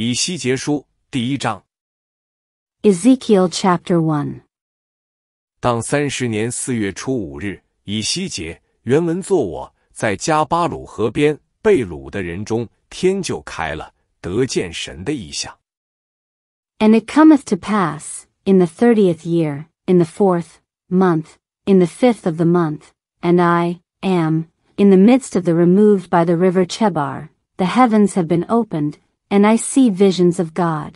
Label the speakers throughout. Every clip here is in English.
Speaker 1: 以西结书第一章。
Speaker 2: Ezekiel Chapter One。
Speaker 1: 当三十年四月初五日，以西结原文作我在加巴鲁河边被掳的人中，天就开了，得见神的意象。
Speaker 2: And it cometh to pass in the thirtieth year, in the fourth month, in the fifth of the month, and I am in the midst of the removed by the river Chebar. The heavens have been opened, and visions God. I see of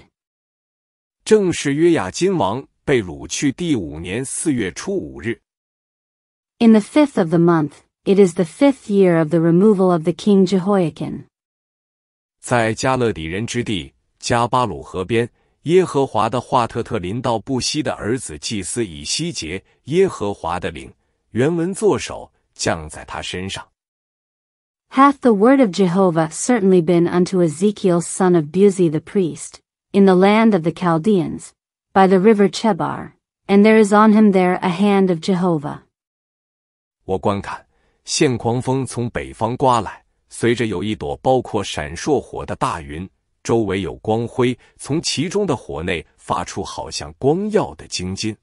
Speaker 1: 正是约雅金王被掳去第五年四月初五日。
Speaker 2: In the fifth of the month, it is the fifth year of the removal of the king Jehoiakin.
Speaker 1: 在加勒底人之地加巴鲁河边，耶和华的华特特临到布西的儿子祭司以西结，耶和华的灵，原文作手降在他身上。
Speaker 2: Hath the word of Jehovah certainly been unto Ezekiel son of Buzi the priest, in the land of the Chaldeans, by the river Chebar, and there is on him there a hand of Jehovah.
Speaker 1: 我观看，现狂风从北方刮来，随着有一朵包括闪烁火的大云，周围有光辉，从其中的火内发出好像光耀的精金。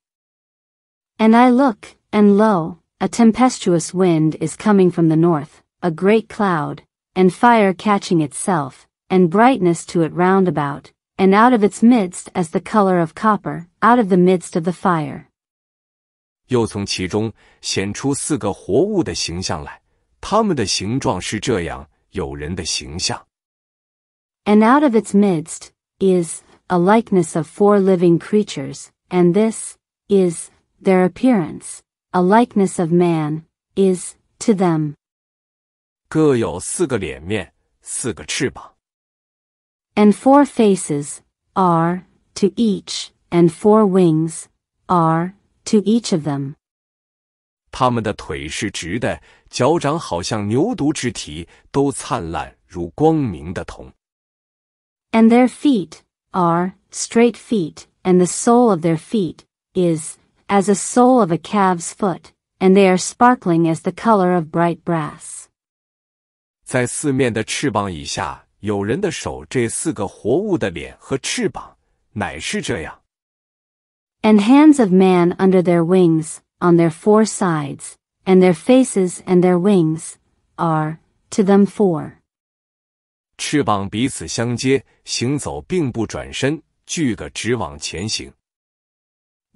Speaker 2: And I look, and lo, a tempestuous wind is coming from the north, a great cloud, and fire catching itself, and brightness to it round about, and out of its midst as the color of copper, out of the midst of the fire.
Speaker 1: 又从其中显出四个活物的形象来，它们的形状是这样，有人的形象。
Speaker 2: And out of its midst is a likeness of four living creatures, and this is their appearance, a likeness of man, is to them.
Speaker 1: 各有四个脸面，四个翅膀。
Speaker 2: And four faces are to each, and four wings are to each of them.
Speaker 1: 他们的腿是直的，脚掌好像牛犊之蹄，都灿烂如光明的铜。
Speaker 2: And their feet are straight feet, and the sole of their feet is as a sole of a calf's foot, and they are sparkling as the color of bright brass.
Speaker 1: 在四面的翅膀以下有人的手，这四个活物的脸和翅膀乃是这样。
Speaker 2: And hands of man under their wings, on their four sides, and their faces and their wings are to them four.
Speaker 1: 翅膀彼此相接，行走并不转身，巨个直往前行。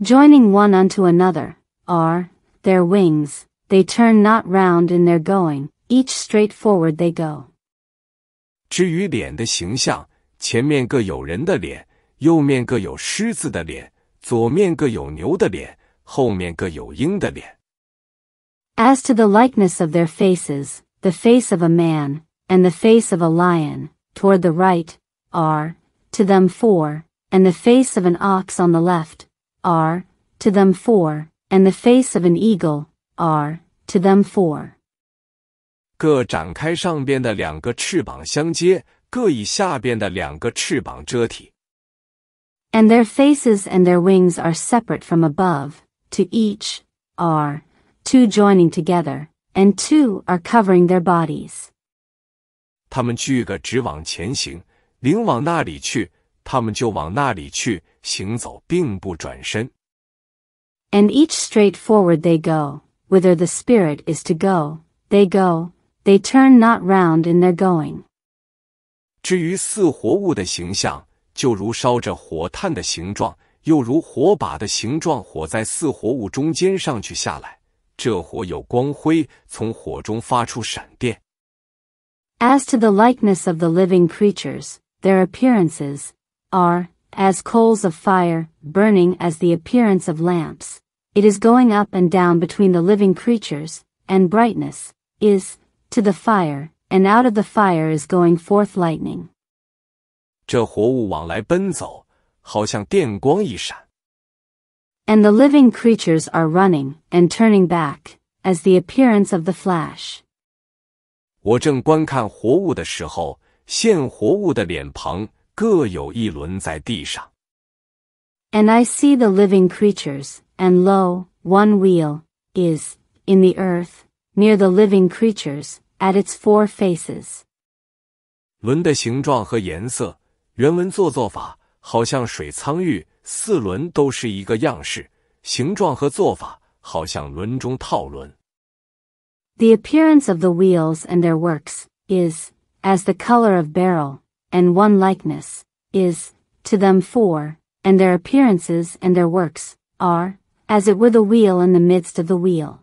Speaker 2: Joining one unto another are their wings; they turn not round in their going, each straightforward they go. As to the likeness of their faces, the face of a man and the face of a lion, toward the right, are to them four, and the face of an ox on the left, are to them four, and the face of an eagle, are to them four.
Speaker 1: 各展开上边的两个翅膀相接，各以下边的两个翅膀遮体。
Speaker 2: And their faces and their wings are separate from above. To each are two joining together, and two are covering their bodies.
Speaker 1: 他们聚个直往前行，灵往那里去，他们就往那里去行走，并不转身。
Speaker 2: And each straight forward they go, whither the spirit is to go, they go, they turn not round in their going. As to the likeness of the living creatures, their appearances are as coals of fire, burning as the appearance of lamps. It is going up and down between the living creatures, and brightness is to the fire, and out of the fire is going forth lightning.
Speaker 1: 这活物往来奔走，好像电光一闪。
Speaker 2: And the living creatures are running and turning back, as the appearance of the flash.
Speaker 1: 我正观看活物的时候，现活物的脸庞各有一轮在地上。
Speaker 2: And I see the living creatures, and lo, one wheel is in the earth near the living creatures, at its four faces。
Speaker 1: 轮的形状和颜色，原文做做法好像水苍玉，四轮都是一个样式，形状和做法好像轮中套轮。
Speaker 2: The appearance of the wheels and their works is as the color of barrel, and one likeness is to them four, and their appearances and their works are as it were the wheel in the midst of the wheel。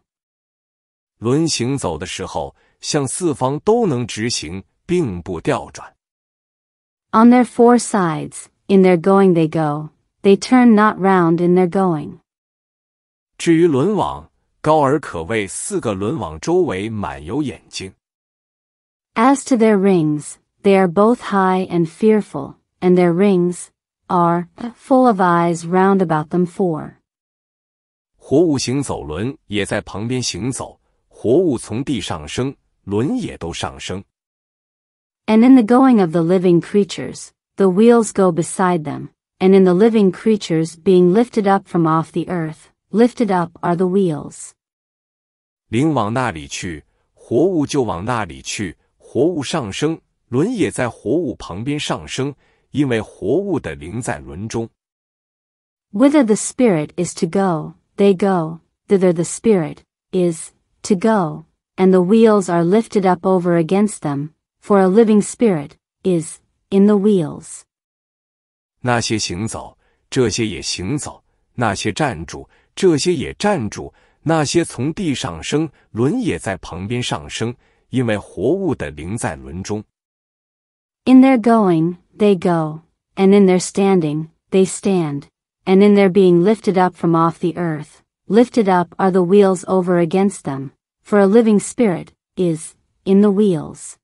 Speaker 1: 轮行走的时候，向四方都能直行，并不调转。
Speaker 2: On their four sides, in their going they go; they turn not round in their going.
Speaker 1: 至于轮网高尔可谓四个轮网周围满有眼睛。
Speaker 2: As to their rings, they are both high and fearful, and their rings are full of eyes round about them four.
Speaker 1: 活物行走轮也在旁边行走，活物从地上升。轮也都上升。
Speaker 2: And in the going of the living creatures, the wheels go beside them, and in the living creatures being lifted up from off the earth, lifted up are the wheels.
Speaker 1: 灵往那里去，活物就往那里去，活物上升，轮也在活物旁边上升，因为活物的灵在轮中。
Speaker 2: Whither the spirit is to go, they go; thither the spirit is to go, and the wheels are lifted up over against them, for a living spirit is in the wheels.
Speaker 1: 那些行走，这些也行走；那些站住，这些也站住；那些从地上升，轮也在旁边上升，因为活物的灵在轮中。
Speaker 2: In their going, they go, and in their standing, they stand, and in their being lifted up from off the earth, lifted up are the wheels over against them, for a living spirit, is in the wheels.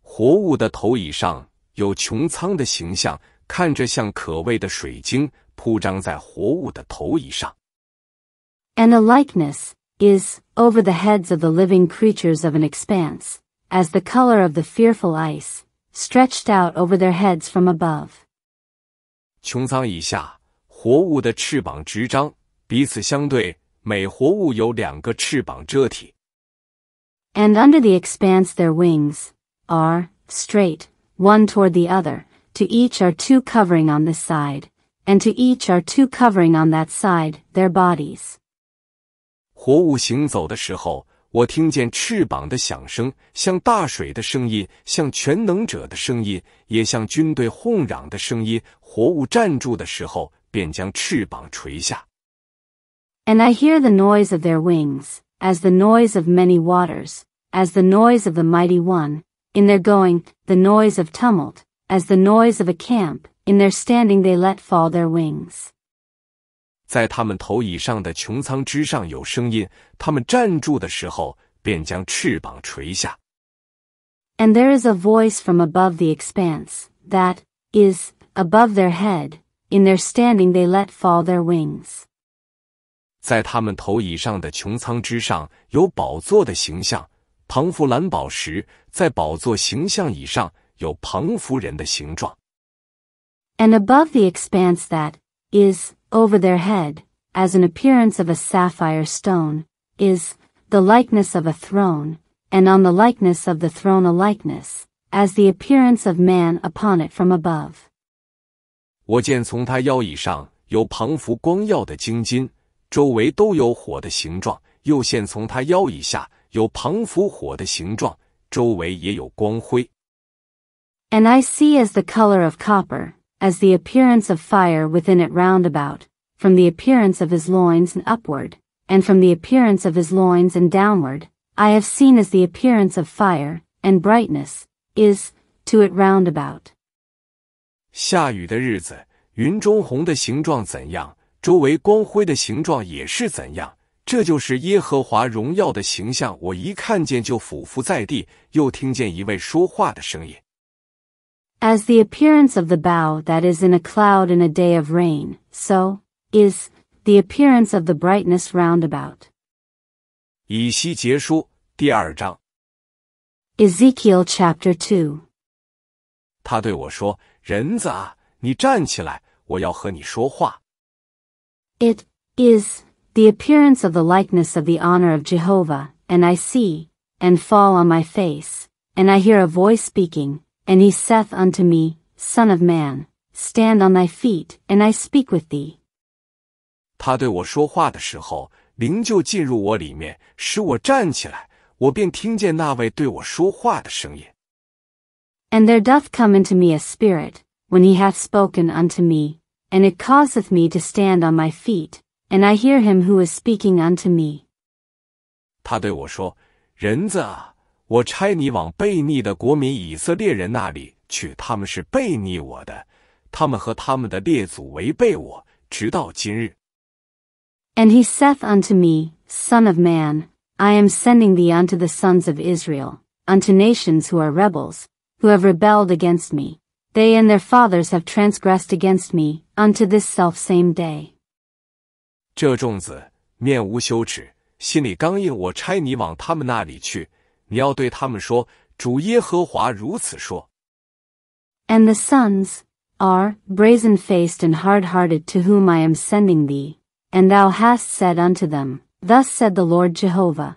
Speaker 1: 活物的头椅上有穹苍的形象，看着像可畏的水晶铺张在活物的头椅上。
Speaker 2: And a likeness is over the heads of the living creatures of an expanse, as the color of the fearful ice, stretched out over their heads from above.
Speaker 1: 穹苍以下，活物的翅膀直张，彼此相对，每活物有两个翅膀遮体。
Speaker 2: And under the expanse their wings are straight, one toward the other, to each are two covering on this side, and to each are two covering on that side, their
Speaker 1: bodies. 活物行走的时候，我听见翅膀的响声，像大水的声音，像全能者的声音，也像军队轰嚷的声音。活物站住的时候，便将翅膀垂下。
Speaker 2: and I hear the noise of their wings, as the noise of many waters, as the noise of the mighty one, in their going, the noise of tumult, as the noise of a camp, in their standing they let fall their wings.
Speaker 1: 在他们头以上的穹苍之上有声音，他们站住的时候，便将翅膀垂下。
Speaker 2: And there is a voice from above the expanse, that is, above their head, in their standing they let fall their wings.
Speaker 1: 在他们头以上的穹苍之上有宝座的形象，庞福蓝宝石；在宝座形象以上有庞福人的形状。
Speaker 2: And above the expanse that is over their head, as an appearance of a sapphire stone, is the likeness of a throne, and on the likeness of the throne a likeness, as the appearance of man upon it from above.
Speaker 1: 我见从他腰以上有庞福光耀的金金。and
Speaker 2: I see as the color of copper, as the appearance of fire within it round about, from the appearance of his loins and upward, and from the appearance of his loins and downward, I have seen as the appearance of fire, and brightness, is, to it round about.
Speaker 1: 下雨的日子，云中红的形状怎样？周围光辉的形状也是怎样？这就是耶和华荣耀的形象。我一看见就俯伏在地，又听见一位说话的声音。
Speaker 2: As the appearance of the bow that is in a cloud in a day of rain, so is the appearance of the brightness round about.
Speaker 1: 以西结书第二章。
Speaker 2: Ezekiel Chapter Two.
Speaker 1: 他对我说：“人子啊，你站起来，我要和你说话。”
Speaker 2: It is the appearance of the likeness of the honor of Jehovah, and I see, and fall on my face, and I hear a voice speaking, and he saith unto me, Son of man, stand on thy feet, and I speak with thee.
Speaker 1: 他对我说话的时候，灵就进入我里面，使我站起来，我便听见那位对我说话的声音。
Speaker 2: And there doth come into me a spirit, when he hath spoken unto me, and it causeth me to stand on my feet, and I hear him who is speaking unto me.
Speaker 1: 他对我说：“人子啊，我差你往悖逆的国民以色列人那里去，他们是悖逆我的，他们和他们的列祖违背我，直到今日。”
Speaker 2: And he saith unto me, Son of man, I am sending thee unto the sons of Israel, unto nations who are rebels, who have rebelled against me. They and their fathers have transgressed against me, unto this selfsame day.
Speaker 1: 这众子面无羞耻，心里刚硬。我差你往他们那里去，你要对他们说：主耶和华如此说。
Speaker 2: And the sons are brazen-faced and hard-hearted to whom I am sending thee, and thou hast said unto them, Thus said the Lord Jehovah.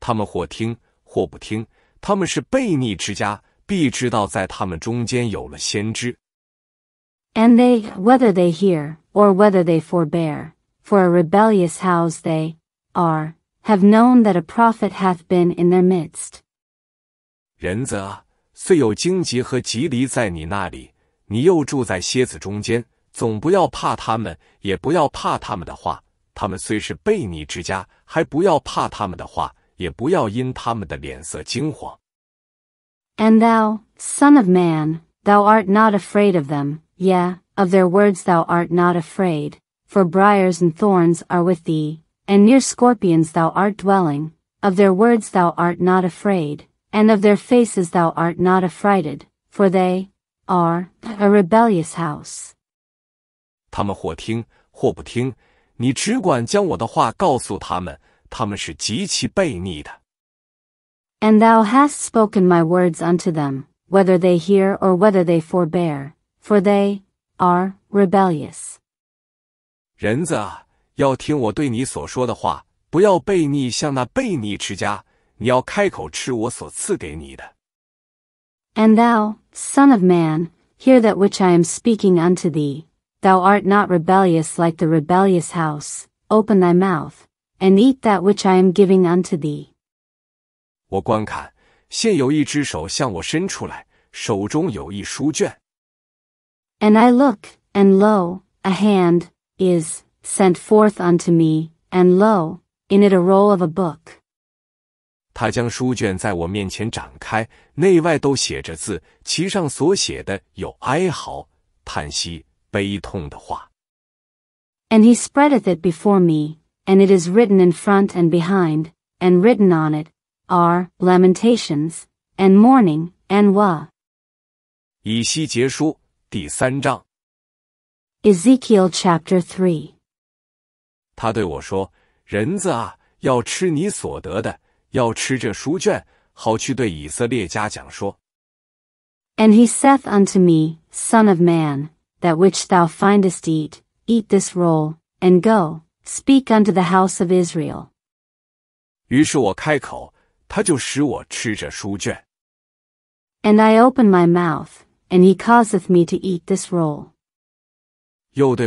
Speaker 1: 他们或听或不听，他们是悖逆之家。必知道在他们中间有了先知
Speaker 2: ，and they whether they hear or whether they forbear for a rebellious house they are have known that a prophet hath been in their
Speaker 1: midst。人则虽有荆棘和棘藜在你那里，你又住在蝎子中间，总不要怕他们，也不要怕他们的话。他们虽是悖逆之家，还不要怕他们的话，也不要因他们的脸色惊慌。
Speaker 2: And thou, Son of man, thou art not afraid of them, yea, of their words thou art not afraid, for briars and thorns are with thee, and near scorpions thou art dwelling, of their words thou art not afraid, and of their faces thou art not affrighted, for they are a rebellious house.
Speaker 1: 他们或听或不听，你只管将我的话告诉他们，他们是极其悖逆的。
Speaker 2: and thou hast spoken my words unto them, whether they hear or whether they forbear, for they are rebellious.
Speaker 1: 人子啊，要听我对你所说的话，不要悖逆，像那悖逆之家。你要开口吃我所赐给你的。
Speaker 2: And thou, son of man, hear that which I am speaking unto thee. Thou art not rebellious like the rebellious house. Open thy mouth, and eat that which I am giving unto thee.
Speaker 1: 我观看，现有一只手向我伸出来，手中有一书卷。
Speaker 2: And I look, and lo, a hand is sent forth unto me, and lo, in it a roll of a book.
Speaker 1: 他将书卷在我面前展开，内外都写着字，其上所写的有哀嚎、叹息、悲痛的话。
Speaker 2: And he spreadeth it before me, and it is written in front and behind, and written on it are Lamentations and mourning and wa.
Speaker 1: 以西结书第三章。
Speaker 2: Ezekiel chapter three。
Speaker 1: 他对我说：“人子啊，要吃你所得的，要吃这书卷，好去对以色列家讲说。”
Speaker 2: And he saith unto me, Son of man, that which thou findest eat, eat this roll, and go, speak unto the house of Israel.
Speaker 1: 于是我开口。他就使我吃着书卷。
Speaker 2: And I open my mouth, and he causeth me to eat this roll. And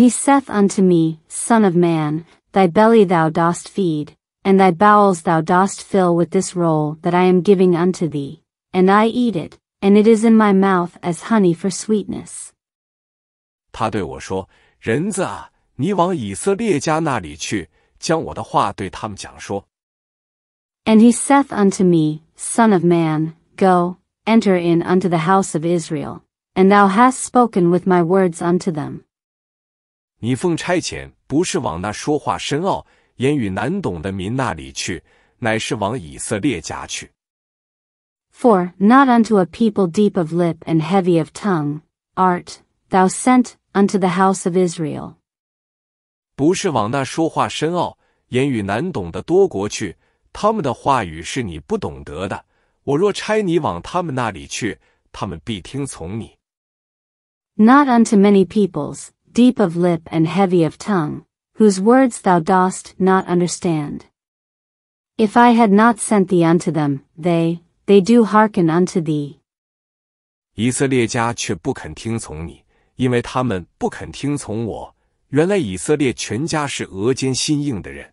Speaker 2: he saith unto me, Son of man, thy belly thou dost feed, and thy bowels thou dost fill with this roll that I am giving unto thee, and I eat it, and it is in my mouth as honey for sweetness.
Speaker 1: 他对我说：“人子啊，你往以色列家那里去，将我的话对他们讲说。”
Speaker 2: And he saith unto me, Son of man, go, enter in unto the house of Israel, and thou hast spoken with my words unto them.
Speaker 1: 你奉差遣，不是往那说话深奥、言语难懂的民那里去，乃是往以色列家去。
Speaker 2: for, not unto a people deep of lip and heavy of tongue, art, thou sent, unto the house of Israel.
Speaker 1: Not
Speaker 2: unto many peoples, deep of lip and heavy of tongue, whose words thou dost not understand. If I had not sent thee unto them, they, they do hearken unto thee.
Speaker 1: 以色列家却不肯听从你，因为他们不肯听从我。原来以色列全家是额间心硬的人。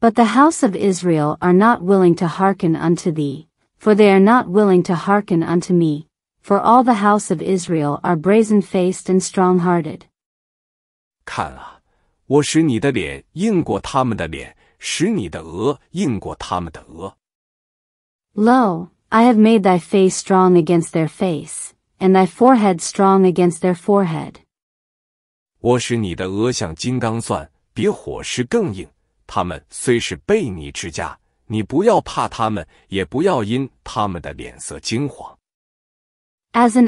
Speaker 2: But the house of Israel are not willing to hearken unto thee, for they are not willing to hearken unto me, for all the house of Israel are brazen-faced and strong-hearted.
Speaker 1: 看啊，我使你的脸硬过他们的脸，使你的额硬过他们的额。
Speaker 2: Lo, I have made thy face strong against their face, and thy forehead strong against their forehead. as an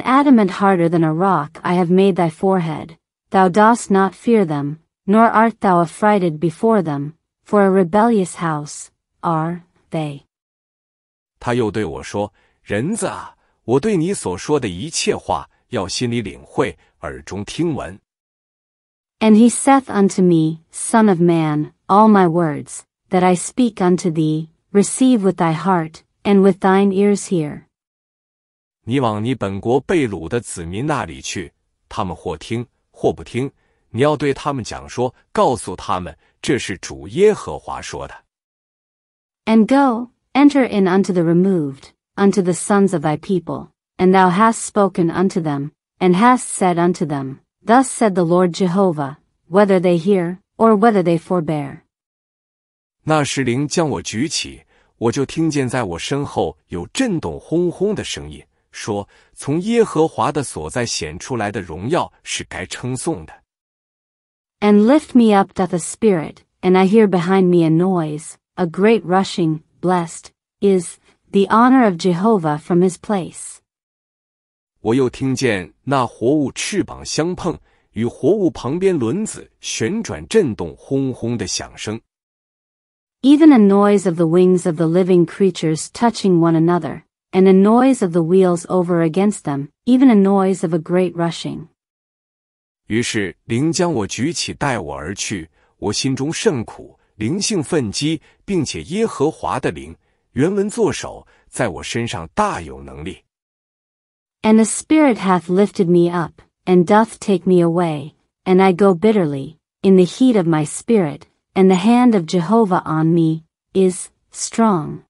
Speaker 2: adamant harder than a rock I have made thy forehead, thou dost not fear them, nor art thou affrighted before them, for a rebellious house, are, they.
Speaker 1: 他又对我说：“人子啊，我对你所说的一切话，要心里领会，耳中听闻。”
Speaker 2: And he saith unto me, Son of man, all my words that I speak unto thee, receive with thy heart and with thine ears hear.
Speaker 1: 你往你本国被掳的子民那里去，他们或听或不听。你要对他们讲说，告诉他们，这是主耶和华说的。
Speaker 2: And go, Enter in unto the removed, unto the sons of thy people, and thou hast spoken unto them, and hast said unto them, Thus said the Lord Jehovah, whether they hear, or whether they forbear.
Speaker 1: 那时灵将我举起，我就听见在我身后有震动轰轰的声音，说：“从耶和华的所在显出来的荣耀是该称颂的。”
Speaker 2: And lift me up doth a spirit, and I hear behind me a noise, a great rushing, blessed is the honor of Jehovah from his place.
Speaker 1: 我又听见那活物翅膀相碰，与活物旁边轮子旋转震动，轰轰的响声。
Speaker 2: Even a noise of the wings of the living creatures touching one another, and a noise of the wheels over against them, even a noise of a great rushing.
Speaker 1: 于是灵将我举起，带我而去，我心中甚苦，and
Speaker 2: the Spirit hath lifted me up, and doth take me away, and I go bitterly, in the heat of my spirit, and the hand of Jehovah on me, is strong.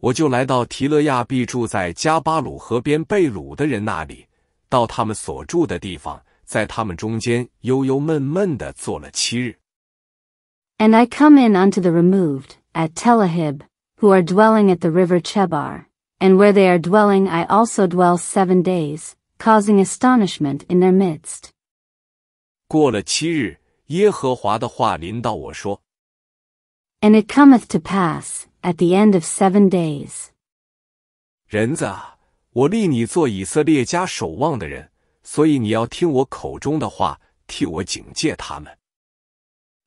Speaker 1: 我就来到提勒亚必住在加巴鲁河边贝鲁的人那里，到他们所住的地方，在他们中间悠悠闷闷的坐了七日。
Speaker 2: and I come in unto the removed, at Telahib, who are dwelling at the river Chebar, and where they are dwelling I also dwell seven days, causing astonishment in their midst. and it cometh to pass at the end of seven days。”
Speaker 1: 人子啊，我立你做以色列家守望的人，所以你要听我口中的话，替我警戒他们。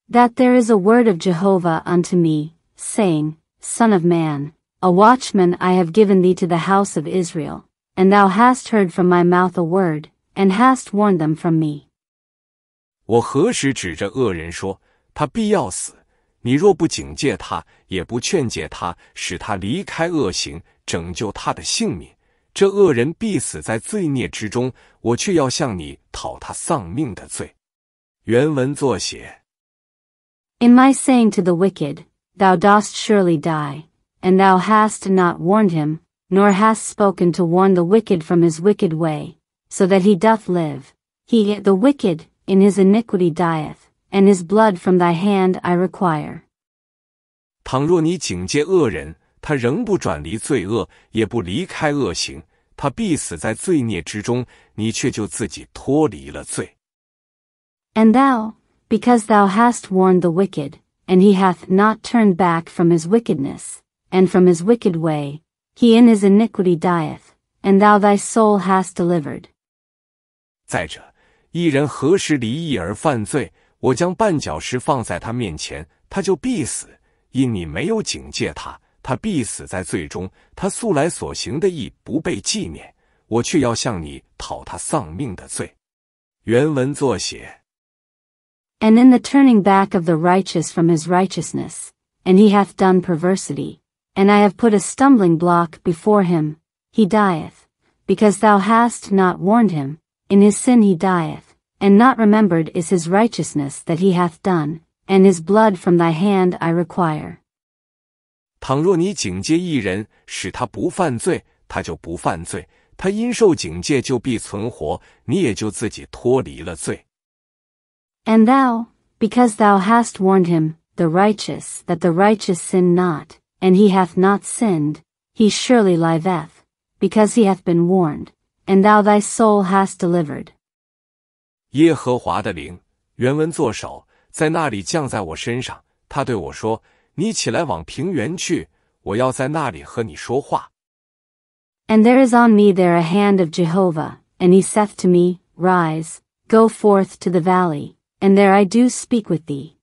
Speaker 2: that there is a word of Jehovah unto me, saying, Son of man, a watchman I have given thee to the house of Israel, and thou hast heard from my mouth a word, and hast warned them from me.
Speaker 1: 我何时指着恶人说，他必要死？你若不警戒他，也不劝诫他，使他离开恶行，拯救他的性命，这恶人必死在罪孽之中。我却要向你讨他丧命的罪。原文作写。
Speaker 2: in my saying to the wicked, Thou dost surely die, and thou hast not warned him, nor hast spoken to warn the wicked from his wicked way, so that he doth live. He, the wicked, in his iniquity dieth, and his blood from thy hand I require.
Speaker 1: 倘若你警戒恶人，他仍不转离罪恶，也不离开恶行，他必死在罪孽之中，你却就自己脱离了罪。
Speaker 2: And thou, Because thou hast warned the wicked, and he hath not turned back from his wickedness, and from his wicked way, he in his iniquity dieth, and thou thy soul hast delivered.
Speaker 1: 再者，一人何时离异而犯罪，我将绊脚石放在他面前，他就必死。因你没有警戒他，他必死在罪中。他素来所行的义不被纪念，我却要向你讨他丧命的罪。原文作写。
Speaker 2: and in the turning back of the righteous from his righteousness, and he hath done perversity, and I have put a stumbling block before him, he dieth, because thou hast not warned him, in his sin he dieth, and not remembered is his righteousness that he hath done, and his blood from thy hand I require.
Speaker 1: 倘若你警戒一人，使他不犯罪，他就不犯罪；他因受警戒就必存活，你也就自己脱离了罪。
Speaker 2: and thou, because thou hast warned him, the righteous, that the righteous sin not, and he hath not sinned, he surely liveth, because he hath been warned, and thou thy soul hast delivered.
Speaker 1: 耶和华的灵，原文作手，在那里降在我身上。他对我说：“你起来往平原去，我要在那里和你说话。”
Speaker 2: And there is on me there a hand of Jehovah, and he saith to me, Rise, go forth to the valley, and there I do speak with thee.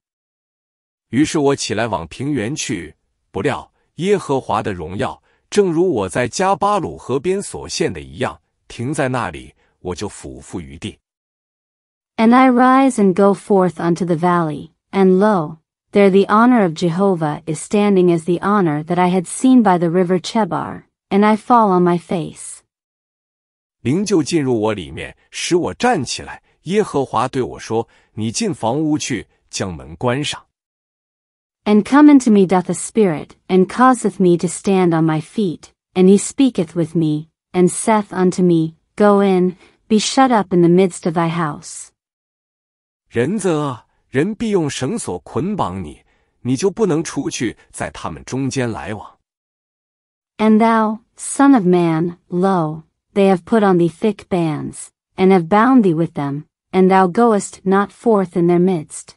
Speaker 1: 于是我起来往平原去，不料耶和华的荣耀，正如我在加巴鲁河边所见的一样，停在那里，我就俯伏于地。
Speaker 2: And I rise and go forth unto the valley, and lo, there the honor of Jehovah is standing as the honor that I had seen by the river Chebar, and I fall on my face.
Speaker 1: 灵就进入我里面，使我站起来。耶和华对我说：“你进房屋去，将门关上。
Speaker 2: And come unto me doth a spirit, and causeth me to stand on my feet, and he speaketh with me, and saith unto me, Go in, be shut up in the midst of thy house.
Speaker 1: 人则人必用绳索捆绑你，你就不能出去，在他们中间来往。
Speaker 2: And thou, son of man, lo, they have put on thee thick bands, and have bound thee with them, and thou goest not forth in their midst.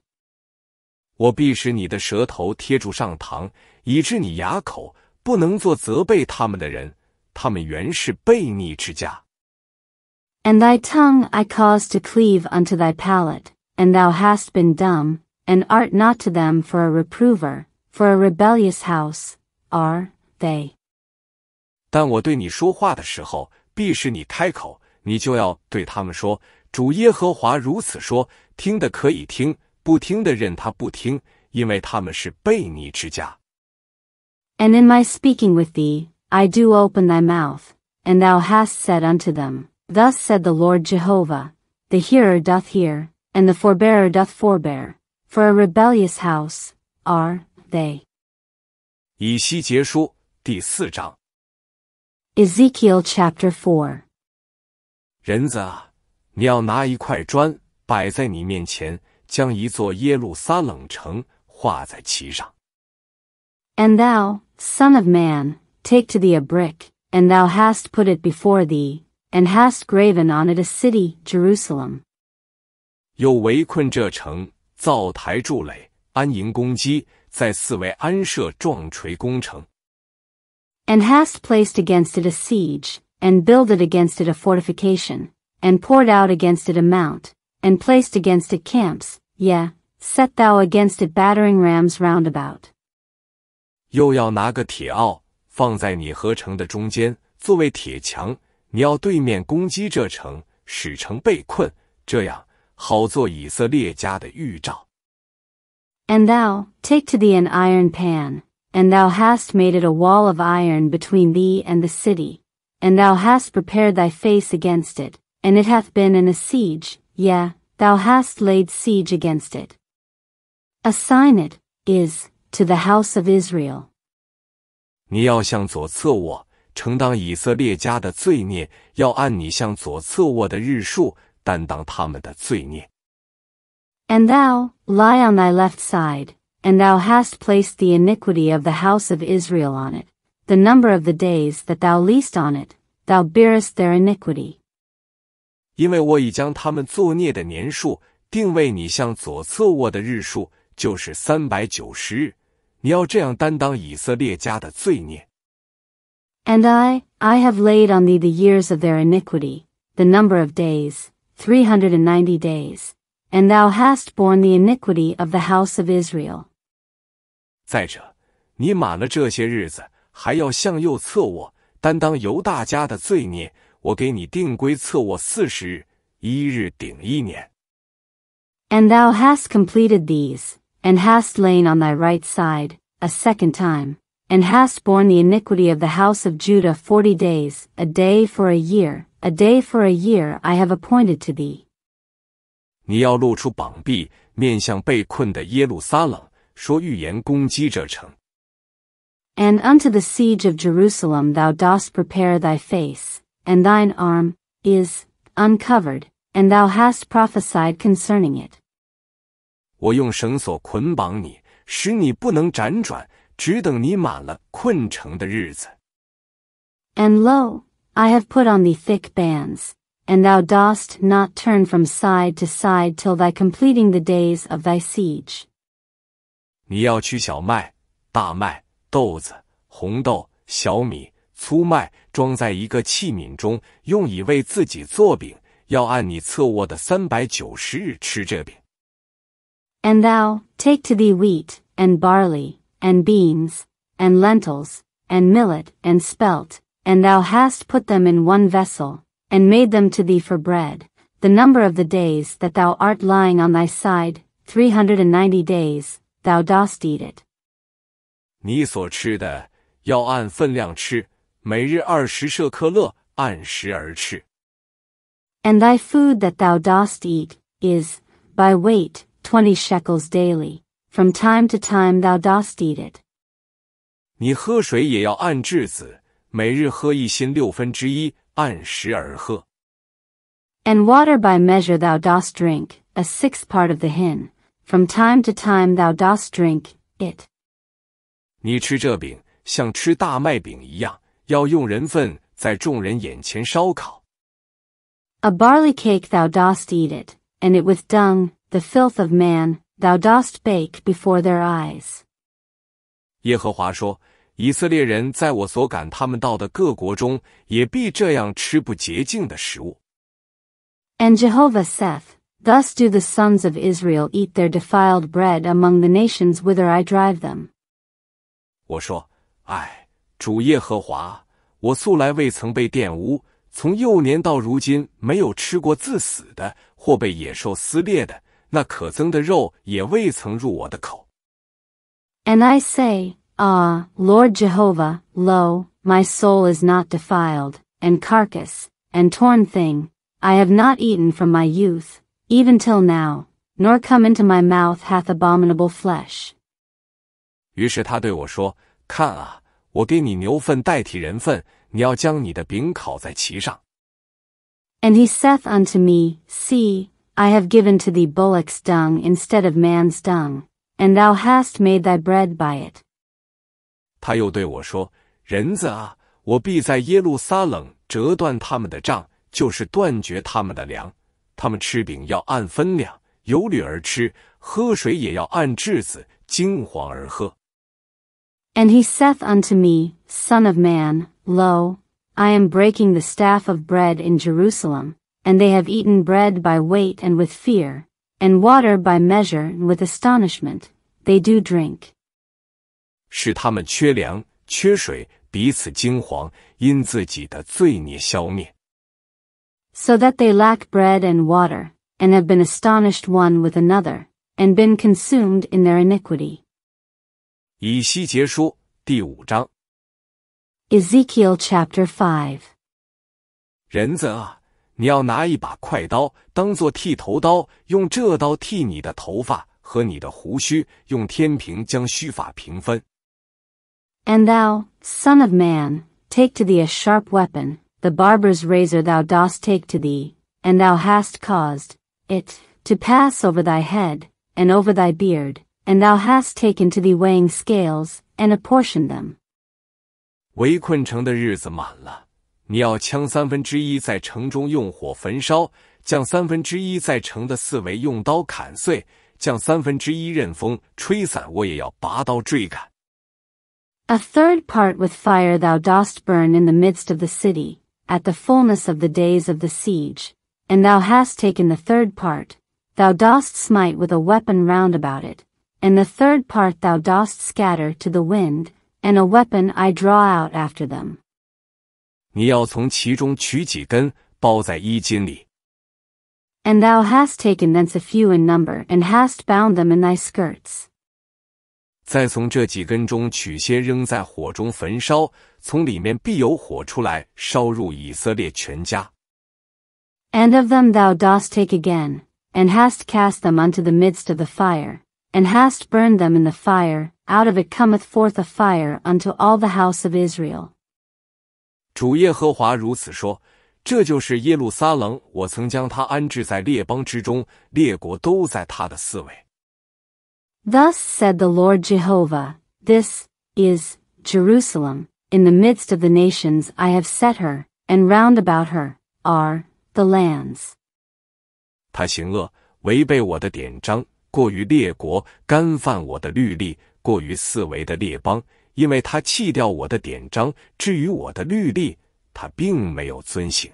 Speaker 1: 我必使你的舌头贴住上膛，以致你哑口，不能做责备他们的人。他们原是悖逆之家。
Speaker 2: And thy tongue I caused to cleave unto thy palate, and thou hast been dumb, and art not to them for a reprover, for a rebellious house, are they.
Speaker 1: 但我对你说话的时候，必使你开口，你就要对他们说：主耶和华如此说：听的可以听，不听的任他不听，因为他们是悖逆之家。
Speaker 2: And in my speaking with thee, I do open thy mouth, and thou hast said unto them, Thus said the Lord Jehovah, The hearer doth hear, and the forbearer doth forbear, for a rebellious house are they. Ezekiel chapter four。
Speaker 1: 人子啊，你要拿一块砖摆在你面前，将一座耶路撒冷城画在其上。
Speaker 2: And thou, son of man, take to thee a brick, and thou hast put it before thee, and hast graven on it a city, Jerusalem.
Speaker 1: 又围困这城，造台筑垒，安营攻击，在四围安设撞锤攻城。
Speaker 2: And hast placed against it a siege, and builded against it a fortification and poured out against it a mount, and placed against it camps, yea, set thou against it battering rams round about. And thou, take to thee an iron pan, and thou hast made it a wall of iron between thee and the city, and thou hast prepared thy face against it, and it hath been in a siege, yea, thou hast laid siege against it. Assign it, is, to the house of Israel. And thou lie on thy left side, and thou hast placed the iniquity of the house of Israel on it. The number of the days that thou least on it, thou bearest their iniquity.
Speaker 1: 因为我已将他们作孽的年数定为你向左侧卧的日数就是三百九十日，你要这样担当以色列家的罪孽。
Speaker 2: And I I have laid on thee the years of their iniquity, the number of days, three hundred and ninety days, and thou hast borne the iniquity of the house of Israel.
Speaker 1: 再者，你满了这些日子，还要向右侧卧，担当犹大家的罪孽。And
Speaker 2: thou hast completed these, and hast lain on thy right side, a second time, and hast borne the iniquity of the house of Judah forty days, a day for a year, a day for a year I have appointed to
Speaker 1: thee. 你要露出膀臂，面向被困的耶路撒冷，说预言攻击这城。
Speaker 2: And unto the siege of Jerusalem thou dost prepare thy face, and thine arm is uncovered, and thou hast prophesied concerning it.
Speaker 1: 我用绳索捆绑你，使你不能辗转，只等你满了困城的日子。
Speaker 2: And lo, I have put on thee thick bands, and thou dost not turn from side to side till thy completing the days of thy siege.
Speaker 1: 你要取小麦、大麦、豆子、红豆、小米，粗麦装在一个器皿中，用以为自己做饼。要按你侧卧的三百九十日吃这饼。
Speaker 2: And thou take to thee wheat and barley and beans and lentils and millet and spelt, and thou hast put them in one vessel and made them to thee for bread. The number of the days that thou art lying on thy side, three hundred and ninety days, thou dost eat it.
Speaker 1: 你所吃的要按分量吃，and
Speaker 2: thy food that thou dost eat is, by weight, twenty shekels daily. From time to time thou dost eat it.
Speaker 1: 你喝水也要按质子，每日喝一新六分之一，按时而喝。
Speaker 2: And water by measure thou dost drink, a sixth part of the hin. From time to time thou dost drink it.
Speaker 1: 你吃这饼，像吃大麦饼一样，要用人粪在众人眼前烧烤。
Speaker 2: A barley cake thou dost eat it, and it with dung, the filth of man, thou dost bake before their eyes.
Speaker 1: 耶和华说：“以色列人在我所赶他们到的各国中，也必这样吃不洁净的食物。”
Speaker 2: And Jehovah saith, Thus do the sons of Israel eat their defiled bread among the nations whither I drive them.
Speaker 1: 我说，唉，主耶和华，我素来未曾被玷污，从幼年到如今，没有吃过自死的，或被野兽撕裂的，那可憎的肉也未曾入我的口。”
Speaker 2: And I say, Ah, Lord Jehovah, lo, my soul is not defiled, and carcass, and torn thing, I have not eaten from my youth, even till now, nor come into my mouth hath abominable flesh.
Speaker 1: 于是他对我说：“看啊，我给你牛粪代替人粪，你要将你的饼烤在其上。
Speaker 2: And he saith unto me, See, I have given to thee bullock's dung instead of man's dung, and thou hast made thy bread by it.
Speaker 1: 他又对我说，人子啊，我必在耶路撒冷折断他们的杖，就是断绝他们的粮。他们吃饼要按分量，有驴而吃；喝水也要按质子，金黄而喝。
Speaker 2: And he saith unto me, Son of man, lo, I am breaking the staff of bread in Jerusalem, and they have eaten bread by weight and with fear, and water by measure and with astonishment, they do drink.
Speaker 1: 使他们缺粮、缺水，彼此惊惶，因自己的罪孽消灭。
Speaker 2: So that they lack bread and water, and have been astonished one with another, and been consumed in their iniquity.
Speaker 1: 以西结书第五章。
Speaker 2: Ezekiel Chapter Five。
Speaker 1: 人子啊，你要拿一把快刀，当做剃头刀，用这刀剃你的头发和你的胡须，用天平将须发平分。
Speaker 2: And thou, son of man, take to thee a sharp weapon, the barber's razor thou dost take to thee, and thou hast caused it to pass over thy head and over thy beard and thou hast taken to thee weighing scales, and apportioned them.
Speaker 1: 围困城的日子满了，你要将三分之一在城中用火焚烧，将三分之一在城的四围用刀砍碎，将三分之一任风吹散，我也要拔刀追赶。
Speaker 2: A third part with fire thou dost burn in the midst of the city, at the fullness of the days of the siege, and thou hast taken the third part, thou dost smite with a weapon round about it, and the third part thou dost scatter to the wind, and a weapon I draw out after them. And thou hast taken thence a few in number, and hast bound them in thy skirts.
Speaker 1: 再从这几根中取些，扔在火中焚烧，从里面必有火出来，烧入以色列全家。
Speaker 2: And of them thou dost take again, and hast cast them unto the midst of the fire, and hast burned them in the fire, out of it cometh forth a fire unto all the house of Israel. Thus said the Lord Jehovah, This is Jerusalem, in the midst of the nations I have set her, and round about her are the lands.
Speaker 1: 他行恶，违背我的典章，过于列国，干犯我的律例；过于四维的列邦，因为他弃掉我的典章，至于我的律例，他并没有遵行。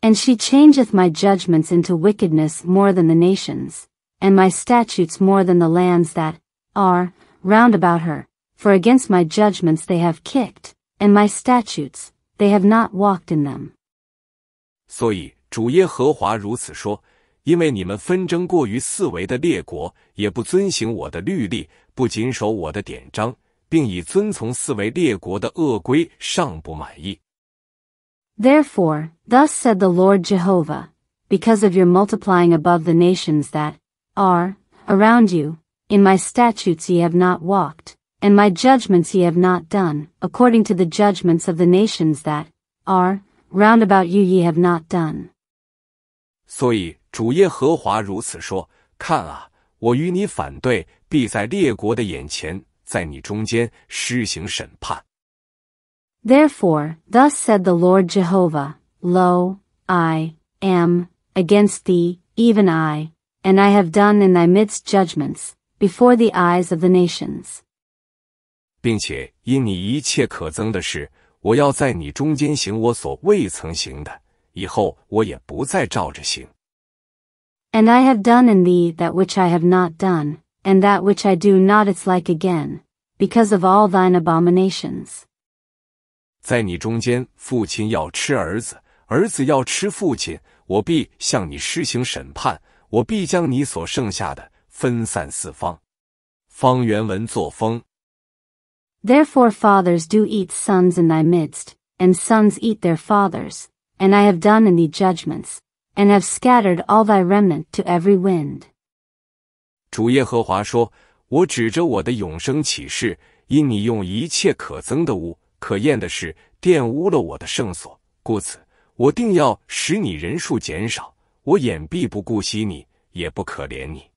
Speaker 2: And she changeth my judgments into wickedness more than the nations, and my statutes more than the lands that are round about her. For against my judgments they have kicked, and my statutes they have not walked in them.
Speaker 1: 所以主耶和华如此说。因为你们纷争过于四维的列国，也不遵行我的律例，不谨守我的典章，并以遵从四维列国的恶规尚不满意。
Speaker 2: Therefore, thus said the Lord Jehovah, because of your multiplying above the nations that are around you, in my statutes ye have not walked, and my judgments ye have not done, according to the judgments of the nations that are round about you ye have not done.
Speaker 1: 所以主耶和华如此说：看啊，我与你反对，必在列国的眼前，在你中间施行审判。
Speaker 2: Therefore, thus said the Lord Jehovah: Lo, I am against thee, even I, and I have done in thy midst judgments before the eyes of the nations.
Speaker 1: 并且因你一切可憎的事，我要在你中间行我所未曾行的，以后我也不再照着行。
Speaker 2: and I have done in thee that which I have not done, and that which I do not its like again, because of all thine abominations.
Speaker 1: 在你中间，父亲要吃儿子，儿子要吃父亲，我必向你施行审判，我必将你所剩下的分散四方。方原文作风。
Speaker 2: Therefore fathers do eat sons in thy midst, and sons eat their fathers, and I have done in thee judgments, and have scattered all thy remnant to every wind.
Speaker 1: 主耶和华说：“我指着我的永生起誓，因你用一切可憎的物、可厌的事玷污了我的圣所，故此我定要使你人数减少。我眼必不顾惜你，也不可怜你。”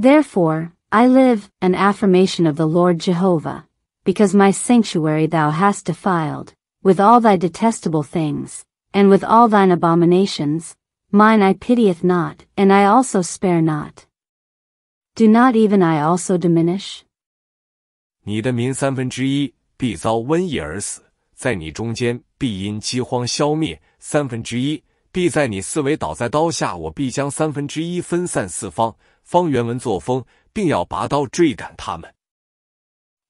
Speaker 2: Therefore I live, an affirmation of the Lord Jehovah, because my sanctuary thou hast defiled with all thy detestable things and with all thine abominations, mine I pitieth not, and I also spare not. Do not even I also diminish?
Speaker 1: 你的民三分之一必遭瘟疫而死，在你中间必因饥荒消灭；三分之一必在你四围倒在刀下，我必将三分之一分散四方。方原文作风，并要拔刀追赶他们。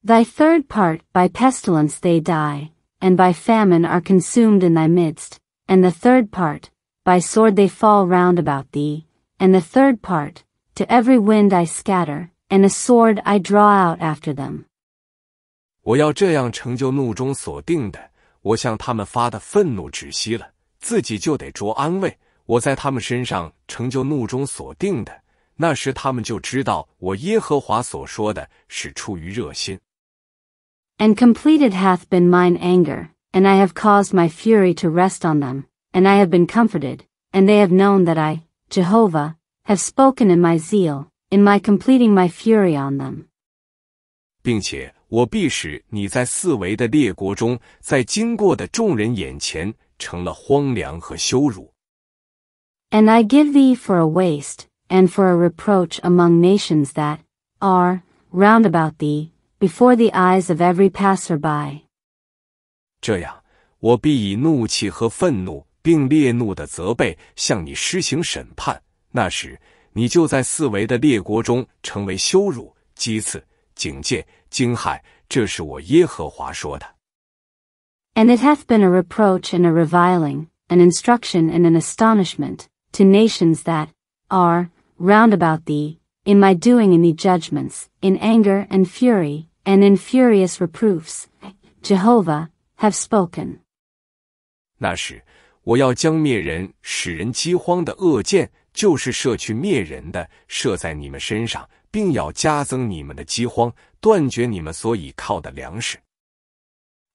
Speaker 2: Thy third part by pestilence they die, and by famine are consumed in thy midst. And the third part, by sword they fall round about thee, and the third part, to every wind I scatter, and a sword I draw out after them.
Speaker 1: 我要这样成就怒中所定的，我向他们发的愤怒止息了，自己就得着安慰。我在他们身上成就怒中所定的，那时他们就知道我耶和华所说的是出于热心。
Speaker 2: And completed hath been mine anger and I have caused my fury to rest on them, and I have been comforted, and they have known that I, Jehovah, have spoken in my zeal, in my completing my fury on
Speaker 1: them. And
Speaker 2: I give thee for a waste, and for a reproach among nations that are round about thee, before the eyes of every passer by.
Speaker 1: And
Speaker 2: it hath been a reproach and a reviling, an instruction and an astonishment to nations that are round about thee, in my doing in the judgments, in anger and fury, and in furious reproofs. Jehovah, have spoken. spoken。
Speaker 1: 那时，我要将灭人、使人饥荒的恶箭，就是射去灭人的，射在你们身上，并要加增你们的饥荒，断绝你们所倚靠的粮食。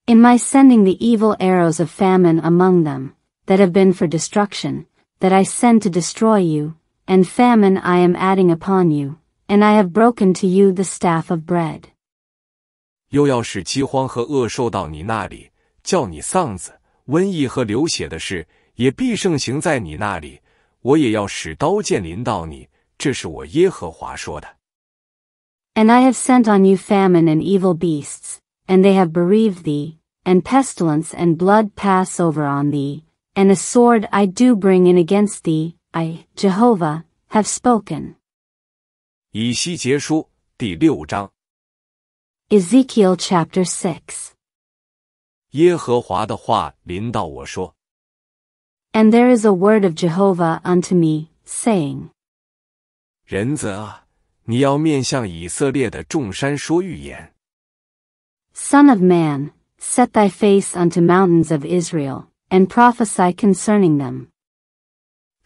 Speaker 2: In my sending the evil arrows of famine among them, that have been for destruction, that I send to destroy you, and famine I am adding upon you, and I have broken to you the staff of bread.
Speaker 1: 又要使饥荒和恶兽到你那里，叫你丧子；瘟疫和流血的事也必盛行在你那里。我也要使刀剑临到你，这是我耶和华说的。And
Speaker 2: I have sent on you famine and evil beasts, and they have bereaved thee, and pestilence and blood pass over on thee, and a sword I do bring in against thee, I, Jehovah, have spoken.
Speaker 1: 以西结书第六章。
Speaker 2: Ezekiel chapter 6. and there is a word of Jehovah unto me, saying, Son of man, set thy face unto mountains of Israel, and prophesy concerning them.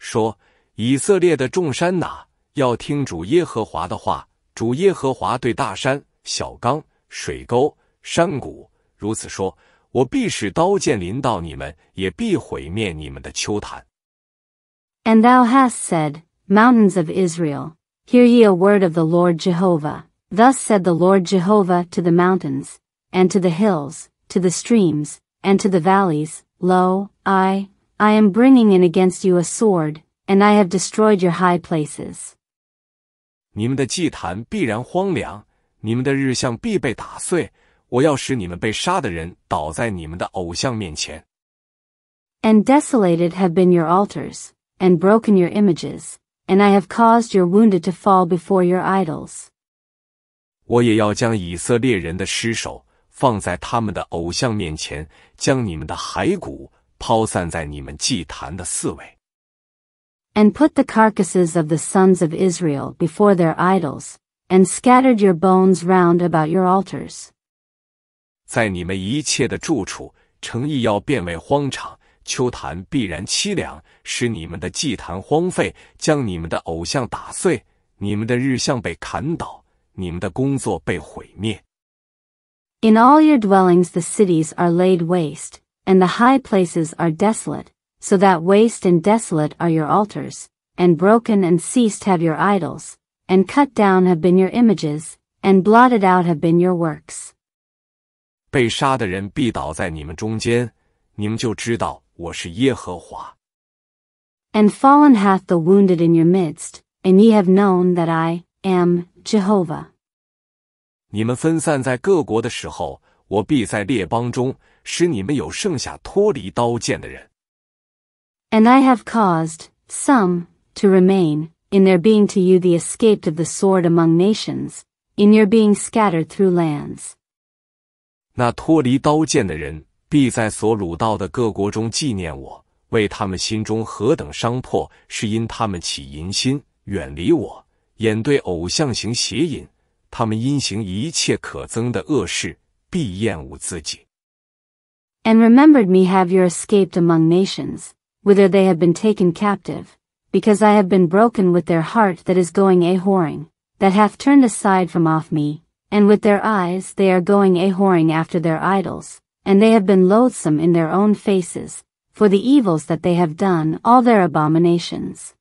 Speaker 1: 说，以色列的众山哪，要听主耶和华的话。主耶和华对大山、小冈、水沟、山谷。如此说，我必使刀剑临到你们，也必毁灭你们的丘坛。
Speaker 2: And thou hast said, Mountains of Israel, hear ye a word of the Lord Jehovah. Thus said the Lord Jehovah to the mountains, and to the hills, to the streams, and to the valleys, Lo, I, I am bringing in against you a sword, and I have destroyed your high places.
Speaker 1: 你们的祭坛必然荒凉，你们的日像必被打碎。我要使你们被杀的人倒在你们的偶像面前。
Speaker 2: And desolated have been your altars, and broken your images, and I have caused your wounded to fall before your idols.
Speaker 1: 我也要将以色列人的尸首放在他们的偶像面前，将你们的骸骨抛散在你们祭坛的四围。
Speaker 2: And put the carcasses of the sons of Israel before their idols, and scattered your bones round about your altars.
Speaker 1: 在你们一切的住处，诚意要变为荒场，秋坛必然凄凉，使你们的祭坛荒废，将你们的偶像打碎，你们的日像被砍倒，你们的工作被毁灭。
Speaker 2: In all your dwellings the cities are laid waste, and the high places are desolate, so that waste and desolate are your altars, and broken and ceased have your idols, and cut down have been your images, and blotted out have been your works.
Speaker 1: 被杀的人必倒在你们中间，你们就知道我是耶和华。
Speaker 2: And fallen hath the wounded in your midst, and ye have known that I am Jehovah.
Speaker 1: 你们分散在各国的时候，我必在列邦中使你们有剩下脱离刀剑的人。
Speaker 2: And I have caused some to remain in their being to you the escaped of the sword among nations, in your being scattered through lands.
Speaker 1: 那脱离刀剑的人，必在所掳到的各国中纪念我，为他们心中何等伤破，是因他们起淫心，远离我，眼对偶像行邪淫，他们因行一切可憎的恶事，必厌恶自己。
Speaker 2: And remembered me have your escaped among nations, whither they have been taken captive because I have been broken with their heart that is going a-whoring, that hath turned aside from off me, and with their eyes they are going a-whoring after their idols, and they have been loathsome in their own faces, for the evils that they have done all their abominations.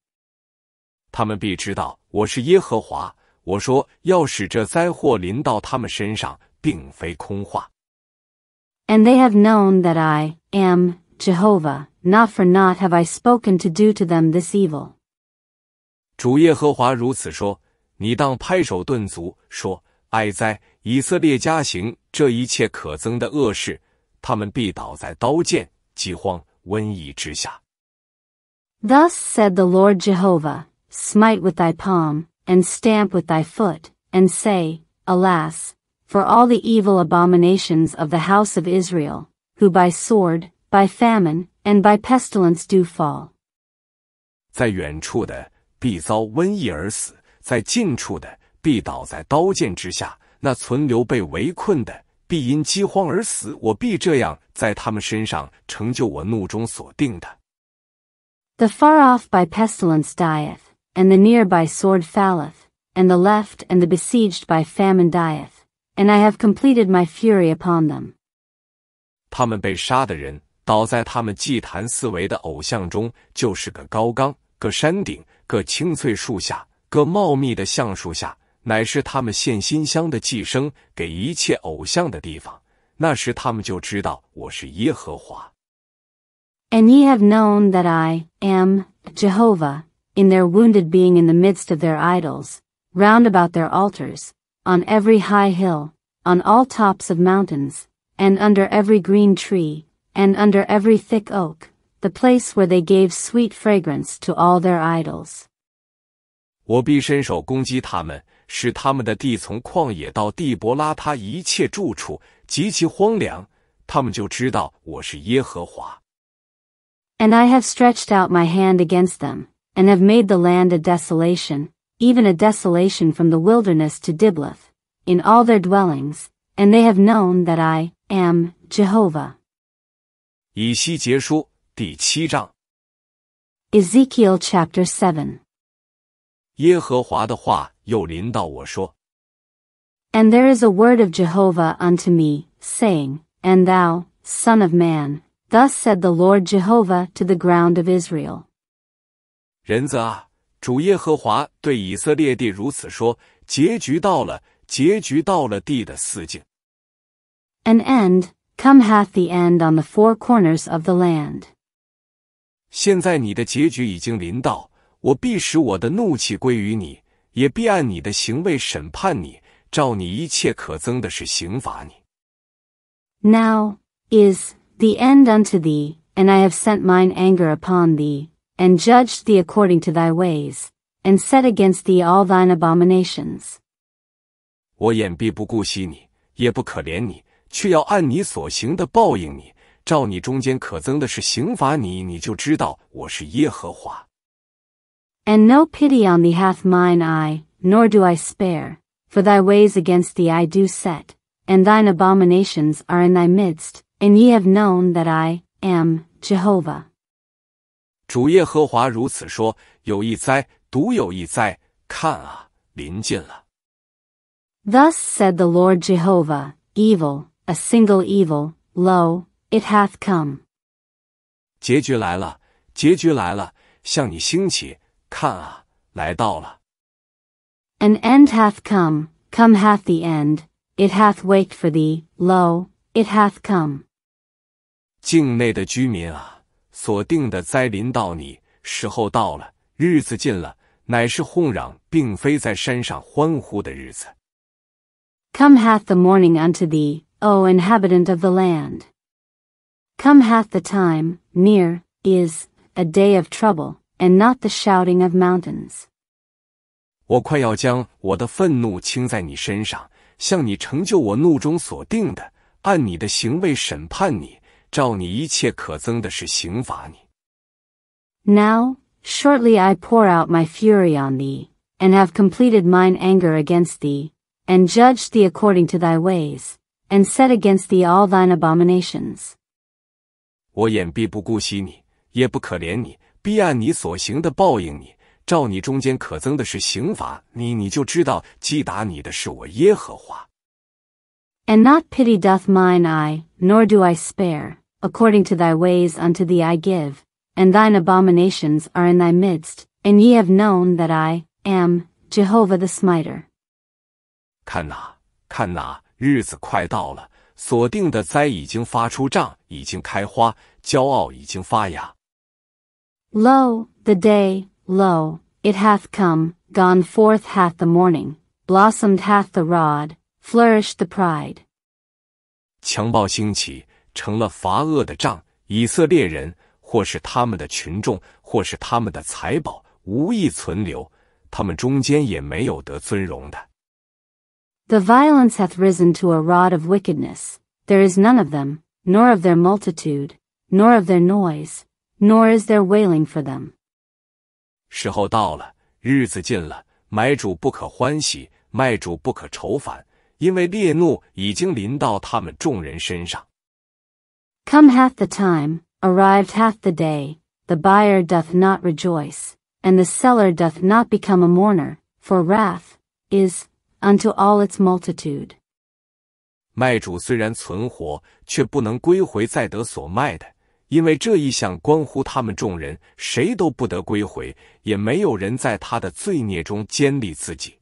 Speaker 1: 他们必知道我是耶和华，我说要使这灾祸临到他们身上，并非空话。
Speaker 2: And they have known that I am Jehovah, not for naught have I spoken to do to them this evil。
Speaker 1: 主耶和华如此说：你当拍手顿足，说：哀哉！以色列家行这一切可憎的恶事，他们必倒在刀剑、饥荒、瘟疫之下。
Speaker 2: Thus said the Lord Jehovah: Smite with thy palm, and stamp with thy foot, and say, Alas! for all the evil abominations of the house of Israel, who by sword, by famine, and by pestilence do fall.
Speaker 1: 在远处的必遭瘟疫而死，在近处的必倒在刀剑之下。那存留被围困的，必因饥荒而死。我必这样在他们身上成就我怒中所定的。
Speaker 2: The far off by pestilence dieth, and the near by sword falleth, and the left and the besieged by famine dieth, and I have completed my fury upon them.
Speaker 1: 他们被杀的人倒在他们祭坛四围的偶像中，就是个高岗，个山顶，个青翠树下，个茂密的橡树下，乃是他们献馨香的寄生给一切偶像的地方。那时他们就知道我是耶和华。
Speaker 2: And ye have known that I am Jehovah in their wounded being in the midst of their idols, round about their altars, on every high hill, on all tops of mountains, and under every green tree, and under every thick oak, the place where they gave sweet fragrance to all their
Speaker 1: idols. 我必伸手攻击他们，使他们的地从旷野到地伯拉他一切住处极其荒凉，他们就知道我是耶和华。
Speaker 2: And I have stretched out my hand against them, and have made the land a desolation, even a desolation from the wilderness to Diblath, in all their dwellings, and they have known that I am Jehovah.
Speaker 1: 以西结书第七章。
Speaker 2: Ezekiel chapter seven。
Speaker 1: 耶和华的话又临到我说
Speaker 2: ：“And there is a word of Jehovah unto me, saying, And thou, son of man, thus said the Lord Jehovah to the ground of Israel。”
Speaker 1: 人子啊，主耶和华对以色列地如此说：“结局到了，结局到了地的四境。
Speaker 2: ”An end. Come hath the end on the four corners of the land.
Speaker 1: 现在你的结局已经临到，我必使我的怒气归于你，也必按你的行为审判你，照你一切可憎的事刑罚你。
Speaker 2: Now is the end unto thee, and I have sent mine anger upon thee, and judged thee according to thy ways, and set against thee all thine abominations.
Speaker 1: 我眼必不顾惜你，也不可怜你，and
Speaker 2: no pity on thee hath mine eye, nor do I spare, for thy ways against thee I do set, and thine abominations are in thy midst, and ye have known that I am Jehovah.
Speaker 1: 主耶和华如此说：有一灾，独有一灾！看啊，临近了。
Speaker 2: Thus said the Lord Jehovah, evil a single evil, lo, it hath come.
Speaker 1: 结局来了，结局来了，向你兴起，看啊，来到了。
Speaker 2: An end hath come, come hath the end, it hath waked for thee, lo, it hath come.
Speaker 1: 境内的居民啊，所定的灾临到你，时候到了，日子近了，乃是哄嚷，并非在山上欢呼的日子。
Speaker 2: Come hath the morning unto thee, O inhabitant of the land. Come hath the time, near, is, a day of trouble, and not the shouting of mountains.
Speaker 1: 我快要将我的愤怒倾在你身上，向你成就我怒中所定的，按你的行为审判你，照你一切可憎的事刑罚
Speaker 2: 你。Now, shortly I pour out my fury on thee, and have completed mine anger against thee, and judged thee according to thy ways, and set against thee all thine abominations.
Speaker 1: 我眼必不顾惜你，也不可怜你，必按你所行的报应你。照你中间可憎的是刑罚你，你就知道击打你的是我耶和华。
Speaker 2: And not pity doth mine eye, nor do I spare. According to thy ways unto thee I give, and thine abominations are in thy midst, and ye have known that I am Jehovah the Smiter.
Speaker 1: 看哪、啊，看哪、啊，日子快到了，锁定的灾已经发出，胀，已经开花，骄傲已经发芽。
Speaker 2: Lo, the day, lo, it hath come; gone forth hath the morning, blossomed hath the rod, flourished the pride。
Speaker 1: 强暴兴起，成了罚恶的杖。以色列人，或是他们的群众，或是他们的财宝，无一存留；他们中间也没有得尊荣的。
Speaker 2: The violence hath risen to a rod of wickedness, there is none of them, nor of their multitude, nor of their noise, nor is there wailing for them.
Speaker 1: 时候到了，日子近了，买主不可欢喜，卖主不可愁烦，因为烈怒已经临到他们众人身上。
Speaker 2: Come hath the time, arrived hath the day, the buyer doth not rejoice, and the seller doth not become a mourner, for wrath is unto all its multitude。
Speaker 1: 卖主虽然存活，却不能归回再得所卖的，因为这一项关乎他们众人，谁都不得归回，也没有人在他的罪孽中坚立自己。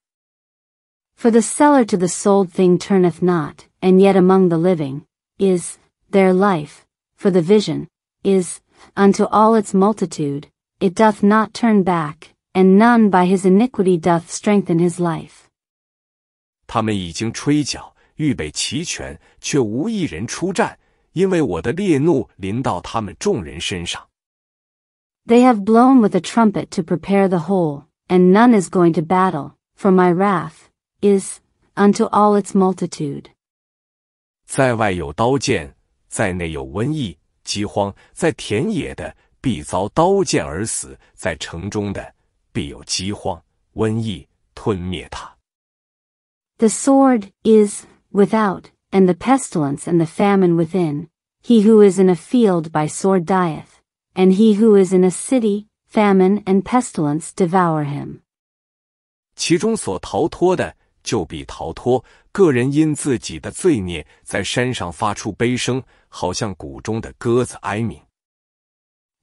Speaker 2: For the seller to the sold thing turneth not, and yet among the living is their life. For the vision is unto all its multitude. It doth not turn back, and none by his iniquity doth strengthen his life.
Speaker 1: 他们已经吹角，预备齐全，却无一人出战，因为我的烈怒临到他们众人身上。
Speaker 2: They have blown with a trumpet to prepare the whole, and none is going to battle, for my wrath is unto all its multitude.
Speaker 1: 在外有刀剑，在内有瘟疫、饥荒。在田野的必遭刀剑而死，在城中的必有饥荒、瘟疫吞灭他。
Speaker 2: The sword is without, and the pestilence and the famine within. He who is in a field by sword dieth, and he who is in a city, famine and pestilence devour him.
Speaker 1: 其中所逃脱的，就必逃脱。个人因自己的罪孽，在山上发出悲声，好像谷中的鸽子哀鸣。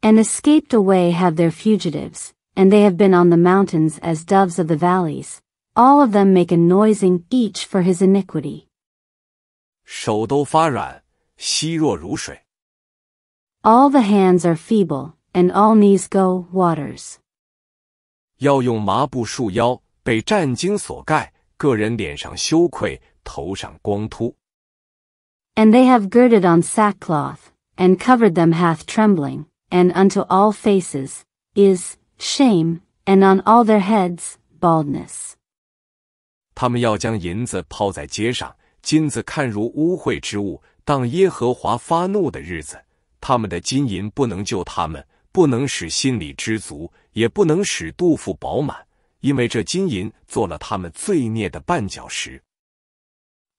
Speaker 2: And escaped away have their fugitives, and they have been on the mountains as doves of the valleys all of them make a noising each for his iniquity. All the hands are feeble, and all knees go waters. and they have girded on sackcloth, and covered them hath trembling, and unto all faces is shame, and on all their heads baldness.
Speaker 1: 他们要将银子抛在街上，金子看如污秽之物。当耶和华发怒的日子，他们的金银不能救他们，不能使心里知足，也不能使肚腹饱满，因为这金银做了他们罪孽的绊脚石。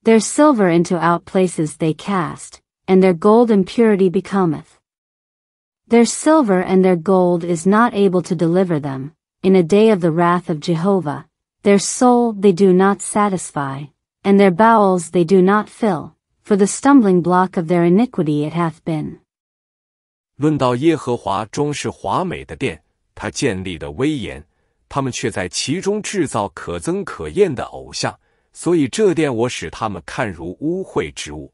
Speaker 2: Their silver into out places they cast, and their gold impurity becometh. Their silver and their gold is not able to deliver them, in a day of the wrath of Jehovah, their soul they do not satisfy, and their bowels they do not fill, for the stumbling block of their iniquity it hath been.
Speaker 1: 论到耶和华终是华美的殿，他建立的威严，他们却在其中制造可憎可厌的偶像，所以这殿我使他们看如污秽之物。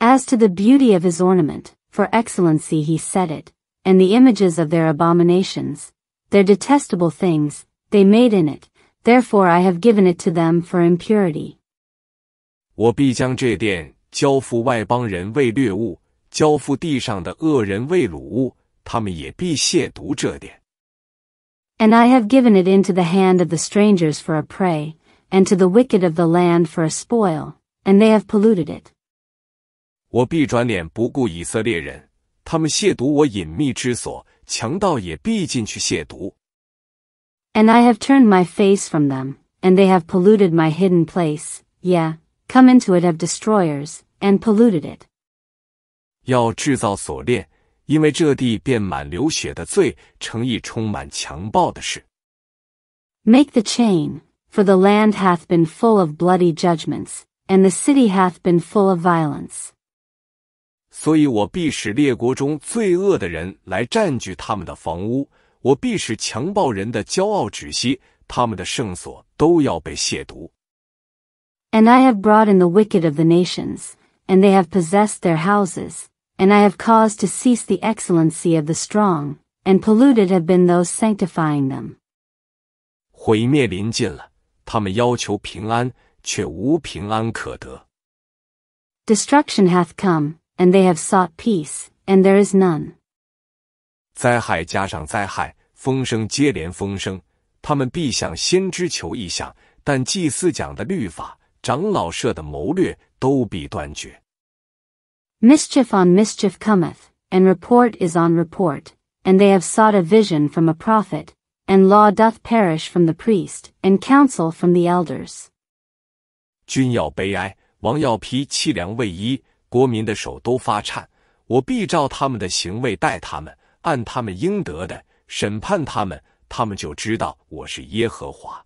Speaker 2: As to the beauty of his ornament, for excellency he set it, and the images of their abominations, their detestable things, they made in it, therefore I have given it to them for impurity.
Speaker 1: 我必将这殿交付外邦人为掠物，交付地上的恶人为掳物，他们也必亵渎这殿。
Speaker 2: And I have given it into the hand of the strangers for a prey, and to the wicked of the land for a spoil, and they have polluted it.
Speaker 1: 我必转脸不顾以色列人，他们亵渎我隐秘之所，强盗也必进去亵渎，
Speaker 2: and I have turned my face from them, and they have polluted my hidden place, yeah, come into it have destroyers, and polluted it. Make the chain, for the land hath been full of bloody judgments, and the city hath been full of violence.
Speaker 1: 所以我必使列国中罪恶的人来占据他们的房屋，and
Speaker 2: I have brought in the wicked of the nations, and they have possessed their houses, and I have caused to cease the excellency of the strong, and polluted have been those sanctifying them.
Speaker 1: 毁灭临近了，他们要求平安，却无平安可得。
Speaker 2: Destruction hath come, and they have sought peace, and there is none.
Speaker 1: 灾害加上灾害，风声接连风声，他们必向先知求异象，但祭司讲的律法，长老设的谋略，都必断绝。
Speaker 2: Mischief on mischief cometh, and report is on report, and they have sought a vision from a prophet, and law doth perish from the priest, and counsel from the elders。
Speaker 1: 君要悲哀，王要披凄凉卫衣，国民的手都发颤，我必照他们的行为待他们。按他们应得的审判他们，他们就知道我是耶和华。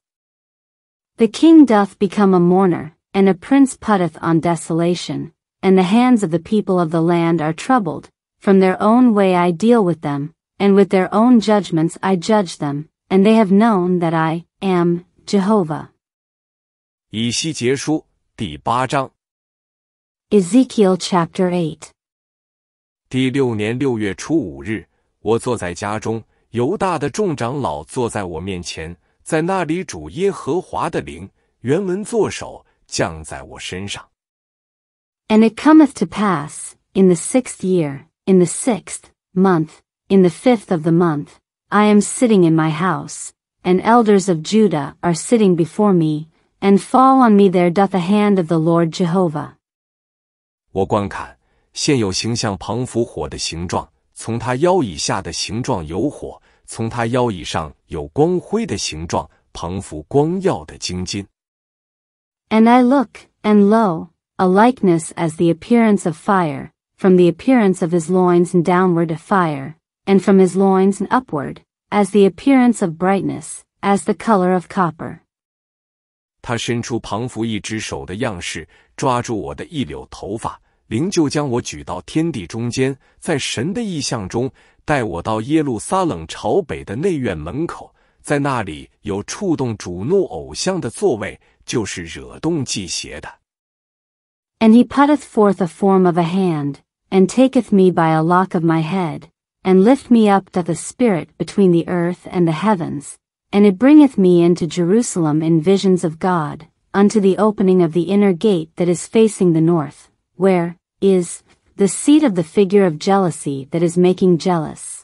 Speaker 2: The king doth become a mourner, and a prince putteth on desolation, and the hands of the people of the land are troubled. From their own way I deal with them, and with their own judgments I judge them, and they have known that I am Jehovah.
Speaker 1: 以西结书第八章。
Speaker 2: Ezekiel chapter eight。
Speaker 1: 第六年六月初五日，我坐在家中，犹大的众长老坐在我面前，在那里主耶和华的灵，原文作手降在我身上。
Speaker 2: And it cometh to pass in the sixth year, in the sixth month, in the fifth of the month, I am sitting in my house, and elders of Judah are sitting before me, and fall on me there doth a hand of the Lord Jehovah.
Speaker 1: 我观看，现有形象庞伏火的形状。and
Speaker 2: I look, and lo, a likeness as the appearance of fire, from the appearance of his loins and downward a fire, and from his loins and upward, as the appearance of brightness, as the color of copper.
Speaker 1: 他伸出庞福一只手的样式，抓住我的一绺头发，灵就将我举到天地中间，在神的意象中带我到耶路撒冷朝北的内院门口，在那里有触动主怒偶像的座位，就是惹动祭邪的。
Speaker 2: And he putteth forth a form of a hand, and taketh me by a lock of my head, and lift me up doth a spirit between the earth and the heavens, and it bringeth me into Jerusalem in visions of God, unto the opening of the inner gate that is facing the north, where, Is the seat of the figure of jealousy that is making jealous?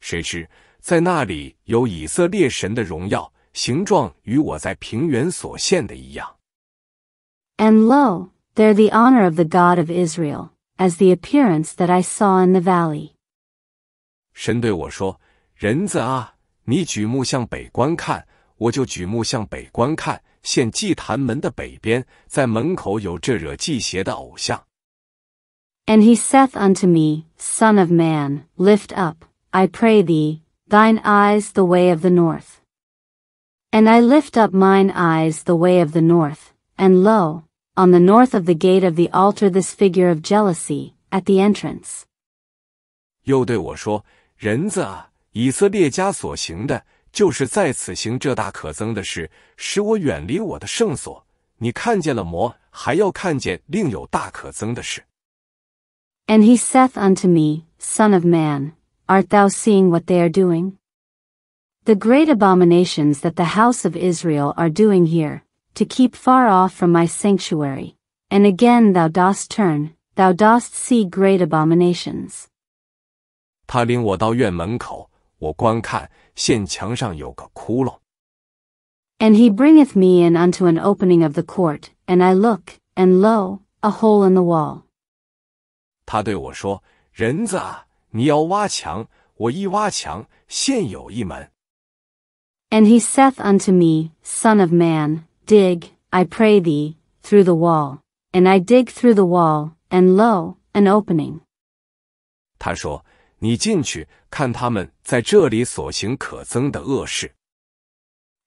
Speaker 1: 谁知在那里有以色列神的荣耀，形状与我在平原所现的一样。
Speaker 2: And lo, there the honor of the God of Israel, as the appearance that I saw in the valley.
Speaker 1: 神对我说：“人子啊，你举目向北观看，我就举目向北观看。现祭坛门的北边，在门口有这惹忌邪的偶像。”
Speaker 2: And he saith unto me, Son of man, lift up, I pray thee, thine eyes the way of the north. And I lift up mine eyes the way of the north, and lo, on the north of the gate of the altar this figure of jealousy, at the entrance. And he saith unto me, Son of man, art thou seeing what they are doing? The great abominations that the house of Israel are doing here, to keep far off from my sanctuary. And again thou dost turn, thou dost see great abominations.
Speaker 1: 他领我到院门口，我观看，现墙上有个窟窿。
Speaker 2: And he bringeth me in unto an opening of the court, and I look, and lo, a hole in the wall. And he saith unto me, Son of man, dig, I pray thee, through the wall. And I dig through the wall, and lo, an opening.
Speaker 1: 他说：“你进去看他们在这里所行可憎的恶事。”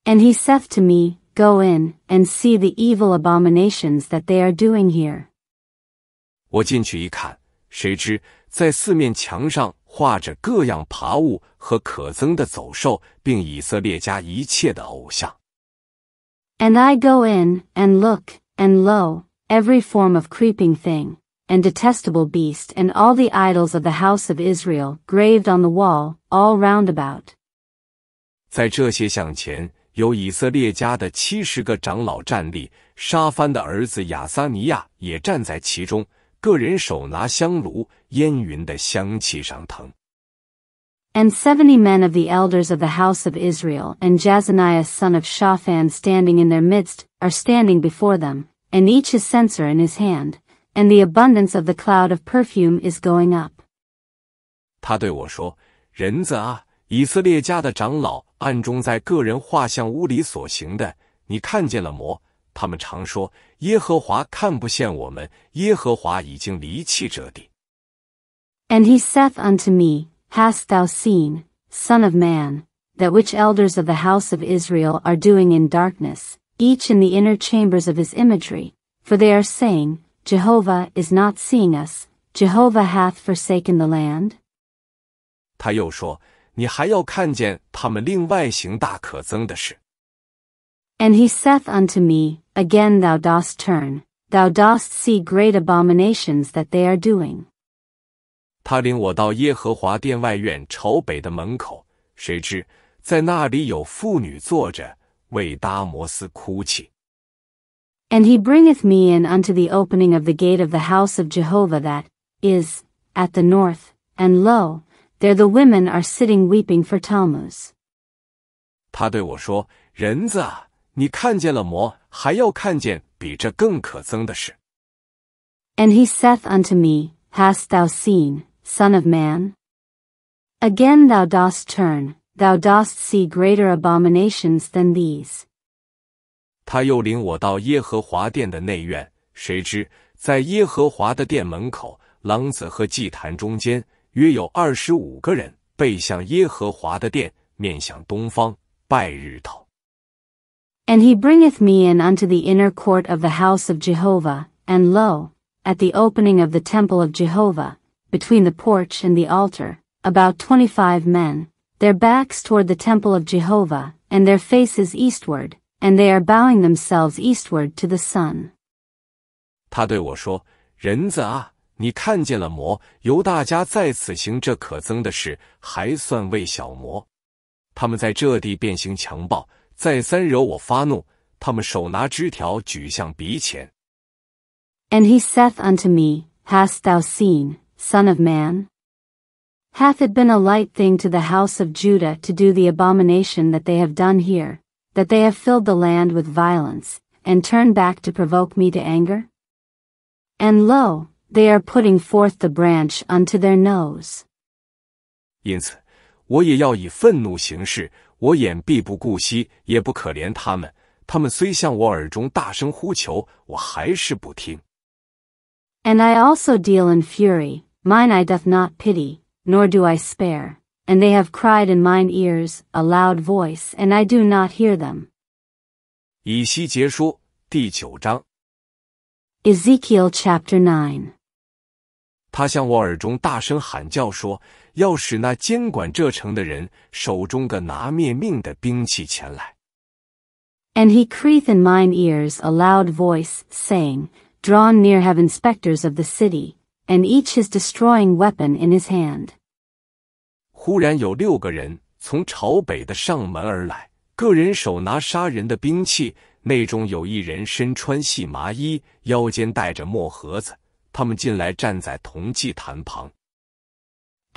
Speaker 2: And he saith to me, Go in and see the evil abominations that they are doing here.
Speaker 1: 我进去一看，谁知，在四面墙上画着各样爬物和可憎的走兽，并以色列家一切的偶像。
Speaker 2: And I go in and look, and lo, every form of creeping thing and detestable beast and all the idols of the house of Israel graved on the wall all round about.
Speaker 1: 在这些像前，有以色列家的七十个长老站立，沙番的儿子亚撒尼亚也站在其中。个人手拿香炉，烟云的香气上腾。
Speaker 2: And seventy men of the elders of the house of Israel and Jazaniah son of Shaphan standing in their midst, are standing before them, and each his censer in his hand, and the abundance of the cloud of perfume is going up.
Speaker 1: 他对我说：“人子啊，以色列家的长老暗中在个人画像屋里所行的，你看见了么？他们常说：“耶和华看不见我们，耶和华已经离弃这地。”
Speaker 2: And he saith unto me, Hast thou seen, Son of man, that which elders of the house of Israel are doing in darkness, each in the inner chambers of his imagery? For they are saying, Jehovah is not seeing us, Jehovah hath forsaken the land. And he saith unto me, again thou dost turn, thou dost see great abominations that they are doing.
Speaker 1: 他领我到耶和华殿外院朝北的门口，谁知在那里有妇女坐着，为达摩斯哭泣。
Speaker 2: And he bringeth me in unto the opening of the gate of the house of Jehovah that is at the north, and lo, there the women are sitting weeping for Tammuz.
Speaker 1: 他对我说：“人子啊，你看见了魔，还要看见比这更可憎的事。
Speaker 2: And he saith unto me, Hast thou seen, son of man, again thou dost turn, thou dost see greater abominations than these。
Speaker 1: 他又领我到耶和华殿的内院，谁知在耶和华的殿门口，狼子和祭坛中间，约有二十五个人背向耶和华的殿，面向东方拜日头。
Speaker 2: And he bringeth me in unto the inner court of the house of Jehovah, and lo, at the opening of the temple of Jehovah, between the porch and the altar, about twenty-five men, their backs toward the temple of Jehovah, and their faces eastward, and they are bowing themselves eastward to the sun.
Speaker 1: 他对我说：“人子啊，你看见了魔，由大家在此行这可憎的事，还算为小魔。他们在这地变形强暴，再三惹我发怒。他们手拿枝条举向鼻前。
Speaker 2: And he saith unto me, Hast thou seen, Son of man? Hath it been a light thing to the house of Judah to do the abomination that they have done here, that they have filled the land with violence, and turned back to provoke me to anger? And lo, they are putting forth the branch unto their
Speaker 1: nose. 因此，我也要以愤怒行事，我眼必不顾惜，也不可怜他们。他们虽向我耳中大声呼求，我还是不听。
Speaker 2: And I also deal in fury, mine I doth not pity, nor do I spare. And they have cried in mine ears a loud voice, and I do not hear them.
Speaker 1: 以西结书第九章。
Speaker 2: Ezekiel chapter nine。
Speaker 1: 他向我耳中大声喊叫说：“要使那监管这城的人手中个拿灭命的兵器前来。
Speaker 2: And he c r e e t h in mine ears a loud voice, saying, Drawn near have inspectors of the city, and each his destroying weapon
Speaker 1: in his hand. 忽然有六个人从朝北的上门而来，个人手拿杀人的兵器，内中有一人身穿细麻衣，腰间带着墨盒子。他们进来，站在铜祭坛旁。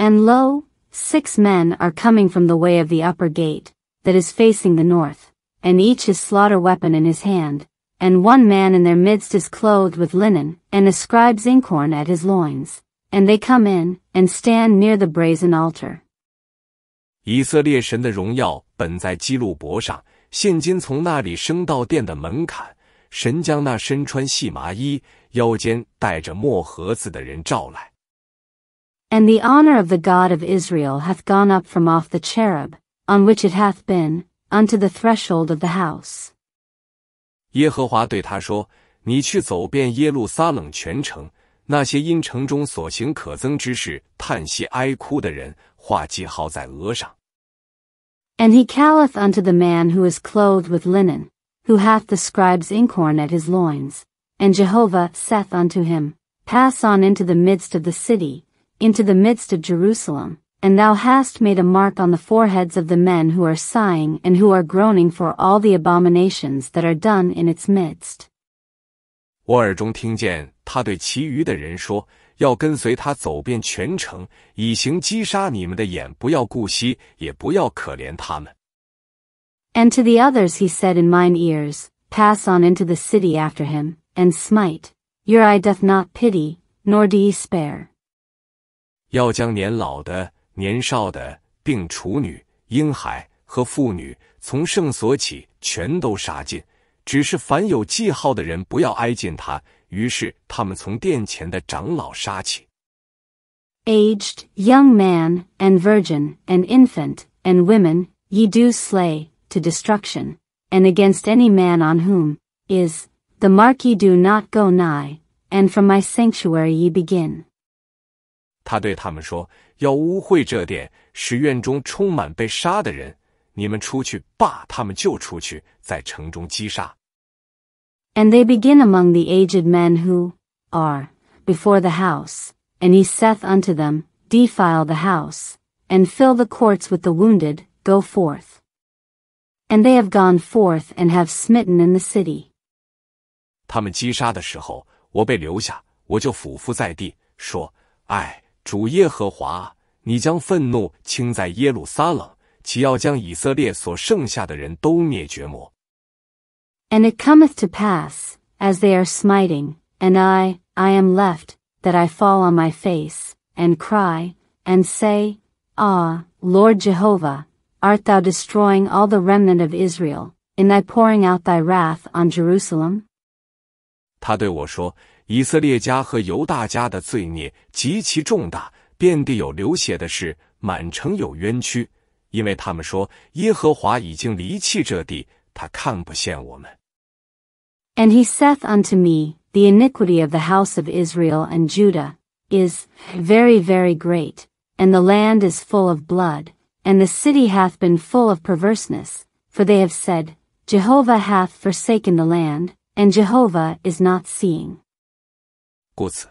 Speaker 2: And lo, six men are coming from the way of the upper gate, that is facing the north, and each his slaughter weapon in his hand, and one man in their midst is clothed with linen, and ascribes inkhorn at his loins, and they come in, and stand near the brazen altar.
Speaker 1: 以色列神的荣耀本在基路伯上，现今从那里升到殿的门槛。神将那身穿细麻衣、腰间带着墨盒子的人召来。
Speaker 2: and the honour of the God of Israel hath gone up from off the cherub, on which it hath been, unto the threshold of the house.
Speaker 1: 耶和华对他说：“你去走遍耶路撒冷全城，那些因城中所行可憎之事叹息哀哭的人，画记号在额上。”
Speaker 2: And he calleth unto the man who is clothed with linen, who hath the scribe's inkhorn at his loins, and Jehovah saith unto him, Pass on into the midst of the city, into the midst of Jerusalem, and thou hast made a mark on the foreheads of the men who are sighing and who are groaning for all the abominations that are done in its midst.
Speaker 1: 我耳中听见他对其余的人说：“要跟随他走遍全城，以行击杀你们的眼，不要顾惜，也不要可怜他们。”
Speaker 2: And to the others he said in mine ears, Pass on into the city after him, and smite. Your eye doth not pity, nor do ye spare.
Speaker 1: 要将年老的、年少的、并处女、婴孩和妇女，从圣所起，全都杀尽。只是凡有记号的人，不要挨近他。于是他们从殿前的长老杀起。
Speaker 2: Aged, young man, and virgin, and infant, and women, ye do slay, to destruction, and against any man on whom is the mark ye do not go nigh, and from my sanctuary ye begin.
Speaker 1: 他对他们说：“要污秽这殿，使院中充满被杀的人。你们出去罢，他们就出去，在城中击杀。”
Speaker 2: And they begin among the aged men who are before the house, and he saith unto them, Defile the house, and fill the courts with the wounded, go forth. And they have gone forth and have smitten in the city.
Speaker 1: 主耶和华，你将愤怒倾在耶路撒冷，其要将以色列所剩下的人都灭绝么？”
Speaker 2: And it cometh to pass, as they are smiting, and I, I am left, that I fall on my face, and cry, and say, Ah, Lord Jehovah, art thou destroying all the remnant of Israel, in thy pouring out thy wrath on Jerusalem?
Speaker 1: 他对我说：“以色列家和犹大家的罪孽极其重大，遍地有流血的事，满城有冤屈，因为他们说耶和华已经离弃这地，他看不见我们。
Speaker 2: And he saith unto me, The iniquity of the house of Israel and Judah is very, very great, and the land is full of blood, and the city hath been full of perverseness, for they have said, Jehovah hath forsaken the land, and Jehovah is not seeing.
Speaker 1: 故此，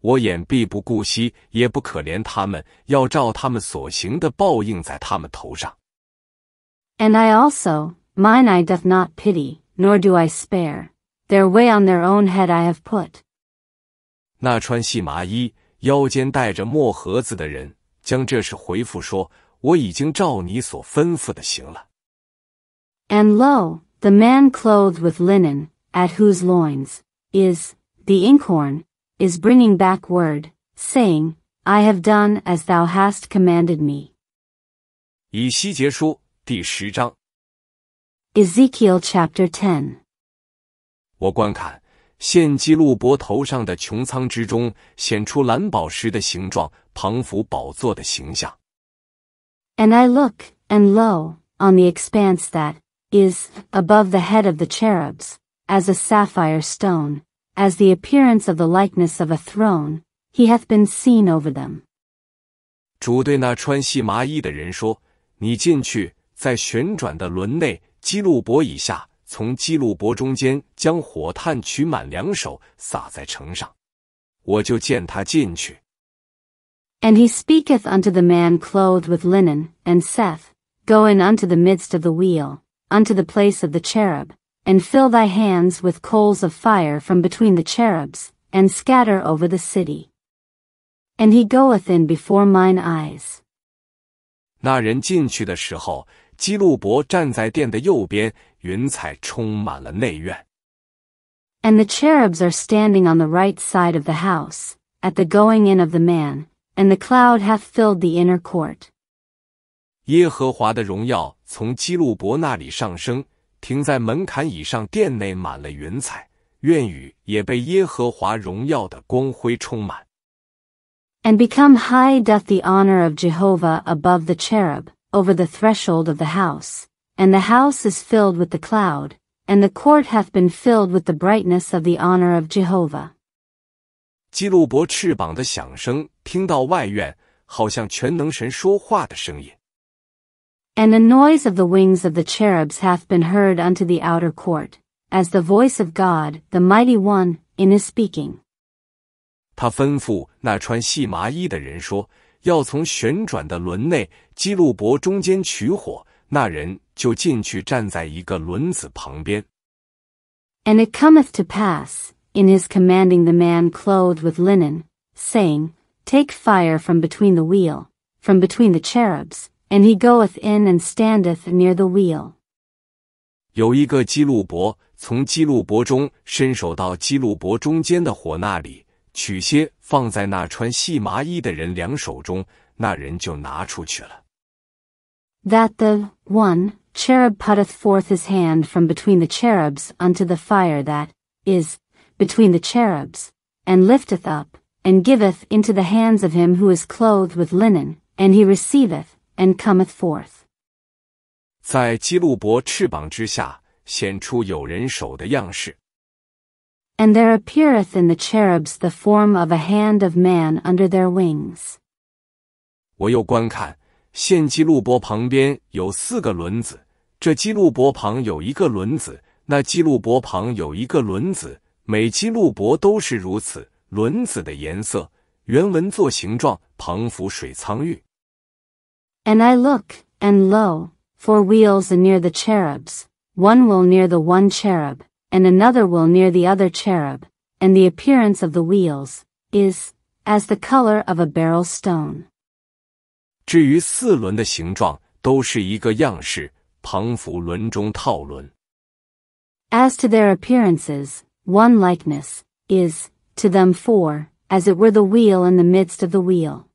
Speaker 1: 我眼必不顾惜，也不可怜他们，要照他们所行的报应在他们头上。
Speaker 2: And I also, mine I doth not pity, nor do I spare. Their way on their own head I have put.
Speaker 1: 那穿细麻衣、腰间带着墨盒子的人，将这事回复说：“我已经照你所吩咐的行了。”
Speaker 2: And lo, the man clothed with linen, at whose loins is the inkhorn, is bringing back word, saying, I have done as thou hast commanded me.
Speaker 1: 以西结书第十章
Speaker 2: Ezekiel chapter 10
Speaker 1: 我观看，现基路伯头上的穹苍之中显出蓝宝石的形状，庞幅宝座的形象。
Speaker 2: And I look, and lo, on the expanse that is above the head of the cherubs, as a sapphire stone, as the appearance of the likeness of a throne, he hath been seen over them.
Speaker 1: 主对那穿细麻衣的人说：“你进去，在旋转的轮内，基路伯以下，从基路伯中间将火炭取满两手，撒在城上。我就见他进去。”
Speaker 2: And he speaketh unto the man clothed with linen, and saith, Go in unto the midst of the wheel, unto the place of the cherub, and fill thy hands with coals of fire from between the cherubs, and scatter over the city. And he goeth in before mine eyes.
Speaker 1: 那人进去的时候，基路伯站在殿的右边，云彩充满了内院。
Speaker 2: And the cherubs are standing on the right side of the house, at the going in of the man, and the cloud hath filled the inner court.
Speaker 1: 耶和华的荣耀从基路伯那里上升，停在门槛以上殿内满了云彩，愿语也被耶和华荣耀的光辉充满。
Speaker 2: And become high doth the honor of Jehovah above the cherub, over the threshold of the house. And the house is filled with the cloud, and the court hath been filled with the brightness of the honor of Jehovah.
Speaker 1: 基路伯翅膀的响声，听到外院，好像全能神说话的声音。
Speaker 2: and the noise of the wings of the cherubs hath been heard unto the outer court, as the voice of God, the mighty one, in his speaking.
Speaker 1: 他吩咐那穿细麻衣的人说：“要从旋转的轮内基路伯中间取火。”那人就进去站在一个轮子旁边。
Speaker 2: And it cometh to pass, in his commanding the man clothed with linen, saying, Take fire from between the wheel, from between the cherubs, and he goeth in and standeth near the wheel.
Speaker 1: 有一个基路伯从基路伯中伸手到基路伯中间的火那里，取些放在那穿细麻衣的人两手中，那人就拿出去了。
Speaker 2: That the one cherub putteth forth his hand from between the cherubs unto the fire that is between the cherubs, and lifteth up, and giveth into the hands of him who is clothed with linen, and he receiveth, and cometh forth. forth。
Speaker 1: 在基路伯翅膀之下显出有人手的样式。
Speaker 2: And there appeareth in the cherubs the form of a hand of man under their wings. wings。
Speaker 1: 我又观看，现基路伯旁边有四个轮子，这基路伯旁有一个轮子，那基路伯旁有一个轮子，每基路伯都是如此。轮子的颜色，原文作形状，旁浮水苍玉。
Speaker 2: and I look, and lo, four wheels are near the cherubs, one wheel near the one cherub, and another wheel near the other cherub, and the appearance of the wheels, is, as the color of a barrel stone. As to their appearances, one likeness, is, to them four, as it were the wheel in the midst of the wheel.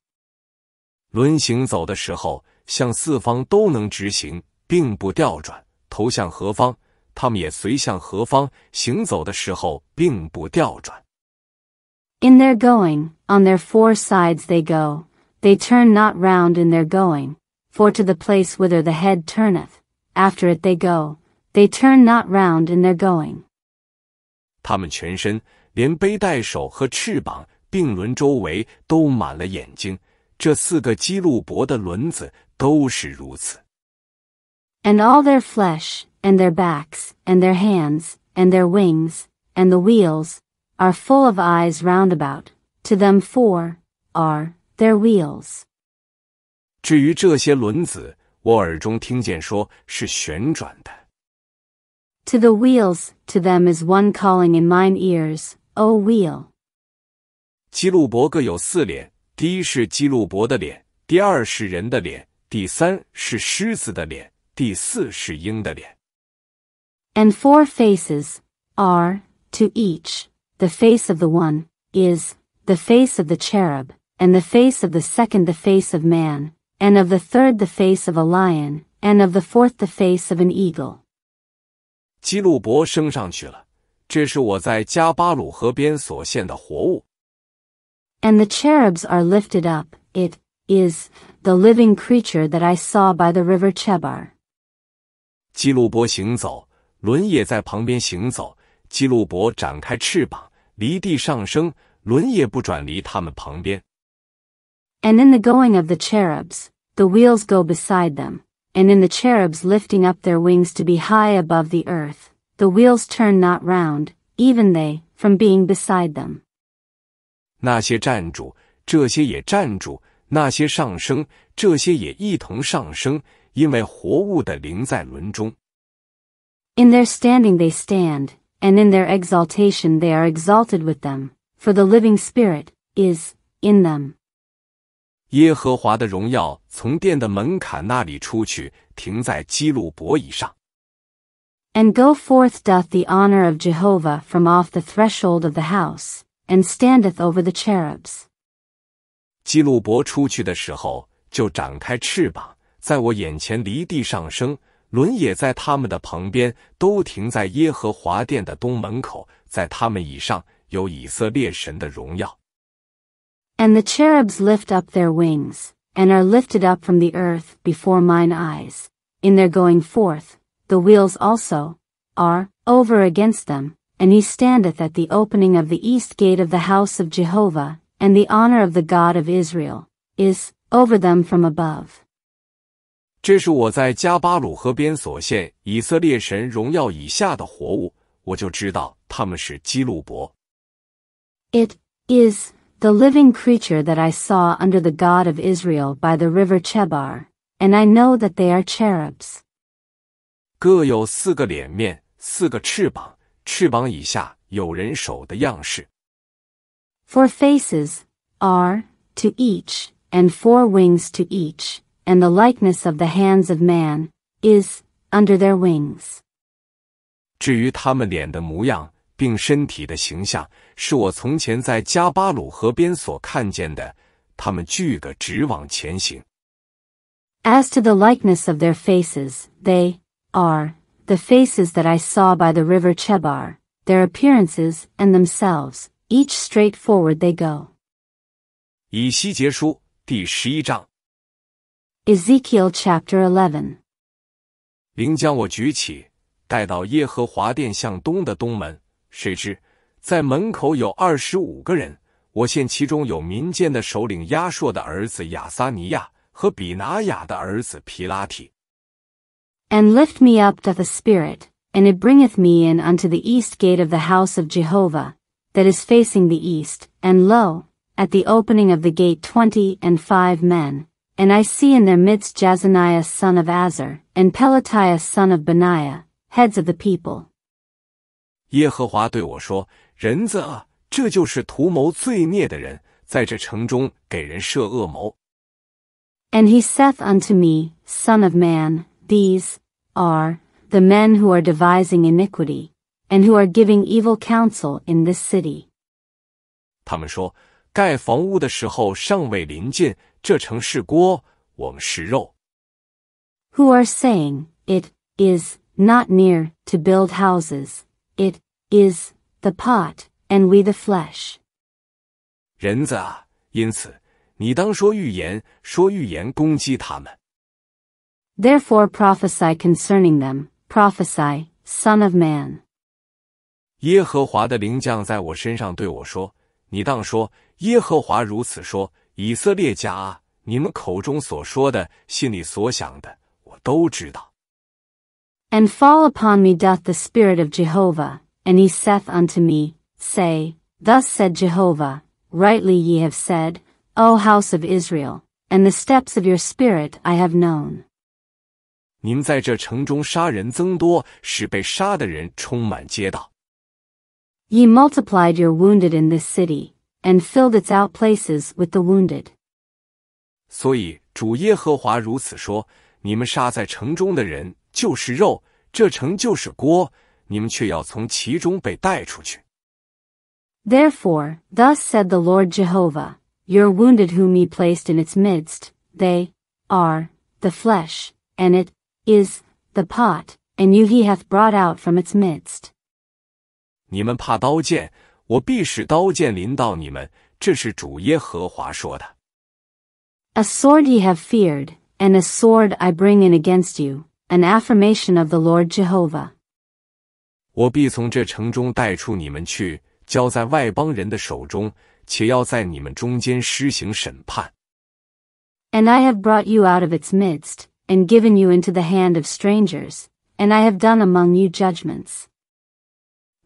Speaker 1: 轮行走的时候，向四方都能直行，并不调转；头向何方，他们也随向何方行走的时候，并不调转。
Speaker 2: In their going, on their four sides they go; they turn not round in their going. For to the place whither the head turneth, after it they go; they turn not round in their going.
Speaker 1: 他们全身，连背、带手和翅膀，并轮周围都满了眼睛。这四个基路伯的轮子都是如此。
Speaker 2: And all their flesh, and their backs, and their hands, and their wings, and the wheels, are full of eyes round about. To them four are their wheels.
Speaker 1: 至于这些轮子，我耳中听见说是旋转的。
Speaker 2: To the wheels, to them is one calling in mine ears, O wheel.
Speaker 1: 基路伯各有四脸。第一是基路伯的脸，第二是人的脸，第三是狮子的脸，第四是鹰的脸。
Speaker 2: And four faces are to each. The face of the one is the face of the cherub, and the face of the second the face of man, and of the third the face of a lion, and of the fourth the face of an eagle.
Speaker 1: 基路伯升上去了，这是我在加巴鲁河边所见的活物。
Speaker 2: and the cherubs are lifted up, it is the living creature that I saw by the river Chebar.
Speaker 1: 基路伯行走，轮也在旁边行走。基路伯展开翅膀，离地上升，轮也不转离他们旁边。
Speaker 2: And in the going of the cherubs, the wheels go beside them, and in the cherubs lifting up their wings to be high above the earth, the wheels turn not round, even they, from being beside them.
Speaker 1: 那些站住，这些也站住；那些上升，这些也一同上升，因为活物的灵在轮中。
Speaker 2: In their standing they stand, and in their exaltation they are exalted with them, for the living spirit is in them.
Speaker 1: 耶和华的荣耀从殿的门槛那里出去，停在基路伯以上。
Speaker 2: And go forth doth the honor of Jehovah from off the threshold of the house and standeth over the cherubs. cherubs。
Speaker 1: 基路伯出去的时候，就展开翅膀，在我眼前离地上升。轮也在他们的旁边，都停在耶和华殿的东门口。在他们以上，有以色列神的荣耀。
Speaker 2: And the cherubs lift up their wings, and are lifted up from the earth before mine eyes. In their going forth, the wheels also are over against them, and he standeth at the opening of the east gate of the house of Jehovah, and the honor of the God of Israel is over them from above.
Speaker 1: 这是我在加巴鲁河边所献以色列神荣耀以下的活物，我就知道他们是基路伯。
Speaker 2: It is the living creature that I saw under the God of Israel by the river Chebar, and I know that they are cherubs.
Speaker 1: 各有四个脸面，四个翅膀。翅膀以下有人手的样式。
Speaker 2: Four faces are to each, and four wings to each, and the likeness of the hands of man is under their
Speaker 1: wings.
Speaker 2: As to the likeness of their faces, they are the faces that I saw by the river Chebar, their appearances and themselves, each straightforward they go. Ezekiel chapter eleven。
Speaker 1: 灵将我举起，带到耶和华殿向东的东门。谁知在门口有二十五个人，我见其中有民间的首领亚硕的儿子亚撒尼亚和比拿雅的儿子皮拉提。
Speaker 2: and lift me up doth a spirit, and it bringeth me in unto the east gate of the house of Jehovah, that is facing the east, and lo, at the opening of the gate twenty and five men, and I see in their midst Jazaniah son of Azar, and Pelatiah son of Benaiah, heads of the people.
Speaker 1: 耶和华对我说：“人子啊，这就是图谋罪孽的人，在这城中给人设恶谋。”
Speaker 2: And he saith unto me, Son of man, these are the men who are devising iniquity and who are giving evil counsel in this city.
Speaker 1: 他们说，盖房屋的时候尚未临近，这城是锅，我们是肉。
Speaker 2: Who are saying it is not near to build houses? It is the pot, and we the flesh.
Speaker 1: 人子啊，因此你当说预言，说预言攻击他们。
Speaker 2: Therefore prophesy concerning them, prophesy, son of man.
Speaker 1: 耶和华的灵降在我身上，对我说：“你当说，耶和华如此说：以色列家啊，你们口中所说的，心里所想的，我都知道。” And
Speaker 2: fall upon me doth the spirit of Jehovah, and he saith unto me, Say, Thus said Jehovah, Rightly ye have said, O house of Israel, and the steps of your spirit I have known.
Speaker 1: 您在这城中杀人增多，使被杀的人充满街道。
Speaker 2: Ye multiplied your wounded in this city, and filled its out places with the wounded.
Speaker 1: 所以主耶和华如此说：你们杀在城中的人就是肉，这城就是锅，你们却要从其中被带出去。
Speaker 2: Therefore, thus said the Lord Jehovah, your wounded whom ye placed in its midst, they are the flesh, and it is the pot, and you he hath brought out from its midst.
Speaker 1: 你们怕刀剑，我必使刀剑临到你们。这是主耶和华说的。
Speaker 2: A sword ye have feared, and a sword I bring in against you, an affirmation of the Lord Jehovah.
Speaker 1: 我必从这城中带出你们去，交在外邦人的手中，且要在你们中间施行审判。
Speaker 2: And I have brought you out of its midst, and given you into the hand of strangers, and I have done among you judgments.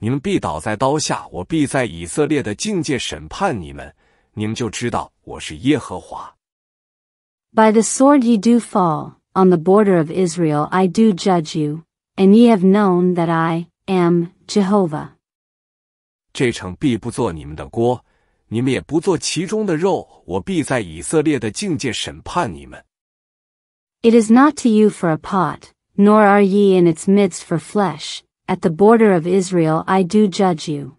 Speaker 1: 你们必倒在刀下，我必在以色列的境界审判你们，你们就知道我是耶和华。
Speaker 2: By the sword ye do fall, on the border of Israel I do judge you, and ye have known that I am Jehovah.
Speaker 1: 这城必不做你们的锅，你们也不做其中的肉，我必在以色列的境界审判你们。
Speaker 2: it is not to you for a pot, nor are ye in its midst for flesh, at the border of Israel I do judge you.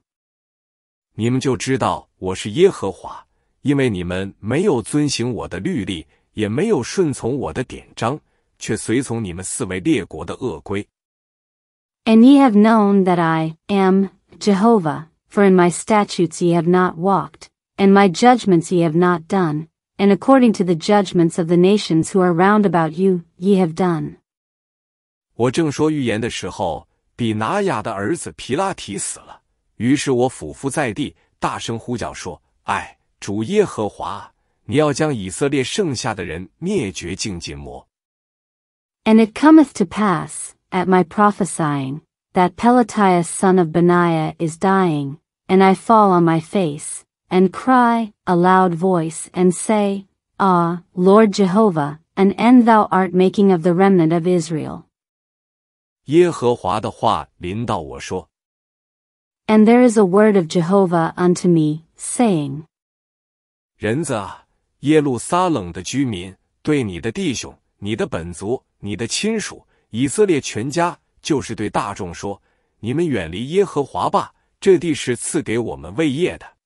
Speaker 1: 你们就知道我是耶和华，因为你们没有遵行我的律例，也没有顺从我的典章，却随从你们四为列国的恶规。
Speaker 2: And ye have known that I am Jehovah, for in my statutes ye have not walked, and my judgments ye have not done, and according to the judgments of the nations who are round about you, ye have done.
Speaker 1: 我正说预言的时候，比拿雅的儿子皮拉提死了。于是我俯伏在地，大声呼叫说：“哎，主耶和华，你要将以色列剩下的人灭绝尽尽魔。”
Speaker 2: And it cometh to pass, at my prophesying, that Pelatiah son of Benaiah is dying, and I fall on my face, and cry, a loud voice, and say, Ah, Lord Jehovah, an end thou art making of the remnant of Israel.
Speaker 1: 耶和华的话临到我说
Speaker 2: ，And there is a word of Jehovah unto me, saying，
Speaker 1: 人子啊，耶路撒冷的居民，对你的弟兄、你的本族、你的亲属、以色列全家，就是对大众说：你们远离耶和华吧，这地是赐给我们为业的。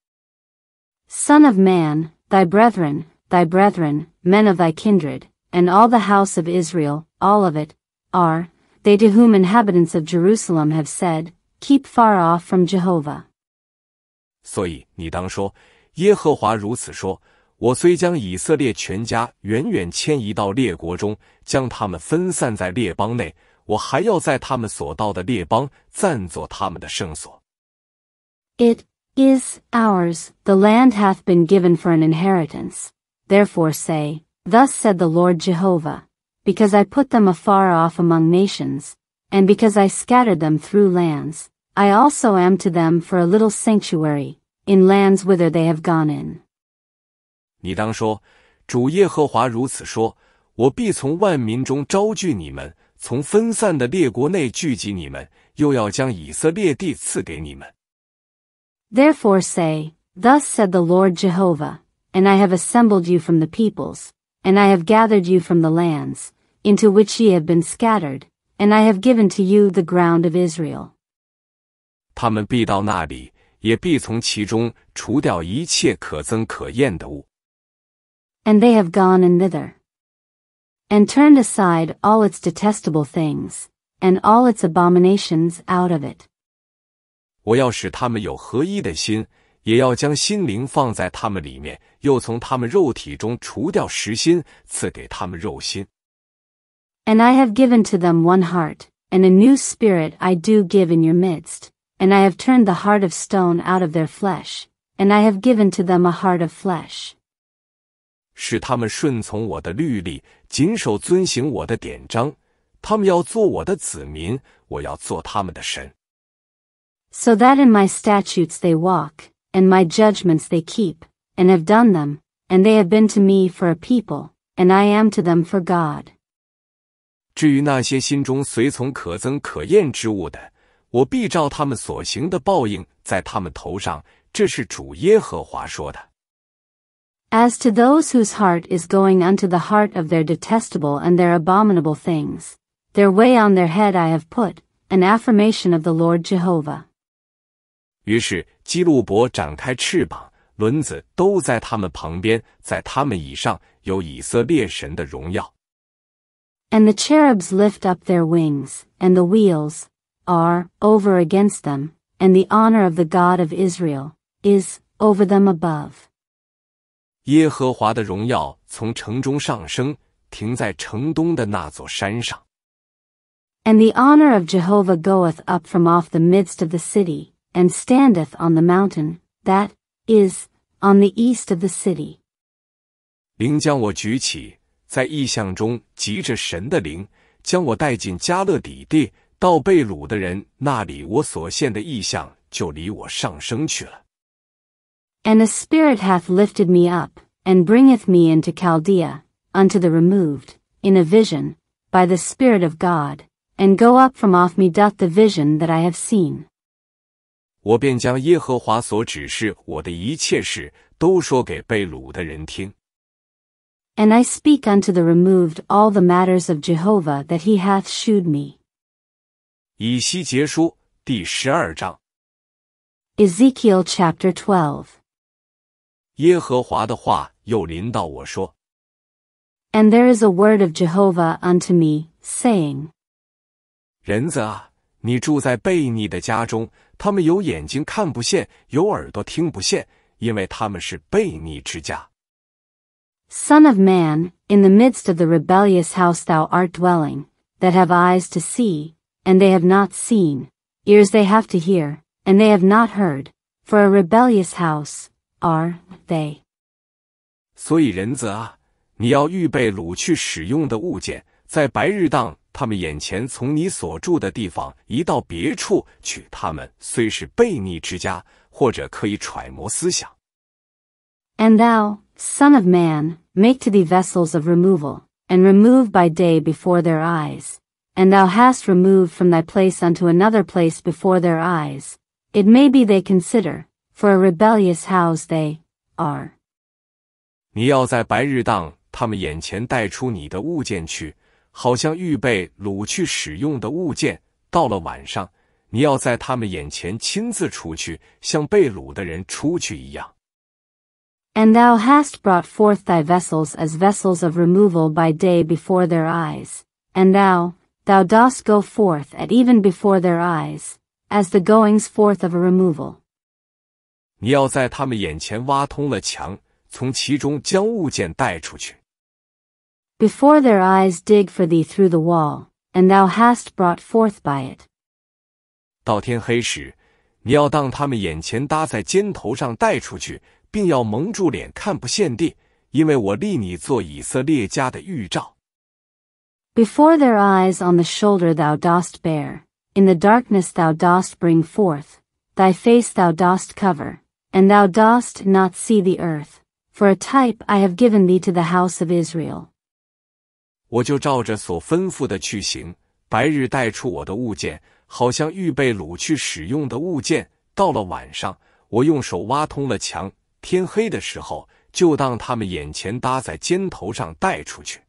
Speaker 2: Son of man, thy brethren, thy brethren, men of thy kindred, and all the house of Israel, all of it, are, they to whom inhabitants of Jerusalem have said, Keep far off from Jehovah.
Speaker 1: 所以你当说，耶和华如此说：我虽将以色列全家远远迁移到列国中，将他们分散在列邦内，我还要在他们所到的列邦赞作他们的圣所。
Speaker 2: It is ours, the land hath been given for an inheritance. Therefore say, Thus said the Lord Jehovah, because I put them afar off among nations, and because I scattered them through lands, I also am to them for a little sanctuary, in lands whither they have gone in.
Speaker 1: 你当说，主耶和华如此说：我必从万民中招聚你们，从分散的列国内聚集你们，又要将以色列地赐给你们。
Speaker 2: Therefore say, Thus said the Lord Jehovah, and I have assembled you from the peoples, and I have gathered you from the lands, into which ye have been scattered, and I have given to you the ground of Israel.
Speaker 1: 他们必到那里，也必从其中除掉一切可憎可厌的物。
Speaker 2: And they have gone and thither, and turned aside all its detestable things, and all its abominations out of it.
Speaker 1: 我要使他们有合一的心，也要将心灵放在他们里面，又从他们肉体中除掉实心，赐给他们肉心。
Speaker 2: And I have given to them one heart and a new spirit I do give in your midst. And I have turned the heart of stone out of their flesh, and I have given to them a heart of flesh.
Speaker 1: 使他们顺从我的律例，谨守遵行我的典章。他们要做我的子民，我要做他们的神。
Speaker 2: So that in my statutes they walk, and my judgments they keep, and have done them, and they have been to me for a people, and I am to them for God.
Speaker 1: 至于那些心中随从可憎可厌之物的，我必照他们所行的报应在他们头上，这是主耶和华说的。
Speaker 2: As to those whose heart is going unto the heart of their detestable and their abominable things, their way on their head I have put, an affirmation of the Lord Jehovah.
Speaker 1: 于是基路伯展开翅膀，轮子都在他们旁边，在他们以上有以色列神的荣耀。
Speaker 2: And the cherubs lift up their wings, and the wheels are over against them, and the honor of the God of Israel is over them above.
Speaker 1: 耶和华的荣耀从城中上升，停在城东的那座山上。
Speaker 2: And the honor of Jehovah goeth up from off the midst of the city, and standeth on the mountain, that is, on the east of the city.
Speaker 1: 灵将我举起，在异象中急着神的灵，将我带进加勒底地，到被掳的人那里，我所现的异象就离我上升去了。
Speaker 2: And a spirit hath lifted me up, and bringeth me into Chaldea, unto the removed, in a vision, by the Spirit of God, and go up from off me doth the vision that I have seen.
Speaker 1: 我便将耶和华所指示我的一切事都说给被掳的人听。
Speaker 2: And I speak unto the removed all the matters of Jehovah that he hath shewed me.
Speaker 1: 以西结书第十二章。
Speaker 2: Ezekiel chapter twelve。
Speaker 1: 耶和华的话又临到我说。
Speaker 2: And there is a word of Jehovah unto me, saying.
Speaker 1: 人子啊，你住在悖逆的家中，他们有眼睛看不见，有耳朵听不见，因为他们是悖逆之家。
Speaker 2: Son of man, in the midst of the rebellious house thou art dwelling, that have eyes to see, and they have not seen, ears they have to hear, and they have not heard, for a rebellious house are they.
Speaker 1: 所以人子啊，你要预备掳去使用的物件，在白日当他们眼前从你所住的地方移到别处去。他们虽是悖逆之家，或者可以揣摩思想。
Speaker 2: And thou, son of man, make to thee vessels of removal, and remove by day before their eyes. And thou hast removed from thy place unto another place before their eyes. It may be they consider, for a rebellious house they are.
Speaker 1: 你要在白日当他们眼前带出你的物件去。好像预备掳去使用的物件，到了晚上，你要在他们眼前亲自出去，像被掳的人出去一样。
Speaker 2: And thou hast brought forth thy vessels as vessels of removal by day before their eyes, and thou thou dost go forth at even before their eyes as the goings forth of a removal.
Speaker 1: 你要在他们眼前挖通了墙，从其中将物件带出去。
Speaker 2: Before their eyes dig for thee through the wall, and thou hast brought forth by
Speaker 1: it. 到天黑时，你要当他们眼前搭在肩头上带出去，并要蒙住脸看不见地，因为我立你做以色列家的预兆。
Speaker 2: Before their eyes on the shoulder thou dost bear, in the darkness thou dost bring forth, thy face thou dost cover, and thou dost not see the earth, for a type I have given thee to the house of Israel.
Speaker 1: 我就照着所吩咐的去行。白日带出我的物件，好像预备掳去使用的物件。到了晚上，我用手挖通了墙，天黑的时候，就当他们眼前搭在肩头上带出去。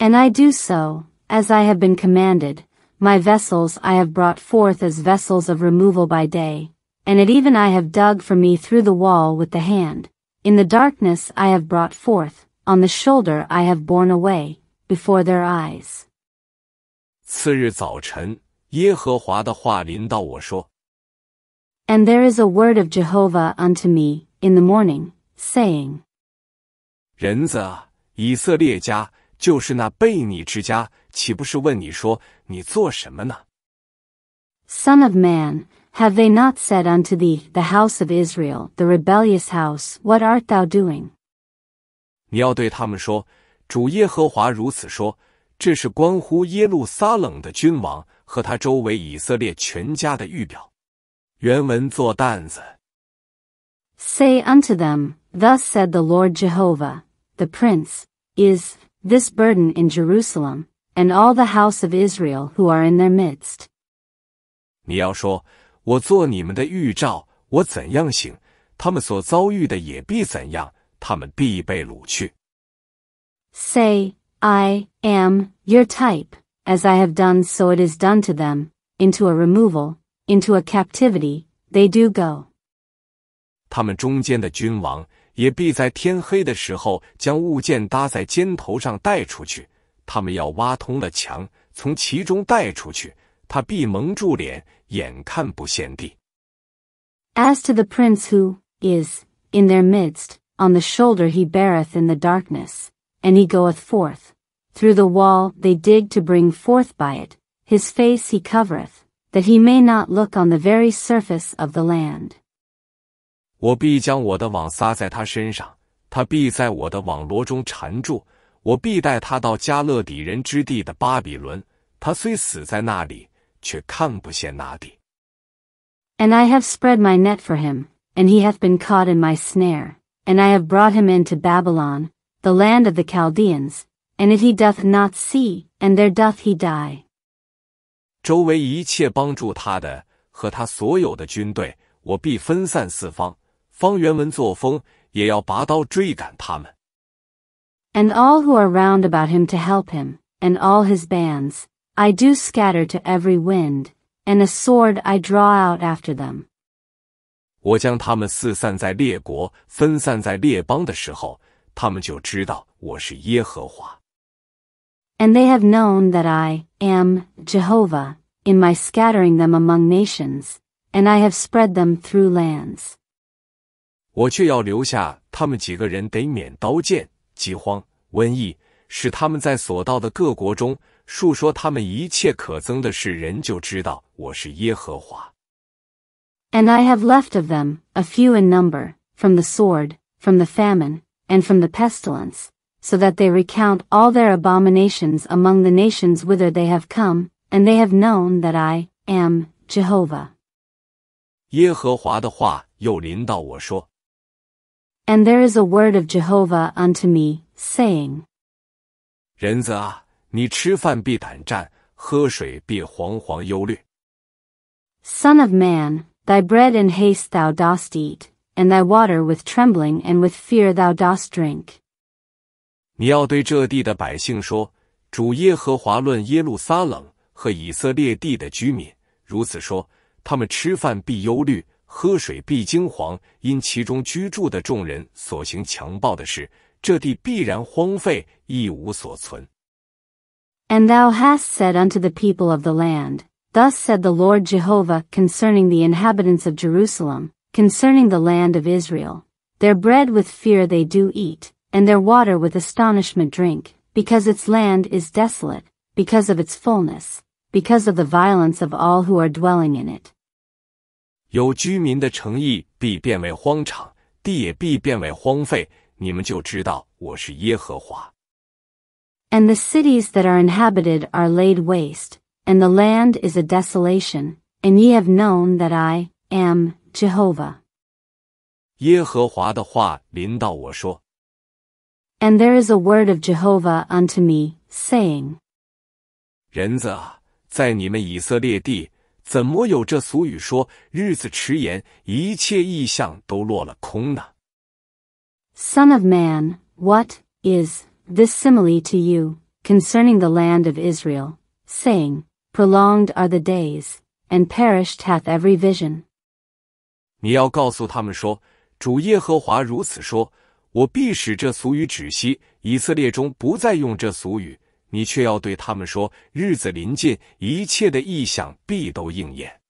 Speaker 2: And I do so, as I have been commanded. My vessels I have brought forth as vessels of removal by day, and it even I have dug for me through the wall with the hand. In the darkness I have brought forth on the shoulder I have borne away, before their eyes.
Speaker 1: 次日早晨，耶和华的话临到我说
Speaker 2: ：“And there is a word of Jehovah unto me in the morning, saying，
Speaker 1: 人子啊，以色列家，就是那悖逆之家，岂不是问你说你做什么呢
Speaker 2: ？”Son of man, have they not said unto thee, the house of Israel, the rebellious house, what art thou doing?
Speaker 1: 你要对他们说：“主耶和华如此说，这是关乎耶路撒冷的君王和他周围以色列全家的预表。”原文做担子。
Speaker 2: Say unto them, Thus said the Lord Jehovah, The prince is this burden in Jerusalem, and all the house of Israel who are in their midst.
Speaker 1: 你要说：“我做你们的预兆，我怎样行，他们所遭遇的也必怎样。”他们必被掳去。
Speaker 2: Say, I am your type, as I have done, so it is done to them, into a removal, into a captivity, they do go.
Speaker 1: 他们中间的君王也必在天黑的时候将物件搭在肩头上带出去，他们要挖通了墙，从其中带出去，他必蒙住脸，眼看不见地。
Speaker 2: As to the prince who is in their midst, on the shoulder he beareth in the darkness, and he goeth forth. Through the wall they dig to bring forth by it, his face he covereth, that he may not look on the very surface of the land.
Speaker 1: 我必将我的网撒在他身上，他必在我的网罗中缠住。我必带他到加勒底人之地的巴比伦，他虽死在那里，却看不见那地。
Speaker 2: And I have spread my net for him, and he hath been caught in my snare and I have brought him into Babylon, the land of the Chaldeans, and if he doth not see, and there doth he die.
Speaker 1: 周围一切帮助他的和他所有的军队，我必分散四方。方元文作风也要拔刀追赶他们。
Speaker 2: And all who are round about him to help him, and all his bands, I do scatter to every wind, and a sword I draw out after them.
Speaker 1: 我将他们四散在列国，分散在列邦的时候，他们就知道我是耶和华。
Speaker 2: And they have known that I am Jehovah in my scattering them among nations, and I have spread them through lands.
Speaker 1: 我却要留下他们几个人，得免刀剑、饥荒、瘟疫，使他们在所到的各国中述说他们一切可憎的事，人就知道我是耶和华。
Speaker 2: And I have left of them, a few in number, from the sword, from the famine, and from the pestilence, so that they recount all their abominations among the nations whither they have come, and they have known that I am Jehovah.
Speaker 1: 耶和华的话又临到我说
Speaker 2: ：“And there is a word of Jehovah unto me, saying,
Speaker 1: 人子啊，你吃饭必胆战，喝水必惶惶忧虑。”
Speaker 2: Son of man, Thy bread in haste thou dost eat, and thy water with trembling and with fear thou dost drink.
Speaker 1: And
Speaker 2: thou hast said unto the people of the land. Thus said the Lord Jehovah concerning the inhabitants of Jerusalem, concerning the land of Israel. Their bread with fear they do eat, and their water with astonishment drink, because its land is desolate, because of its fullness, because of the violence of all who are dwelling in it.
Speaker 1: 有居民的诚意必变为荒场，地也必变为荒废，你们就知道我是耶和华。
Speaker 2: And the cities that are inhabited are laid waste, and the land is a desolation, and ye have known that I am Jehovah.
Speaker 1: 耶和华的话临到我说。
Speaker 2: And there is a word of Jehovah unto me, saying, of man, what is this simile to you concerning the land of Israel, saying, prolonged are the days, and perished hath every vision.
Speaker 1: 你要告诉他们说，主耶和华如此说：我必使这俗语止息，以色列中不再用这俗语。你却要对他们说：日子临近，一切的意想必都应验。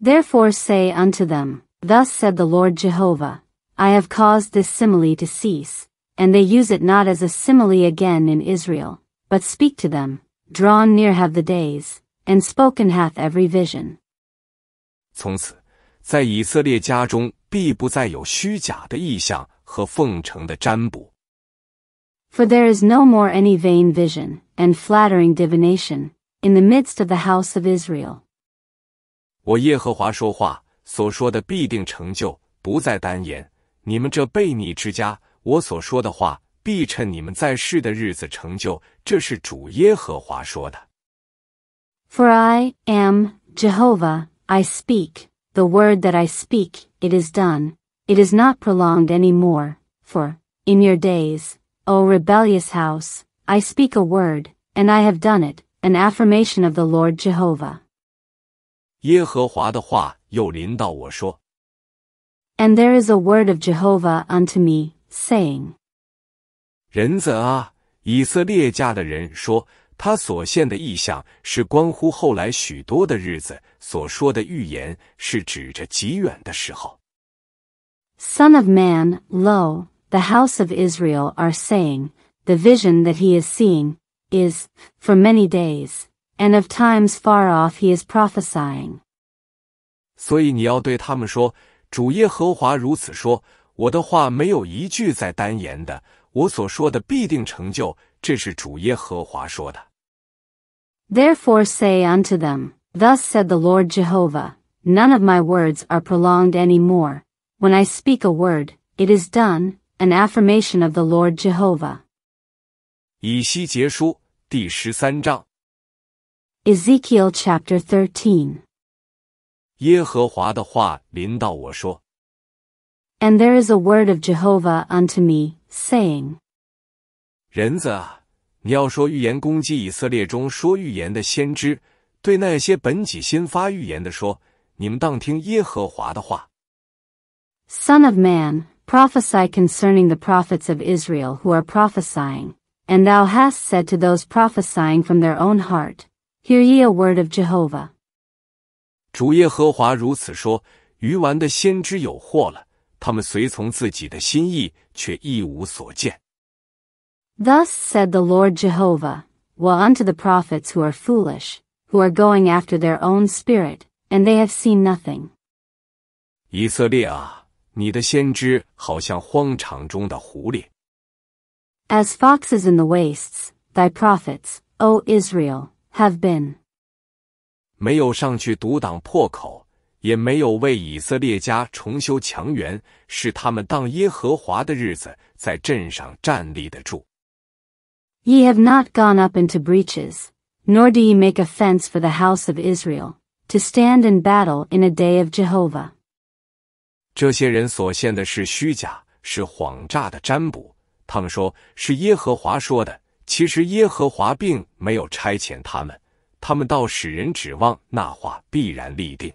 Speaker 2: Therefore say unto them, Thus said the Lord Jehovah, I have caused this simile to cease, and they use it not as a simile again in Israel, but speak to them, drawn near have the days, and spoken hath every vision.
Speaker 1: 从此，在以色列家中必不再有虚假的意象和奉承的占卜。
Speaker 2: For there is no more any vain vision and flattering divination in the midst of the house of Israel.
Speaker 1: 我耶和华说话所说的必定成就，不再单言。你们这悖逆之家，我所说的话必趁你们在世的日子成就。这是主耶和华说的。
Speaker 2: For I am Jehovah, I speak the word that I speak. It is done. It is not prolonged any more. For in your days, O rebellious house, I speak a word, and I have done it, an affirmation of the Lord Jehovah.
Speaker 1: 耶和华的话又临到我说。
Speaker 2: And there is a word of Jehovah unto me, saying.
Speaker 1: 人子啊，以色列家的人说，他所现的意象是关乎后来许多的日子，所说的预言是指着极远的时候。
Speaker 2: Son of man, lo, the house of Israel are saying, the vision that he is seeing is for many days and of times far off. He is prophesying.
Speaker 1: 所以你要对他们说，主耶和华如此说：我的话没有一句在单言的。我所说的必定成就，这是主耶和华说的。
Speaker 2: Therefore say unto them, Thus said the Lord Jehovah, None of my words are prolonged any more. When I speak a word, it is done, an affirmation of the Lord Jehovah.
Speaker 1: 以西结书第十三章。
Speaker 2: Ezekiel chapter thirteen.
Speaker 1: 耶和华的话临到我说。
Speaker 2: And there is a word of Jehovah unto me, saying.
Speaker 1: 人子啊，你要说预言攻击以色列中说预言的先知，对那些本己心发预言的说：你们当听耶和华的话。
Speaker 2: Son of man, prophesy concerning the prophets of Israel who are prophesying, and thou hast said to those prophesying from their own heart, Hear ye a word of Jehovah.
Speaker 1: 主耶和华如此说：愚顽的先知有祸了，他们随从自己的心意。却一无所见。
Speaker 2: Thus said the Lord Jehovah, Well unto the prophets who are foolish, who are going after their own spirit, and they have seen nothing.
Speaker 1: 以色列啊，你的先知好像荒场中的狐狸。
Speaker 2: As foxes in the wastes, thy prophets, O Israel, have been.
Speaker 1: 也没有为以色列家重修墙垣，使他们当耶和华的日子，在镇上站立得住。
Speaker 2: Ye have not gone up into breaches, nor do ye make a fence for the house of Israel to stand in battle in a day of Jehovah。
Speaker 1: 这些人所献的是虚假、是谎诈的占卜。他们说是耶和华说的，其实耶和华并没有差遣他们，他们倒使人指望那话必然立定。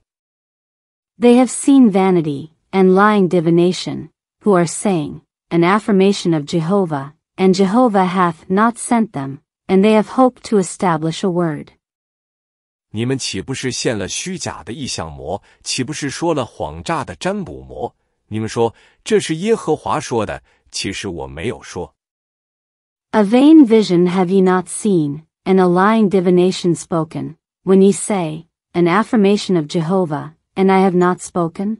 Speaker 2: They have seen vanity, and lying divination, who are saying, an affirmation of Jehovah, and Jehovah hath not sent them, and they have hoped to establish a word.
Speaker 1: 你们岂不是现了虚假的意象魔？岂不是说了谎诈的占卜魔？你们说这是耶和华说的，其实我没有说。
Speaker 2: A vain vision have ye not seen, and a lying divination spoken, when ye say, an affirmation of Jehovah, and I have not spoken?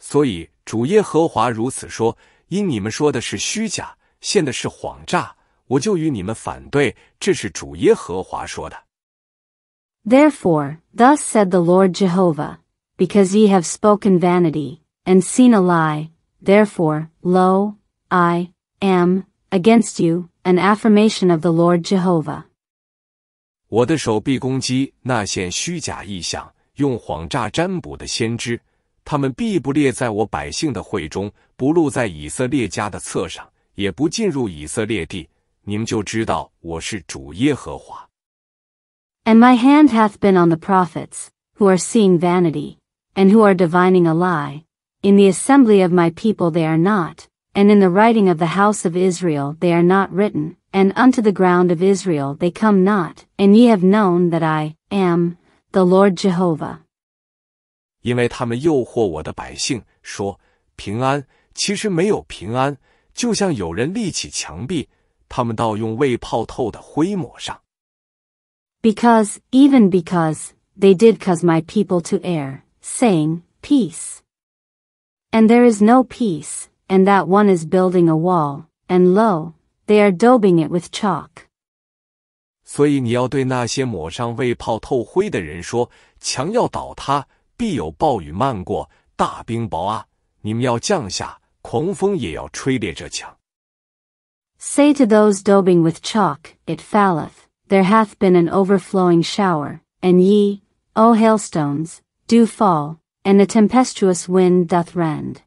Speaker 1: 所以主耶和华如此说：因你们说的是虚假，现的是谎诈，我就与你们反对。这是主耶和华说的。
Speaker 2: Therefore, thus said the Lord Jehovah, because ye have spoken vanity and seen a lie. Therefore, lo, I am against you, an affirmation of the Lord Jehovah.
Speaker 1: 我的手臂攻击那显虚假意象。and
Speaker 2: my hand hath been on the prophets, who are seeing vanity, and who are divining a lie. In the assembly of my people they are not, and in the writing of the house of Israel they are not written, and unto the ground of Israel they come not, and ye have known that I am the Lord Jehovah.
Speaker 1: 因为他们诱惑我的百姓，说平安，其实没有平安，就像有人立起墙壁，他们倒用未泡透的灰抹上。
Speaker 2: Because even because they did cause my people to err, saying peace, and there is no peace, and that one is building a wall, and lo, they are daubing it with chalk.
Speaker 1: 所以你要对那些抹上未泡透灰的人说：墙要倒塌，必有暴雨漫过，大冰雹啊！你们要降下，狂风也要吹裂这墙。
Speaker 2: Say to those daubing with chalk, It falleth, there hath been an overflowing shower, and ye, O hailstones, do fall, and a tempestuous wind doth rend.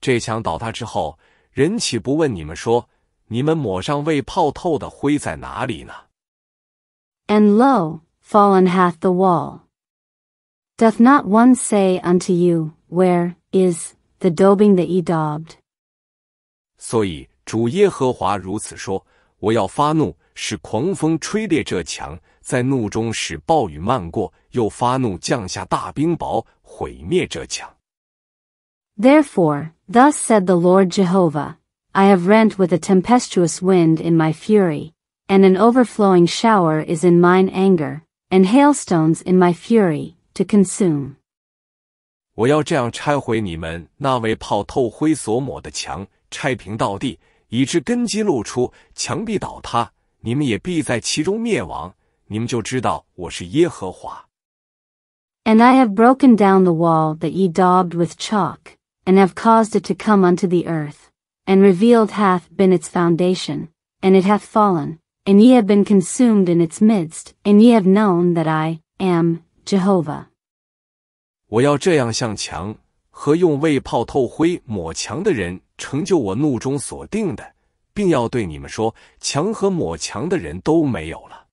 Speaker 1: 这墙倒塌之后，人岂不问你们说？你们抹上未泡透的灰在哪里呢
Speaker 2: ？And lo, fallen hath the wall. Doth not one say unto you, Where is the daubing that ye daubed?
Speaker 1: 所以主耶和华如此说：我要发怒，使狂风吹裂这墙，在怒中使暴雨漫过，又发怒降下大冰雹，毁灭这墙。
Speaker 2: Therefore, thus said the Lord Jehovah. I have rent with a tempestuous wind in my fury, and an overflowing shower is in mine anger, and hailstones in my fury, to consume.
Speaker 1: 我要这样拆毁你们那为炮透灰所抹的墙，拆平到地，以致根基露出，墙壁倒塌，你们也必在其中灭亡。你们就知道我是耶和华。
Speaker 2: And I have broken down the wall that ye daubed with chalk, and have caused it to come unto the earth and revealed hath been its foundation, and it hath fallen, and ye have been consumed in its midst, and ye have known that I am Jehovah.
Speaker 1: 我要这样向强和用为炮透灰抹强的人成就我怒中所定的，并要对你们说，强和抹强的人都没有了。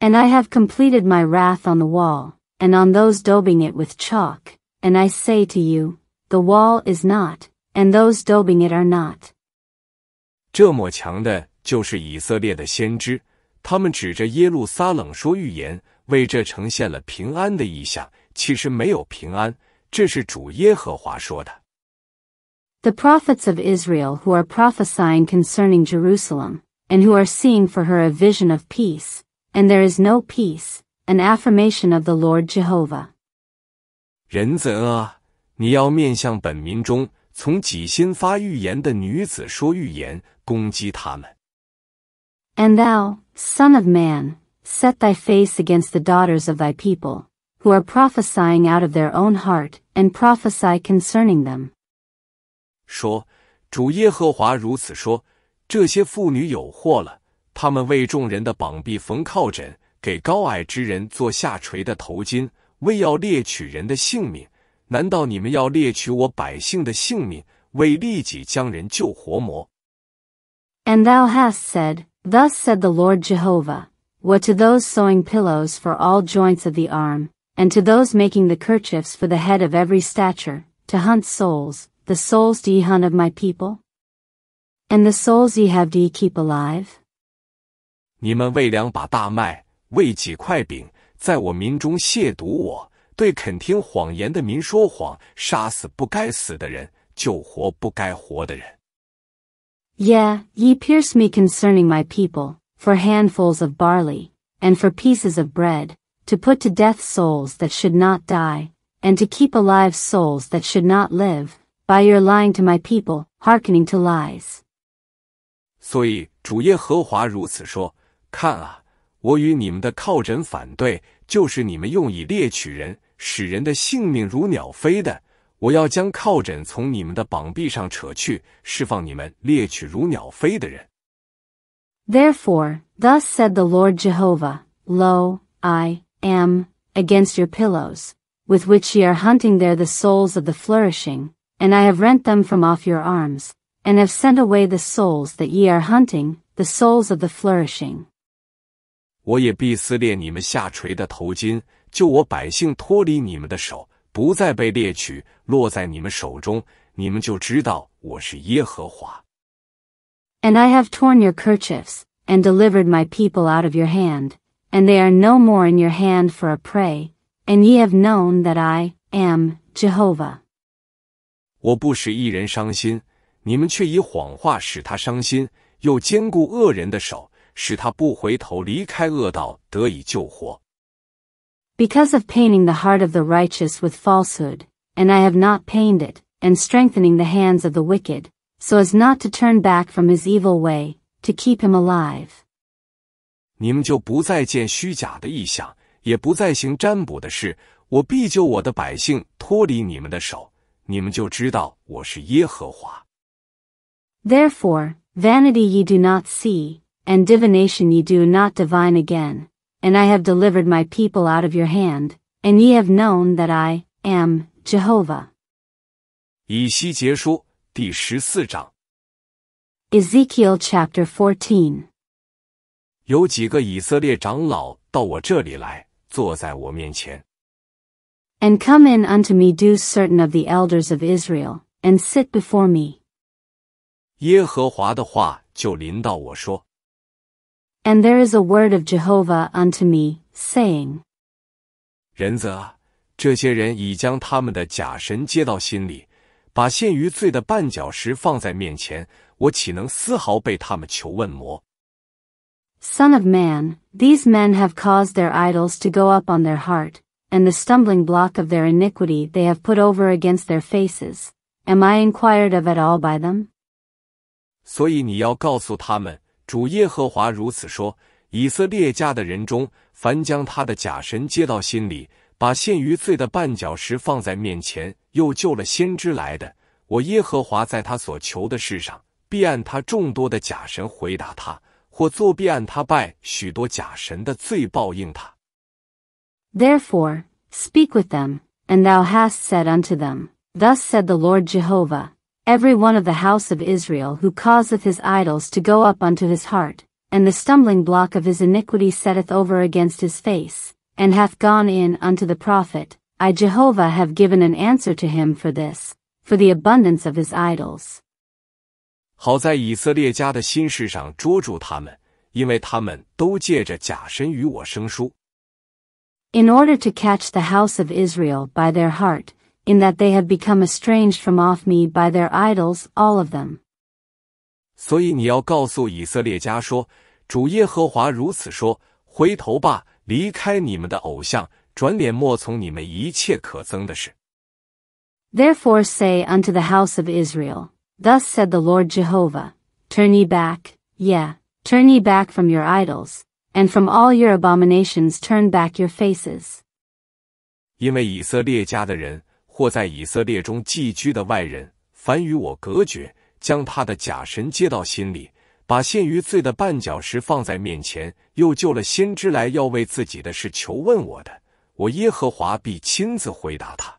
Speaker 2: And I have completed my wrath on the wall, and on those daubing it with chalk, and I say to you, the wall is not, and those daubing it are not.
Speaker 1: 这抹强的就是以色列的先知，他们指着耶路撒冷说预言，为这呈现了平安的意象，其实没有平安，这是主耶和华说的。
Speaker 2: The prophets of Israel who are prophesying concerning Jerusalem, and who are seeing for her a vision of peace, and there is no peace, an affirmation of the Lord Jehovah.
Speaker 1: 人子啊，你要面向本民中从己心发预言的女子说预言，攻击他们。
Speaker 2: And thou, son of man, set thy face against the daughters of thy people, who are prophesying out of their own heart and prophesy concerning them.
Speaker 1: 说，主耶和华如此说：这些妇女有祸了！他们为众人的膀臂缝靠枕，给高矮之人做下垂的头巾，为要猎取人的性命。难道你们要猎取我百姓的性命，为利己将人救活么？And
Speaker 2: thou hast said, Thus said the Lord Jehovah, What to those sewing pillows for all joints of the arm, and to those making the kerchiefs for the head of every stature, to hunt souls, the souls do ye hunt of my people? And the souls ye have do ye keep alive?
Speaker 1: 你们为两把大麦，为几块饼，在我民中亵渎我。对肯听谎言的民说谎，杀死不该死的人，救活不该活的人。
Speaker 2: Yeah, ye pierce me concerning my people, for handfuls of barley, and for pieces of bread, to put to death souls that should not die, and to keep alive souls that should not live, by your lying to my people, hearkening to lies.
Speaker 1: 所以主耶和华如此说：看啊，我与你们的靠枕反对，就是你们用以猎取人、使人的性命如鸟飞的。我要将靠枕从你们的膀臂上扯去，释放你们猎取如鸟飞的人。
Speaker 2: Therefore, thus said the Lord Jehovah, Lo, I am against your pillows, with which ye are hunting there the souls of the flourishing, and I have rent them from off your arms, and have sent away the souls that ye are hunting, the souls of the flourishing.
Speaker 1: 我也必撕裂你们下垂的头巾，救我百姓脱离你们的手，不再被猎取，落在你们手中，你们就知道我是耶和华。
Speaker 2: And I have torn your kerchiefs and delivered my people out of your hand, and they are no more in your hand for a prey, and ye have known that I am Jehovah.
Speaker 1: 我不使一人伤心，你们却以谎话使他伤心，又坚固恶人的手，使他不回头离开恶道，得以救活。
Speaker 2: because of painting the heart of the righteous with falsehood, and I have not pained it, and strengthening the hands of the wicked, so as not to turn back from his evil way, to keep him alive.
Speaker 1: 你们就不再见虚假的意象，也不再行占卜的事。我必救我的百姓脱离你们的手，你们就知道我是耶和华。
Speaker 2: Therefore, vanity ye do not see, and divination ye do not divine again and I have delivered my people out of your hand, and ye have known that I am Jehovah.
Speaker 1: 以西结书第十四章。
Speaker 2: Ezekiel chapter fourteen。
Speaker 1: 有几个以色列长老到我这里来，坐在我面前。
Speaker 2: And come in unto me do certain of the elders of Israel, and sit before me.
Speaker 1: 耶和华的话就临到我说。
Speaker 2: and there is a word of Jehovah unto me, saying,
Speaker 1: 人子啊，这些人已将他们的假神接到心里，把陷于罪的绊脚石放在面前，我岂能丝毫被他们求问么
Speaker 2: ？Son of man, these men have caused their idols to go up on their heart, and the stumbling block of their iniquity they have put over against their faces. Am I inquired of at all by them?
Speaker 1: 所以你要告诉他们。主耶和华如此说：以色列家的人中，凡将他的假神接到心里，把陷于罪的绊脚石放在面前，又救了先知来的，我耶和华在他所求的事上，必按他众多的假神回答他，或作必按他拜许多假神的罪报应他。
Speaker 2: Therefore, speak with them, and thou hast said unto them, Thus said the Lord Jehovah. every one of the house of Israel who causeth his idols to go up unto his heart, and the stumbling block of his iniquity setteth over against his face, and hath gone in unto the prophet, I Jehovah have given an answer to him for this, for the abundance of his idols.
Speaker 1: 好在以色列家的心事上捉住他们，因为他们都借着假神与我生疏。
Speaker 2: In order to catch the house of Israel by their heart, in that they have become estranged from off me by their idols, all of them.
Speaker 1: 所以你要告诉以色列家说，主耶和华如此说：回头吧，离开你们的偶像，转脸莫从你们一切可憎的事。
Speaker 2: Therefore say unto the house of Israel, Thus said the Lord Jehovah, Turn ye back, yea, turn ye back from your idols, and from all your abominations turn back your
Speaker 1: faces. 因为以色列家的人或在以色列中寄居的外人，凡与我隔绝，将他的假神接到心里，把陷于罪的绊脚石放在面前，又救了先知来要为自己的事求问我的，我耶和华必亲自回答他。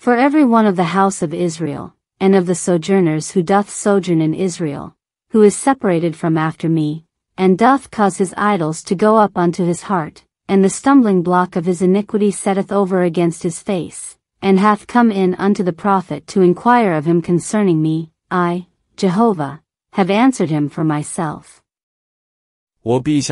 Speaker 2: For every one of the house of Israel and of the sojourners who doth sojourn in Israel, who is separated from after me, and doth cause his idols to go up unto his heart, and the stumbling block of his iniquity setteth over against his face and hath come in unto the prophet to inquire of him concerning me, I, Jehovah, have answered him for myself. And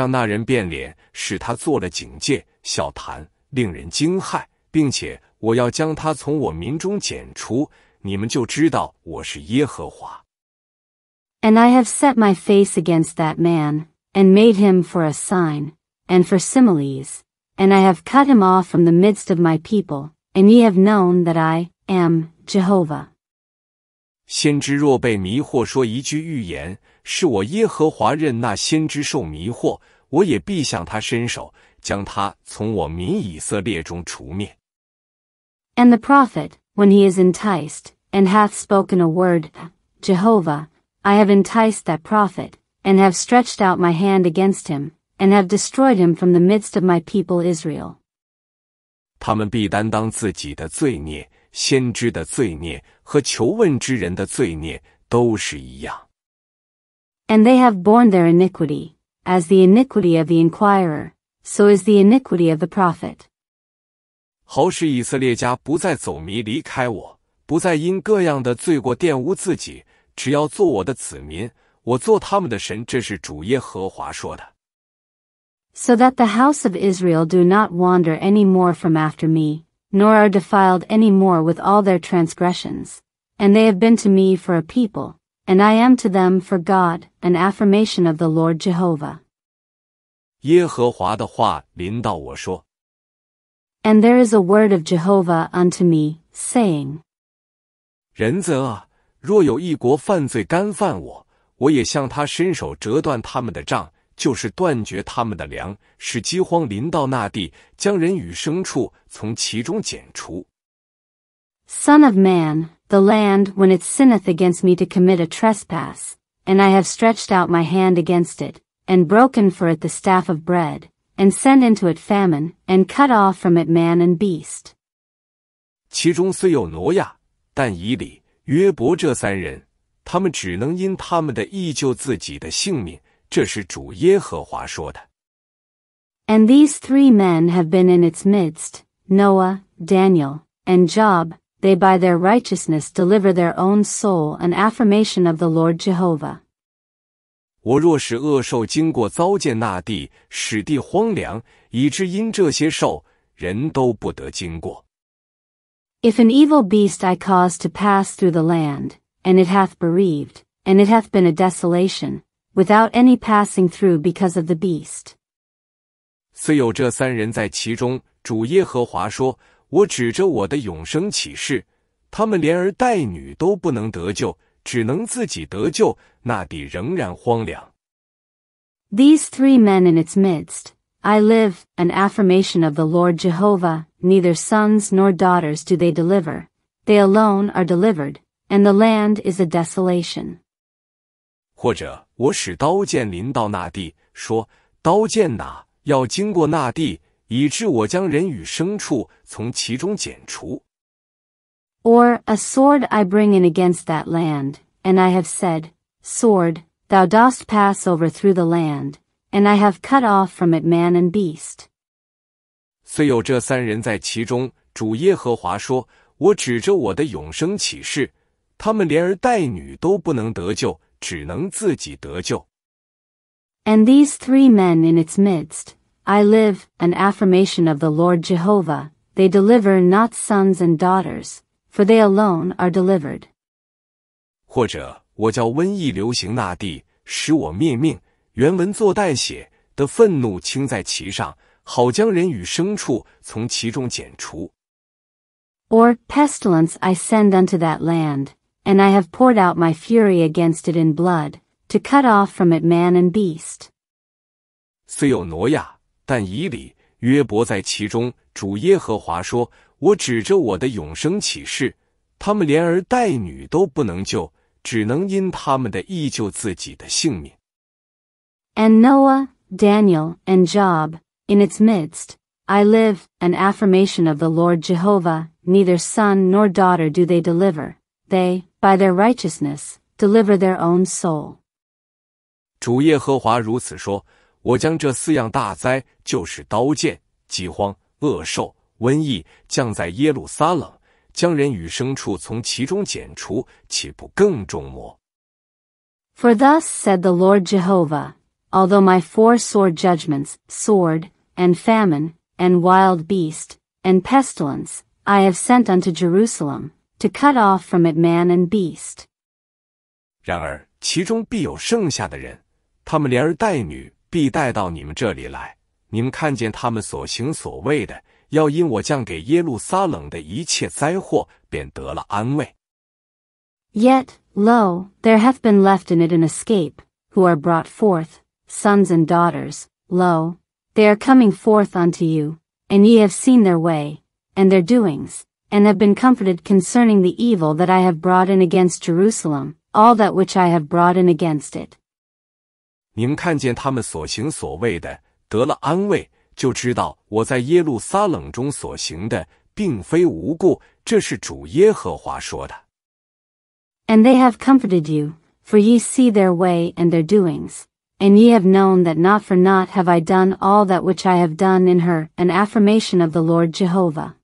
Speaker 2: I have set my face against that man, and made him for a sign, and for similes, and I have cut him off from the midst of my people, and ye have known that I am Jehovah。
Speaker 1: 先知若被迷惑，说一句预言，是我耶和华任那先知受迷惑，我也必向他伸手，将他从我民以色列中除灭。
Speaker 2: And the prophet, when he is enticed, and hath spoken a word, Jehovah, I have enticed that prophet, and have stretched out my hand against him, and have destroyed him from the midst of my people Israel.
Speaker 1: 他们必担当自己的罪孽，先知的罪孽和求问之人的罪孽都是一样。
Speaker 2: And they have borne their iniquity, as the iniquity of the inquirer, so is the iniquity of the prophet.
Speaker 1: 好使以色列家不再走迷，离开我，不再因各样的罪过玷污自己，只要做我的子民，我做他们的神。这是主耶和华说的。
Speaker 2: so that the house of Israel do not wander any more from after me, nor are defiled any more with all their transgressions. And they have been to me for a people, and I am to them for God, an affirmation of the Lord Jehovah.
Speaker 1: 耶和华的话临到我说
Speaker 2: ：“And there is a word of Jehovah unto me, saying,
Speaker 1: 就是断绝他们的粮，使饥荒临到那地，将人与牲畜从其中剪除。
Speaker 2: Son of man, the land, when it sinneth against me to commit a trespass, and I have stretched out my hand against it, and broken for it the staff of bread, and sent into it famine, and cut off from it man and beast.
Speaker 1: 其中虽有挪亚、但以理、约伯这三人，他们只能因他们的意救自己的性命。这是主耶和华说的。
Speaker 2: And these three men have been in its midst, Noah, Daniel, and Job, they by their righteousness deliver their own soul an affirmation of the Lord Jehovah.
Speaker 1: 我若使恶兽经过糟践那地，使地荒凉，以致因这些兽，人都不得经过。
Speaker 2: If an evil beast I cause to pass through the land, and it hath bereaved, and it hath been a desolation, without any passing through because of the beast.
Speaker 1: 虽有这三人在其中，主耶和华说：“我指着我的永生起誓，他们连儿带女都不能得救，只能自己得救，那地仍然荒凉。”
Speaker 2: These three men in its midst, I live, an affirmation of the Lord Jehovah, neither sons nor daughters do they deliver, they alone are delivered, and the land is a desolation.
Speaker 1: 或者我使刀剑临到那地，说：“刀剑哪要经过那地，以致我将人与牲畜从其中剪除。”
Speaker 2: Or a sword I bring in against that land, and I have said, Sword, thou dost pass over through the land, and I have cut off from it man and beast.
Speaker 1: 虽有这三人在其中，主耶和华说：“我指着我的永生起誓，他们连儿带女都不能得救。”只能自己得救。
Speaker 2: And these three men in its midst, I live, an affirmation of the Lord Jehovah, they deliver not sons and daughters, for they alone are delivered. Or, pestilence I send unto that land, and I have poured out my fury against it in blood, to cut off from it man and beast.
Speaker 1: 虽有挪亚，但以理、约伯在其中。主耶和华说：“我指着我的永生起誓，他们连儿带女都不能救，只能因他们的义救自己的性命。”
Speaker 2: And Noah, Daniel, and Job, in its midst, I live, an affirmation of the Lord Jehovah, neither son nor daughter do they deliver, they, by their righteousness, deliver their own soul. For thus said the Lord Jehovah, although my four sore judgments, sword, and famine, and wild beast, and pestilence, I have sent unto Jerusalem, to cut off from it man and beast.
Speaker 1: 然而，其中必有剩下的人，他们连儿带女，必带到你们这里来。你们看见他们所行所为的，要因我降给耶路撒冷的一切灾祸，便得了安慰。
Speaker 2: Yet, lo, there hath been left in it an escape, who are brought forth, sons and daughters, lo, they are coming forth unto you, and ye have seen their way, and their doings, and have been comforted concerning the evil that I have brought in against Jerusalem, all that which I have brought in against it.
Speaker 1: 您看见他们所行所为的，得了安慰，就知道我在耶路撒冷中所行的，并非无故。这是主耶和华说的。
Speaker 2: And they have comforted you, for ye see their way and their doings. And ye have known that not for naught have I done all that which I have done in her, an affirmation of the Lord Jehovah.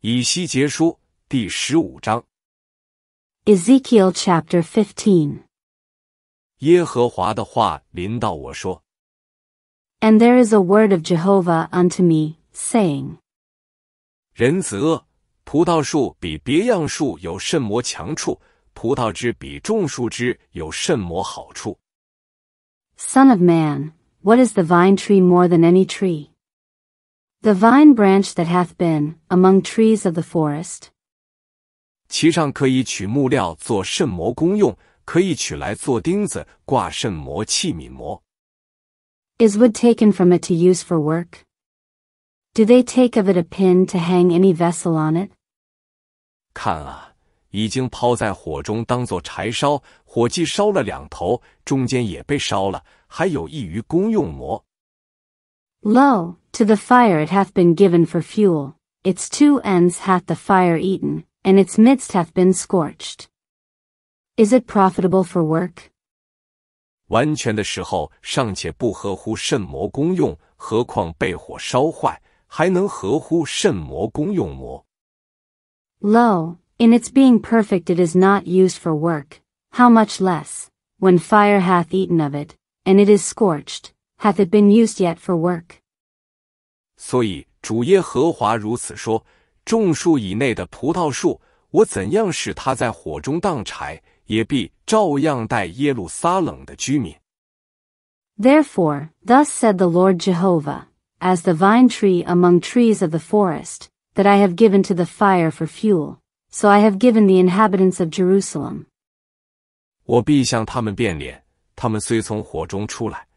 Speaker 1: 以西结书第十五章。
Speaker 2: Ezekiel chapter fifteen。
Speaker 1: 耶和华的话临到我说。
Speaker 2: And there is a word of Jehovah unto me, saying，
Speaker 1: 人子，恶葡萄树比别样树有甚么强处？葡萄枝比种树枝有甚么好处
Speaker 2: ？Son of man, what is the vine tree more than any tree? The vine branch that hath been among trees of the forest.
Speaker 1: Is wood taken
Speaker 2: from it to use for work? Do they take of it a pin to hang any vessel on it?
Speaker 1: 看啊，已经抛在火中当做柴烧，火既烧了两头，中间也被烧了，还有一余公用馍。
Speaker 2: Lo, to the fire it hath been given for fuel, its two ends hath the fire eaten, and its midst hath been scorched. Is it profitable for work?
Speaker 1: 完全的时候尚且不合乎圣魔功用，何况被火烧坏，还能合乎圣魔功用么
Speaker 2: ？Lo, in its being perfect it is not used for work, how much less, when fire hath eaten of it, and it is scorched, hath it been used yet for work. Therefore, thus said the Lord Jehovah, as the vine tree among trees of the forest, that I have given to the fire for fuel, so I have given the inhabitants of Jerusalem.
Speaker 1: 我必向他们变脸，他们虽从火中出来，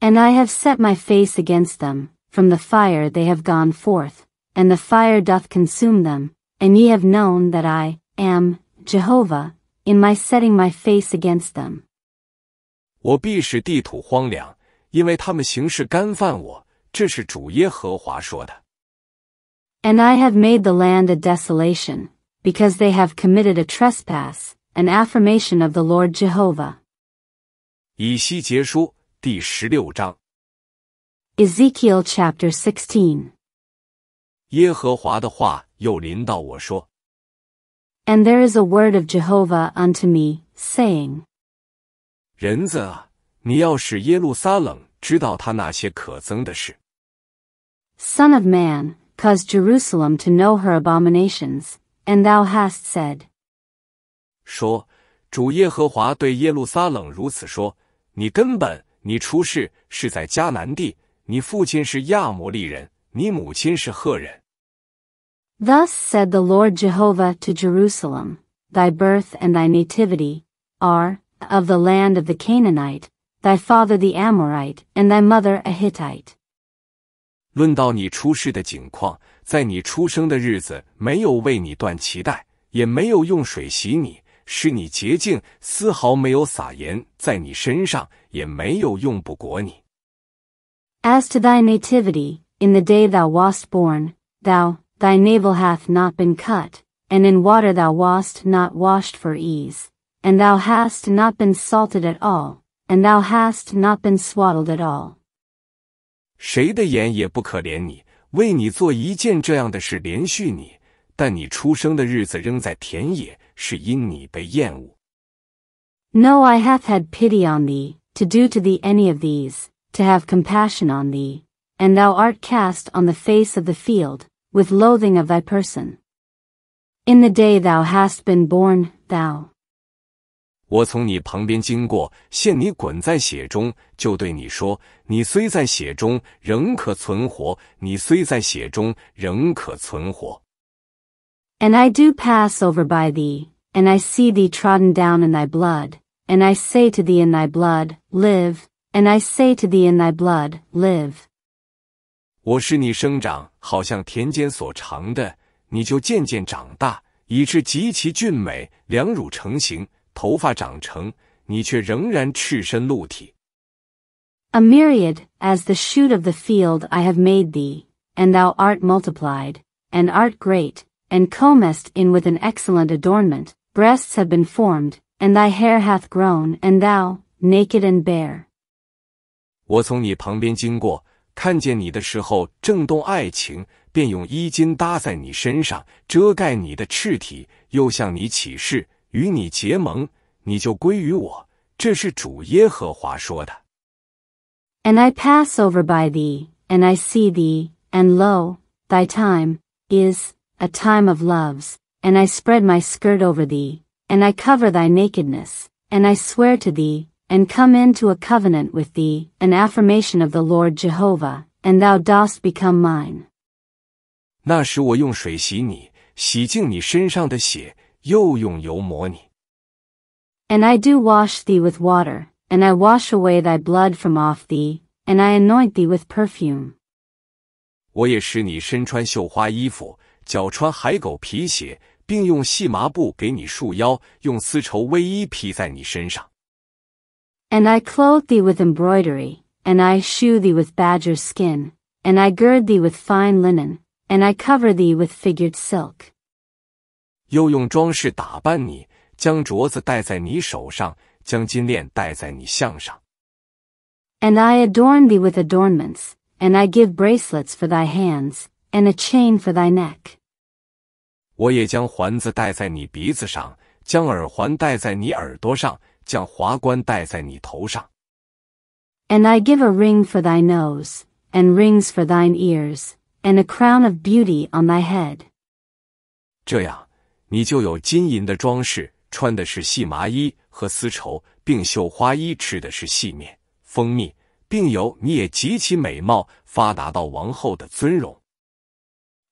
Speaker 2: and I have set my face against them. From the fire they have gone forth, and the fire doth consume them. And ye have known that I am Jehovah in my setting my face against
Speaker 1: them. 我必使地土荒凉，因为他们行事干犯我。这是主耶和华说的。
Speaker 2: And I have made the land a desolation, because they have committed a trespass, an affirmation of the Lord Jehovah.
Speaker 1: Ezekiel
Speaker 2: chapter sixteen。
Speaker 1: 耶和华的话又临到我说。
Speaker 2: And there is a word of Jehovah unto me, saying.
Speaker 1: 人子啊，你要使耶路撒冷知道他那些可憎的事。
Speaker 2: Son of man, cause Jerusalem to know her abominations, and thou hast said,
Speaker 1: "说主耶和华对耶路撒冷如此说：你根本，你出世是在迦南地，你父亲是亚摩利人，你母亲是赫人。
Speaker 2: Thus said the Lord Jehovah to Jerusalem: Thy birth and thy nativity are of the land of the Canaanite, thy father the Amorite, and thy mother a Hittite.
Speaker 1: 论到你出世的景况。在你出生的日子没有为你断脐带，也没有用水洗你，使你洁净，丝毫没有撒盐在你身上，也没有用不裹你。
Speaker 2: As to thy nativity, in the day thou wast born, thou, thy navel hath not been cut, and in water thou wast not washed for ease, and thou hast not been salted at all, and thou hast not been swaddled at all.
Speaker 1: 谁的眼也不可怜你。为你做一件这样的事连续你，但你出生的日子仍在田野，是因你被厌恶。
Speaker 2: No, I have had pity on thee, to do to thee any of these, to have compassion on thee, and thou art cast on the face of the field, with loathing of thy person. In the day thou hast been born, thou
Speaker 1: 我从你旁边经过，见你滚在血中，就对你说：“你虽在血中，仍可存活；你虽在血中，仍可存活。”
Speaker 2: And I do pass over by thee, and I see thee trodden down in thy blood, and I say to thee in thy blood, live, and I say to thee in thy blood, live.
Speaker 1: 我是你生长，好像田间所长的，你就渐渐长大，以致极其俊美，良乳成形。头发长成，你却仍然赤身露体。
Speaker 2: A myriad, as the shoot of the field I have made thee, and thou art multiplied, and art great, and comest in with an excellent adornment, breasts have been formed, and thy hair hath grown, and thou, naked and bare.
Speaker 1: 我从你旁边经过，看见你的时候正动爱情，便用衣襟搭在你身上，遮盖你的赤体，又向你起誓，与你结盟，你就归于我。这是主耶和华说的。
Speaker 2: And I pass over by thee, and I see thee, and lo, thy time is a time of loves, and I spread my skirt over thee, and I cover thy nakedness, and I swear to thee, and come into a covenant with thee, an affirmation of the Lord Jehovah, and thou dost become mine.
Speaker 1: 又用油抹你。
Speaker 2: And I do wash thee with water, and I wash away thy blood from off thee, and I anoint thee with perfume.
Speaker 1: 我也使你身穿绣花衣服，脚穿海狗皮鞋，并用细麻布给你束腰，用丝绸围衣披在你身上。
Speaker 2: And I clothe thee with embroidery, and I shoe thee with badger's skin, and I gird thee with fine linen, and I cover thee with figured silk.
Speaker 1: 又用装饰打扮你，将镯子戴在你手上，将金链戴在你项上。
Speaker 2: And I adorn thee with adornments, and I give bracelets for thy hands, and a chain for thy neck.
Speaker 1: 我也将环子戴在你鼻子上，将耳环戴在你耳朵上，将华冠戴在你头上。
Speaker 2: And I give a ring for thy nose, and rings for thine ears, and a crown of beauty on thy head.
Speaker 1: 这样，你就有金银的装饰，穿的是细麻衣和丝绸，并绣花衣，吃的是细面、蜂蜜，并有你也极其美貌，发达到王后的尊荣。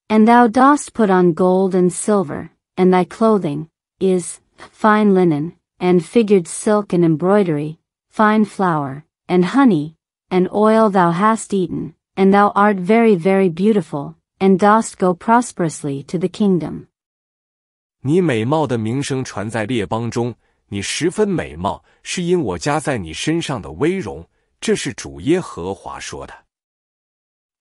Speaker 2: And thou dost put on gold and silver, and thy clothing is fine linen, and figured silk and embroidery, fine flour, and honey, and oil thou hast eaten, and thou art very very beautiful, and dost go prosperously to the kingdom.
Speaker 1: 你美貌的名声传在列邦中，你十分美貌，是因我加在你身上的威荣。这是主耶和华说的。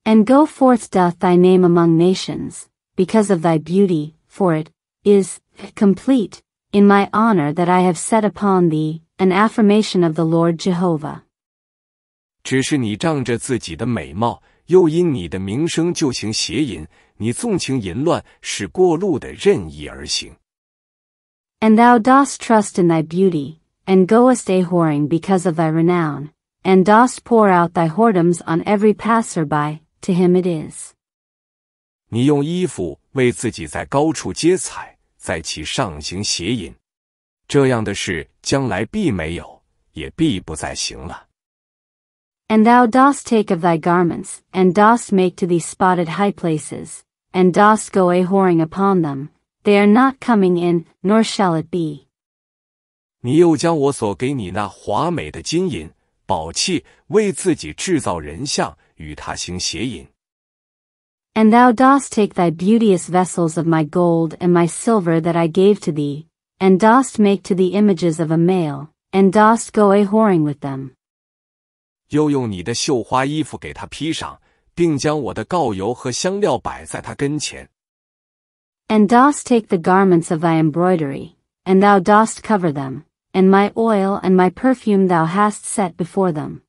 Speaker 2: And go forth doth thy name among nations, because of thy beauty, for it is complete in my honor that I have set upon thee, an affirmation of the Lord Jehovah.
Speaker 1: 只是你仗着自己的美貌，又因你的名声就行邪淫，你纵情淫乱，使过路的任意而行。
Speaker 2: And thou dost trust in thy beauty, and goest a whoring because of thy renown, and dost pour out thy whoredoms on every passerby. To him it is.
Speaker 1: 你用衣服为自己在高处接彩，在其上行邪淫，这样的事将来必没有，也必不再行了。
Speaker 2: And thou dost take of thy garments, and dost make to these spotted high places, and dost go a whoring upon them, they are not coming in, nor shall it be.
Speaker 1: 你又将我所给你那华美的金银宝器，为自己制造人像，与他行邪淫。
Speaker 2: And thou dost take thy beauteous vessels of my gold and my silver that I gave to thee, and dost make to thee images of a male, and dost go a whoring with them.
Speaker 1: 又用你的绣花衣服给他披上，并将我的膏油和香料摆在他跟前。
Speaker 2: And dost take the garments of thy embroidery, and thou dost cover them, and my oil and my perfume thou hast set before them.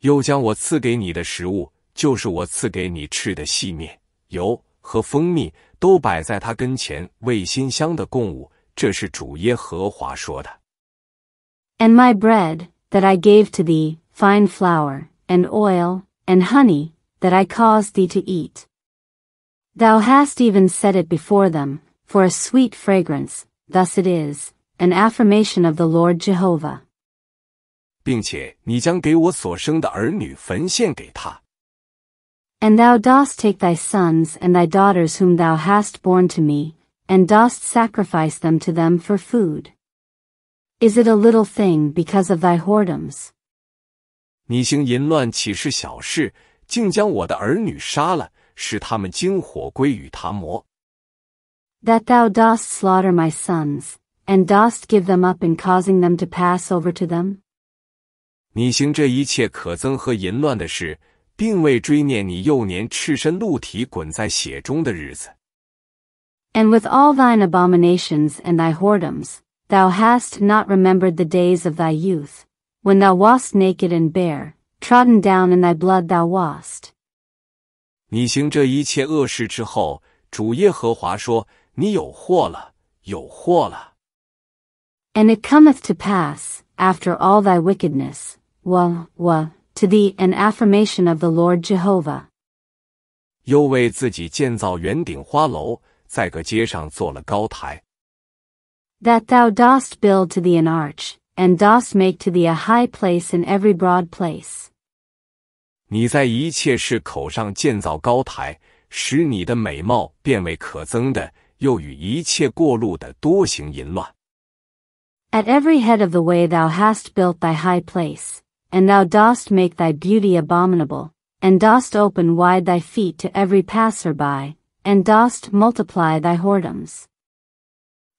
Speaker 1: 又将我赐给你的食物，就是我赐给你吃的细面、油和蜂蜜，都摆在他跟前为馨香的供物。这是主耶和华说的。
Speaker 2: And my bread that I gave to thee, fine flour and oil and honey, that I caused thee to eat. Thou hast even set it before them, for a sweet fragrance, thus it is, an affirmation of the Lord Jehovah.
Speaker 1: 并且你将给我所生的儿女焚献给他。
Speaker 2: And thou dost take thy sons and thy daughters whom thou hast born to me, and dost sacrifice them to them for food. Is it a little thing because of thy whoredoms?
Speaker 1: 你行淫乱岂是小事？竟将我的儿女杀了，使他们经火归于他魔。
Speaker 2: That thou dost slaughter my sons, and dost give them up in causing them to pass over to them? with all thine abominations and thy whoredoms, thou hast not remembered the days of thy youth when thou wast naked and bare, trodden down in thy blood thou wast.
Speaker 1: 你行这一切恶事之后，主耶和华说：“你有祸了，有祸了。”
Speaker 2: And it cometh to pass, after all thy wickedness, wa, wa, to thee an affirmation of the Lord Jehovah.
Speaker 1: 又为自己建造圆顶花楼，在个街上做了高台。
Speaker 2: That thou dost build to thee an arch, and dost make to thee a high place in every broad place.
Speaker 1: 你在一切事口上建造高台，使你的美貌变为可憎的，又与一切过路的多行淫乱。
Speaker 2: At every head of the way thou hast built thy high place, and thou dost make thy beauty abominable, and dost open wide thy feet to every passer by, and dost multiply thy whoredoms.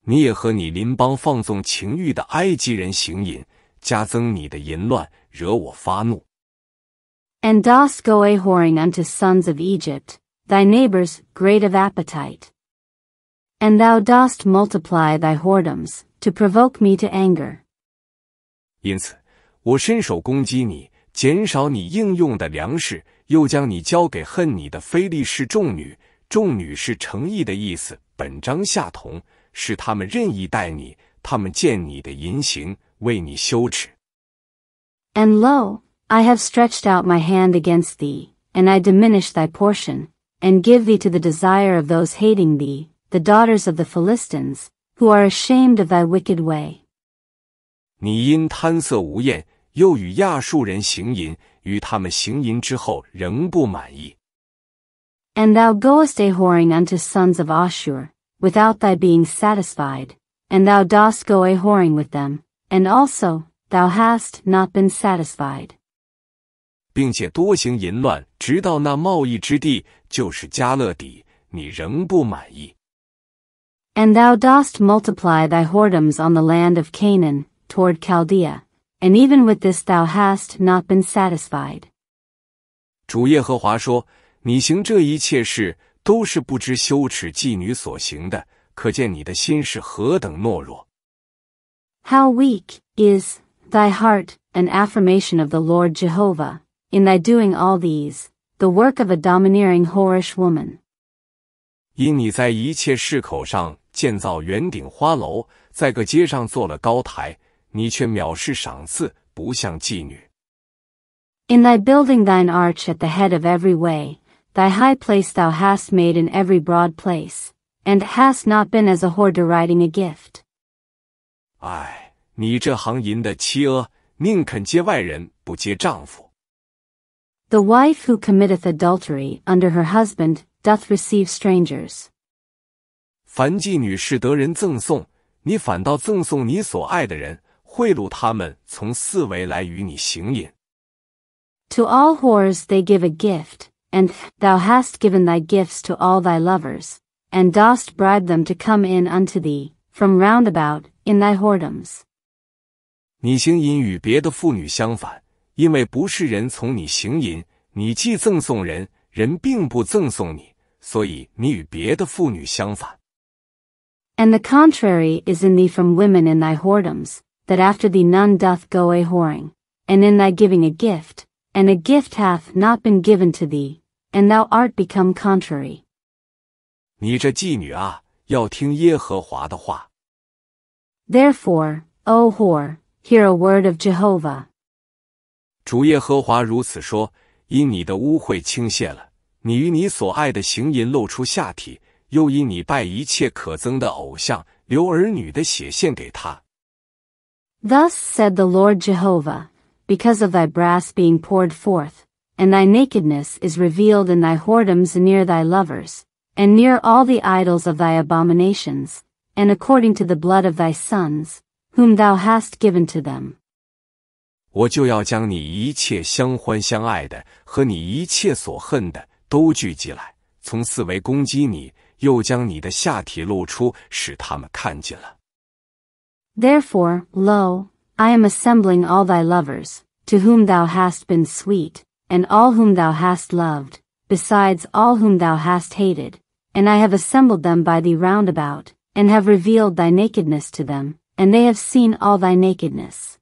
Speaker 1: 你也和你邻邦放纵情欲的埃及人行淫，加增你的淫乱，惹我发怒。
Speaker 2: And dost go a whoring unto sons of Egypt, thy neighbors great of appetite, and thou dost multiply thy whoredoms to provoke me to anger.
Speaker 1: 因此，我伸手攻击你，减少你应用的粮食，又将你交给恨你的非利士众女。众女是诚意的意思。本章下同。是他们任意待你，他们见你的淫行，为你羞耻。
Speaker 2: And lo, I have stretched out my hand against thee, and I diminish thy portion, and give thee to the desire of those hating thee, the daughters of the Philistines, who are ashamed of thy wicked way.
Speaker 1: 你因贪色无厌，又与亚述人行淫，与他们行淫之后仍不满意。
Speaker 2: And thou goest a whoring unto sons of Ashur, without thy being satisfied, and thou dost go a whoring with them, and also, thou hast not been satisfied.
Speaker 1: 并且多行淫乱，直到那贸易之地，就是加勒底，你仍不满意。
Speaker 2: And thou dost multiply thy whoredoms on the land of Canaan, toward Chaldea, and even with this thou hast not been satisfied.
Speaker 1: 主耶和华说：“你行这一切事，都是不知羞耻妓女所行的，可见你的心是何等懦弱。
Speaker 2: How weak is thy heart, an affirmation of the Lord Jehovah, in thy doing all these, the work of a domineering whorish woman.
Speaker 1: 因你在一切市口上建造圆顶花楼，在各街上做了高台，你却藐视赏赐，不像妓女。
Speaker 2: In thy building thine arch at the head of every way, thy high place thou hast made in every broad place, and hast not been as a whore deriding a gift.
Speaker 1: 唉，你这行淫的妻阿，宁肯接外人，不接丈夫。
Speaker 2: The wife who committeth adultery under her husband doth receive strangers.
Speaker 1: 凡妓女是得人赠送，你反倒赠送你所爱的人，贿赂他们从四围来与你行淫。
Speaker 2: To all whores they give a gift, and thou hast given thy gifts to all thy lovers, and dost bribe them to come in unto thee, from round about, in thy whoredoms.
Speaker 1: 你行淫与别的妇女相反，因为不是人从你行淫，你既赠送人，人并不赠送你，所以你与别的妇女相反。
Speaker 2: And the contrary is in thee from women in thy whoredoms, that after thee none doth go a whoring, and in thy giving a gift, and a gift hath not been given to thee, and thou art become contrary.
Speaker 1: 你这妓女啊，要听耶和华的话。
Speaker 2: Therefore, O whore, hear a word of Jehovah.
Speaker 1: 主耶和华如此说：因你的污秽倾泻了，你与你所爱的行淫露出下体，又因你拜一切可憎的偶像，流儿女的血献给他。
Speaker 2: Thus said the Lord Jehovah, because of thy brass being poured forth, and thy nakedness is revealed in thy whoredoms near thy lovers, and near all the idols of thy abominations, and according to the blood of thy sons, whom thou hast given to them.
Speaker 1: 我就要将你一切相欢相爱的和你一切所恨的都聚集来，从四围攻击你，又将你的下体露出，使他们看见了。
Speaker 2: Therefore, lo, I am assembling all thy lovers, to whom thou hast been sweet, and all whom thou hast loved, besides all whom thou hast hated, and I have assembled them by thee round about, and have revealed thy nakedness to them, and they have seen all thy nakedness.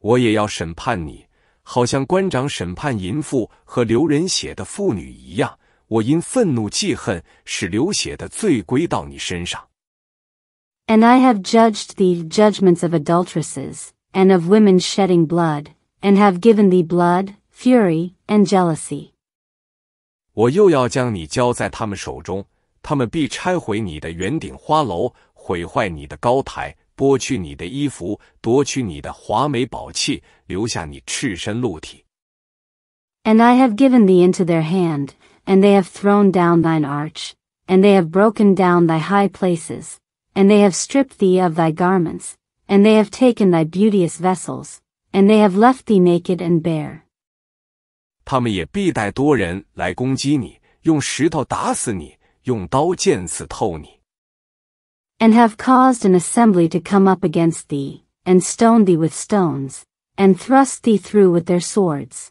Speaker 1: 我也要审判你，好像官长审判淫妇和流人血的妇女一样。我因愤怒记恨，使流血的罪归到你身上。
Speaker 2: And I have judged thee judgments of adulteresses, and of women shedding blood, and have given thee blood, fury, and jealousy.
Speaker 1: 我又要将你交在他们手中，他们必拆毁你的圆顶花楼，毁坏你的高台，剥去你的衣服，夺取你的华美宝器，留下你赤身露体。
Speaker 2: And I have given thee into their hand, and they have thrown down thine arch, and they have broken down thy high places, and they have stripped thee of thy garments, and they have taken thy beauteous vessels, and they have left thee naked and bare.
Speaker 1: 他们也必带多人来攻击你，用石头打死你，用刀剑刺透你。
Speaker 2: And have caused an assembly to come up against thee, and stone thee with stones, and thrust thee through with their swords.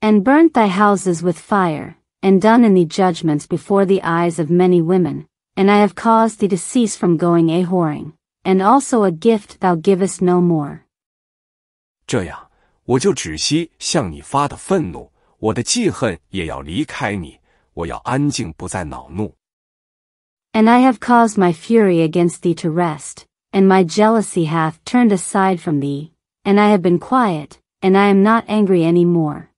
Speaker 2: And burnt thy houses with fire, and done in thee judgments before the eyes of many women, and I have caused thee to cease from going a whoring, and also a gift thou givest no more.
Speaker 1: 这样，我就止息向你发的愤怒，我的记恨也要离开你，我要安静，不再恼怒。
Speaker 2: And I have caused my fury against thee to rest, and my jealousy hath turned aside from thee, and I have been quiet, and I am not angry any more.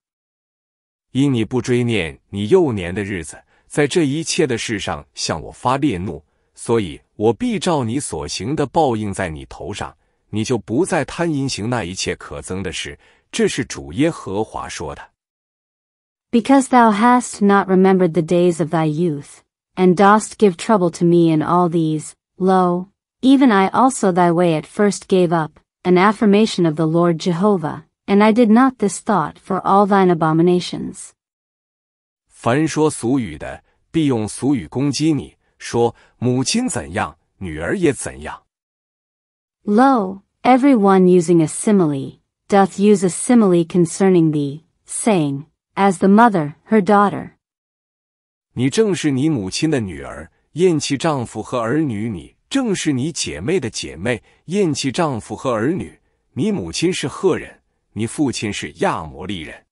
Speaker 1: 因你不追念你幼年的日子，在这一切的事上向我发烈怒，所以我必照你所行的报应在你头上，你就不再贪淫行那一切可憎的事。这是主耶和华说的。
Speaker 2: Because thou hast not remembered the days of thy youth, and dost give trouble to me in all these, lo, even I also thy way at first gave up, an affirmation of the Lord Jehovah and I did not this thought for all thine abominations.
Speaker 1: 凡说俗语的，必用俗语攻击你，说母亲怎样，女儿也怎样。
Speaker 2: Lo, every one using a simile doth use a simile concerning thee, saying, as the mother, her daughter.
Speaker 1: 你父亲是亚摩利人。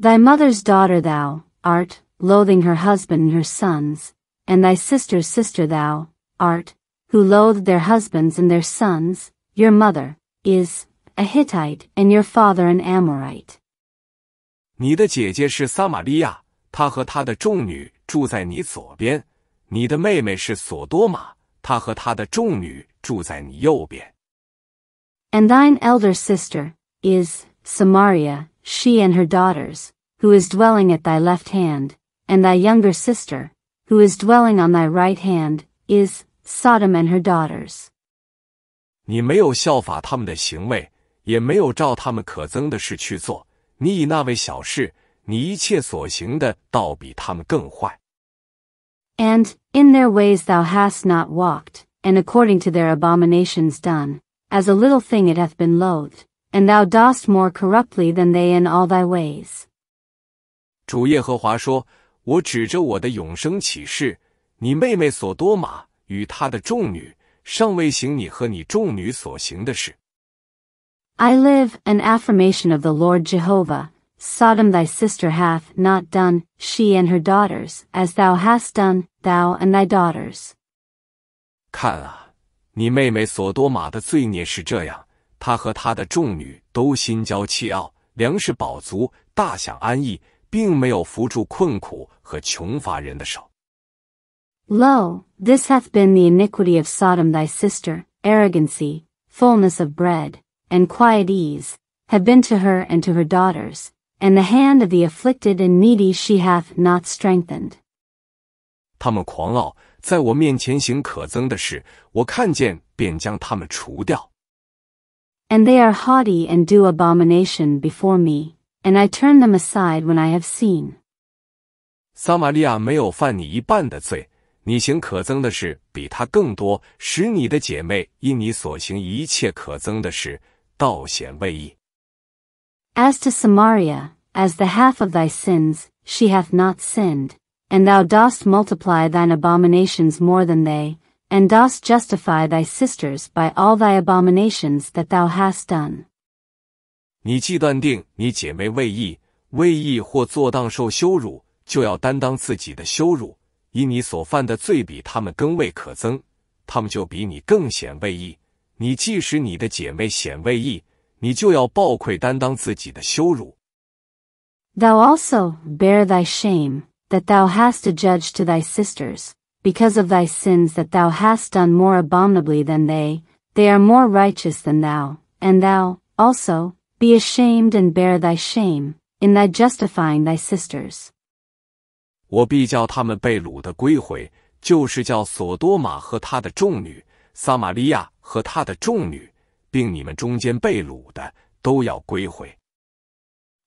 Speaker 2: Thy mother's daughter thou art, loathing her husband and her sons, and thy sister's sister thou art, who loathed their husbands and their sons, your mother is a Hittite and your father an Amorite.
Speaker 1: 你的姐姐是撒玛利亚，她和她的众女住在你左边；你的妹妹是索多玛，她和她的众女住在你右边。
Speaker 2: And thine elder sister is Samaria, she and her daughters, who is dwelling at thy left hand, and thy younger sister, who is dwelling on thy right hand, is Sodom and her daughters.
Speaker 1: And in their ways thou
Speaker 2: hast not walked, and according to their abominations done, as a little thing it hath been loathed and thou dost more corruptly than they in all thy ways. I live, an affirmation of the Lord Jehovah. Sodom thy sister hath not done, she and her daughters, as thou hast done, thou and thy daughters.
Speaker 1: 他和他的众女都心焦气傲，粮食饱足，大享安逸，并没有扶助困苦和穷乏人的手。
Speaker 2: Lo, this hath been the iniquity of Sodom, thy sister; arrogancy, fulness of bread, and quiet ease have been to her and to her daughters; and the hand of the afflicted and needy she hath not strengthened.
Speaker 1: 他们狂傲，在我面前行可憎的事，我看见便将他们除掉。
Speaker 2: And they are haughty and do abomination before me, and I turn them aside when I have
Speaker 1: seen. As
Speaker 2: to Samaria, as the half of thy sins, she hath not sinned, and thou dost multiply thine abominations more than they, and dost justify thy sisters by all thy abominations that thou hast done.
Speaker 1: 你既断定你姐妹为义，为义或作当受羞辱，就要担当自己的羞辱。因你所犯的罪比他们更为可憎，他们就比你更显为义。你既使你的姐妹显为义，你就要暴愧担当自己的羞辱。
Speaker 2: Thou also bear thy shame that thou hast adjudged to thy sisters because of thy sins that thou hast done more abominably than they, they are more righteous than thou, and thou, also, be ashamed and bear thy shame, in thy justifying thy
Speaker 1: sisters. 我必叫他们被掳的归回，就是叫索多玛和他的众女，撒玛利亚和他的众女，并你们中间被掳的都要归回。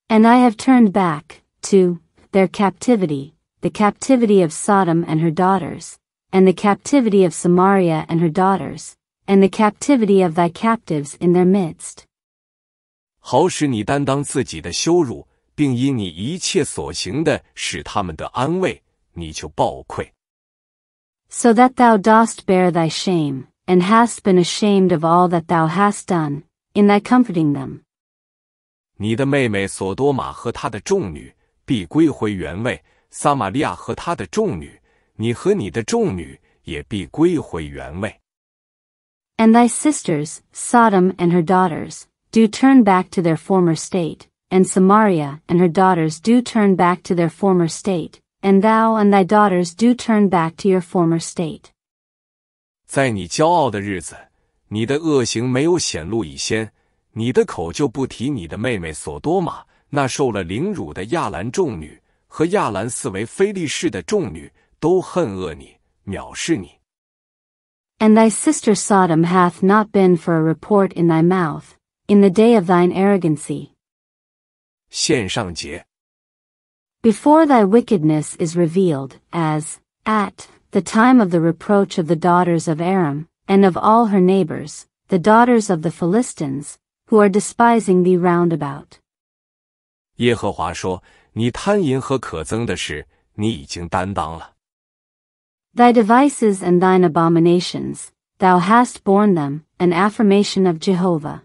Speaker 2: And I have turned back to their captivity the captivity of Sodom and her daughters, and the captivity of Samaria and her daughters, and the captivity of thy captives in their midst.
Speaker 1: 好使你担当自己的羞辱，并因你一切所行的使他们的安慰，你就暴愧。
Speaker 2: So that thou dost bear thy shame, and hast been ashamed of all that thou hast done, in thy comforting them.
Speaker 1: 你的妹妹索多玛和她的众女必归回原位，and
Speaker 2: thy sisters, Sodom and her daughters, do turn back to their former state, and Samaria and her daughters do turn back to their former state, and thou and thy daughters do turn back to your former state.
Speaker 1: 在你骄傲的日子，你的恶行没有显露以先，你的口就不提你的妹妹索多玛那受了凌辱的亚兰众女。和亚兰四为非利士的众女都恨恶你，藐视你。
Speaker 2: And thy sister Sodom hath not been for a report in thy mouth, in the day of thine arrogancy.
Speaker 1: 献上节。
Speaker 2: Before thy wickedness is revealed, as, at, the time of the reproach of the daughters of Aram, and of all her neighbors, the daughters of the Philistines, who are despising thee round about.
Speaker 1: 耶和华说：你贪淫和可憎的事，你已经担当了。
Speaker 2: Thy devices and thine abominations, thou hast borne them, an affirmation of Jehovah.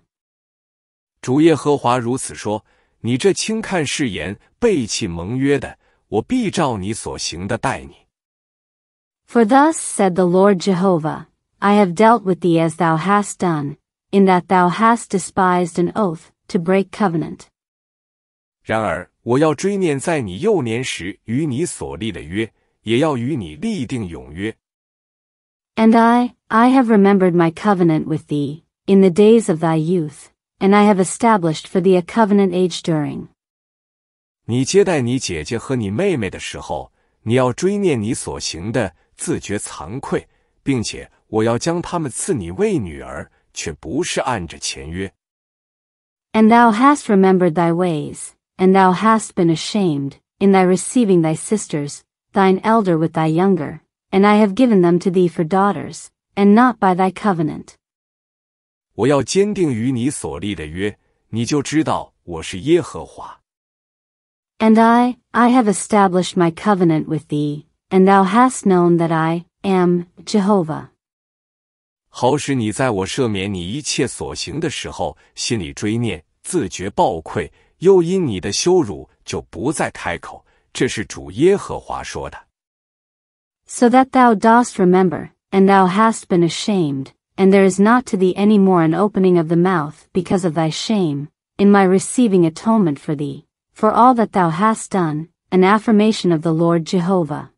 Speaker 1: 主耶和华如此说：你这轻看誓言、背弃盟约的，我必照你所行的待你。
Speaker 2: For thus said the Lord Jehovah, I have dealt with thee as thou hast done, in that thou hast despised an oath, to break covenant.
Speaker 1: 然而我要追念在你幼年时与你所立的约，也要与你立定永约。
Speaker 2: And I, I have remembered my covenant with thee, in the days of thy youth, and I have established for thee a covenant age during.
Speaker 1: 你接待你姐姐和你妹妹的时候，你要追念你所行的，自觉惭愧，并且我要将他们赐你为女儿，却不是按着前约。
Speaker 2: And thou hast remembered thy ways and thou hast been ashamed, in thy receiving thy sisters, thine elder with thy younger, and I have given them to thee for daughters, and not by thy covenant.
Speaker 1: 我要坚定与你所立的约，你就知道我是耶和华。
Speaker 2: And I, I have established my covenant with thee, and thou hast known that I am Jehovah.
Speaker 1: 好使你在我赦免你一切所行的时候，心里追念，自觉暴愧，又因你的羞辱就不再开口。这是主耶和华说的。
Speaker 2: So that thou dost remember, and thou hast been ashamed, and there is not to thee any more an opening of the mouth because of thy shame, in my receiving atonement for thee, for all that thou hast done, an affirmation of the Lord Jehovah.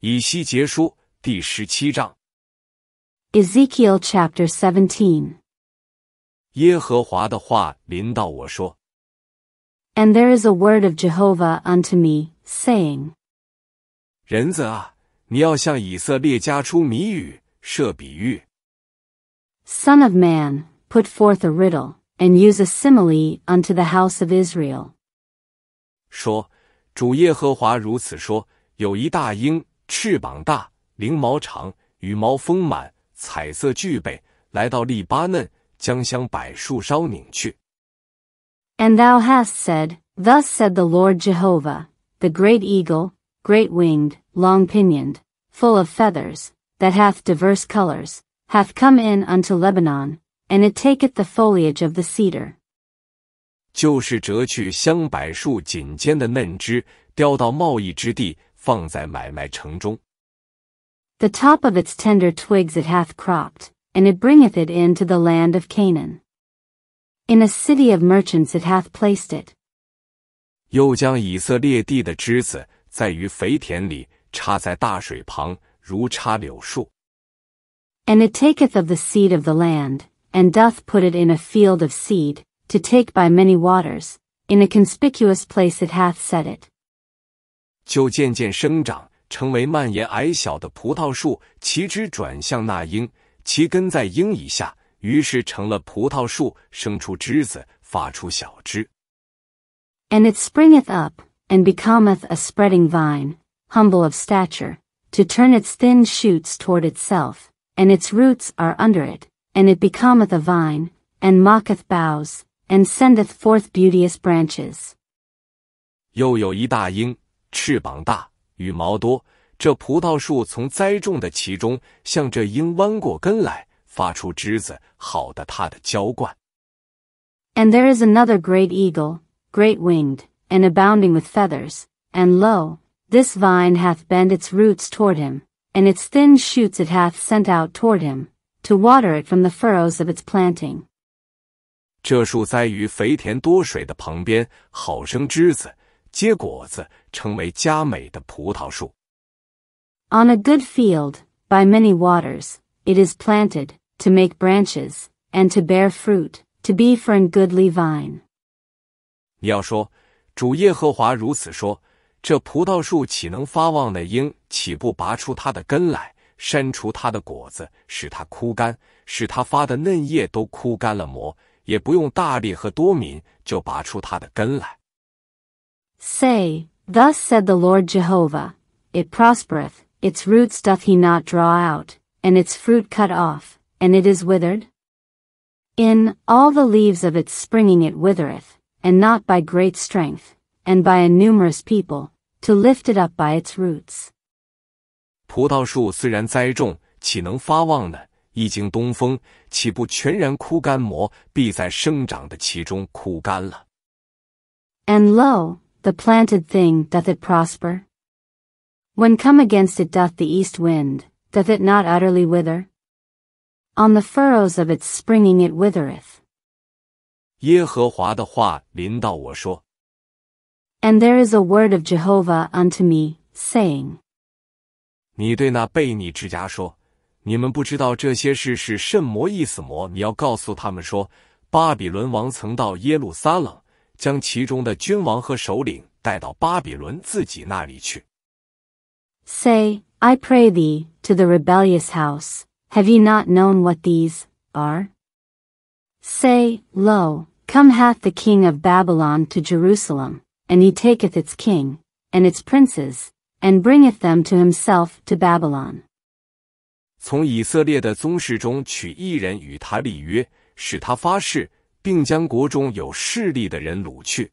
Speaker 1: 以西结书第十七章。
Speaker 2: Ezekiel chapter seventeen。
Speaker 1: 耶和华的话临到我说。
Speaker 2: And there is a word of Jehovah unto me, saying,
Speaker 1: 人子啊，你要向以色列加出谜语，设比喻。
Speaker 2: Son of man, put forth a riddle and use a simile unto the house of Israel.
Speaker 1: 说，主耶和华如此说：有一大鹰，翅膀大，翎毛长，羽毛丰满，彩色俱备，来到利巴嫩，将香柏树梢拧去。
Speaker 2: And thou hast said, Thus said the Lord Jehovah, the great eagle, great winged, long pinioned, full of feathers, that hath diverse colors, hath come in unto Lebanon, and it taketh the foliage of the cedar.
Speaker 1: 就是折去香柏树颈间的嫩枝，叼到贸易之地，放在买卖城中。
Speaker 2: The top of its tender twigs it hath cropped, and it bringeth it into the land of Canaan. In a city of merchants it hath placed it. it。
Speaker 1: 又将以色列地的枝子，在于肥田里，插在大水旁，如插柳树。
Speaker 2: And it taketh of the seed of the land, and doth put it in a field of seed, to take by many waters, in a conspicuous place it hath set it.
Speaker 1: 就渐渐生长，成为蔓延矮小的葡萄树，其枝转向那鹰，其根在鹰以下。于是成了葡萄树，生出枝子，发出小枝。
Speaker 2: And it springeth up, and becometh a spreading vine, humble of stature, to turn its thin shoots toward itself, and its roots are under it, and it becometh a vine, and mocketh boughs, and sendeth forth beauteous branches.
Speaker 1: 又有一大鹰，翅膀大，羽毛多。这葡萄树从栽种的其中，向这鹰弯过根来，and
Speaker 2: there is another great eagle, great winged, and abounding with feathers, and lo, this vine hath bent its roots toward him, and its thin shoots it hath sent out toward him, to water it from the furrows of its planting.
Speaker 1: 这树栽于肥田多水的旁边，好生枝子，结果子，成为佳美的葡萄树。
Speaker 2: On a good field, by many waters, it is planted, to make branches, and to bear fruit, to be for an goodly vine.
Speaker 1: 你要说，主耶和华如此说：这葡萄树岂能发旺的鹰，岂不拔出它的根来，删除它的果子，使它枯干，使它发的嫩叶都枯干了磨，也不用大力和多民，就拔出它的根来。
Speaker 2: Say, Thus said the Lord Jehovah: It prospereth, its roots doth he not draw out, and its fruit cut off, and it is withered? In all the leaves of its springing it withereth, and not by great strength, and by a numerous people, to lift it up by its roots. And lo, the planted thing doth it prosper? When come against it doth the east wind, doth it not utterly wither? On the furrows of its springing it withereth.
Speaker 1: 耶和华的话临到我说。
Speaker 2: And there is a word of Jehovah unto me, saying.
Speaker 1: 你对那被你之家说，你们不知道这些事是甚魔意思魔。你要告诉他们说，巴比伦王曾到耶路撒冷，将其中的君王和首领带到巴比伦自己那里去。
Speaker 2: Say, I pray thee, to the rebellious house. Have ye not known what these are? Say, Lo, come hath the king of Babylon to Jerusalem, and he taketh its king, and its princes, and bringeth them to himself to Babylon.
Speaker 1: 从以色列的宗室中取一人与他立约，使他发誓，并将国中有势力的人掳去。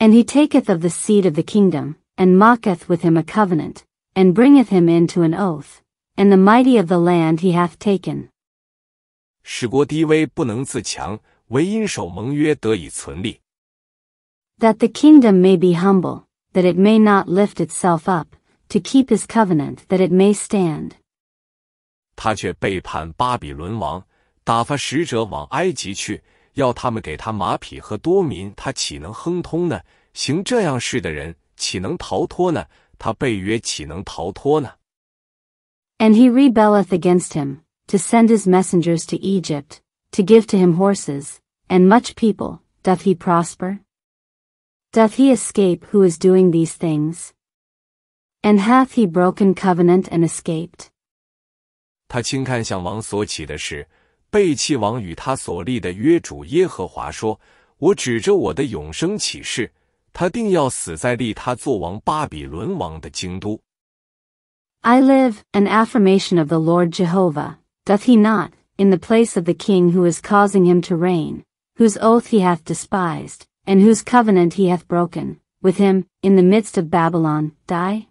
Speaker 2: And he taketh of the seed of the kingdom, and mocketh with him a covenant, and bringeth him into an oath, and the mighty of the land he hath taken.
Speaker 1: 使国低微不能自强，唯因守盟约得以存立。
Speaker 2: That the kingdom may be humble, that it may not lift itself up, to keep his covenant that it may stand.
Speaker 1: 他却背叛巴比伦王，打发使者往埃及去，要他们给他马匹和多民，他岂能亨通呢？行这样事的人，岂能逃脱呢？他背约，岂能逃脱呢？
Speaker 2: and he rebelleth against him, to send his messengers to Egypt, to give to him horses, and much people, doth he prosper? Doth he escape who is doing these things? And hath he broken covenant and escaped?
Speaker 1: 他轻看向王所起的事，背弃王与他所立的约主耶和华说：“我指着我的永生起誓，他定要死在立他做王巴比伦王的京都。”
Speaker 2: I live, an affirmation of the Lord Jehovah, doth he not, in the place of the king who is causing him to reign, whose oath he hath despised, and whose covenant he hath broken, with him, in the midst of Babylon, die?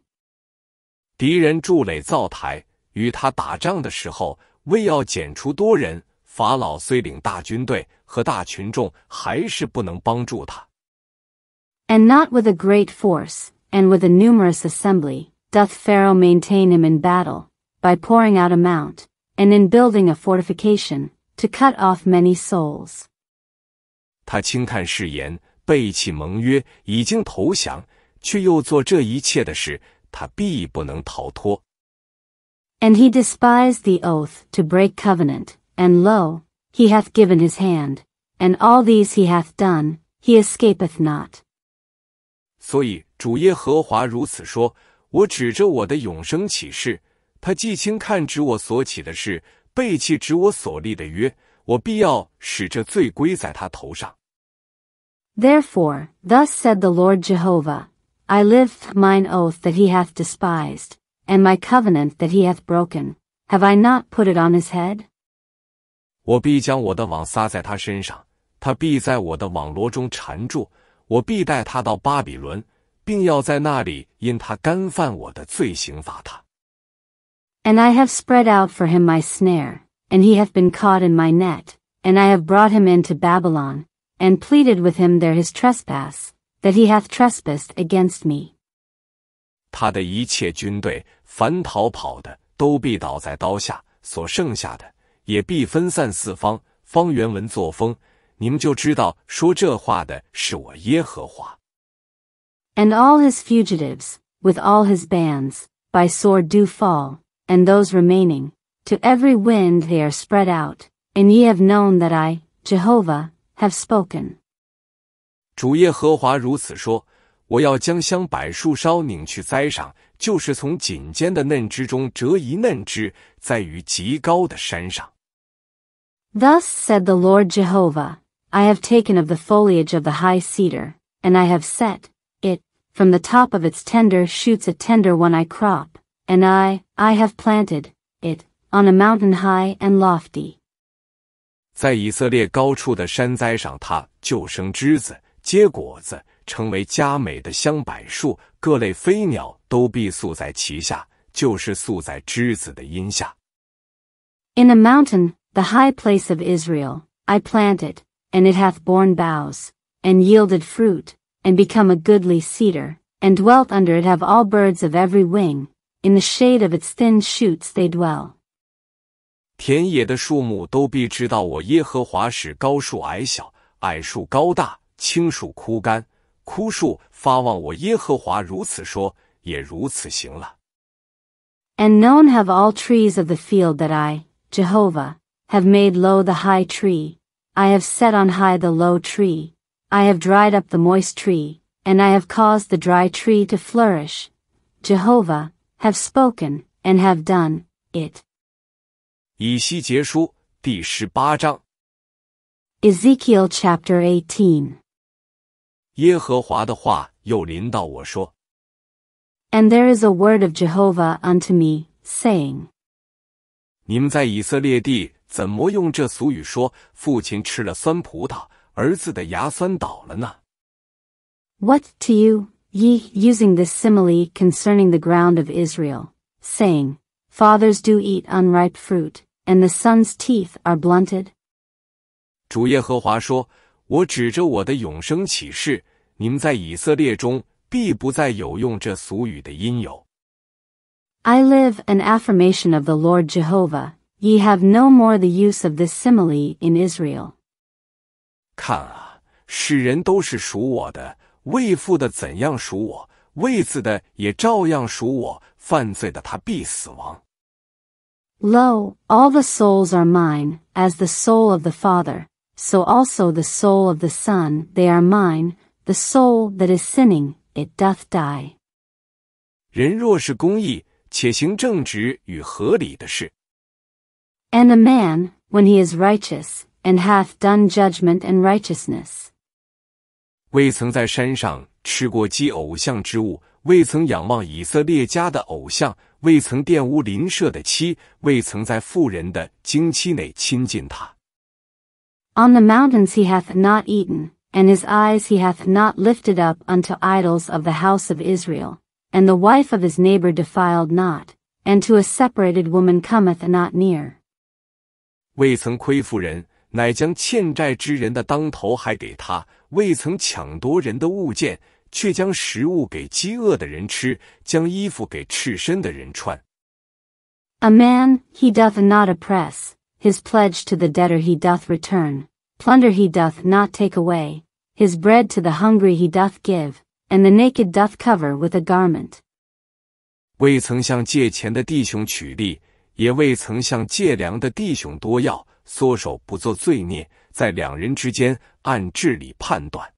Speaker 1: 敌人筑垒造台，与他打仗的时候，为要剪除多人，法老虽领大军队和大群众，还是不能帮助他。
Speaker 2: And not with a great force, and with a numerous assembly, doth Pharaoh maintain him in battle, by pouring out a mount, and in building a fortification, to cut off many souls. And he despised the oath to break covenant, and lo, he hath given his hand, and all these he hath done, he escapeth not.
Speaker 1: 所以主耶和华如此说：我指着我的永生起誓，他既轻看指我所起的誓，背弃指我所立的约，我必要使这罪归在他头上。
Speaker 2: Therefore, thus said the Lord Jehovah, I lift mine oath that he hath despised, and my covenant that he hath broken. Have I not put it on his head?
Speaker 1: 我必将我的网撒在他身上，他必在我的网罗中缠住，我必带他到巴比伦。并要在那里因他干犯我的罪刑罚他。
Speaker 2: And I have spread out for him my snare, and he hath been caught in my net, and I have brought him into Babylon, and pleaded with him there his trespass, that he hath trespassed against me.
Speaker 1: 他的一切军队，凡逃跑的，都必倒在刀下，所剩下的也必分散四方。方原文作风，你们就知道说这话的是我耶和华。
Speaker 2: and all his fugitives, with all his bands, by sword do fall, and those remaining, to every wind they are spread out, and ye have known that I, Jehovah, have spoken.
Speaker 1: Thus said
Speaker 2: the Lord Jehovah, I have taken of the foliage of the high cedar, and I have set it from the top of its tender shoots a tender one-eye crop, and I, I have planted it on a mountain high and lofty.
Speaker 1: 在以色列高处的山栽上，它就生枝子，结果子，成为佳美的香柏树。各类飞鸟都必宿在其下，就是宿在枝子的荫下。
Speaker 2: In a mountain, the high place of Israel, I planted, and it hath borne boughs, and yielded fruit and become a goodly cedar, and dwelt under it have all birds of every wing, in the shade of its thin shoots they dwell.
Speaker 1: 田野的树木都必知道我耶和华使高树矮小，矮树高大，青树枯干，枯树发旺。我耶和华如此说，也如此行了。
Speaker 2: And known have all trees of the field that I, Jehovah, have made low the high tree, I have set on high the low tree, I have dried up the moist tree, and I have caused the dry tree to flourish. Jehovah, have spoken, and have done it.
Speaker 1: 以西结书第十八章。
Speaker 2: Ezekiel chapter eighteen.
Speaker 1: 耶和华的话又临到我说。
Speaker 2: And there is a word of Jehovah unto me, saying.
Speaker 1: 你们在以色列地怎么用这俗语说：“父亲吃了酸葡萄，儿子的牙酸倒了呢。
Speaker 2: What to you, ye, using this simile concerning the ground of Israel, saying, Fathers do eat unripe fruit, and the sons' teeth are blunted?
Speaker 1: 主耶和华说：“我指着我的永生起誓，你们在以色列中必不再有用这俗语的因由。”
Speaker 2: I live an affirmation of the Lord Jehovah, ye have no more the use of this simile in Israel.
Speaker 1: 看啊，世人都是属我的，为父的怎样属我，为子的也照样属我。犯罪的他必死亡。
Speaker 2: Lo, all the souls are mine, as the soul of the Father, so also the soul of the Son, they are mine, the soul that is sinning, it doth die.
Speaker 1: 人若是公义，且行正直与合理的事。
Speaker 2: And a man, when he is righteous, and hath done judgment and righteousness.
Speaker 1: 未曾在山上吃过祭偶像之物，未曾仰望以色列家的偶像，未曾玷污邻舍的妻，未曾在妇人的经期内亲近他。
Speaker 2: On the mountains he hath not eaten, and his eyes he hath not lifted up unto idols of the house of Israel, and the wife of his neighbor defiled not, and to a separated woman cometh not near.
Speaker 1: 未曾亏负人，乃将欠债之人的当头还给他，未曾抢夺人的物件，却将食物给饥饿的人吃，将衣服给赤身的人穿。
Speaker 2: A man he doth not oppress his pledge to the debtor he doth return plunder he doth not take away his bread to the hungry he doth give and the naked doth cover with a garment。
Speaker 1: 未曾向借钱的弟兄取利，也未曾向借粮的弟兄多要。缩手不做罪孽，在两人之间按治理判断。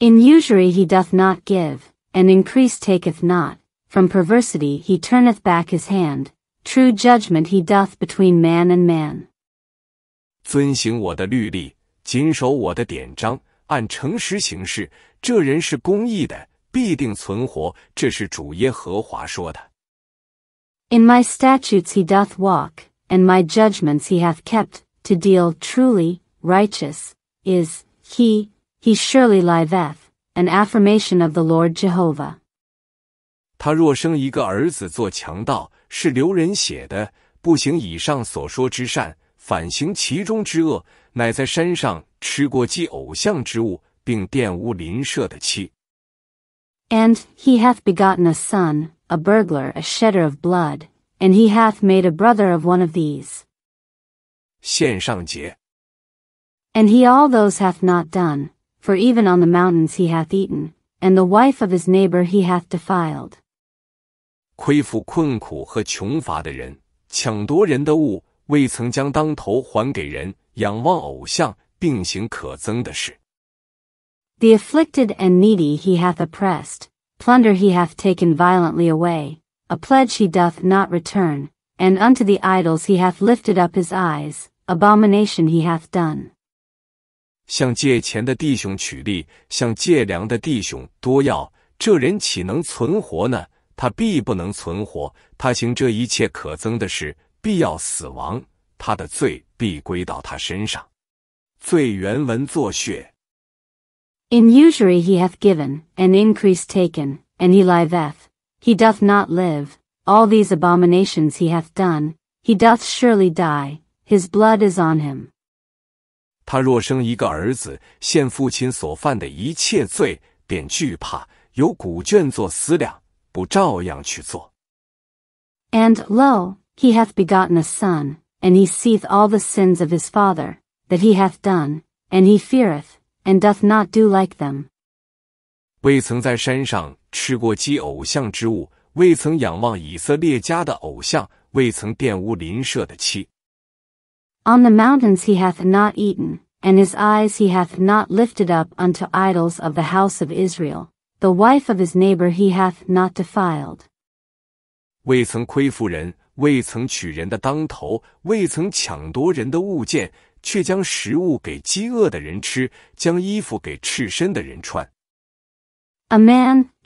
Speaker 2: In usury he doth not give, and increase taketh not. From perversity he turneth back his hand. True judgment he doth between man and man.
Speaker 1: 遵行我的律例，谨守我的典章，按诚实行事，这人是公义的，必定存活。这是主耶和华说的。
Speaker 2: In my statutes he doth walk and my judgments he hath kept, to deal truly, righteous, is, he, he surely liveth, an affirmation of the Lord Jehovah.
Speaker 1: 他若生一个儿子做强盗，是流人血的，不行以上所说之善，反行其中之恶，乃在山上吃过祭偶像之物，并玷污邻舍的妻。
Speaker 2: And he hath begotten a son, a burglar, a shedder of blood, and he hath made a brother of one of these.
Speaker 1: 献上节.
Speaker 2: And he all those hath not done, for even on the mountains he hath eaten, and the wife of his neighbor he hath defiled.
Speaker 1: The
Speaker 2: afflicted and needy he hath oppressed, plunder he hath taken violently away a pledge he doth not return, and unto the idols he hath lifted up his eyes, abomination he hath done.
Speaker 1: 向借钱的弟兄取利，向借粮的弟兄多要，这人岂能存活呢？他必不能存活。他行这一切可憎的事，必要死亡。他的罪必归到他身上。罪原文作血。
Speaker 2: In usury he hath given, and increase taken, and he liveth. He doth not live, all these abominations he hath done, he doth surely die, his blood is on him.
Speaker 1: 他若生一个儿子，现父亲所犯的一切罪，便惧怕，有古卷作思量，不照样去做。
Speaker 2: And lo, he hath begotten a son, and he seeth all the sins of his father, that he hath done, and he feareth, and doth not do like them.
Speaker 1: 未曾在山上吃过鸡偶像之物，未曾仰望以色列家的偶像，未曾玷污邻舍的妻。
Speaker 2: On the mountains he hath not eaten, and his eyes he hath not lifted up unto idols of the house of Israel. The wife of his neighbor he hath not defiled.
Speaker 1: 未曾亏负人，未曾取人的当头，未曾抢夺人的物件，却将食物给饥饿的人吃，将衣服给赤身的人穿。
Speaker 2: A man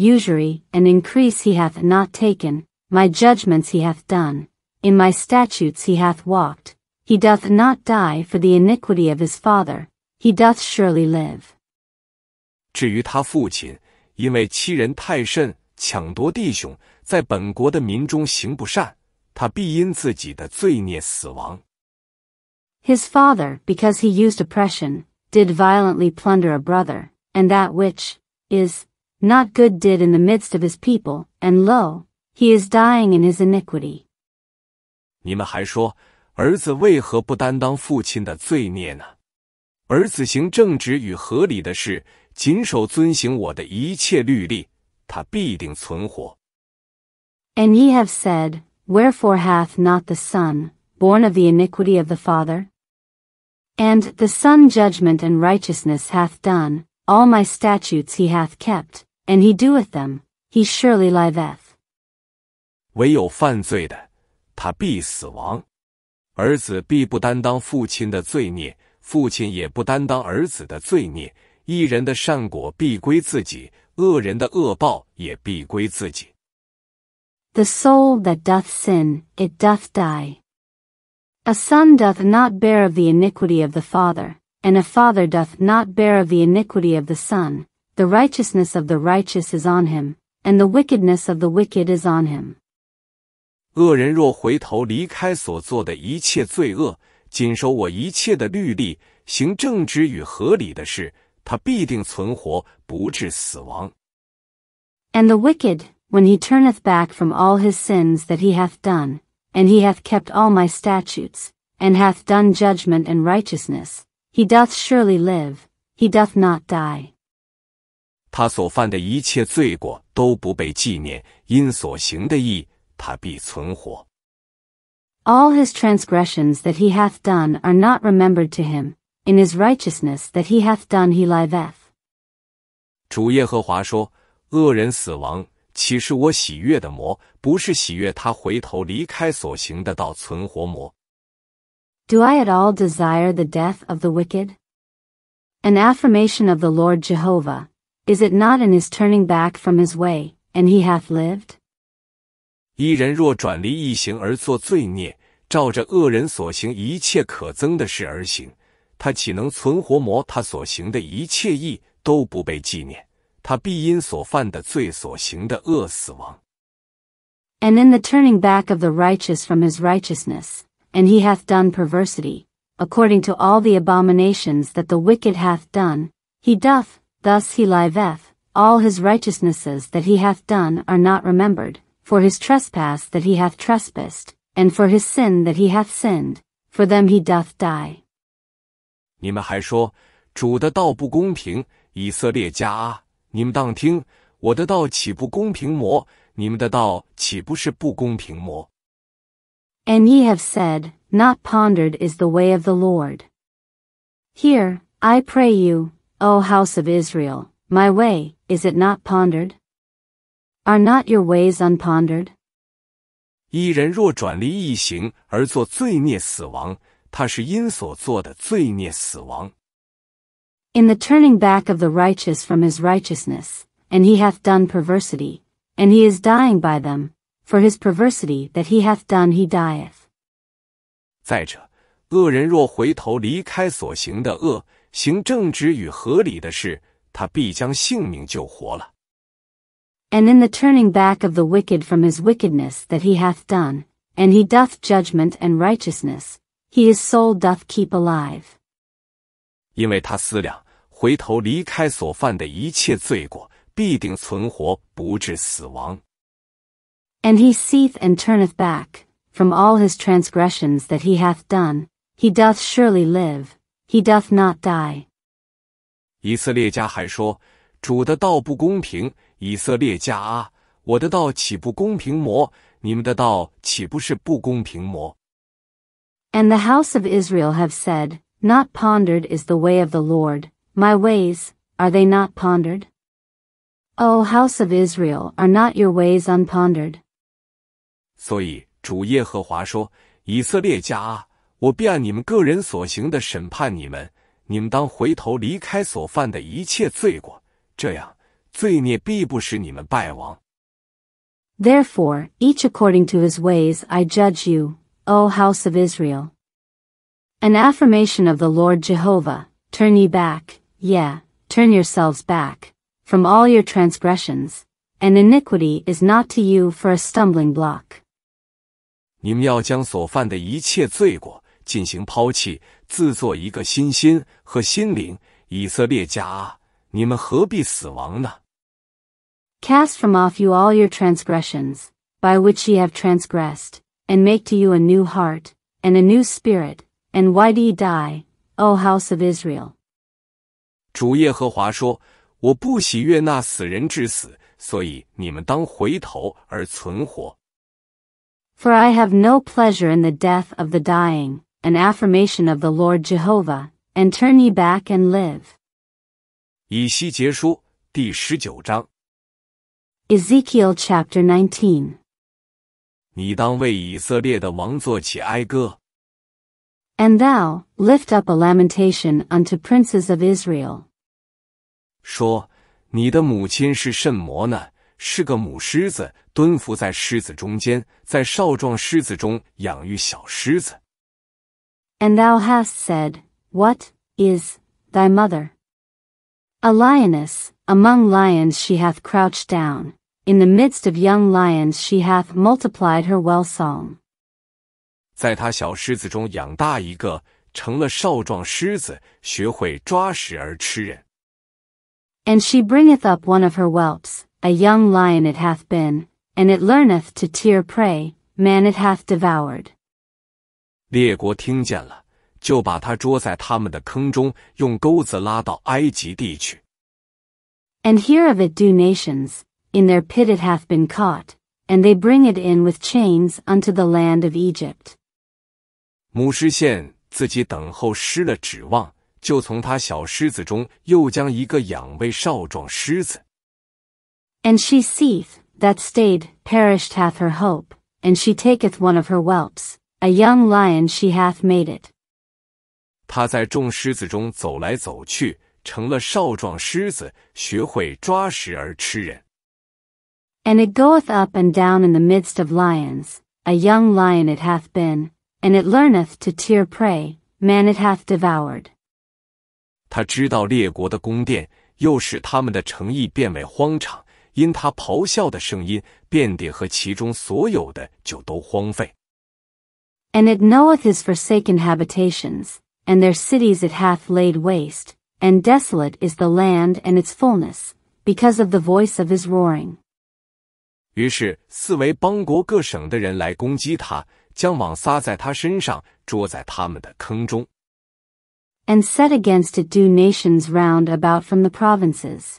Speaker 2: usury, an increase he hath not taken, my judgments he hath done, in my statutes he hath walked, he doth not die for the iniquity of his father, he doth surely live.
Speaker 1: 至于他父亲，因为欺人太甚，抢夺弟兄，在本国的民中行不善，他必因自己的罪孽死亡。
Speaker 2: His father, because he used oppression, did violently plunder a brother, and that which is not good did in the midst of his people, and lo, he is dying in his iniquity.
Speaker 1: 你们还说，儿子为何不担当父亲的罪孽呢？儿子行正直与合理的事，谨守遵行我的一切律例，他必定存活。
Speaker 2: And ye have said, Wherefore hath not the son, born of the iniquity of the father? And the son judgment and righteousness hath done, all my statutes he hath kept, and he doeth them, he surely liveth.
Speaker 1: 唯有犯罪的，他必死亡。儿子必不担当父亲的罪孽，父亲也不担当儿子的罪孽。一人的善果必归自己，恶人的恶报也必归自己。
Speaker 2: The soul that doth sin, it doth die. A son doth not bear of the iniquity of the father, and a father doth not bear of the iniquity of the son, the righteousness of the righteous is on him, and the wickedness of the wicked is on him.
Speaker 1: 恶人若回头离开所做的一切罪恶，谨守我一切的律例，行正直与合理的事，他必定存活，不致死亡。
Speaker 2: And the wicked, when he turneth back from all his sins that he hath done, and he hath kept all my statutes, and hath done judgment and righteousness, he doth surely live, he doth not die.
Speaker 1: 他所犯的一切罪过都不被纪念，因所行的义，他必存活。
Speaker 2: All his transgressions that he hath done are not remembered to him; in his righteousness that he hath done he liveth.
Speaker 1: 主耶和华说：“恶人死亡，岂是我喜悦的魔？不是喜悦他回头离开所行的道，存活魔。”
Speaker 2: Do I at all desire the death of the wicked? An affirmation of the Lord Jehovah, is it not in his turning back from his way, and he hath lived?
Speaker 1: And in the
Speaker 2: turning back of the righteous from his righteousness, and he hath done perversity, according to all the abominations that the wicked hath done, he doth, Thus he liveth, all his righteousnesses that he hath done are not remembered, for his trespass that he hath trespassed, and for his sin that he hath sinned, for them he doth die.
Speaker 1: And ye have
Speaker 2: said, not pondered is the way of the Lord. Here, I pray you, O house of Israel, my way, is it not pondered? Are not your ways unpondered? In the turning back of the righteous from his righteousness, and he hath done perversity, and he is dying by them, for his perversity that he hath done he dieth.
Speaker 1: 再者，恶人若回头离开所行的恶，行正直与合理的事，他必将性命救活了。And
Speaker 2: in the turning back of the wicked from his wickedness that he hath done, and he doth judgment and righteousness, he his soul doth keep alive.
Speaker 1: 因为他思量回头离开所犯的一切罪过，必定存活，不致死亡。
Speaker 2: And he seeth and turneth back from all his transgressions that he hath done; he doth surely live. He doth not die。
Speaker 1: 以色列家还说：“主的道不公平，以色列家啊，我的道岂不公平么？你们的道岂不是不公平么？”
Speaker 2: And the house of Israel have said, Not pondered is the way of the Lord, my ways, are they not pondered? O house of Israel, are not your ways unpondered?
Speaker 1: 所以主耶和华说：“以色列家啊，我必按你们个人所行的审判你们。你们当回头离开所犯的一切罪过，这样罪孽必不使你们败亡。
Speaker 2: Therefore, each according to his ways I judge you, O house of Israel. An affirmation of the Lord Jehovah, turn ye back, yea, turn yourselves back, from all your transgressions, and iniquity is not to you for a stumbling block.
Speaker 1: 你们要将所犯的一切罪过。Cast from
Speaker 2: off you all your transgressions, by which ye have transgressed, and make to you a new heart, and a new spirit, and why do ye die, O house of Israel?
Speaker 1: 主耶和华说：“我不喜悦那死人至死，所以你们当回头而存活。”
Speaker 2: For I have no pleasure in the death of the dying, an affirmation of the Lord Jehovah, and turn ye back and live.
Speaker 1: 以西结书第十九章。
Speaker 2: Ezekiel chapter nineteen.
Speaker 1: thou
Speaker 2: lift up a lamentation unto princes of Israel. And thou hast said, What, is, thy mother? A lioness, among lions she hath crouched down, in the midst of young lions she hath multiplied her well song.
Speaker 1: 在他小狮子中养大一个，成了少壮狮子，学会抓食而吃人。
Speaker 2: And she bringeth up one of her whelps, a young lion it hath been, and it learneth to tear prey, man it hath devoured.
Speaker 1: 列国听见了，就把他捉在他们的坑中，用钩子拉到埃及地去。
Speaker 2: And hear of it do nations, in their pit it hath been caught, and they bring it in with chains unto the land of Egypt. And she seeth that stayed perished hath her hope, and she taketh one of her whelps, A young lion she hath made it。
Speaker 1: 他在众狮子中走来走去，成了少壮狮子，学会抓食而吃人。
Speaker 2: And it goeth up and down in the midst of lions, a young lion it hath been, and it learneth to tear prey, man it hath devoured。
Speaker 1: 他知道列国的宫殿，又使他们的诚意变为荒场，因他咆哮的声音，遍地和其中所有的就都荒废。
Speaker 2: And it knoweth his forsaken habitations, and their cities it hath laid waste, and desolate is the land and its fullness, because of the voice of his roaring.
Speaker 1: 于是，四围邦国各省的人来攻击他，将网撒在他身上，捉在他们的坑中。
Speaker 2: And set against it do nations round about from the provinces.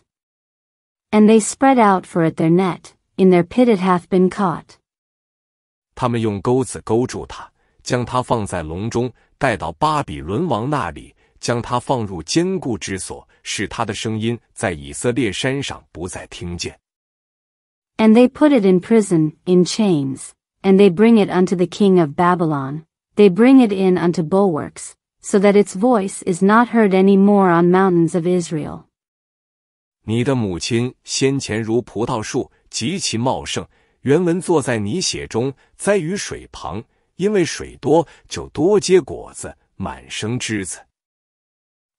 Speaker 2: And they spread out for it their net, in their pit it hath been caught.
Speaker 1: 将它放在笼中，带到巴比伦王那里，将它放入坚固之所，使它的声音在以色列山上不再听见。
Speaker 2: And they put it in prison in chains, and they bring it unto the king of Babylon. They bring it in unto bulwarks, so that its voice is not heard any more on mountains of Israel.
Speaker 1: 你的母亲先前如葡萄树，极其茂盛。原文坐在泥血中，栽于水旁。因为水多就多结果子，满生枝子。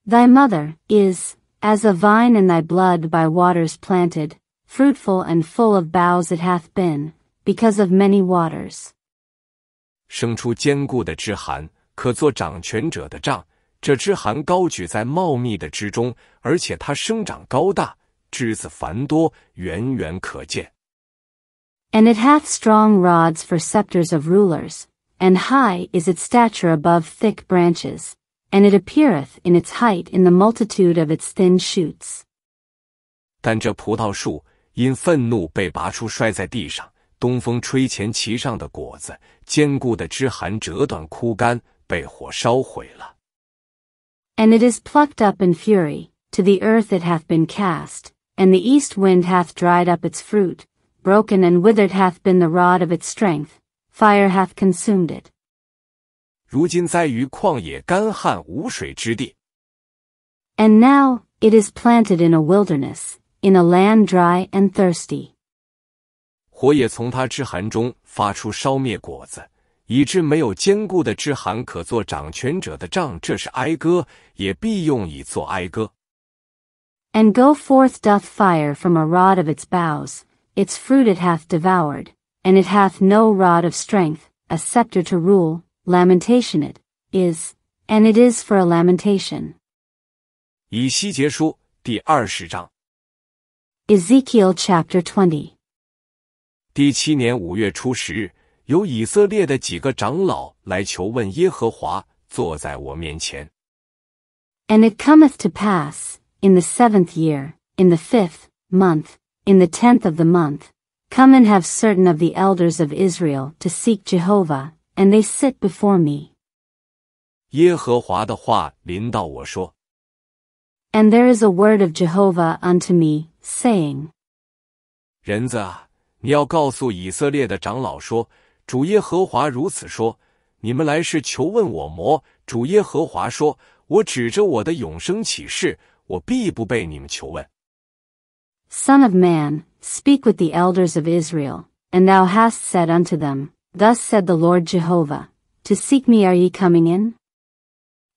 Speaker 2: Thy mother is as a vine in thy blood by waters planted, fruitful and full of boughs it hath been, because of many waters.
Speaker 1: 生出坚固的枝寒，可做掌权者的杖。这枝寒高举在茂密的枝中，而且它生长高大，枝子繁多，远远可见。
Speaker 2: And it hath strong rods for scepters of rulers, and high is its stature above thick branches, and it appeareth in its height in the multitude of its thin shoots.
Speaker 1: 但这葡萄树因愤怒被拔出，摔在地上。东风吹前其上的果子，坚固的枝寒折断枯干，被火烧毁了。
Speaker 2: And it is plucked up in fury, to the earth it hath been cast, and the east wind hath dried up its fruit, broken and withered hath been the rod of its strength, Fire hath consumed it. And now it is planted in a wilderness, in a land dry and thirsty.
Speaker 1: 火也从它之寒中发出烧灭果子，以致没有坚固的之寒可做掌权者的杖。这是哀歌，也必用以作哀歌。
Speaker 2: And go forth doth fire from a rod of its boughs, its fruit it hath devoured, and it hath no rod of strength, a scepter to rule, lamentation it is, and it is for a lamentation.
Speaker 1: Ezekiel
Speaker 2: chapter And it cometh to pass in the seventh year, in the fifth month, in the tenth of the month, Come and have certain of the elders of Israel to seek Jehovah, and they sit before me.
Speaker 1: 耶和华的话临到我说。
Speaker 2: And there is a word of Jehovah unto me, saying,
Speaker 1: 人子啊，你要告诉以色列的长老说，主耶和华如此说：你们来是求问我么？主耶和华说，我指着我的永生起誓，我必不被你们求问。
Speaker 2: Son of man, speak with the elders of Israel, and thou hast said unto them, Thus said the Lord Jehovah, To seek me are ye coming in?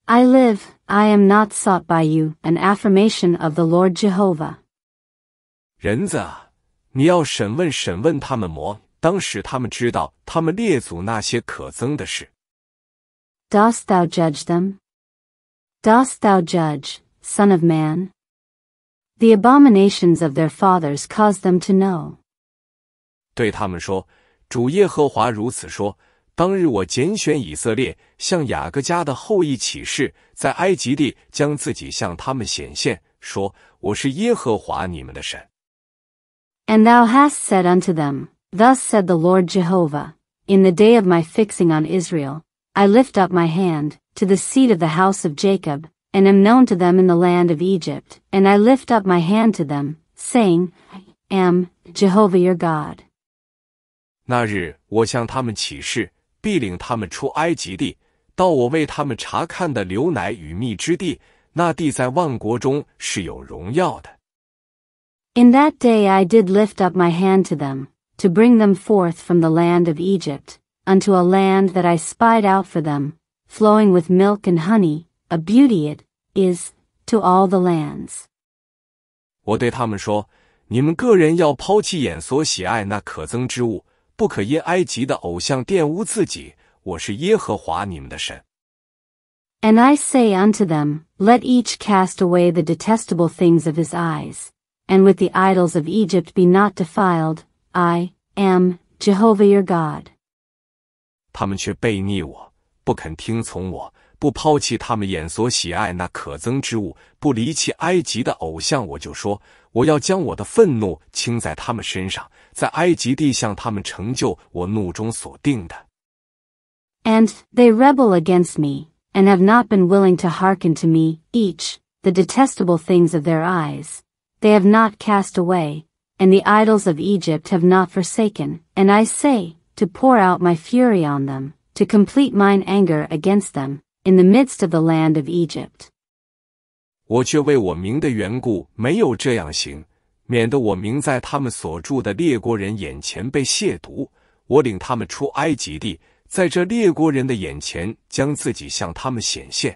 Speaker 2: I live, I am not sought by you, an affirmation of the Lord Jehovah. Dost thou judge them? Dost thou judge, son of man? The abominations of their fathers caused them to know.
Speaker 1: 对他们说：“主耶和华如此说：当日我拣选以色列，向雅各家的后裔起誓，在埃及地将自己向他们显现，说：我是耶和华你们的神。”
Speaker 2: And thou hast said unto them, Thus said the Lord Jehovah, In the day of my fixing on Israel, I lift up my hand, to the seed of the house of Jacob, and am known to them in the land of Egypt, and I lift up my hand to them, saying, I am Jehovah your God.
Speaker 1: 那日，我向他们起誓，必领他们出埃及地，到我为他们查看的流奶与蜜之地。那地在万国中是有荣耀的。
Speaker 2: In that day I did lift up my hand to them, to bring them forth from the land of Egypt, unto a land that I spied out for them, flowing with milk and honey, a beauty it is to all the lands。
Speaker 1: 我对他们说：“你们个人要抛弃眼所喜爱那可憎之物，不可因埃及的偶像玷污自己。我是耶和华你们的神。”
Speaker 2: And I say unto them, Let each cast away the detestable things of his eyes, and with the idols of Egypt be not defiled. I am Jehovah your God.
Speaker 1: 他们却背逆我，不肯听从我。不抛弃他们眼所喜爱那可憎之物，不离弃埃及的偶像，我就说，我要将我的愤怒倾在他们身上，在埃及地向他们成就我怒中所定的。
Speaker 2: And they rebel against me, and have not been willing to hearken to me, each, the detestable things of their eyes. They have not cast away, and the idols of Egypt have not forsaken, and I say, to pour out my fury on them, to complete mine anger against them, in the midst of the land of Egypt.
Speaker 1: 我却为我名的缘故没有这样行，免得我名在他们所住的列国人眼前被亵渎。我领他们出埃及地，在这列国人的眼前将自己向他们显现。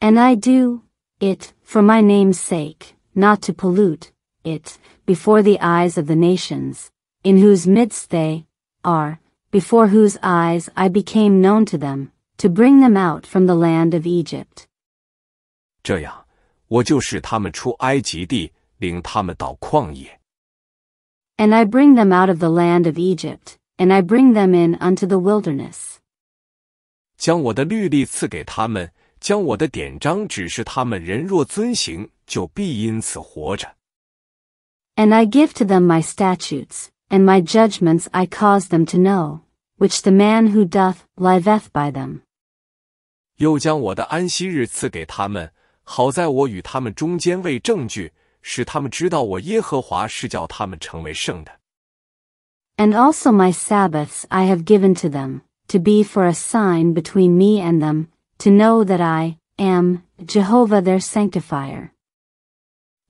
Speaker 2: And I do it for my name's sake, not to pollute it before the eyes of the nations, in whose midst they are, before whose eyes I became known to them to bring them out from the land of Egypt.
Speaker 1: 这样，我就使他们出埃及地，领他们到旷野。
Speaker 2: And I bring them out of the land of Egypt, and I bring them in unto the wilderness.
Speaker 1: 将我的律例赐给他们，将我的典章指示他们。人若遵行，就必因此活着。
Speaker 2: And I give to them my statutes, and my judgments I cause them to know, which the man who doth liveth by them
Speaker 1: 又将我的安息日赐给他们，好在我与他们中间为证据，使他们知道我耶和华是叫他们成为圣的。
Speaker 2: And also my sabbaths I have given to them to be for a sign between me and them, to know that I am Jehovah their sanctifier.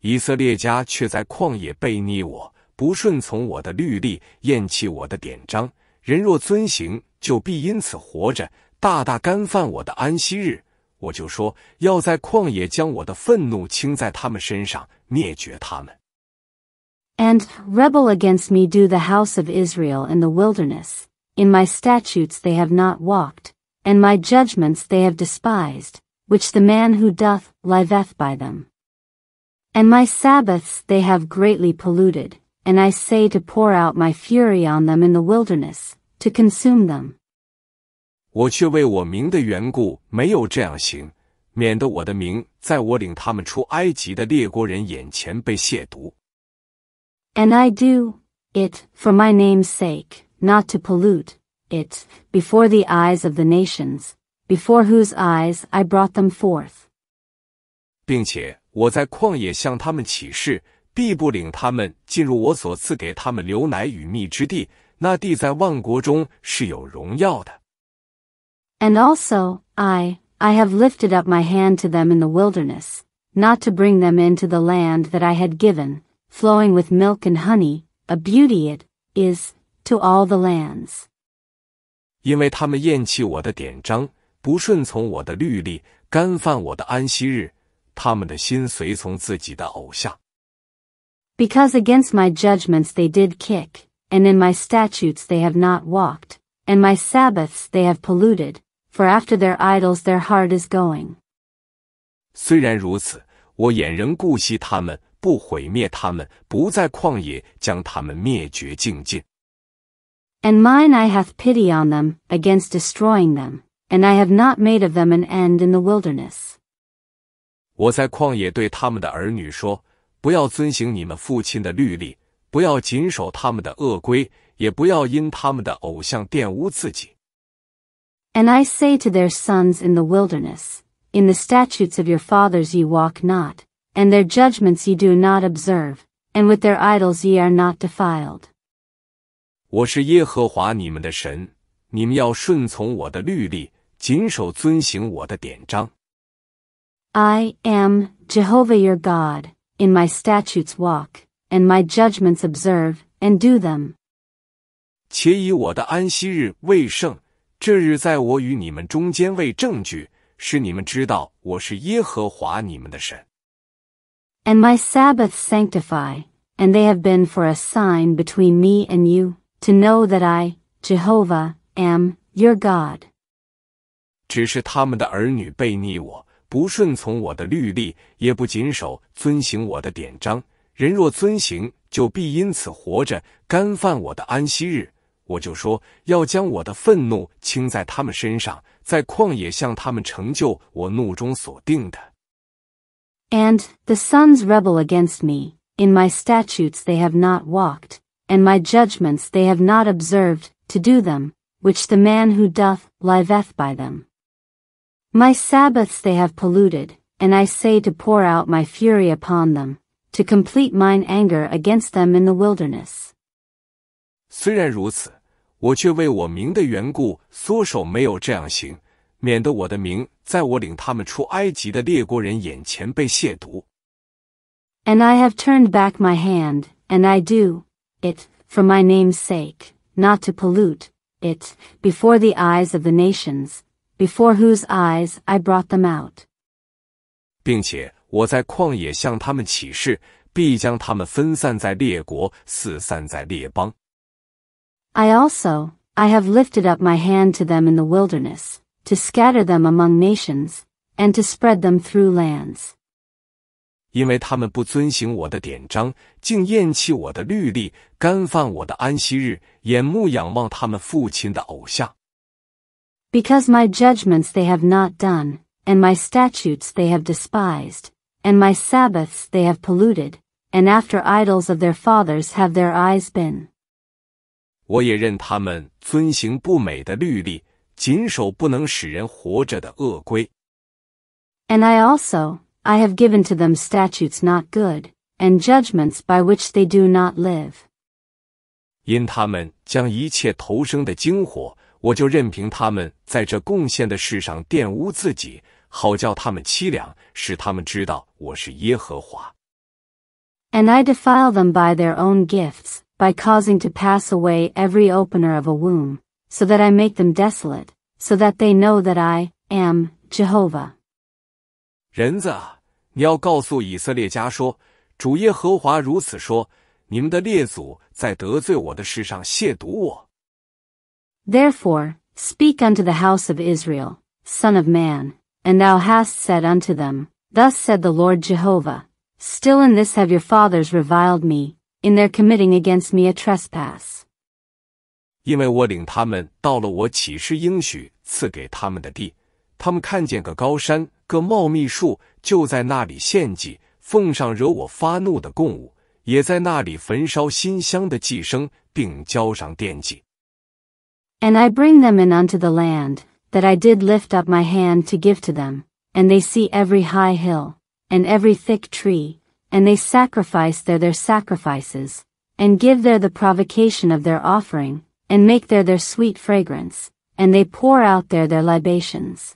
Speaker 1: 以色列家却在旷野背逆我，不顺从我的律例，厌弃我的典章。人若遵行，就必因此活着。大大干犯我的安息日，我就说要在旷野将我的愤怒倾在他们身上，灭绝他们。
Speaker 2: And rebel against me do the house of Israel in the wilderness. In my statutes they have not walked, and my judgments they have despised, which the man who doth liveth by them. And my Sabbaths they have greatly polluted, and I say to pour out my fury on them in the wilderness, to consume them.
Speaker 1: 我却为我名的缘故，没有这样行，免得我的名在我领他们出埃及的列国人眼前被亵渎。
Speaker 2: And I do it for my name's sake, not to pollute it before the eyes of the nations, before whose eyes I brought them forth.
Speaker 1: 并且我在旷野向他们起誓，必不领他们进入我所赐给他们流奶与蜜之地，那地在万国中是有荣耀的。And
Speaker 2: also, I, I have lifted up my hand to them in the wilderness, not to bring them into the land that I had given, flowing with milk and honey, a beauty it is to all the lands.
Speaker 1: 因为他们厌弃我的典章，不顺从我的律例，干犯我的安息日，他们的心随从自己的偶像。
Speaker 2: Because against my judgments they did kick, and in my statutes they have not walked, and my Sabbaths they have polluted, for after their idols their heart is going.
Speaker 1: 虽然如此，我眼仍顾惜他们，不毁灭他们，不在旷野将他们灭绝净尽。
Speaker 2: And mine I hath pity on them, against destroying them, and I have not made of them an end in the wilderness.
Speaker 1: 我在旷野对他们的儿女说：不要遵行你们父亲的律例，不要谨守他们的恶规，也不要因他们的偶像玷污自己。
Speaker 2: and I say to their sons in the wilderness, In the statutes of your fathers ye walk not, and their judgments ye do not observe, and with their idols ye are not defiled.
Speaker 1: 我是耶和华你们的神，你们要顺从我的律例，谨守遵行我的典章。
Speaker 2: I am Jehovah your God, in my statutes walk, and my judgments observe, and do them.
Speaker 1: 且以我的安息日为圣。这日在我与你们中间为证据，是你们知道我是耶和华你们的神。
Speaker 2: And my sabbaths sanctify, and they have been for a sign between me and you, to know that I, Jehovah, am your God.
Speaker 1: 只是他们的儿女背逆我，不顺从我的律例，也不谨守遵行我的典章。人若遵行，就必因此活着，干犯我的安息日。我就说要将我的愤怒倾在他们身上，在旷野向他们成就我怒中所定的。
Speaker 2: And the sons rebel against me. In my statutes they have not walked, and my judgments they have not observed, to do them, which the man who doth liveth by them. My Sabbaths they have polluted, and I say to pour out my fury upon them, to complete mine anger against them in the wilderness.
Speaker 1: 虽然如此，我却为我名的缘故缩手，没有这样行，免得我的名在我领他们出埃及的列国人眼前被亵渎。
Speaker 2: And I have turned back my hand, and I do it for my name's sake, not to pollute it before the eyes of the nations, before whose eyes I brought them out.
Speaker 1: 并且我在旷野向他们起誓，必将他们分散在列国，四散在列邦。
Speaker 2: I also, I have lifted up my hand to them in the wilderness, to scatter them among nations, and to spread them through lands.
Speaker 1: 因为他们不遵行我的典章，竟厌弃我的律例，干犯我的安息日，眼目仰望他们父亲的偶像。
Speaker 2: Because my judgments they have not done, and my statutes they have despised, and my Sabbaths they have polluted, and after idols of their fathers have their eyes been.
Speaker 1: 我也任他们遵行不美的律例，谨守不能使人活着的恶规。
Speaker 2: And I also I have given to them statutes not good and judgments by which they do not live.
Speaker 1: 因他们将一切投生的精火，我就任凭他们在这贡献的事上玷污自己，好叫他们凄凉，使他们知道我是耶和华。
Speaker 2: And I defile them by their own gifts. by causing to pass away every opener of a womb, so that I make them desolate, so that they know that I am Jehovah.
Speaker 1: 人子啊，你要告诉以色列家说，主耶和华如此说：你们的列祖在得罪我的事上亵渎我。
Speaker 2: Therefore, speak unto the house of Israel, Son of man, and thou hast said unto them, Thus said the Lord Jehovah, Still in this have your fathers reviled me, in their committing against me a trespass.
Speaker 1: 因为我领他们到了我起誓应许赐给他们的地，他们看见个高山，个茂密树，就在那里献祭，奉上惹我发怒的供物，也在那里焚烧馨香的祭牲，并交上奠祭。
Speaker 2: And I bring them in unto the land that I did lift up my hand to give to them, and they see every high hill and every thick tree, and they sacrifice there their sacrifices, and give there the provocation of their offering, and make there their sweet fragrance, and they pour out there their libations.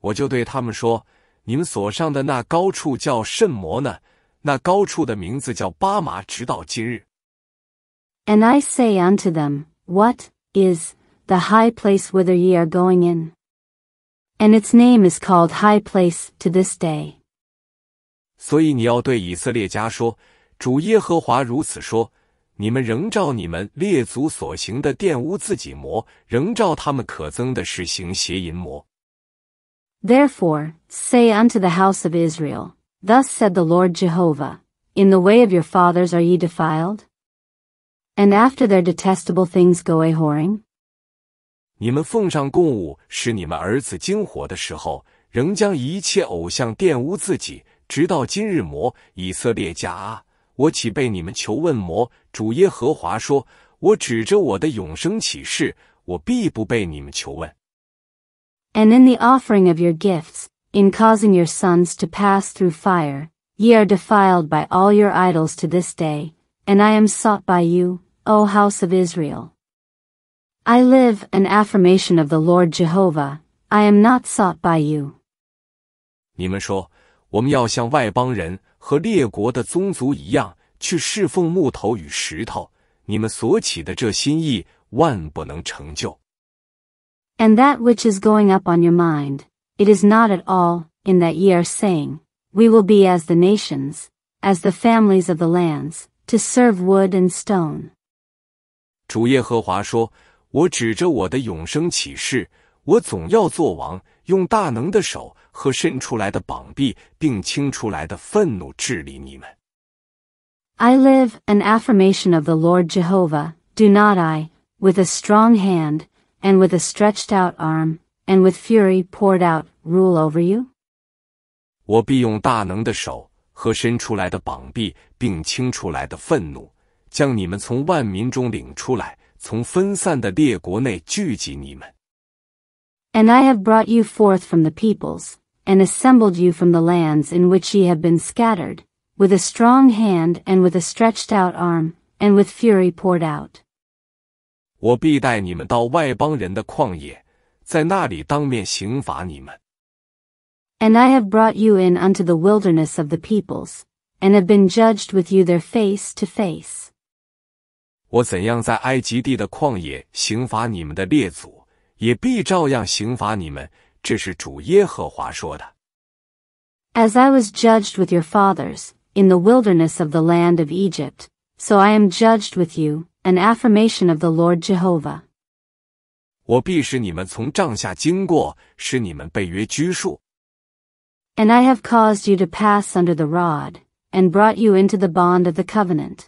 Speaker 1: 我就对他们说：“你们所上的那高处叫甚魔呢？那高处的名字叫巴马，直到今日。”
Speaker 2: And I say unto them, What is the high place whither ye are going in? And its name is called High Place to this day.
Speaker 1: 所以你要对以色列家说：“主耶和华如此说：你们仍照你们列祖所行的玷污自己魔，仍照他们可憎的事行邪淫魔。”
Speaker 2: Therefore say unto the house of Israel, Thus said the Lord Jehovah: In the way of your fathers are ye defiled, and after their detestable things go a whoring.
Speaker 1: 你们奉上供物使你们儿子惊火的时候，仍将一切偶像玷污自己。And
Speaker 2: in the offering of your gifts, in causing your sons to pass through fire, ye are defiled by all your idols to this day, and I am sought by you, O house of Israel. I live an affirmation of the Lord Jehovah, I am not sought by you.
Speaker 1: 你们说,我们要像外邦人和列国的宗族一样去侍奉木头与石头。你们所起的这心意，万不能成就。
Speaker 2: And that which is going up on your mind, it is not at all in that ye are saying, "We will be as the nations, as the families of the lands, to serve wood and stone."
Speaker 1: 主耶和华说：“我指着我的永生起誓，我总要做王，用大能的手。” I
Speaker 2: live an affirmation of the Lord Jehovah, do not I, with a strong hand, and with a stretched out arm, and with fury poured out, rule over you?
Speaker 1: 我必用大能的手和伸出来的膀臂，并倾出来的愤怒，将你们从万民中领出来，从分散的列国内聚集你们。
Speaker 2: And I have brought you forth from the peoples, and assembled you from the lands in which ye have been scattered, with a strong hand and with a stretched out arm, and with fury poured out.
Speaker 1: 我必带你们到外邦人的旷野，在那里当面刑罚你们。
Speaker 2: And I have brought you in unto the wilderness of the
Speaker 1: peoples,
Speaker 2: and have been judged with you their face to face.
Speaker 1: 我怎样在埃及地的旷野刑罚你们的列祖，也必照样刑罚你们，这是主耶和华说的。
Speaker 2: As I was judged with your fathers in the wilderness of the land of Egypt, so I am judged with you, an affirmation of the Lord Jehovah.
Speaker 1: 我必使你们从帐下经过，使你们被约拘束。
Speaker 2: And I have caused you to pass under the rod, and brought you into the bond of the covenant.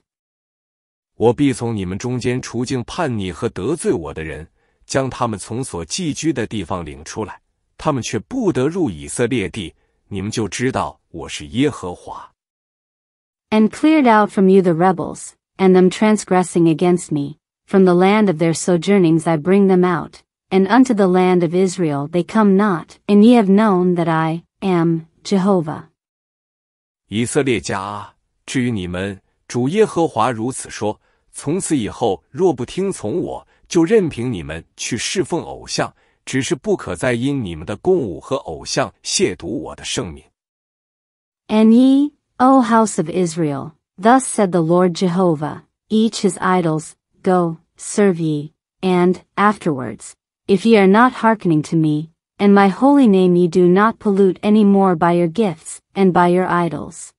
Speaker 1: 我必从你们中间除尽叛逆和得罪我的人，将他们从所寄居的地方领出来。他们却不得入以色列地，你们就知道我是耶和华。
Speaker 2: And cleared out from you the rebels, and them transgressing against me, from the land of their sojournings I bring them out, and unto the land of Israel they come not, and ye have known that I am Jehovah. And ye, O house of Israel, thus said the Lord Jehovah, each his idols, go, serve ye, and, afterwards, if ye are not hearkening to me, and my holy name ye do not pollute any more by your gifts, and by your idols.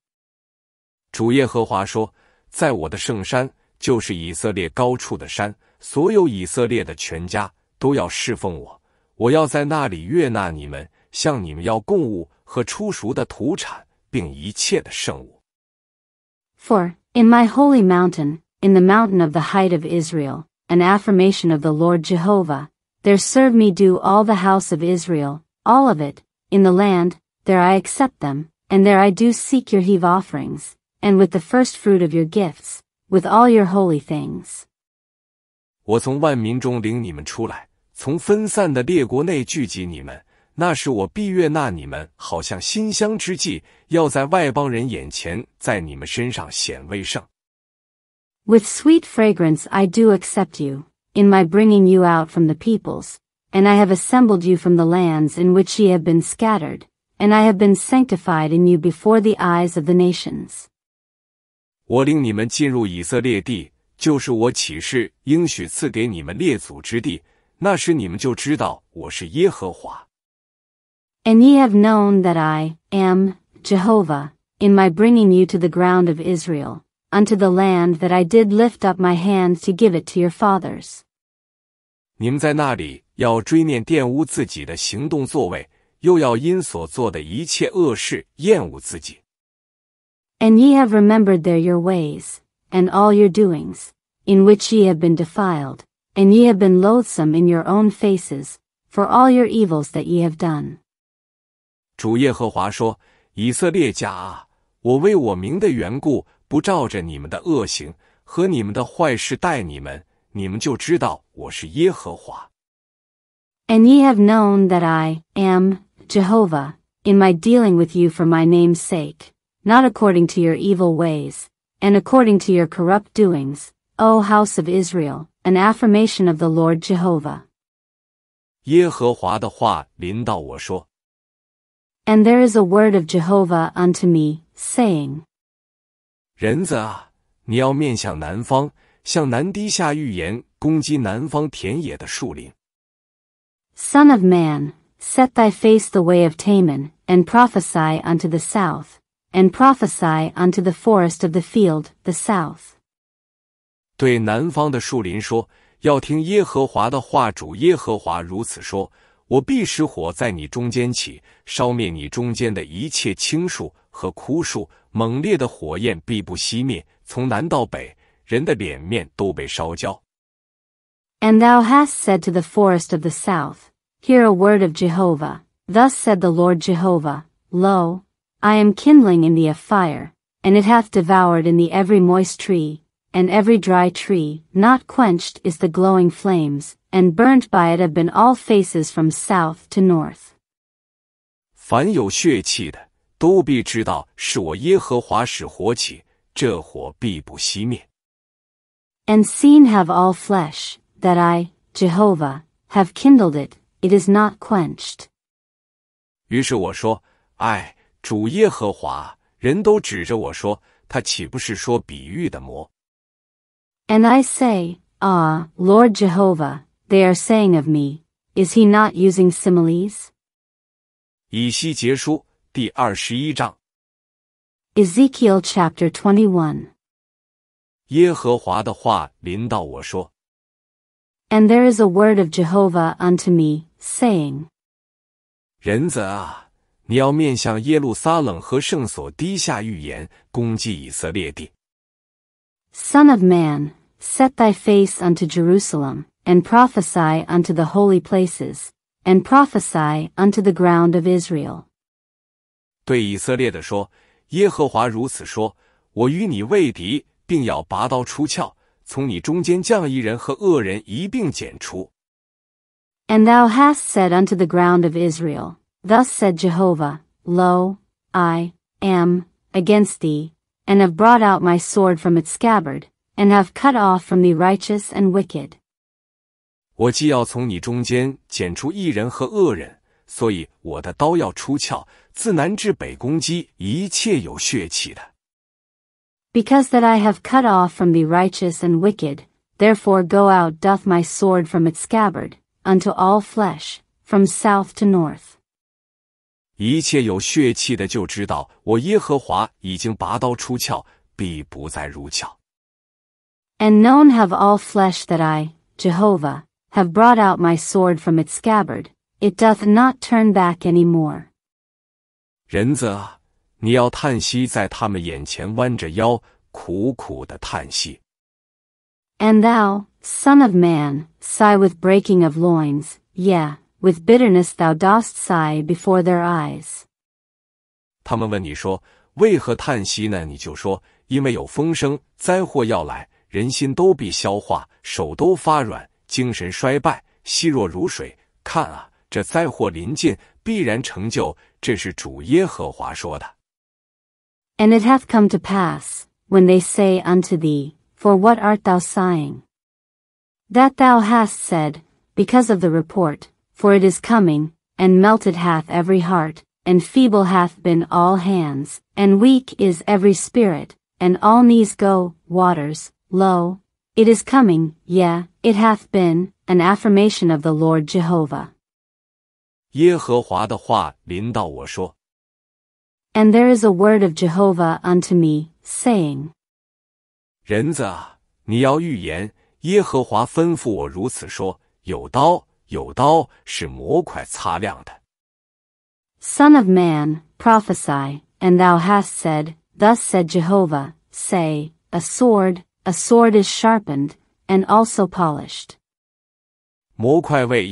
Speaker 1: 主耶和华说：“在我的圣山，就是以色列高处的山，所有以色列的全家都要侍奉我，我要在那里悦纳你们，向你们要供物和出熟的土产，并一切的圣物。
Speaker 2: For in my holy mountain, in the mountain of the height of Israel, an affirmation of the Lord Jehovah, there serve me do all the house of Israel, all of it, in the land, there I accept them, and there I do seek your heave offerings, and with the first fruit of your gifts, with all your holy things.
Speaker 1: 我从万民中领你们出来，从分散的列国内聚集你们，那是我闭月那你们好像馨香之际，要在外邦人眼前，在你们身上显威盛。
Speaker 2: With sweet fragrance, I do accept you in my bringing you out from the peoples, and I have assembled you from the lands in which ye have been scattered, and I have been sanctified in you before the eyes of the nations.
Speaker 1: 我领你们进入以色列地，就是我起誓应许赐给你们列祖之地。那时你们就知道我是耶和华。
Speaker 2: And ye have known that I am Jehovah, in my bringing you to the ground of Israel, unto the land that I did lift up my hand to give it to your fathers.
Speaker 1: 你们在那里要追念玷污自己的行动作为，又要因所做的一切恶事厌恶自己。
Speaker 2: And ye have remembered there your ways, and all your doings, in which ye have been defiled, and ye have been loathsome in your own faces, for all your evils that ye have done.
Speaker 1: 主耶和华说：“以色列家啊，我为我名的缘故，不照着你们的恶行和你们的坏事待你们，你们就知道我是耶和华。”
Speaker 2: And ye have known that I am Jehovah in my dealing with you for my name's sake, not according to your evil ways, and according to your corrupt doings, O house of Israel, an affirmation of the Lord Jehovah.
Speaker 1: 耶和华的话临到我说。
Speaker 2: And there is a word of Jehovah unto me, saying,
Speaker 1: 人子啊，你要面向南方，向南低下预言，攻击南方田野的树林。
Speaker 2: Son of man, set thy face the way of Taman, and prophesy unto the south, and prophesy unto the forest of the field, the south.
Speaker 1: 对南方的树林说：“要听耶和华的话，主耶和华如此说：我必使火在你中间起，烧灭你中间的一切青树和枯树，猛烈的火焰必不熄灭，从南到北，人的脸面都被烧焦。”
Speaker 2: And thou hast said to the forest of the south, Hear a word of Jehovah. Thus said the Lord Jehovah, Lo, I am kindling in thee a fire, and it hath devoured in thee every moist tree, and every dry tree, not quenched is the glowing flames, and burnt by it have been all faces from south to
Speaker 1: north. 凡有血气的，都必知道是我耶和华使火起，这火必不熄灭。
Speaker 2: And seen have all flesh, that I, Jehovah, have kindled it, it is not quenched.
Speaker 1: 于是我说：“哎，主耶和华，人都指着我说，他岂不是说比喻的魔？”
Speaker 2: And I say, Ah, Lord Jehovah, they are saying of me, is he not using similes?
Speaker 1: 以西结书第二十一章。
Speaker 2: Ezekiel chapter twenty one。
Speaker 1: 耶和华的话临到我说。
Speaker 2: And there is a word of Jehovah unto me, saying.
Speaker 1: 人子啊，你要面向耶路撒冷和圣所低下预言，攻击以色列地。
Speaker 2: Son of man, Set thy face unto Jerusalem, and prophesy unto the holy places, and prophesy unto the ground of Israel.
Speaker 1: 对以色列的说，耶和华如此说：我与你为敌，并要拔刀出鞘，从你中间将一人和恶人一并剪除。
Speaker 2: And thou hast said unto the ground of Israel, Thus said Jehovah, Lo, I am against thee, and have brought out my sword from its scabbard, and have cut off from the righteous and wicked.
Speaker 1: 我既要从你中间剪出义人和恶人，所以我的刀要出鞘，自南至北攻击一切有血气的。
Speaker 2: Because that I have cut off from the righteous and wicked, therefore go out doth my sword from its scabbard, unto all flesh, from south to north. And known have all flesh that I, Jehovah, have brought out my sword from its scabbard, it doth not turn back any more.
Speaker 1: 人子啊，你要叹息，在他们眼前弯着腰，苦苦的叹息。
Speaker 2: And thou, son of man, sigh with breaking of loins, yea, with bitterness thou dost sigh before their eyes.
Speaker 1: 他们问你说为何叹息呢？你就说因为有风声，灾祸要来。and
Speaker 2: it hath come to pass when they say unto thee, For what art thou sighing? That thou hast said, Because of the report, for it is coming, and melted hath every heart, and feeble hath been all hands, and weak is every spirit, and all knees go, waters, Lo, it is coming, yea, it hath been, an affirmation of the Lord Jehovah. and there is a word of Jehovah unto me, saying,
Speaker 1: 人子啊，你要预言，耶和华吩咐我如此说：有刀，有刀，是磨块擦亮的。
Speaker 2: Son of man, prophesy, and thou hast said, Thus said Jehovah, say, a sword, a sword is sharpened, and also polished.
Speaker 1: So as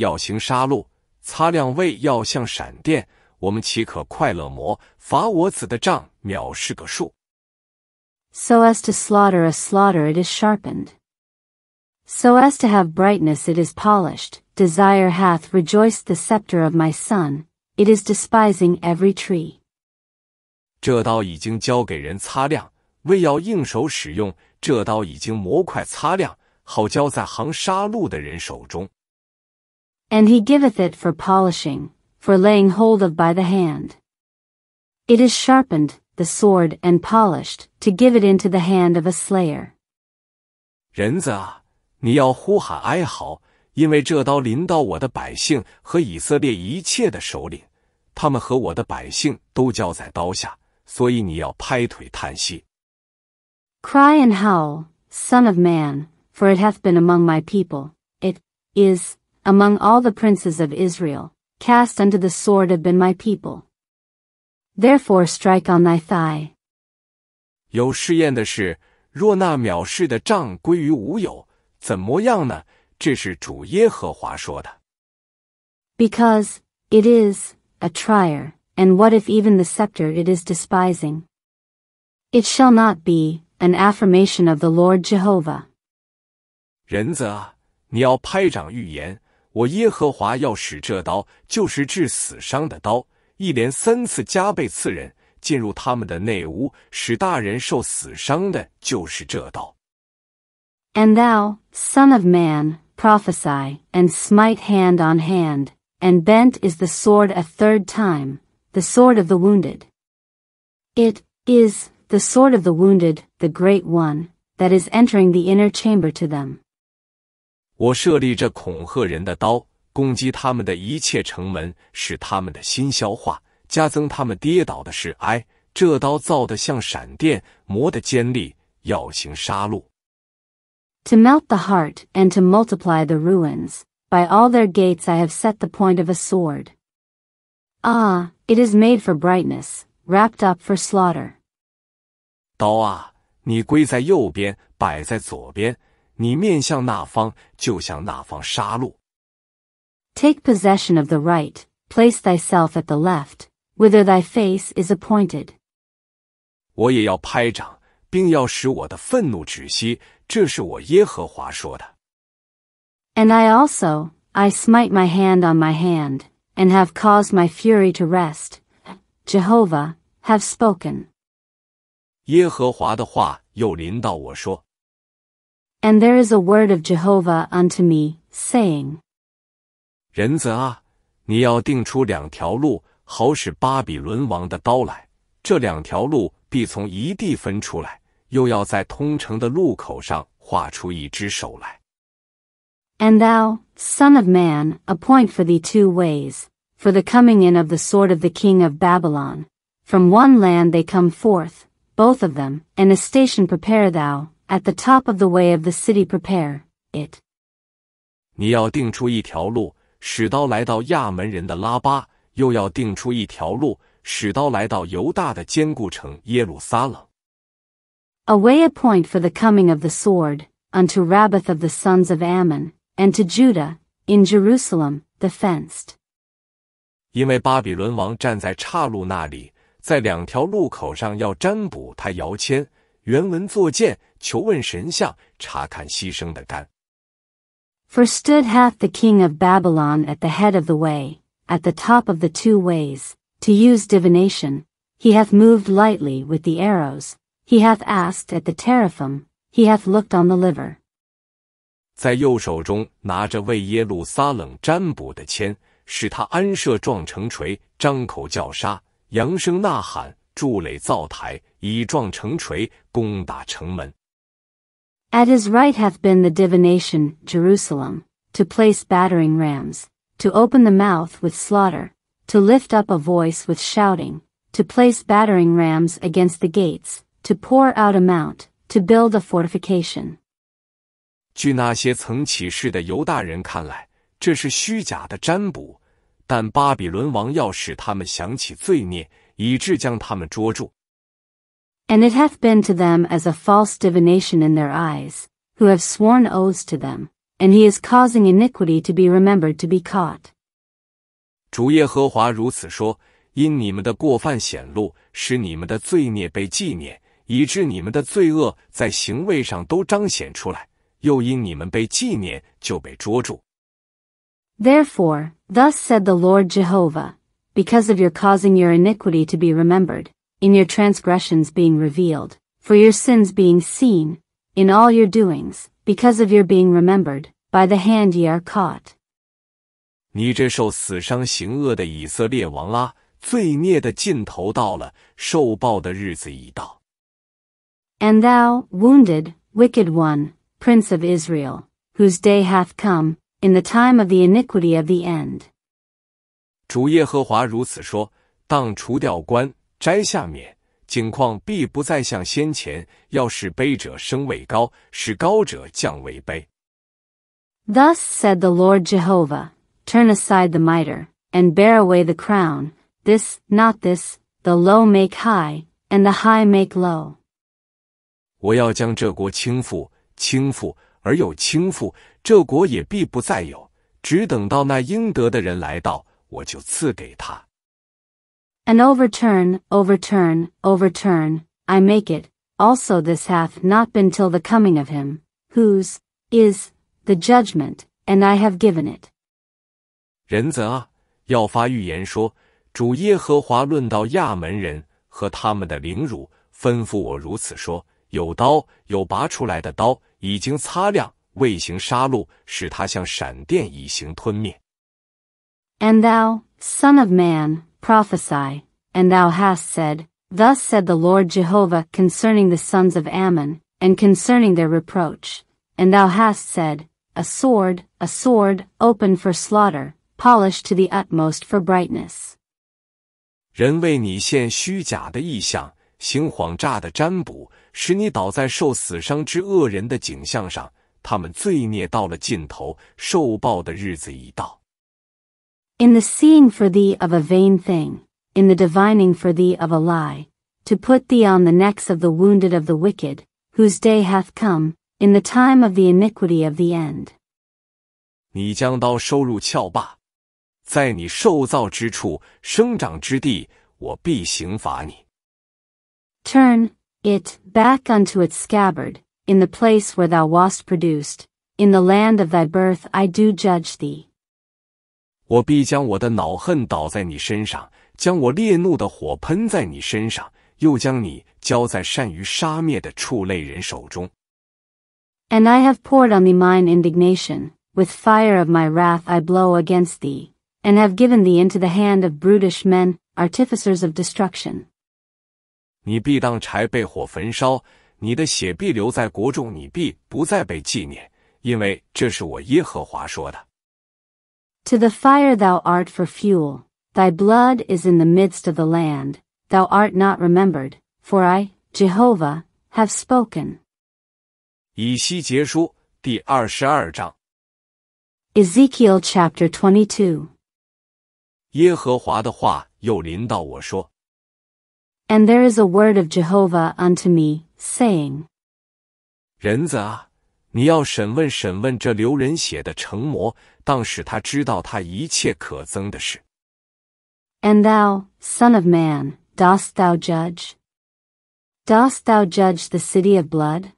Speaker 2: to slaughter a slaughter, it is sharpened. So as to have brightness, it is polished. Desire hath rejoiced the scepter of my son. It is despising every tree.
Speaker 1: 这道已经交给人擦亮，为要应手使用。这刀已经磨快擦亮，好交在行杀戮的人手中。
Speaker 2: And he giveth it for polishing, for laying hold of by the hand. It is sharpened, the sword, and polished to give it into the hand of a slayer.
Speaker 1: 人子啊，你要呼喊哀嚎，因为这刀临到我的百姓和以色列一切的首领，他们和我的百姓都交在刀下，所以你要拍腿叹息。
Speaker 2: Cry and howl, son of man, for it hath been among my people, it is, among all the princes of Israel, cast unto the sword have been my people. Therefore strike on thy thigh.
Speaker 1: 有试验的是，若那藐视的杖归于无有，怎么样呢？这是主耶和华说的。
Speaker 2: Because it is a trier, and what if even the scepter it is despising? It shall not be, an affirmation of the Lord Jehovah.
Speaker 1: 人子啊，你要拍掌预言，我耶和华要使这刀就是致死伤的刀，一连三次加倍刺人，进入他们的内屋，使大人受死伤的就是这刀。
Speaker 2: And thou, son of man, prophesy and smite hand on hand, and bent is the sword a third time, the sword of the wounded. It is the sword of the wounded, the great one, that is entering the inner chamber to them.
Speaker 1: 我设立这恐吓人的刀，攻击他们的一切城门，使他们的心消化，加增他们跌倒的是哀。这刀造的像闪电，磨的尖利，要行杀戮。
Speaker 2: To melt the heart and to multiply the ruins, by all their gates I have set the point of a sword. Ah, it is made for brightness, wrapped up for slaughter.
Speaker 1: 刀啊，你归在右边，摆在左边。你面向那方，就向那方杀戮。
Speaker 2: Take possession of the right, place thyself at the left, whither thy face is appointed。
Speaker 1: 我也要拍掌，并要使我的愤怒止息。这是我耶和华说的。
Speaker 2: And I also, I smite my hand on my hand, and have caused my fury to rest. Jehovah, have spoken.
Speaker 1: 耶和华的话又临到我说
Speaker 2: ：“And there is a word of Jehovah unto me, saying，
Speaker 1: 人子啊，你要定出两条路，好使巴比伦王的刀来。这两条路必从一地分出来，又要在通城的路口上画出一只手来。”
Speaker 2: And thou, son of man, appoint for thee two ways, for the coming in of the sword of the king of Babylon. From one land they come forth, both of them, and a station prepare thou, at the top of the way of the city prepare it.
Speaker 1: 你要定出一条路，使刀来到亚门人的拉巴；又要定出一条路，使刀来到犹大的坚固城耶路撒冷。
Speaker 2: A way appoint for the coming of the sword unto Rabbath of the sons of Ammon and to Judah in Jerusalem the fenced.
Speaker 1: 因为巴比伦王站在岔路那里，在两条路口上要占卜，他摇签，原文作剑，求问神像，查看牺牲的肝。
Speaker 2: For stood hath the king of Babylon at the head of the way, at the top of the two ways, to use divination. He hath moved lightly with the arrows. He hath asked at the t e r a p h i m He hath looked on the liver.
Speaker 1: 在右手中拿着为耶路撒冷占卜的签，使他安设撞城锤，张口叫杀。扬声呐喊，筑垒造台，以撞城锤，攻打城门。
Speaker 2: At his right hath been the divination, Jerusalem, to place battering rams, to open the mouth with slaughter, to lift up a voice with shouting, to place battering rams against the gates, to pour out a mount, to build a fortification.
Speaker 1: 据那些曾起誓的犹大人看来，这是虚假的占卜，但巴比伦王要使他们想起罪孽，以致将他们捉住。
Speaker 2: And it hath been to them as a false divination in their eyes, who have sworn oaths to them, and he is causing iniquity to be remembered to be caught.
Speaker 1: 主耶和华如此说：因你们的过犯显露，使你们的罪孽被纪念，以致你们的罪恶在行为上都彰显出来；又因你们被纪念，就被捉住。
Speaker 2: Therefore. Thus said the Lord Jehovah, because of your causing your iniquity to be remembered, in your transgressions being revealed, for your sins being seen, in all your doings, because of your being remembered, by the hand ye are caught. And thou, wounded, wicked one, prince of Israel, whose day hath come, in the time of the iniquity of the end。
Speaker 1: 主耶和华如此说：当除掉官，摘下冕，景况必不再像先前，要使卑者升为高，使高者降为卑。
Speaker 2: Thus said the Lord Jehovah, Turn aside the mitre, and bear away the crown, this, not this, the low make high, and the high make low.
Speaker 1: 我要将这国倾覆，倾覆，而有倾覆，这国也必不再有。只等到那应得的人来到，我就赐给他。
Speaker 2: a n overturn, overturn, overturn, I make it. Also, this hath not been till the coming of him whose is the judgment, and I have given it.
Speaker 1: 仁则啊，要发预言说，主耶和华论到亚门人和他们的凌辱，吩咐我如此说：有刀，有拔出来的刀。And
Speaker 2: thou, son of man, prophesy, and thou hast said, Thus said the Lord Jehovah concerning the sons of Ammon, and concerning their reproach. And thou hast said, A sword, a sword, open for slaughter, polished to the utmost for brightness.
Speaker 1: 人为你现虚假的意象，行谎诈的占卜，使你倒在受死伤之恶人的景象上。他们罪孽到了尽头，受报的日子已到。
Speaker 2: In the seeing for thee of a vain thing, in the divining for thee of a lie, to put thee on the necks of the wounded of the wicked, whose day hath come, in the time of the iniquity of the end.
Speaker 1: 你将刀收入鞘把，在你受造之处、生长之地，我必刑罚你。
Speaker 2: Turn, it back unto its scabbard, in the place where thou wast produced, in the land of thy birth I do judge thee.
Speaker 1: 我必将我的恼恨倒在你身上，将我烈怒的火喷在你身上，又将你交在善于杀灭的畜类人手中。
Speaker 2: And I have poured on thee mine indignation, with fire of my wrath I blow against thee, and have given thee into the hand of brutish men, artificers of destruction.
Speaker 1: 你必当柴被火焚烧，你的血必留在国中，你必不再被纪念，因为这是我耶和华说的。
Speaker 2: To the fire thou art for fuel, thy blood is in the midst of the land, thou art not remembered, for I, Jehovah, have spoken.
Speaker 1: 以西结书第二十二章。
Speaker 2: Ezekiel chapter twenty two。
Speaker 1: 耶和华的话又临到我说。
Speaker 2: and there is a word of Jehovah unto me, saying,
Speaker 1: 人子啊，你要审问审问这流人血的成魔，当使他知道他一切可憎的事。
Speaker 2: And thou, son of man, dost thou judge? Dost thou judge the city of blood?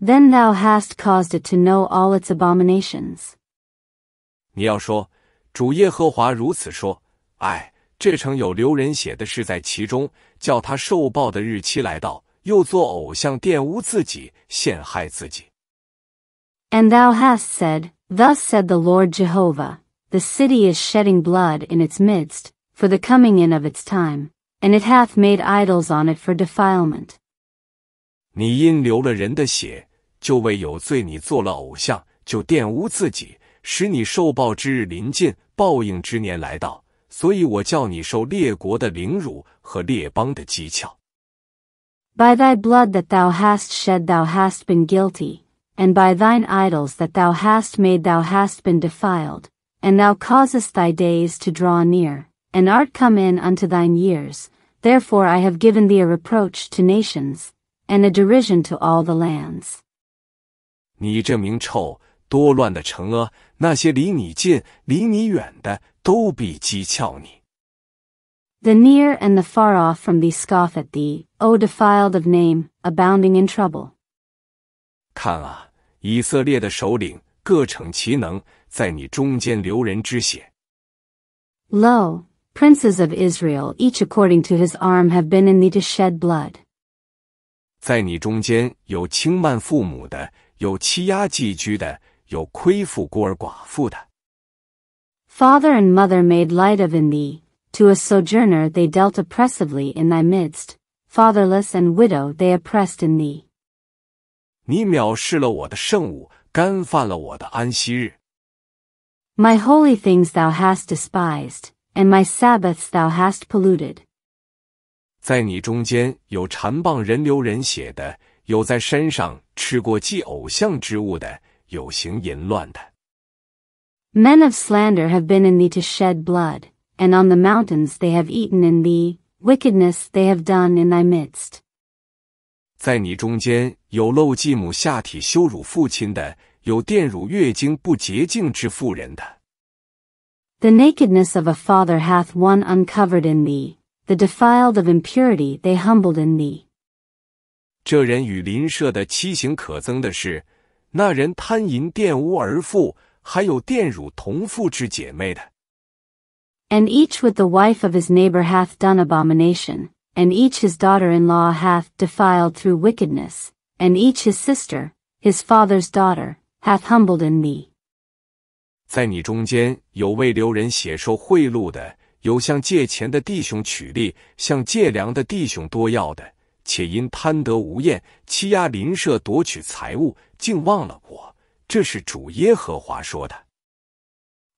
Speaker 2: Then thou hast caused it to know all its abominations.
Speaker 1: 你要说，主耶和华如此说：“哎，这城有流人血的事在其中，叫他受报的日期来到，又做偶像玷污自己，陷害自己。
Speaker 2: And thou hast said, thus said the Lord Jehovah, the city is shedding blood in its midst for the coming in of its time, and it hath made idols on it for defilement.
Speaker 1: 你因流了人的血，就为有罪；你做了偶像，就玷污自己，使你受报之日临近，报应之年来到。所以我叫你受列国的凌辱和列邦的讥诮。
Speaker 2: By thy blood that thou hast shed thou hast been guilty, and by thine idols that thou hast made thou hast been defiled, and thou causest thy days to draw near, and art come in unto thine years, therefore I have given thee a reproach to nations, and a derision to all the lands.
Speaker 1: 你这名臭多乱的城啊！那些离你近、离你远的都必讥诮你。
Speaker 2: The near and the far off from thee scoff at thee, O defiled of name, abounding in trouble.
Speaker 1: 看啊，以色列的首领各逞其能，在你中间流人之血。
Speaker 2: Lo, princes of Israel, each according to his arm, have been in thee to shed blood.
Speaker 1: 在你中间有轻慢父母的，有欺压寄居的。有亏负孤儿寡妇的。
Speaker 2: Father and mother made light of in thee, to a sojourner they dealt oppressively in thy midst, fatherless and widow they oppressed in thee.
Speaker 1: 你藐视了我的圣物，干犯了我的安息日。
Speaker 2: My holy things thou hast despised, and my Sabbaths thou hast polluted.
Speaker 1: 在你中间有缠棒人流人血的，有在山上吃过祭偶像之物的，有行淫乱的。
Speaker 2: Men of slander have been in thee to shed blood, and on the mountains they have eaten in thee, wickedness they have done in thy midst. The nakedness of a father hath one uncovered in thee, the defiled of impurity they humbled in thee.
Speaker 1: 这人与邻舍的欺行可憎的事，那人贪淫玷污而富，还有玷辱同父之姐妹的。And each with the
Speaker 2: wife of his n e i g h b o r hath done abomination, and each his daughter in law hath defiled through wickedness, and each his sister, his father's daughter, hath humbled in
Speaker 1: thee. 在你中间有为留人写受贿赂的，有向借钱的弟兄取利，向借粮的弟兄多要的，且因贪得无厌，欺压邻舍，夺取财物。竟忘了我，这是主耶和华说的。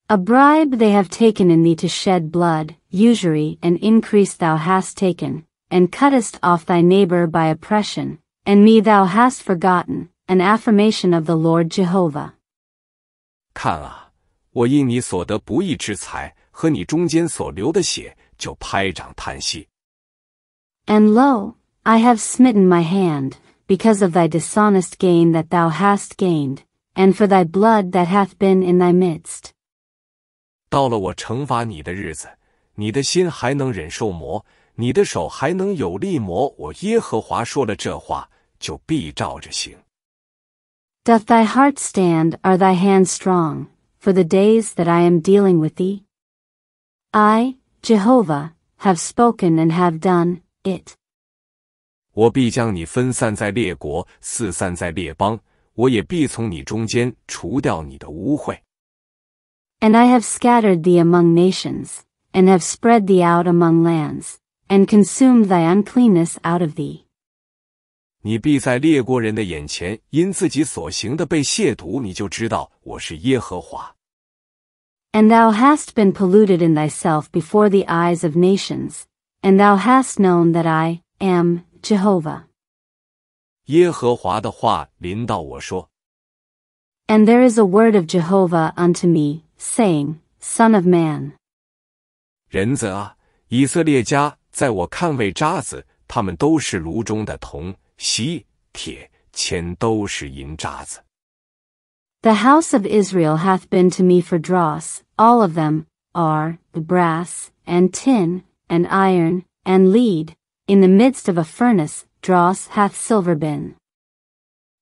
Speaker 2: A bribe they have taken in thee to shed blood, usury and increase thou hast taken, and cuttest off thy neighbor by oppression, and me thou hast forgotten, an affirmation of the Lord Jehovah.
Speaker 1: 看啊，我因你所得不义之财和你中间所流的血，就拍掌叹息。
Speaker 2: And lo, I have smitten my hand, because of thy dishonest gain that thou hast gained, and for thy blood that hath been in thy midst.
Speaker 1: 到了我惩罚你的日子，你的心还能忍受磨，你的手还能有力磨。我耶和华说了这话，就必照着行。
Speaker 2: Doth thy heart stand? Are thy hands strong? For the days that I am dealing with thee, I, Jehovah, have spoken and have done it.
Speaker 1: 我必将你分散在列国，四散在列邦，我也必从你中间除掉你的污秽。
Speaker 2: And I have scattered thee among nations, and have spread thee out among lands, and consumed thy uncleanness out of thee.
Speaker 1: 你必在列国人的眼前因自己所行的被亵渎，你就知道我是耶和华。
Speaker 2: And thou hast been polluted in thyself before the eyes of nations, and thou hast known that I am Jehovah.
Speaker 1: 耶和华的话临到我说。
Speaker 2: And there is a word of Jehovah unto me, saying, Son of man.
Speaker 1: 人子啊，以色列家在我看为渣子，他们都是炉中的铜、锡、铁、铅，都是银渣子。
Speaker 2: The house of Israel hath been to me for dross, all of them are the brass and tin and iron and lead in the midst of a furnace, dross hath silver been. been。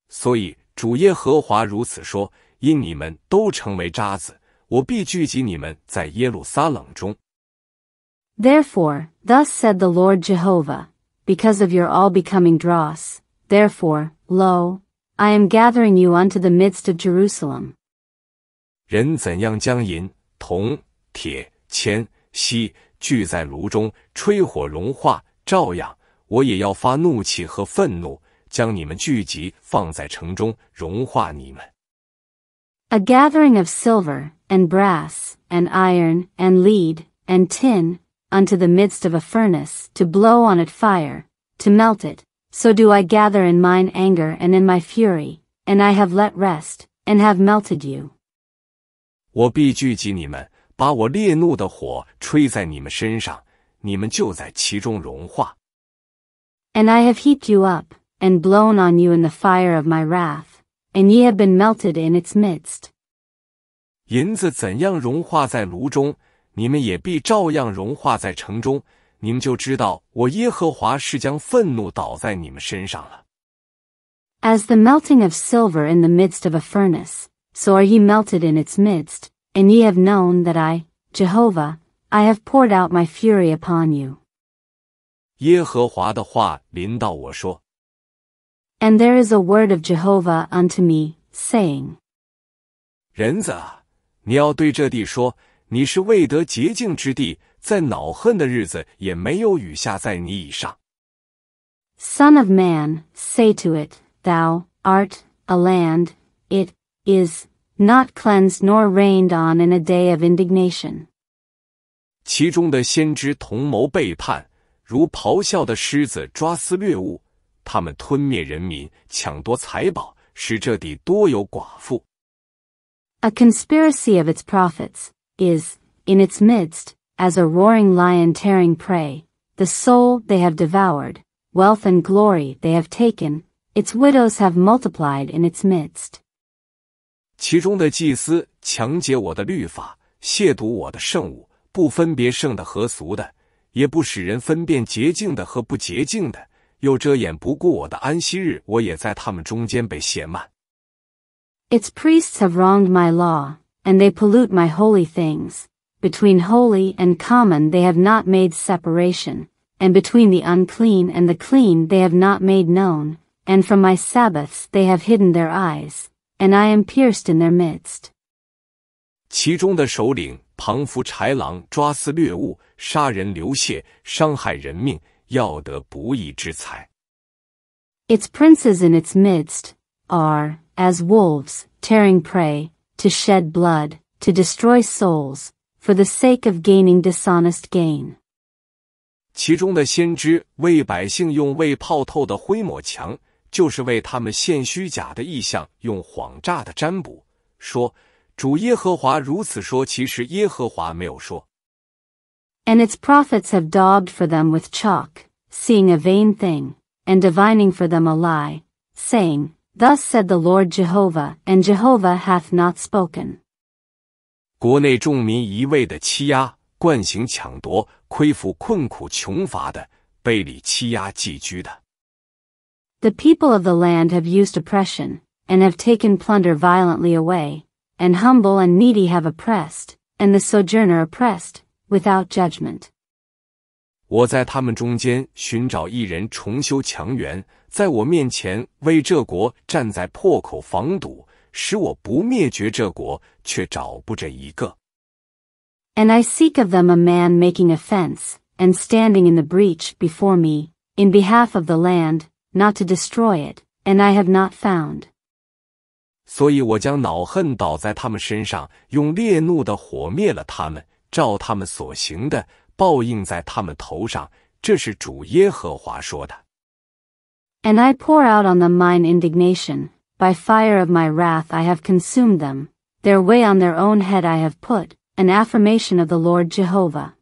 Speaker 1: 所以主耶和华如此说：因你们都成为渣子，我必聚集你们在耶路撒冷中。
Speaker 2: Therefore, thus said the Lord Jehovah, because of your all becoming dross, therefore, lo, I am gathering you unto the midst of Jerusalem.
Speaker 1: 人怎样将银、铜、铁、铅、锡聚在炉中，吹火融化，照样我也要发怒气和愤怒，将你们聚集放在城中，融化你们。
Speaker 2: A gathering of silver and brass and iron and lead and tin unto the midst of a furnace to blow on it fire, to melt it. So do I gather in mine anger and in my fury, and I have let rest, and have melted you.
Speaker 1: 我必聚集你们，把我烈怒的火吹在你们身上，你们就在其中融化。
Speaker 2: And I have heaped you up, and blown on you in the fire of my wrath, and ye have been melted in its midst.
Speaker 1: 银子怎样融化在炉中，你们也必照样融化在城中。你们就知道我耶和华是将愤怒倒在你们身上了。
Speaker 2: As the melting of silver in the midst of a furnace, so are ye melted in its midst, and ye have known that I, Jehovah, I have poured out my fury upon you. and there is a word of Jehovah unto me, saying, Son of man, say to it, Thou art a land, it is not cleansed nor rained on in a day of indignation.
Speaker 1: 其中的先知同谋背叛，如咆哮的狮子抓撕掠物，他们吞灭人民，抢夺财宝，使这地多有寡妇。
Speaker 2: A conspiracy of its prophets is, in its midst, as a roaring lion tearing prey, the soul they have devoured, wealth and glory they have taken, its widows have multiplied in its midst.
Speaker 1: 不分别圣的和俗的，也不使人分辨洁净的和不洁净的，又遮掩不顾我的安息日，我也在他们中间被亵慢。
Speaker 2: Its priests have wronged my law, and they pollute my holy things. Between holy and common they have not made separation, and between the unclean and the clean they have not made known, and from my Sabbaths they have hidden their eyes, and I am pierced in their midst.
Speaker 1: 其中的首领庞服豺狼，抓丝掠物，杀人流血，伤害人命，要得不义之财。
Speaker 2: Its princes in its midst are as wolves tearing prey, to shed blood, to destroy souls, for the sake of gaining dishonest gain.
Speaker 1: 其中的先知为百姓用未泡透的灰抹墙，就是为他们献虚假的意象，用谎诈的占卜说。主耶和华如此说，其实耶和华没有说。
Speaker 2: And its prophets have daubed for them with chalk, seeing a vain thing, and divining for them a lie, saying, Thus said the Lord Jehovah, and Jehovah hath not
Speaker 1: spoken. 国内众民一味的欺压、惯行抢夺、亏负困苦穷乏的，被里欺压寄居的。
Speaker 2: The people of the land have used oppression, and have taken plunder violently away, and humble and needy have oppressed, and the sojourner oppressed, without judgment.
Speaker 1: 我在他们中间寻找一人重修墙垣，在我面前为这国站在破口防堵，使我不灭绝这国，却找不着一个。
Speaker 2: And I seek of them a man making a fence and standing in the breach before me, in behalf of the land, not to destroy it, and I have not found.
Speaker 1: 所以我将恼恨倒在他们身上，用烈怒的火灭了他们，照他们所行的报应在他们头上。这是主耶和华说的。
Speaker 2: And I pour out on them mine indignation, by fire of my wrath I have consumed them, their way on their own head I have put, an affirmation of the Lord Jehovah.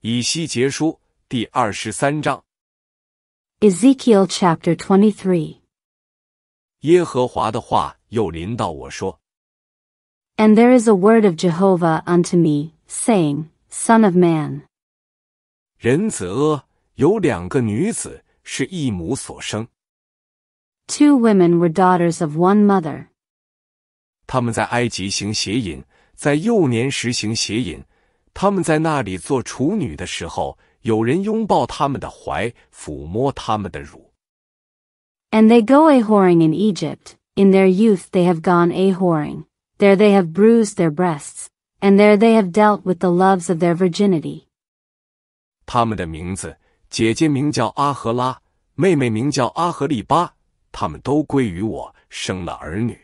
Speaker 1: 以西结书第二十三章。
Speaker 2: Ezekiel chapter twenty-three.
Speaker 1: 耶和华的话又临到我说
Speaker 2: ：“And there is a word of Jehovah unto me, saying, Son of man,
Speaker 1: 人子阿，有两个女子是一母所生。
Speaker 2: Two women were daughters of one mother。
Speaker 1: 他们在埃及行邪淫，在幼年时行邪淫。他们在那里做处女的时候，有人拥抱她们的怀，抚摸她们的乳。”
Speaker 2: And they go a-whoring in Egypt, in their youth they have gone a-whoring, there they have bruised their breasts, and there they have dealt with the loves of their virginity.
Speaker 1: 他们的名字，姐姐名叫阿荷拉，妹妹名叫阿荷利巴，他们都归于我，生了儿女。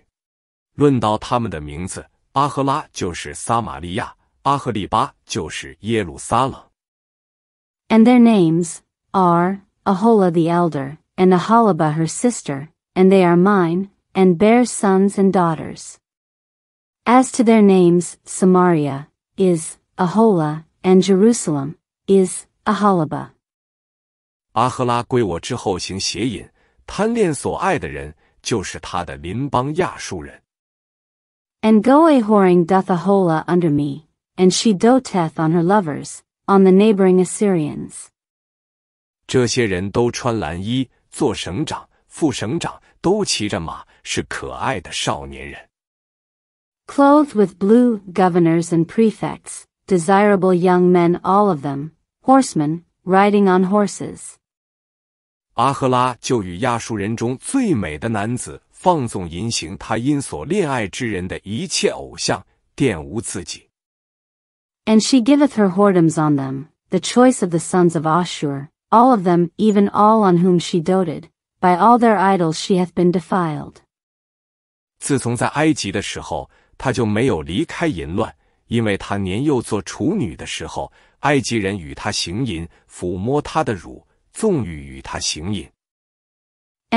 Speaker 1: 论到他们的名字，阿赫拉就是撒玛利亚，阿赫利巴就是耶路撒冷。
Speaker 2: And their names are Ahola the elder, and Ahalaba her sister, and they are mine, and bear sons and daughters. As to their names, Samaria, is, Ahola, and Jerusalem, is, Ahalaba.
Speaker 1: 阿赫拉归我之后行邪淫，贪恋所爱的人，就是他的邻邦亚述人。
Speaker 2: And Goahoring doth Ahola under me, and she doteth on her lovers, on the neighboring Assyrians.
Speaker 1: 这些人都穿蓝衣，做省长、副省长都骑着马，是可爱的少年人。
Speaker 2: Clothed with blue, governors and prefects, desirable young men, all of them, horsemen, riding on horses.
Speaker 1: 阿赫拉就与亚述人中最美的男子放纵淫行，他因所恋爱之人的一切偶像玷污自己。
Speaker 2: And she giveth her whoredoms on them, the choice of the sons of Ashur, all of them, even all on whom she doted, by all their idols she hath been defiled. And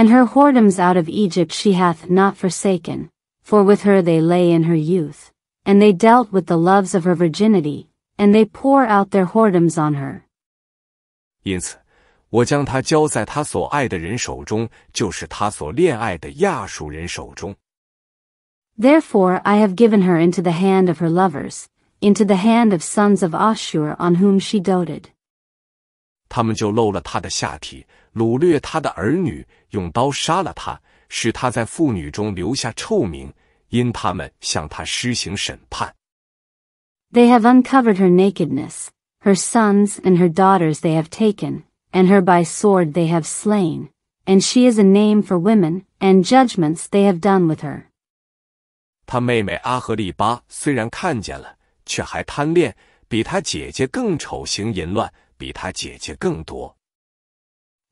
Speaker 2: her whoredoms out of Egypt she hath not forsaken, for with her they lay in her youth, and they dealt with the loves of her virginity, and they pour out their whoredoms on her.
Speaker 1: 因此，我将他交在他所爱的人手中，就是他所恋爱的亚述人手中。
Speaker 2: Therefore I have given her into the hand of her lovers, into the hand of sons of Ashur on whom she doted. They have uncovered her nakedness, her sons and her daughters they have taken, and her by sword they have slain, and she is a name for women, and judgments they have done with her.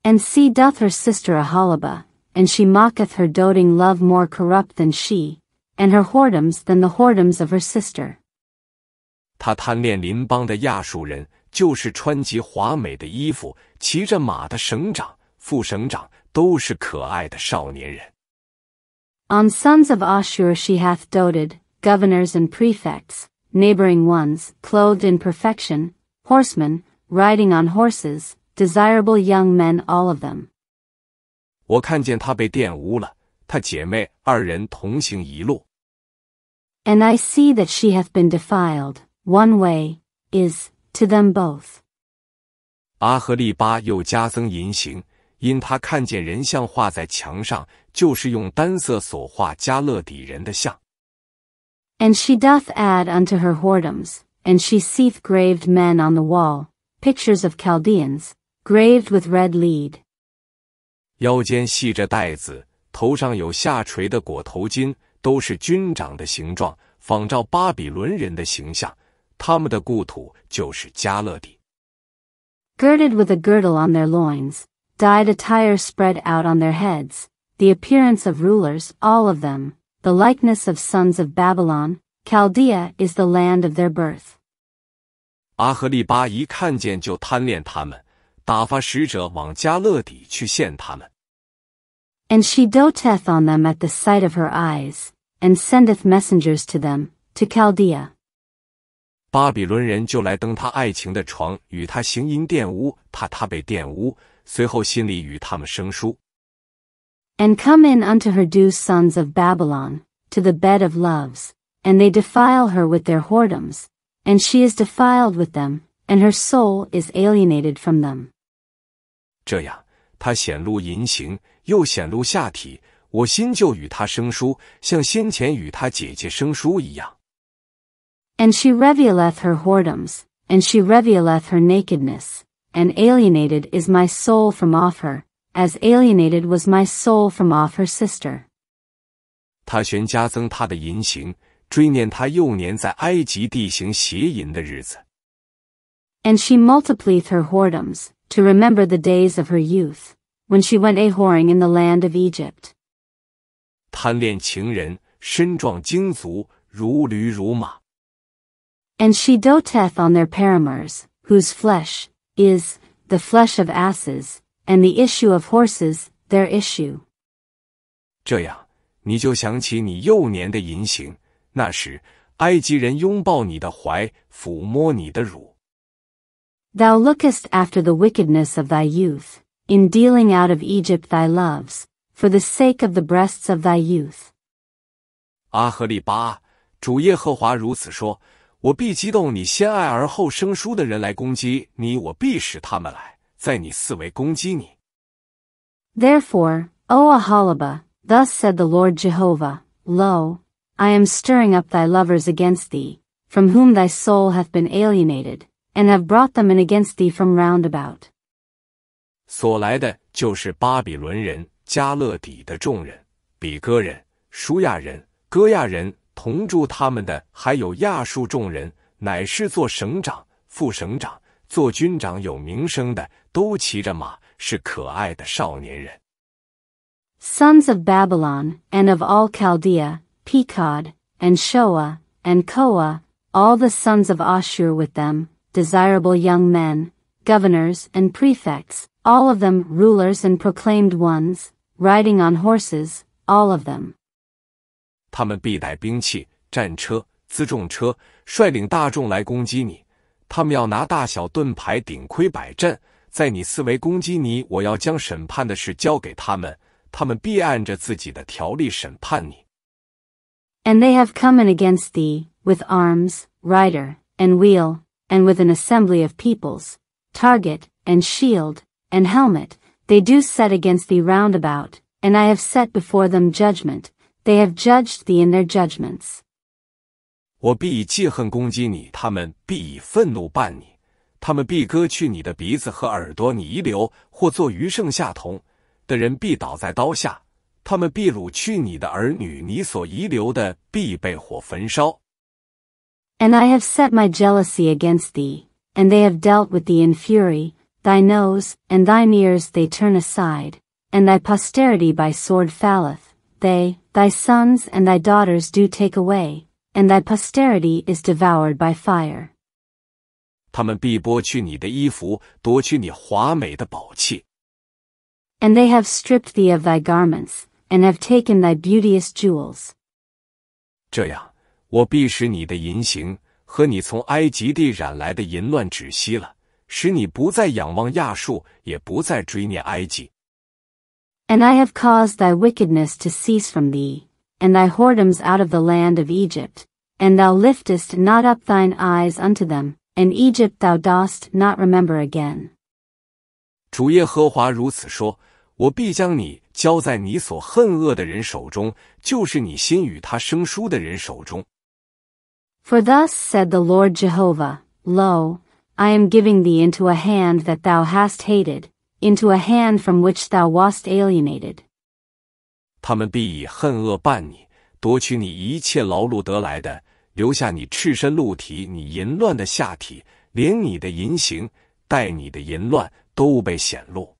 Speaker 2: And see doth her sister Ahalaba, and she mocketh her doting love more corrupt than she, and her whoredoms than the whoredoms of her sister.
Speaker 1: 她贪恋邻邦的亚述人。就是穿极华美的衣服、骑着马的省长、副省长都是可爱的少年人。
Speaker 2: On sons of Ashur she hath doted, governors and prefects, neighboring ones, clothed in perfection, horsemen, riding on horses, desirable young men all of them.
Speaker 1: 我看见他被玷污了，他姐妹二人同行一路。
Speaker 2: And I see that she hath been defiled, one way, is, to them both.
Speaker 1: 阿赫利巴又加增银形，因他看见人像画在墙上，就是用单色所画加勒底人的像。
Speaker 2: And she doth add unto her w h o r e d o m s and she seeth graved men on the wall, pictures of Chaldeans, graved with red lead.
Speaker 1: 腰间系着带子，头上有下垂的裹头巾，都是军长的形状，仿照巴比伦人的形象。Girded
Speaker 2: with a girdle on their loins, dyed attire spread out on their heads, the appearance of rulers, all of them, the likeness of sons of Babylon, Chaldea is the land of their birth.
Speaker 1: 阿和利巴一看见就贪恋他们，打发使者往加勒底去献他们。
Speaker 2: And she doteth on them at the sight of her eyes, and sendeth messengers to them, to Chaldea.
Speaker 1: 巴比伦人就来登他爱情的床，与他行淫玷污怕他被玷污，随后心里与他们生疏。
Speaker 2: And come in unto her due sons of Babylon to the bed of loves, and they defile her with their w hordoms, e and she is defiled with them, and her soul is alienated from them.
Speaker 1: 这样，他显露淫行，又显露下体，我心就与他生疏，像先前与他姐姐生疏一样。
Speaker 2: And she revealeth her whoredoms, and she revealeth her nakedness, and alienated is my soul from off her, as alienated was my soul from off her sister. And she multiplieth her whoredoms, to remember the days of her youth, when she went a-whoring in the land of Egypt.
Speaker 1: 贪恋情人，身壮精足，如驴如马。
Speaker 2: and she doteth on their paramours, whose flesh, is, the flesh of asses, and the issue of horses, their issue.
Speaker 1: 这样，你就想起你幼年的淫行，那时埃及人拥抱你的怀，抚摸你的乳。
Speaker 2: Thou lookest after the wickedness of thy youth, in dealing out of Egypt thy loves, for the sake of the breasts of thy youth.
Speaker 1: 我必激动你先爱而后生疏的人来攻击你，我必使他们来在你四围攻击你。
Speaker 2: Therefore, O Ahalabah, thus said the Lord Jehovah, Lo, I am stirring up thy lovers against thee, from whom thy soul hath been alienated, and have brought them in against thee from round about.
Speaker 1: 所来的就是巴比伦人、加勒底的众人、比哥人、舒亚人、哥亚人、同住他们的还有亚述众人，乃是做省长、副省长、做军长有名声的，都骑着马，是可爱的少年人。
Speaker 2: Sons of Babylon and of all Chaldea, Pekod and Shoa and Koa, all the sons of Ashur with them, desirable young men, governors and prefects, all of them rulers and proclaimed ones, riding on horses, all of them.
Speaker 1: 他们必带兵器、战车、辎重车，率领大众来攻击你。他们要拿大小盾牌顶盔摆阵，在你四围攻击你。我要将审判的事交给他们，他们必按着自己的条例审判你。
Speaker 2: And they have come in against thee with arms, rider, and wheel, and with an assembly of peoples, target, and shield, and helmet, they do set against thee round about, and I have set before them judgment, they have judged thee in their judgments.
Speaker 1: 我必以记恨攻击你，他们必以愤怒办你，他们必割去你的鼻子和耳朵，你遗留或做余剩下铜的人必倒在刀下，他们必掳去你的儿女，你所遗留的必被火焚烧。
Speaker 2: And I have set my jealousy against thee, and they have dealt with thee in fury. Thy nose and thine ears they turn aside, and thy posterity by sword falleth they, thy sons and thy daughters do take away, and thy posterity is devoured by fire.
Speaker 1: 他们必剥去你的衣服，夺去你华美的宝器。
Speaker 2: And they have stripped thee of thy garments, and have taken thy beauteous jewels.
Speaker 1: 这样，我必使你的淫行和你从埃及地染来的淫乱止息了，使你不再仰望亚述，也不再追念埃及。
Speaker 2: and I have caused thy wickedness to cease from thee, and thy whoredoms out of the land of Egypt, and thou liftest not up thine eyes unto them, and Egypt thou dost not remember again.
Speaker 1: For thus said
Speaker 2: the Lord Jehovah, Lo, I am giving thee into a hand that thou hast hated, into a hand from which thou wast alienated.
Speaker 1: 他们必以恨恶办你，夺取你一切劳碌得来的，留下你赤身露体、你淫乱的下体，连你的淫行、待你的淫乱都被显露。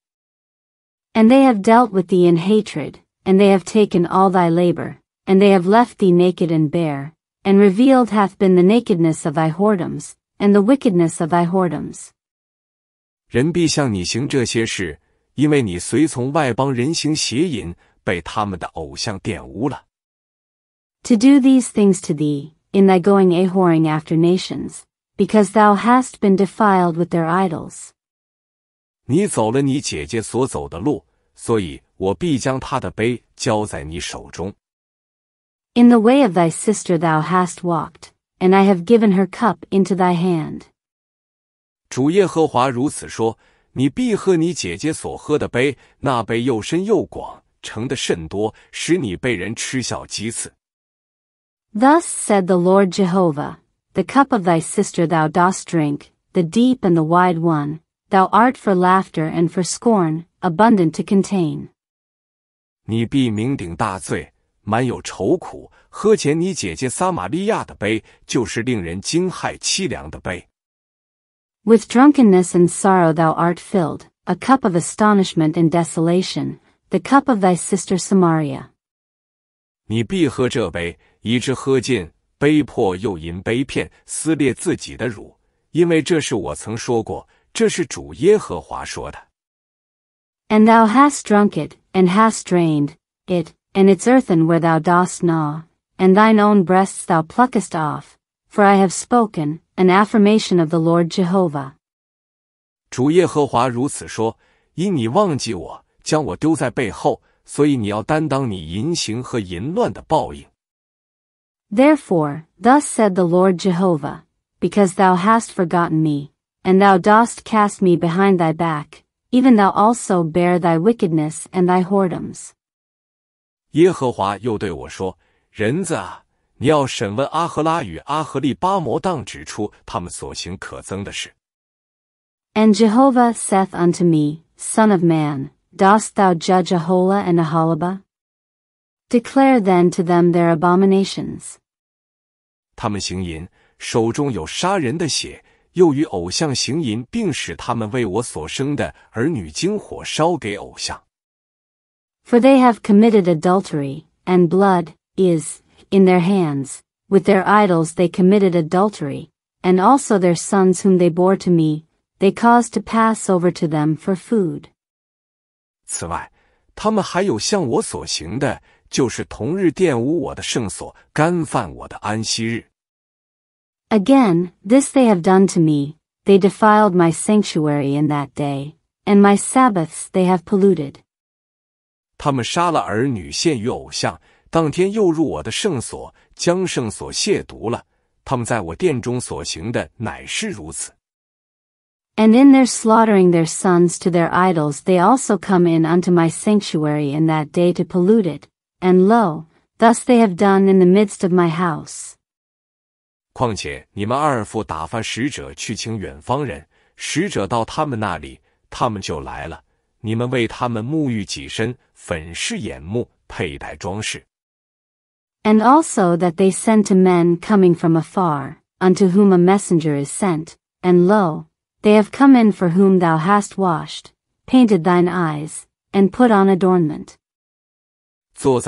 Speaker 2: And they have dealt with thee in hatred, and they have taken all thy labor, and they have left thee naked and bare, and revealed hath been the nakedness of thy whoredoms, and the wickedness of thy whoredoms.
Speaker 1: 人必向你行这些事，因为你随从外邦人行邪淫，被他们的偶像玷污了。
Speaker 2: To do these things to thee, in thy going ahoring after nations, because thou hast been defiled with their idols.
Speaker 1: 你走了你姐姐所走的路，所以我必将她的杯交在你手中。
Speaker 2: In the way of thy sister thou hast walked, and I have given her cup into thy hand.
Speaker 1: 主耶和华如此说：“你必喝你姐姐所喝的杯，那杯又深又广，盛的甚多，使你被人嗤笑几次。”
Speaker 2: Thus said the Lord Jehovah: The cup of thy sister thou dost drink; the deep and the wide one thou art for laughter and for scorn, abundant to contain.
Speaker 1: 你必酩酊大醉，满有愁苦，喝前你姐姐撒玛利亚的杯，就是令人惊骇凄凉的杯。
Speaker 2: With drunkenness and sorrow thou art filled, a cup of astonishment and desolation, the cup of thy sister Samaria. And thou hast drunk it, and hast drained it, and its earthen where thou dost gnaw, and thine own breasts thou pluckest off, for I have spoken, an affirmation of the Lord Jehovah.
Speaker 1: 主耶和华如此说：因你忘记我，将我丢在背后，所以你要担当你淫行和淫乱的报应。
Speaker 2: Therefore, thus said the Lord Jehovah, because thou hast forgotten me, and thou dost cast me behind thy back, even thou also bear thy wickedness and thy whoredoms.
Speaker 1: 耶和华又对我说：“人子啊，你要审问阿赫拉与阿赫利巴摩当，指出他们所行可憎的事。
Speaker 2: And Jehovah saith unto me, Son of man, dost thou judge Ahola and Aholabah? Declare then to them their abominations.
Speaker 1: 他们行淫，手中有杀人的血，又与偶像行淫，并使他们为我所生的儿女经火烧给偶像。
Speaker 2: For they have committed adultery, and blood is in their hands, with their idols they committed adultery, and also their sons whom they bore to me, they caused to pass over to them for food.
Speaker 1: 此外，他们还有向我所行的，就是同日玷污我的圣所，干犯我的安息日。
Speaker 2: Again, this they have done to me, they defiled my sanctuary in that day, and my Sabbaths they have polluted.
Speaker 1: 他们杀了儿女，献于偶像，当天又入我的圣所，将圣所亵渎了。他们在我殿中所行的乃是如此。
Speaker 2: And in their slaughtering their sons to their idols, they also come in unto my sanctuary in that day to pollute it. And lo, thus they have done in the midst of my house.
Speaker 1: 况且你们二父打发使者去请远方人，使者到他们那里，他们就来了。你们为他们沐浴己身，粉饰眼目，佩戴装饰。
Speaker 2: And also that they send to men coming from afar, unto whom a messenger is sent, and lo, they have come in for whom thou hast washed, painted thine eyes, and put on adornment. And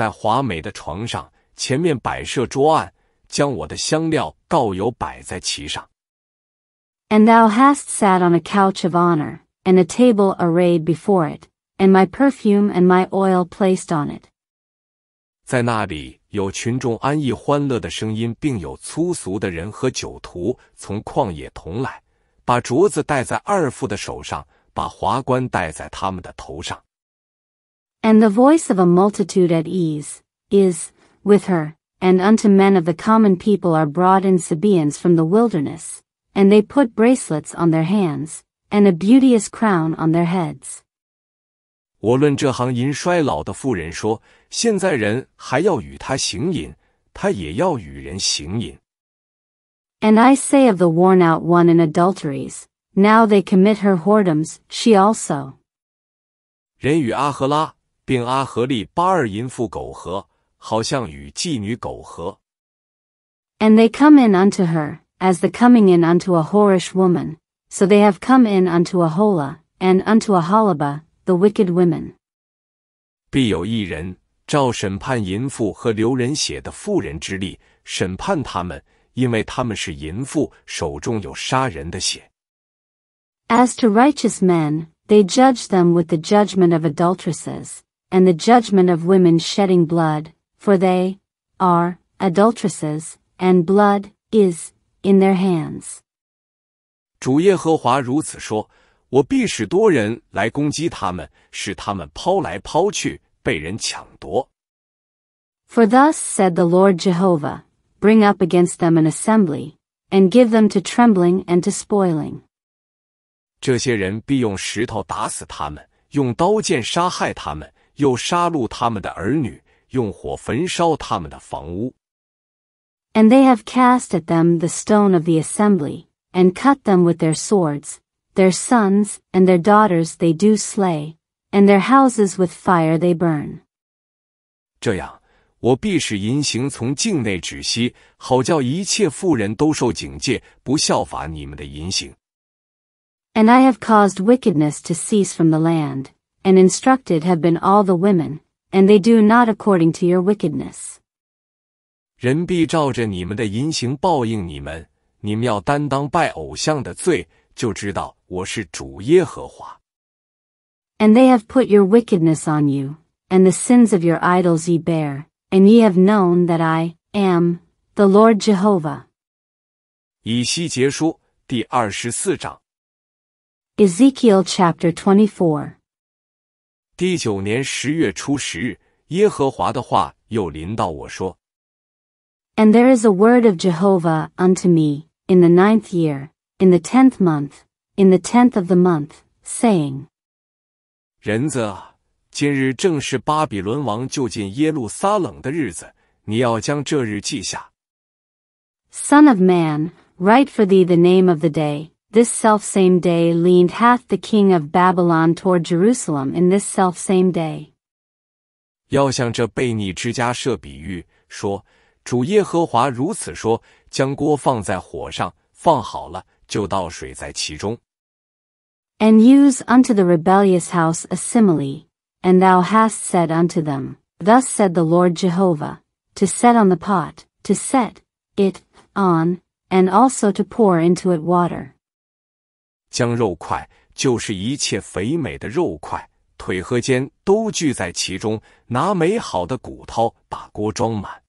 Speaker 2: thou hast sat on a couch of honor, and a table arrayed before it, and my perfume and my oil placed
Speaker 1: on it. 在那里有群众安逸欢乐的声音，并有粗俗的人和酒徒从旷野同来，把镯子戴在二父的手上，把华冠戴在他们的头上。
Speaker 2: And the voice of a multitude at ease is with her, and unto men of the common people are brought in Sabaeans from the wilderness, and they put bracelets on their hands, and a beauteous crown on their heads. And I say of the worn out one in adulteries, now they commit her whoredoms, she also.
Speaker 1: 人与阿合拉并阿合利巴尔淫妇苟合，好像与妓女苟合。
Speaker 2: And they come in unto her, as the coming in unto a whorish woman, so they have come in unto a hola, and unto a halaba, the Wicked Women。
Speaker 1: 必有一人照审判淫妇和流人血的妇人之力审判他们，因为他们是淫妇，手中有杀人的血。
Speaker 2: As to righteous men, they judge them with the judgment of adulteresses, and the judgment of women shedding blood, for they are adulteresses, and blood is in their hands.
Speaker 1: 主耶和华如此说。我必使多人来攻击他们，使他们抛来抛去，被人抢夺。
Speaker 2: For thus said the Lord Jehovah, Bring up against them an assembly, and give them to trembling and to spoiling.
Speaker 1: 这些人必用石头打死他们，用刀剑杀害他们，又杀戮他们的儿女，用火焚烧他们的房屋。
Speaker 2: And they have cast at them the stone of the assembly, and cut them with their swords, their sons and their daughters they do slay, and their houses with fire they burn.
Speaker 1: 这样，我必使淫行从境内止息，好叫一切妇人都受警戒，不效法你们的淫行。
Speaker 2: And I have caused wickedness to cease from the land, and instructed have been all the women, and they do not according to your wickedness.
Speaker 1: 人必照着你们的淫行报应你们，你们要担当拜偶像的罪。就知道我是主耶和华。
Speaker 2: And they have put your wickedness on you, and the sins of your idols ye bear, and ye have known that I am the Lord Jehovah.
Speaker 1: 以西结书第二十四章。
Speaker 2: Ezekiel chapter twenty four。
Speaker 1: 第九年十月初十日，耶和华的话又临到我说
Speaker 2: ：“And there is a word of Jehovah unto me in the ninth year, in the tenth month, in the tenth of the month, saying, Son of man, write for thee the name of the day. This selfsame day leaned hath the king of Babylon toward Jerusalem in this selfsame day.
Speaker 1: 要向这悖逆之家设比喻，说主耶和华如此说：将锅放在火上，放好了，就倒水在其中。
Speaker 2: And use unto the rebellious house a simile, and thou hast said unto them, Thus said the Lord Jehovah, to set on the pot, to set it on, and also to pour into it water.
Speaker 1: 将肉块，就是一切肥美的肉块、腿和肩都聚在其中，拿美好的骨头把锅装满。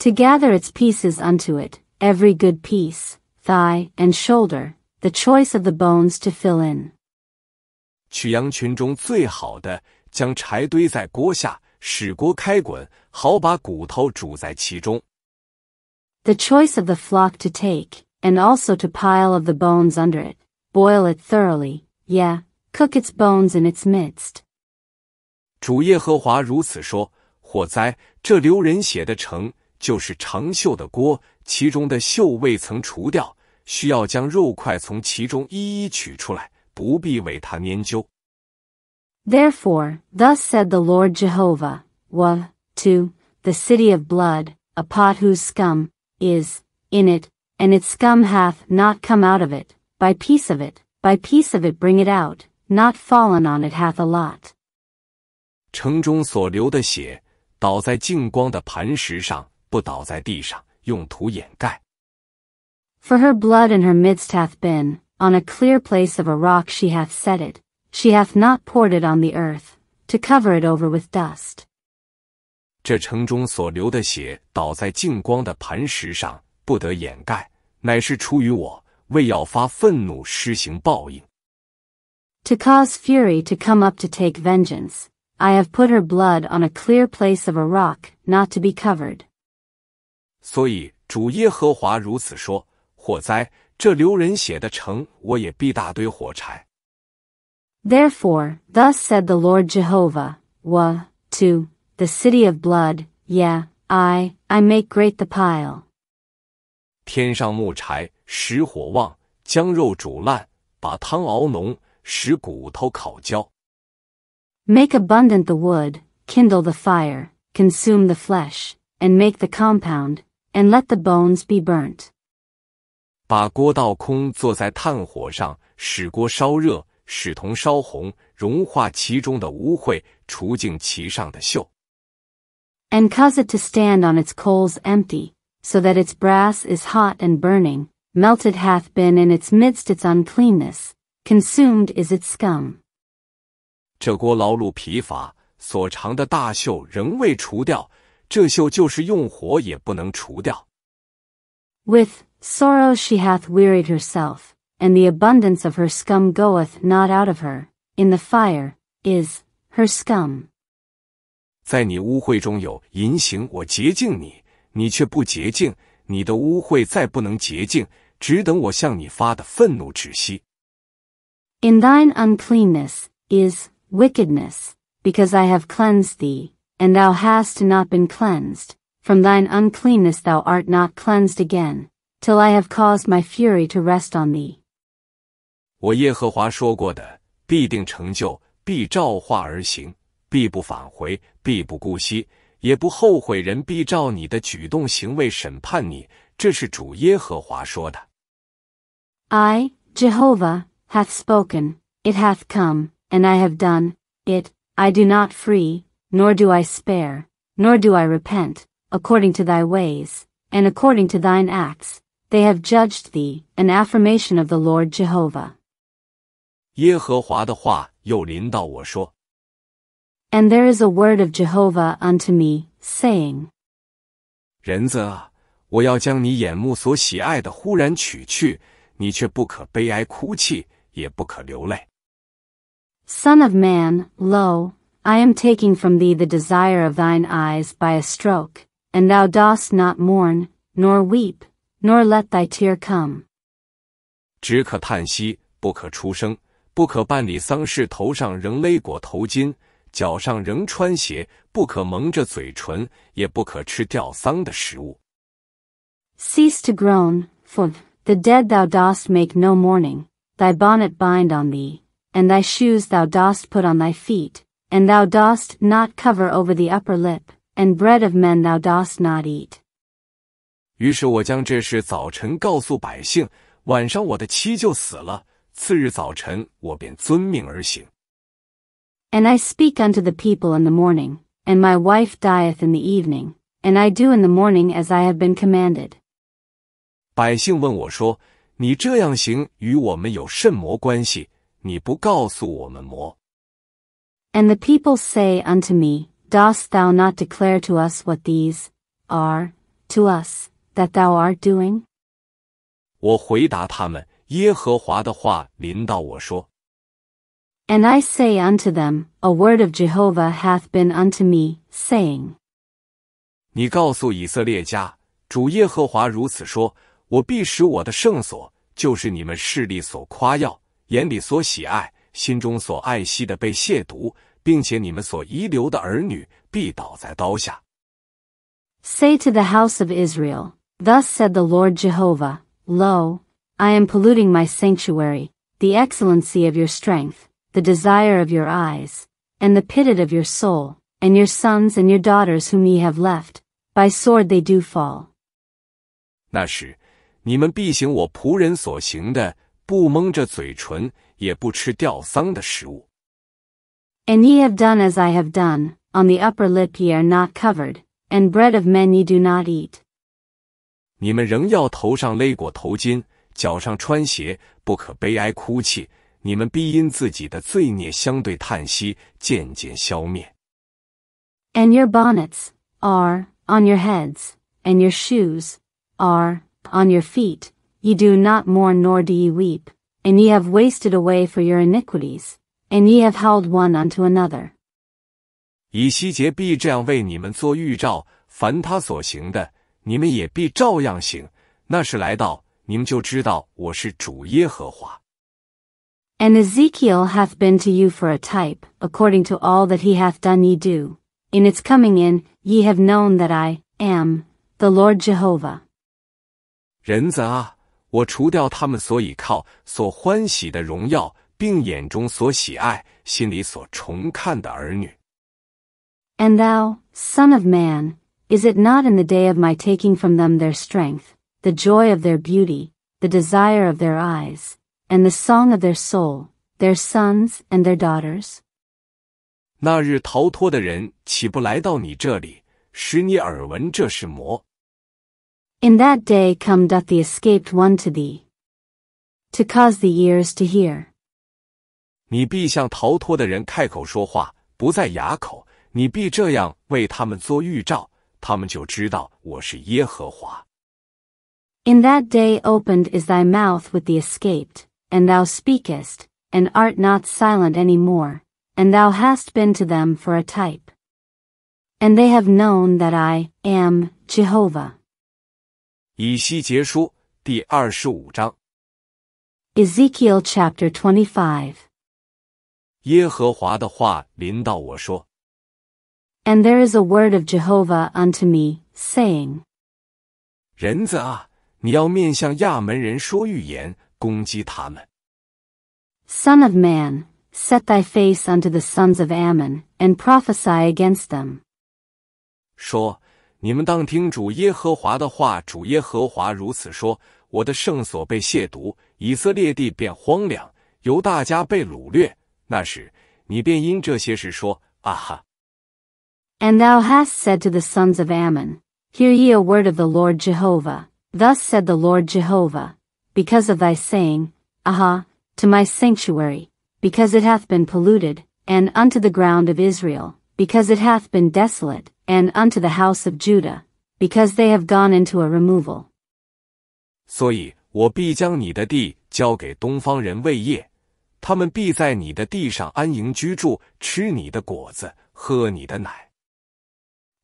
Speaker 2: To gather its pieces unto it, every good piece thigh, and shoulder, the choice of the bones to fill
Speaker 1: in. 曲阳群中最好的，将柴堆在锅下，使锅开滚，好把骨头煮在其中。The
Speaker 2: choice of the flock to take, and also to pile of the bones under it, boil it thoroughly, yeah, cook its bones in its midst.
Speaker 1: 主耶和华如此说：火灾，这流人血的城，就是长锈的锅，其中的锈未曾除掉，需要将肉块从其中一一取出来，不必为它研究。
Speaker 2: Therefore, thus said the Lord Jehovah, wa to the city of blood, a pot whose scum is in it, and its scum hath not come out of it, by piece of it, by piece of it bring it out, not fallen on it hath a lot.
Speaker 1: 城中所流的血，倒在净光的磐石上。不倒在地上，用土掩盖。
Speaker 2: For her blood in her midst hath been, on a clear place of a rock she hath set it, she hath not poured it on the earth, to cover it over with dust.
Speaker 1: 这城中所流的血倒在净光的磐石上，不得掩盖，乃是出于我，为要发愤怒施行报应。
Speaker 2: To cause fury to come up to take vengeance, I have put her blood on a clear place of a rock, not to be covered.
Speaker 1: 所以主耶和华如此说：火灾，这流人血的城，我也必大堆火柴。
Speaker 2: Therefore, thus said the Lord Jehovah, Wa, to, the city of blood, yeah, I, I make great the pile.
Speaker 1: 添上木柴，使火旺，将肉煮烂，把汤熬浓，使骨头烤焦。
Speaker 2: Make abundant the wood, kindle the fire, consume the flesh, and make the compound, and let the bones be burnt. And cause it to stand on its coals empty, so that its brass is hot and burning, melted hath been in its midst its uncleanness, consumed is its scum.
Speaker 1: 这锅劳碌疲乏，所尝的大锈仍未除掉，这锈就是用火也不能除掉。
Speaker 2: With sorrow she hath wearied herself, and the abundance of her scum goeth not out of her. In the fire is her scum.
Speaker 1: 在你污秽中有淫行，我洁净你，你却不洁净，你的污秽再不能洁净，只等我向你发的愤怒止息。
Speaker 2: In thine uncleanness is wickedness, because I have cleansed thee and thou hast not been cleansed, from thine uncleanness thou art not cleansed again, till I have caused my fury to rest on thee. I, Jehovah hath spoken, it hath come, and I have done it. I do not free, nor do I spare, nor do I repent, according to thy ways, and according to thine acts, they have judged thee, an affirmation of the Lord Jehovah.
Speaker 1: 耶和华的话又临到我说
Speaker 2: ：“And there is a word of Jehovah unto me, saying, Son of man, lo, I am taking from thee the desire of thine eyes by a stroke, and thou dost not mourn, nor weep, nor let thy tear come.
Speaker 1: 只可叹息，不可出声，不可办理丧事，头上仍勒裹头巾，脚上仍穿鞋，不可蒙着嘴唇，也不可吃吊丧的食物。Cease
Speaker 2: to groan, for the dead thou dost make no mourning, thy bonnet bind on thee, and thy shoes thou dost put on thy feet, and thou dost not cover over the upper lip, and bread of men thou dost not eat.
Speaker 1: 于是我将这事早晨告诉百姓，晚上我的妻就死了。次日早晨，我便遵命而行。
Speaker 2: And I speak unto the people in the morning, and my wife dieth in the evening, and I do in the morning as I have been commanded.
Speaker 1: 百姓问我说：“你这样行与我们有甚么关系？你不告诉我们么？”
Speaker 2: And the people say unto me, Dost thou not declare to us what these are to us that thou art doing? and I say unto them, A word of Jehovah hath been unto me, saying.
Speaker 1: 你告诉以色列家，主耶和华如此说：我必使我的圣所，就是你们势力所夸耀、眼里所喜爱。心中所爱惜的被亵渎，并且你们所遗留的儿女必倒在刀下。
Speaker 2: Say to the house of Israel, Thus said the Lord Jehovah, Lo, I am polluting my sanctuary, the excellency of your strength, the desire of your eyes, and the pitted of your soul, and your sons and your daughters whom ye have left, by sword they do fall.
Speaker 1: 那时，你们必行我仆人所行的，不蒙着嘴唇，也不吃吊丧的食物。
Speaker 2: And ye have done as I have done, on the upper lip ye are not covered, and bread of men ye do not eat.
Speaker 1: 你们仍要头上勒裹头巾，脚上穿鞋，不可悲哀哭泣。你们必因自己的罪孽相对叹息，渐渐消灭。
Speaker 2: And your bonnets are on your heads, and your shoes are on your feet. Ye do not mourn nor do ye weep and ye have wasted away for your iniquities, and ye have held one unto another.
Speaker 1: 以西结必这样为你们做预兆，凡他所行的，你们也必照样行。那时来到，你们就知道我是主耶和华。
Speaker 2: And Ezekiel hath been to you for a type, according to all that he hath done ye do. In its coming in, ye have known that I am the Lord Jehovah.
Speaker 1: 人子啊，我除掉他们所倚靠、所欢喜的荣耀，并眼中所喜爱、心里所重看的儿女。
Speaker 2: And thou, son of man, is it not in the day of my taking from them their strength, the joy of their beauty, the desire of their eyes, and the song of their soul, their sons and their daughters?
Speaker 1: 那日逃脱的人，岂不来到你这里，使你耳闻这是魔？
Speaker 2: in that day come doth the escaped one to thee, to cause the ears to hear.
Speaker 1: 你必向逃脱的人开口说话，不在哑口。你必这样为他们做预兆，他们就知道我是耶和华。
Speaker 2: In that day opened is thy mouth with the escaped, and thou speakest, and art not silent any more, and thou hast been to them for a type. And they have known that I am Jehovah.
Speaker 1: 以西结书第二十五章。
Speaker 2: Ezekiel chapter twenty five。
Speaker 1: 耶和华的话临到我说。
Speaker 2: And there is a word of Jehovah unto me, saying.
Speaker 1: 人子啊，你要面向亚门人说预言，攻击他们。
Speaker 2: Son of man, set thy face unto the sons of Ammon, and prophesy against them.
Speaker 1: 说，你们当听主耶和华的话。主耶和华如此说：我的圣所被亵渎，以色列地变荒凉，由大家被掳掠。那时，你便因这些事说：啊哈。
Speaker 2: And thou hast said to the sons of Ammon, Hear ye a word of the Lord Jehovah. Thus said the Lord Jehovah, Because of thy saying, Aha, to my sanctuary, because it hath been polluted, and unto the ground of Israel, because it hath been desolate, and unto the house of Judah, because they have gone into a removal.
Speaker 1: 所以我必将你的地交给东方人为业，他们必在你的地上安营居住，吃你的果子，喝你的奶。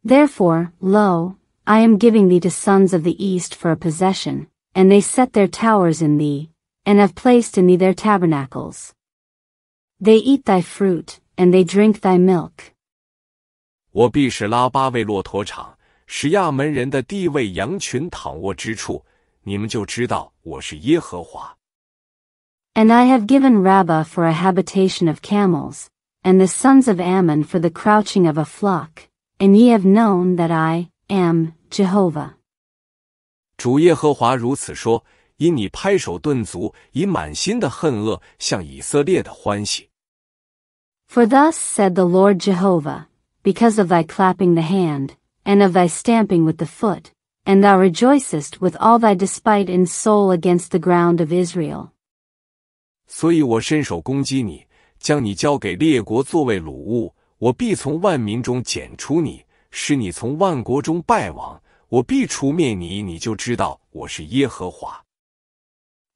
Speaker 2: Therefore, lo, I am giving thee to sons of the east for a possession, and they set their towers in thee, and have placed in thee their tabernacles. They eat thy fruit, and they drink thy milk. And I have given Rabbah for a habitation of camels, and the sons of Ammon for the crouching of a flock, and ye have known that I am Jehovah.
Speaker 1: 主耶和华如此说：因你拍手顿足，以满心的恨恶向以色列的欢喜。
Speaker 2: For thus said the Lord Jehovah because of thy clapping the hand, and of thy stamping with the foot, and thou rejoicest with all thy despite in soul against the ground of Israel.
Speaker 1: 所以我伸手攻击你，将你交给列国作为掳物，我必从万民中剪出你，使你从万国中败亡，我必除灭你，你就知道我是耶和华。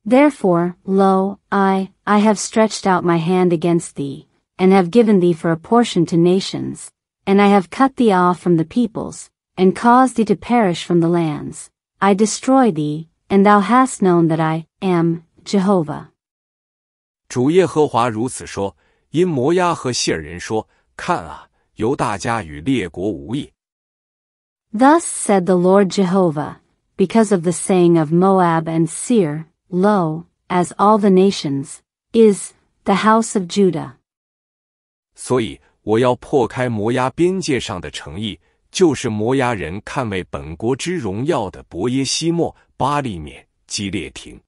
Speaker 2: Therefore, lo, I, I have stretched out my hand against thee, and have given thee for a portion to nations, and I have cut thee off from the peoples, and caused thee to perish from the lands. I destroy thee, and thou hast known that I am Jehovah.
Speaker 1: Thus said
Speaker 2: the Lord Jehovah, because of the saying of Moab and Seir, Lo, as all the nations, is the house of Judah.
Speaker 1: 所以我要破开摩崖边界上的诚意，就是摩崖人看为本国之荣耀的伯耶西莫、巴利免、基列亭。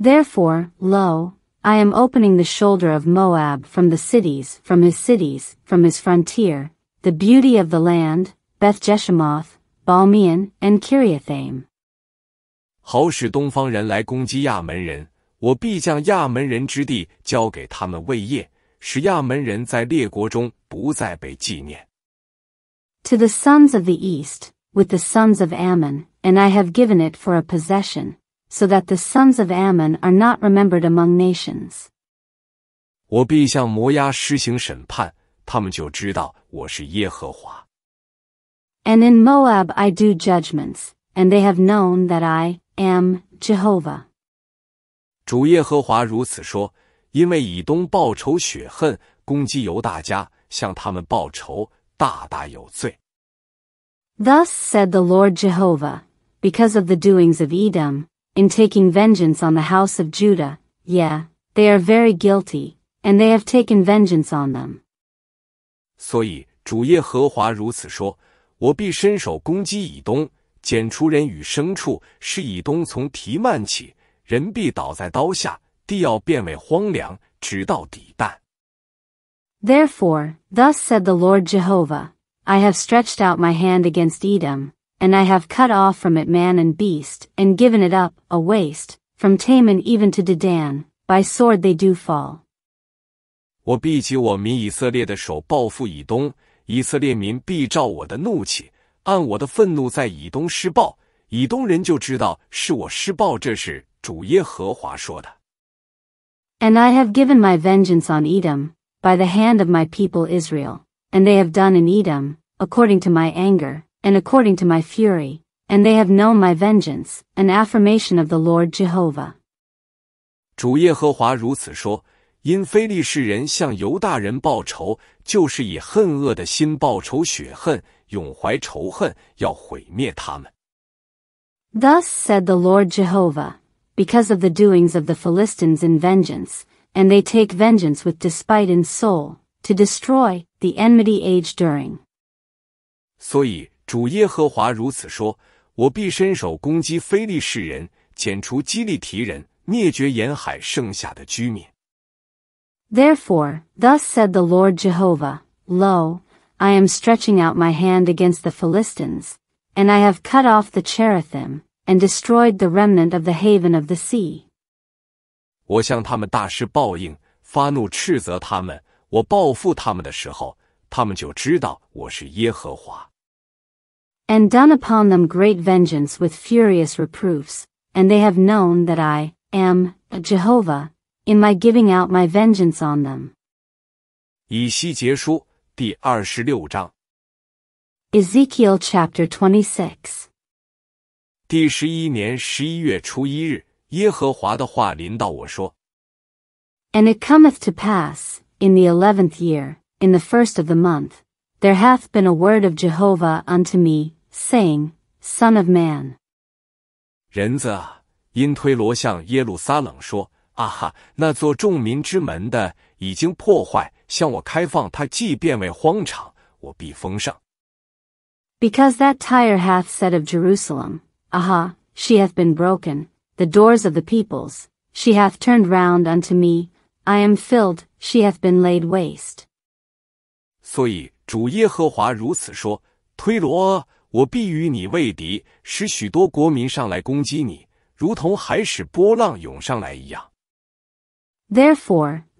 Speaker 2: Therefore, lo, I am opening the shoulder of Moab from the cities, from his cities, from his frontier, the beauty of the land, Beth Jeshimoth, Balmian, and k i r i a t h a i m
Speaker 1: 好使东方人来攻击亚门人，我必将亚门人之地交给他们为业。使亚门人在列国中不再被纪念。
Speaker 2: To the sons of the east, with the sons of Ammon, and I have given it for a possession, so that the sons of Ammon are not remembered among nations.
Speaker 1: 我必向摩押施行审判，他们就知道我是耶和华。
Speaker 2: And in Moab I do judgments, and they have known that I am Jehovah.
Speaker 1: 主耶和华如此说：因为以东报仇雪恨，攻击犹大家，向他们报仇，大大有罪。
Speaker 2: Thus said the Lord Jehovah, because of the doings of Edom in taking vengeance on the house of Judah, yea, h they are very guilty, and they have taken vengeance on them.
Speaker 1: 所以主耶和华如此说，我必伸手攻击以东，剪除人与牲畜，使以东从提曼起，人必倒在刀下。Therefore,
Speaker 2: thus said the Lord Jehovah, I have stretched out my hand against Edom, and I have cut off from it man and beast, and given it up, a waste, from Taman even to Dedan, by sword they do fall.
Speaker 1: 我必起我民以色列的手报复以东，以色列民必照我的怒气，按我的愤怒在以东施暴，以东人就知道是我施暴。这是主耶和华说的。
Speaker 2: and I have given my vengeance on Edom, by the hand of my people Israel, and they have done in Edom, according to my anger, and according to my fury, and they have known my vengeance, an affirmation of the Lord Jehovah.
Speaker 1: 主耶和华如此说：因非利士人向犹大人报仇，就是以恨恶的心报仇雪恨，永怀仇恨，要毁灭他们。
Speaker 2: Thus said the Lord Jehovah because of the doings of the Philistines in vengeance, and they take vengeance with despite in soul, to destroy the enmity age during.
Speaker 1: 所以主耶和华如此说：我必伸手攻击非利士人，剪除基利提人，灭绝沿海剩下的居民。
Speaker 2: Therefore, thus said the Lord Jehovah, Lo, I am stretching out my hand against the Philistines, and I have cut off the Cherithim, and destroyed the remnant of the haven of the sea.
Speaker 1: 我向他们大施报应，发怒斥责他们。我报复他们的时候，他们就知道我是耶和华。
Speaker 2: And done upon them great vengeance with furious reproofs, and they have known that I am Jehovah in my giving out my vengeance on them.
Speaker 1: 以西结书第二十六章。
Speaker 2: Ezekiel chapter twenty six.
Speaker 1: 第十一年十一月初一日，耶和华的话临到我说
Speaker 2: ：“And it cometh to pass in the eleventh year, in the first of the month, there hath been a word of Jehovah unto me, saying, Son of man。”
Speaker 1: 人子啊，因推罗向耶路撒冷说：“啊哈，那座众民之门的已经破坏，向我开放，它既变为荒场，我必封上。”
Speaker 2: Because that Tyre hath said of Jerusalem. Aha, she hath been broken, the doors of the peoples, she hath turned round unto me, I am filled, she hath been laid waste.
Speaker 1: Therefore,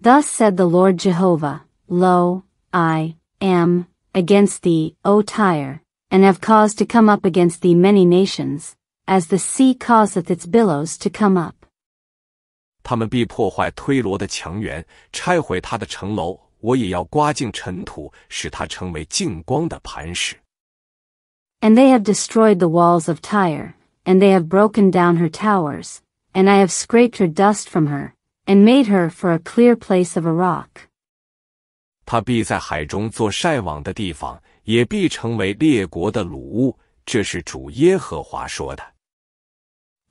Speaker 2: thus said the Lord Jehovah, Lo, I am against thee, O Tyre, and have caused to come up against thee many nations, as the sea causeth its billows to come up.
Speaker 1: 他们必破坏推罗的墙垣，拆毁他的城楼。我也要刮净尘土，使它成为净光的磐石。
Speaker 2: And they have destroyed the walls of Tyre, and they have broken down her towers, and I have scraped her dust from her, and made her for a clear place of a rock.
Speaker 1: 他必在海中做晒网的地方，也必成为列国的掳物。这是主耶和华说的。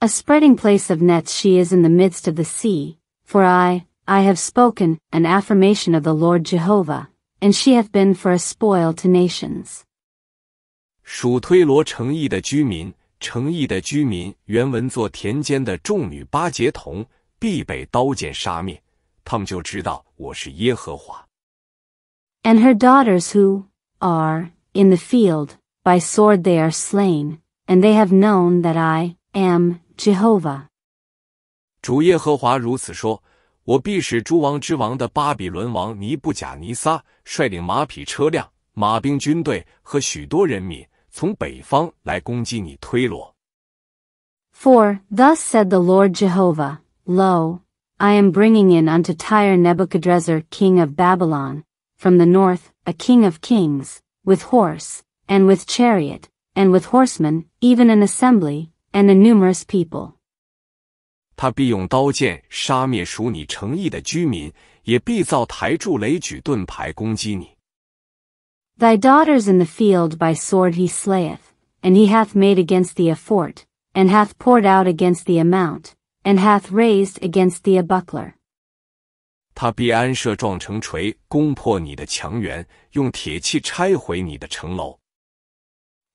Speaker 2: a spreading place of nets she is in the midst of the sea, for I, I have spoken, an affirmation of the Lord Jehovah, and she hath been for a spoil to nations.
Speaker 1: 属推罗城邑的居民，城邑的居民，原文做田间的众女巴结童，必被刀剑杀灭。他们就知道我是耶和华。
Speaker 2: And her daughters who are in the field by sword they are slain, and they have known that I, am Jehovah。
Speaker 1: 主耶和华如此说：我必使诸王之王的巴比伦王尼布甲尼撒率领马匹车辆、马兵军队和许多人民，从北方来攻击你推罗。
Speaker 2: For thus said the Lord Jehovah, Lo, I am bringing in unto Tyre Nebuchadrezzar king of Babylon, from the north, a king of kings, with horse, and with chariot, and with horsemen, even an assembly, and a numerous people.
Speaker 1: 他必用刀剑杀灭属你诚意的居民，也必造台柱、雷举、盾牌攻击你。
Speaker 2: Thy daughters in the field by sword he slayeth, and he hath made against thee a fort, and hath poured out against thee a mount, and hath raised against thee a buckler.
Speaker 1: 他必安设撞城锤，攻破你的墙垣；用铁器拆毁你的城楼。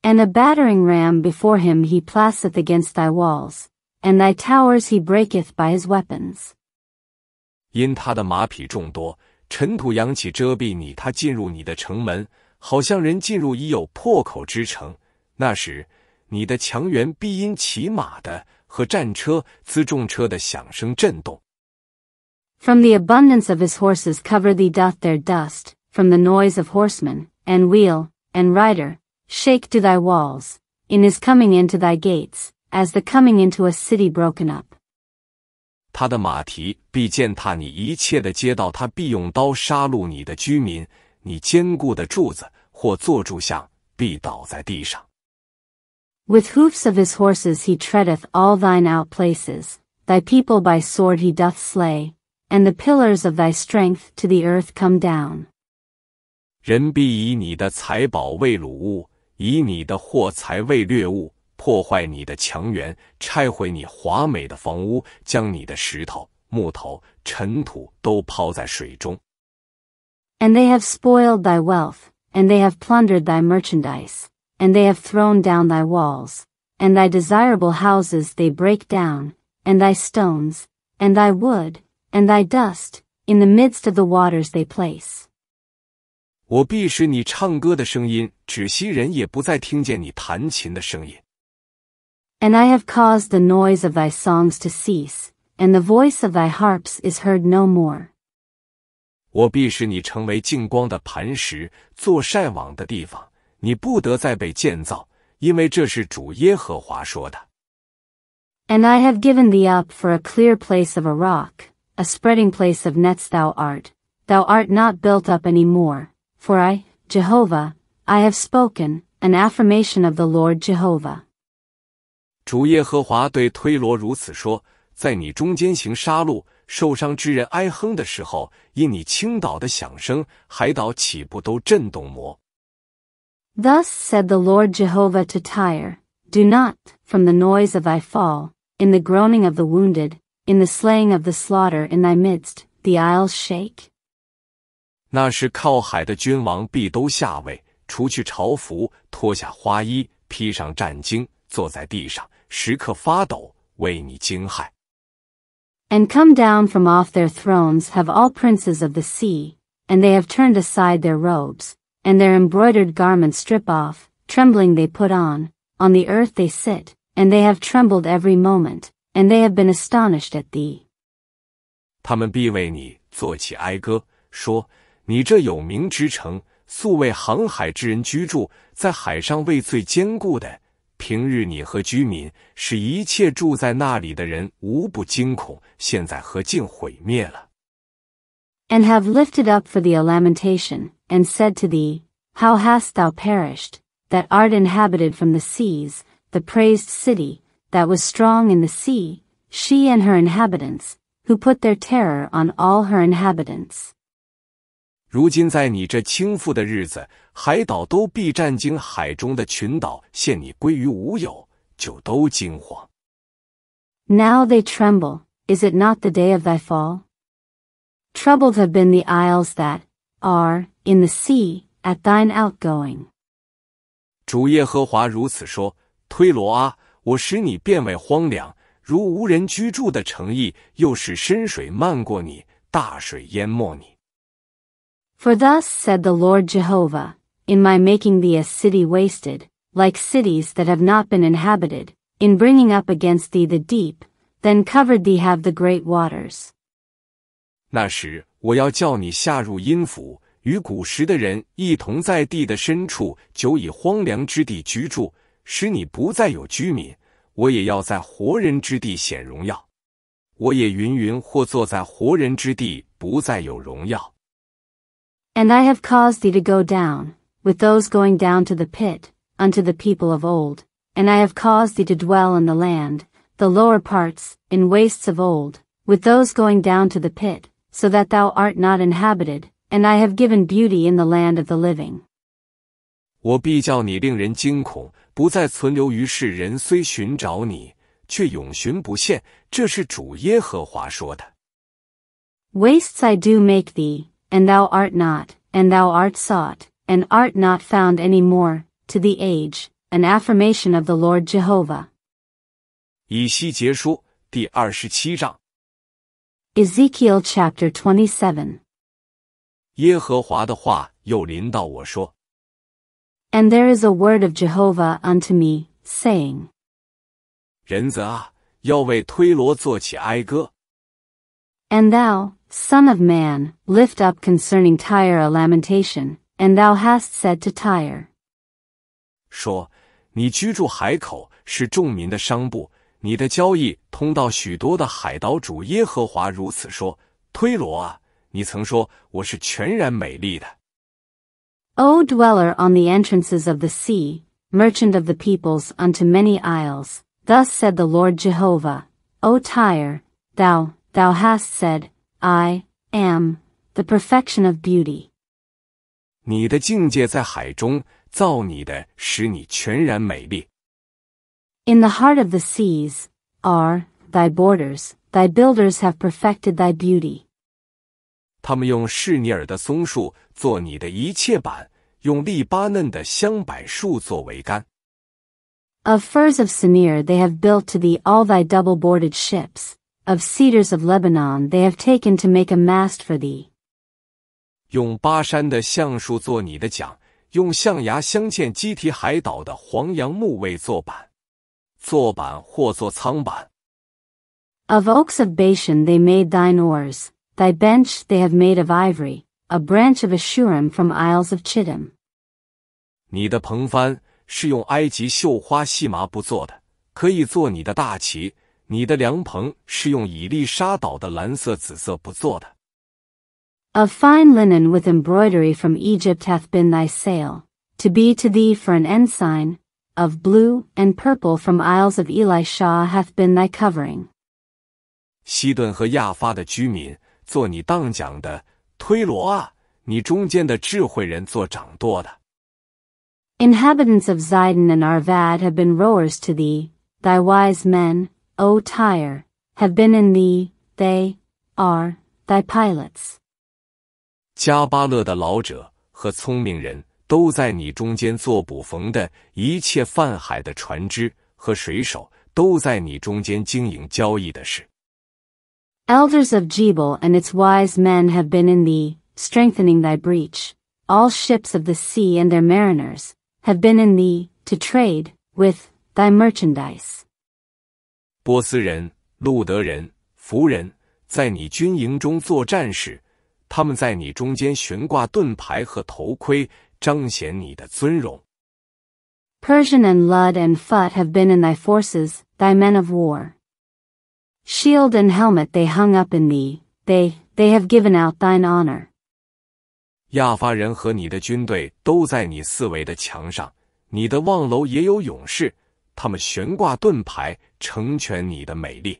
Speaker 2: and a battering ram before him he placeth against thy walls, and thy towers he breaketh by his weapons.
Speaker 1: 因他的马匹众多，尘土扬起遮蔽你，他进入你的城门，好像人进入已有破口之城。那时，你的墙垣必因骑马的和战车、辎重车的响声震动。
Speaker 2: From the abundance of his horses cover thee doth their dust, from the noise of horsemen, and wheel, and rider, Shake to thy walls, in his coming into thy gates, as the coming into a city broken up.
Speaker 1: 他的马蹄必践踏你一切的街道，他必用刀杀戮你的居民。你坚固的柱子或坐柱像必倒在地上。
Speaker 2: With hoofs of his horses he treadeth all thine out places. Thy people by sword he doth slay, and the pillars of thy strength to the earth come down.
Speaker 1: 人必以你的财宝为掳物，以你的货财为掠物，破坏你的墙垣，拆毁你华美的房屋，将你的石头、木头、尘土都抛在水中。
Speaker 2: And they have spoiled thy wealth, and they have plundered thy merchandise, and they have thrown down thy walls, and thy desirable houses they break down, and thy stones, and thy wood, and thy dust, in the midst of the waters they place.
Speaker 1: 我必使你唱歌的声音止息，人也不再听见你弹琴的声音。
Speaker 2: And I have caused the noise of thy songs to cease, and the voice of thy harps is heard no more.
Speaker 1: 我必使你成为净光的磐石，做晒网的地方，你不得再被建造，因为这是主耶和华说的。And
Speaker 2: I have given thee up for a clear place of a rock, a spreading place of nets thou art, thou art not built up any more. For I, Jehovah, I have spoken, an affirmation of the Lord Jehovah.
Speaker 1: 主耶和华对推罗如此说：在你中间行杀戮、受伤之人哀哼的时候，因你倾倒的响声，海岛岂不都震动么
Speaker 2: ？Thus said the Lord Jehovah to Tyre, Do not, from the noise of thy fall, in the groaning of the wounded, in the slaying of the slaughter in thy midst, the isles shake.
Speaker 1: 那是靠海的君王必都下位，除去朝服，脱下花衣，披上战巾，坐在地上，时刻发抖，为你惊骇。
Speaker 2: And come down from off their thrones have all princes of the sea, and they have turned aside their robes, and their embroidered garments strip off, trembling they put on, on the earth they sit, and they have trembled every moment, and they have been astonished at thee. And have lifted up for thee a lamentation, and said to thee, How hast thou perished, that art inhabited from the seas, the praised city, that was strong in the sea, she and her inhabitants, who put their terror on all her inhabitants.
Speaker 1: 如今在你这倾覆的日子，海岛都必占经海中的群岛，现你归于无有，就都惊慌。
Speaker 2: Now they tremble. Is it not the day of thy fall? Troubled have been the isles that are in the sea at thine outgoing.
Speaker 1: 主耶和华如此说：推罗阿，我使你变为荒凉，如无人居住的城邑，又使深水漫过你，大水淹没你。
Speaker 2: For thus said the Lord Jehovah, in my making thee a city wasted, like cities that have not been inhabited, in bringing up against thee the deep, then covered thee have the great waters.
Speaker 1: 那时我要叫你下入阴府，与古时的人一同在地的深处，久以荒凉之地居住，使你不再有居民。我也要在活人之地显荣耀，我也云云或坐在活人之地，不再有荣耀。
Speaker 2: And I have caused thee to go down, with those going down to the pit, unto the people of old, and I have caused thee to dwell in the land, the lower parts, in wastes of old, with those going down to the pit, so that thou art not inhabited, and I have given beauty in the land of the living.
Speaker 1: 我必叫你令人惊恐，不再存留于世人。虽寻找你，却永寻不见。这是主耶和华说的。
Speaker 2: Wastes I do make thee, and thou art not, and thou art sought, and art not found any more, to the age, an affirmation of the Lord Jehovah. Ezekiel chapter twenty seven。
Speaker 1: 耶和华的话又临到我说。
Speaker 2: And there is a word of Jehovah unto me, saying. And thou, Son of man, lift up concerning Tyre a lamentation, and thou hast said to Tyre.
Speaker 1: O dweller
Speaker 2: on the entrances of the sea, merchant of the peoples unto many isles, thus said the Lord Jehovah, O Tyre, thou, Thou hast said, I am the perfection of beauty.
Speaker 1: 你的境界在海中，造你的，使你全然美丽。
Speaker 2: In the heart of the seas are thy borders, thy builders have perfected thy beauty.
Speaker 1: 他们用士尼尔的松树做你的一切板，用利巴嫩的香柏树作为杆。
Speaker 2: Of firs of Sinir they have built to thee all thy double-boarded ships of cedars of Lebanon they have taken to make a mast for thee.
Speaker 1: 用巴山的橡树做你的桨，用象牙镶嵌基提海岛的黄杨木为坐板，坐板或做舱板。
Speaker 2: Of oaks of Bashan they made thine oars, thy bench they have made of ivory, a branch of Ashurim from Isles of Chittim.
Speaker 1: 你的篷帆是用埃及绣花细麻布做的，可以做你的大旗。
Speaker 2: of fine linen with embroidery from Egypt hath been thy sail, to be to thee for an ensign, of blue and purple from Isles of Elisha hath been thy covering.
Speaker 1: 西顿和亚发的居民做你当讲的，推罗啊，你中间的智慧人做掌舵的。
Speaker 2: Inhabitants of Zidon and Arvad have been rowers to thee, thy wise men, O Tyre, have been in thee, they are thy pilots.
Speaker 1: 加巴勒的老者和聪明人都在你中间做捕缝的，一切泛海的船只和水手都在你中间经营交易的事。
Speaker 2: Elders of Jebel and its wise men have been in thee, strengthening thy breach. All ships of the sea and their mariners have been in thee to trade with thy merchandise.
Speaker 1: 波斯人、路德人、福人，在你军营中作战时，他们在你中间悬挂盾牌和头盔，彰显你的尊荣。
Speaker 2: Persian and Lud and Futt have been in thy forces, thy men of war. Shield and helmet they hung up in thee. They, they have given out thine honor.
Speaker 1: 亚法人和你的军队都在你四围的墙上，你的望楼也有勇士。他们悬挂盾牌，成全你的美丽。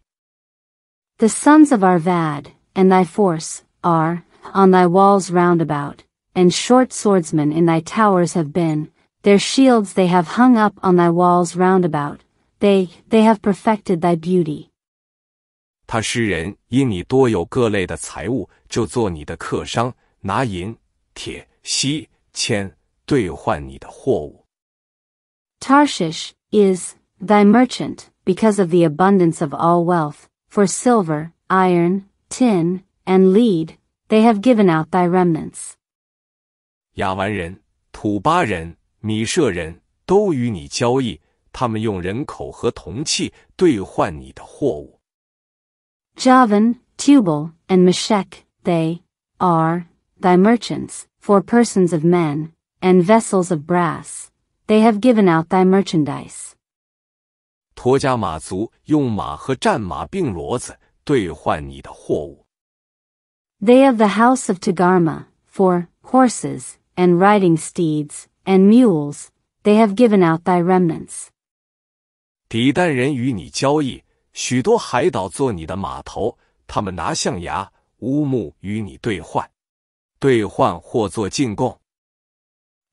Speaker 2: The sons of Arvad and thy force are on thy walls round about, and short swordsmen in thy towers have been. Their shields they have hung up on thy walls round about. They they have perfected thy beauty.
Speaker 1: 他诗人因你多有各类的财物，就做你的客商，拿银、铁、锡、铅兑换你的货物。
Speaker 2: Tarshish, is thy merchant, because of the abundance of all wealth, for silver, iron, tin, and lead, they have given out thy remnants.
Speaker 1: Javan, Tubal,
Speaker 2: and Meshech, they are thy merchants, for persons of men, and vessels of brass. They have given out thy merchandise.
Speaker 1: 驮加马族用马和战马并骡子兑换你的货物。
Speaker 2: They of the house of Tagarma, for horses and riding steeds and mules, they have given out thy remnants.
Speaker 1: 底丹人与你交易，许多海岛做你的码头，他们拿象牙、乌木与你兑换，兑换或做进贡。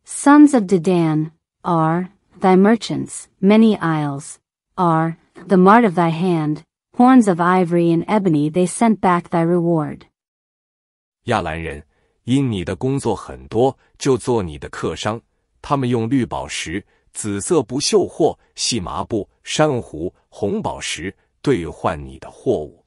Speaker 2: Sons of Dedan, are thy merchants, many isles, are the mart of thy hand, horns of ivory and ebony they sent back thy reward.
Speaker 1: 亚兰人，因你的工作很多，就做你的客商。他们用绿宝石、紫色不锈货、细麻布、珊瑚、红宝石兑换你的货物。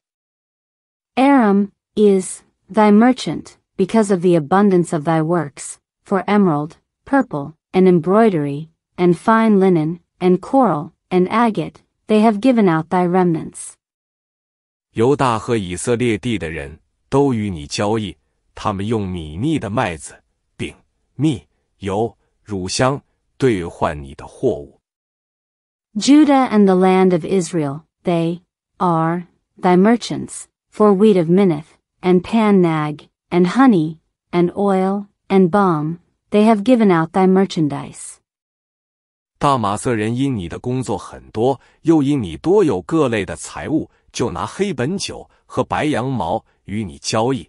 Speaker 2: Aram is thy merchant because of the abundance of thy works, for emerald, purple, and embroidery, and fine linen, and coral, and agate, they have given out thy remnants.
Speaker 1: Judah and
Speaker 2: the land of Israel, they are thy merchants, for wheat of Minnith, and pan nag, and honey, and oil, and balm, they have given out thy merchandise.
Speaker 1: 大马色人因你的工作很多，又因你多有各类的财物，就拿黑本酒和白羊毛与你交易。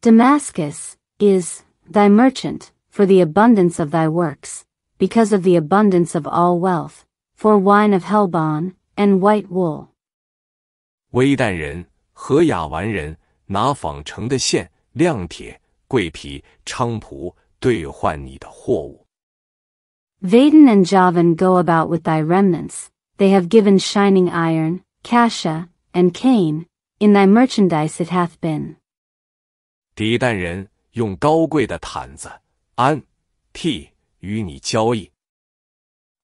Speaker 2: Damascus is thy merchant for the abundance of thy works, because of the abundance of all wealth, for wine of Helbon and white wool.
Speaker 1: 微旦人和雅完人拿纺成的线、亮铁、桂皮、菖蒲。兑换你的货物。
Speaker 2: Vaden and Javan go about with thy remnants, they have given shining iron, cassia, and cane, in thy merchandise it hath been.
Speaker 1: 迪旦人用高贵的毯子、鞍、屉与你交易。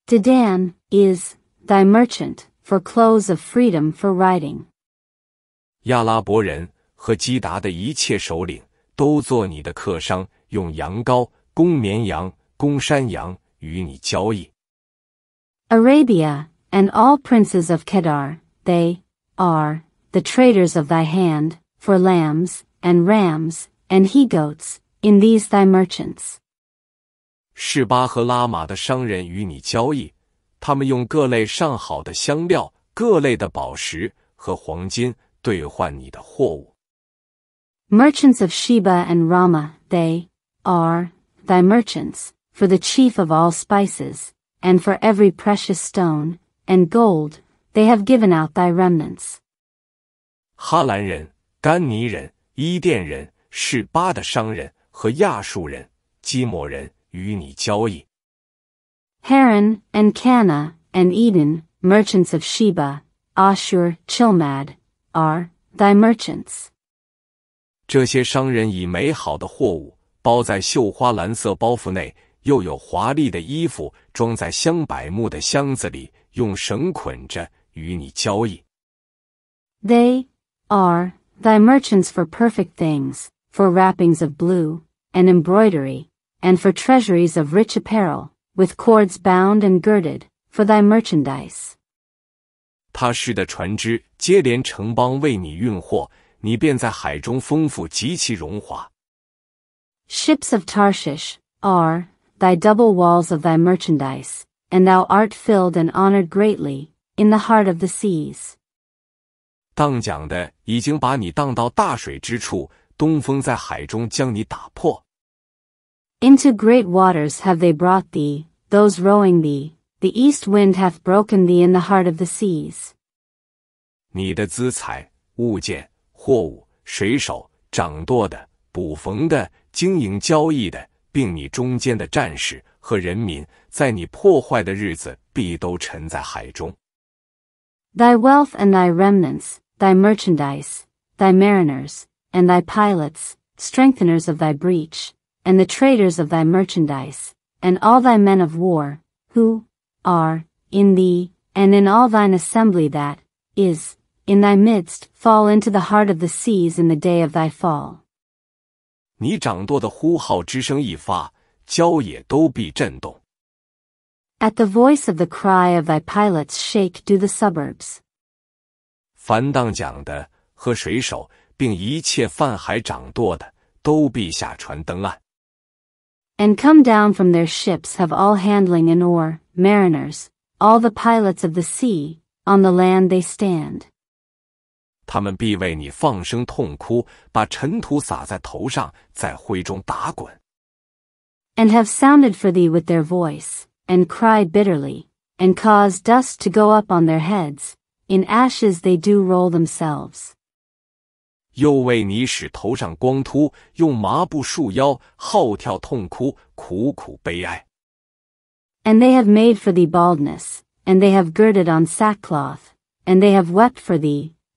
Speaker 2: Dedan is thy merchant for clothes of freedom for riding.
Speaker 1: 亚拉伯人和基达的一切首领都做你的客商，用羊羔、公绵羊、公山羊与你交易。
Speaker 2: Arabia and all princes of Kedar, they are the traders of thy hand, for lambs and rams and he goats in these thy merchants. merchants of Sheba and Rama, they are thy merchants, for the chief of all spices, and for every precious stone, and gold, they have given out thy remnants.
Speaker 1: Haran, and
Speaker 2: Cana and Eden, merchants of Sheba, Ashur, Chilmad, are thy merchants.
Speaker 1: 这些商人以美好的货物包在绣花蓝色包袱内，又有华丽的衣服装在香柏木的箱子里，用绳捆着，与你交易。
Speaker 2: They are thy merchants for perfect things, for wrappings of blue and embroidery, and for treasuries of rich apparel, with cords bound and girded for thy merchandise.
Speaker 1: 他师的船只接连城邦为你运货，你便在海中丰富极其荣华。
Speaker 2: Ships of Tarshish, are, thy double walls of thy merchandise, and thou art filled and honored greatly, in the heart of the seas.
Speaker 1: 当讲的已经把你荡到大水之处，东风在海中将你打破。
Speaker 2: Into great waters have they brought thee, those rowing thee, the east wind hath broken thee in the heart of the seas.
Speaker 1: 你的资财、物件、货物、水手、掌舵的、捕缝的，经营交易的，并你中间的战士和人民，在你破坏的日子，必都沉在海中。
Speaker 2: Thy wealth and thy remnants, thy merchandise, thy mariners, and thy pilots, strengtheners of thy breach, and the traders of thy merchandise, and all thy men of war, who are in thee, and in all thine assembly that is in thy midst, fall into the heart of the seas in the day of thy fall.
Speaker 1: 你掌舵的呼号之声一发，郊野都必震动。
Speaker 2: At the voice of the cry of thy pilots, shake do the suburbs. suburbs。
Speaker 1: 凡当桨的和水手，并一切泛海掌舵的，都必下船登岸。
Speaker 2: And come down from their ships have all handling and oar, mariners, all the pilots of the sea, on the land they stand.
Speaker 1: 他们必为你放声痛哭，把尘土撒在头上，在灰中打滚。
Speaker 2: And have sounded for thee with their voice, and cried bitterly, and caused dust to go up on their heads, in ashes they do roll themselves.
Speaker 1: 又为你使头上光秃，用麻布束腰，号跳痛哭，苦苦悲哀。
Speaker 2: And they have made for thee baldness, and they have girded on sackcloth, and they have wept for thee,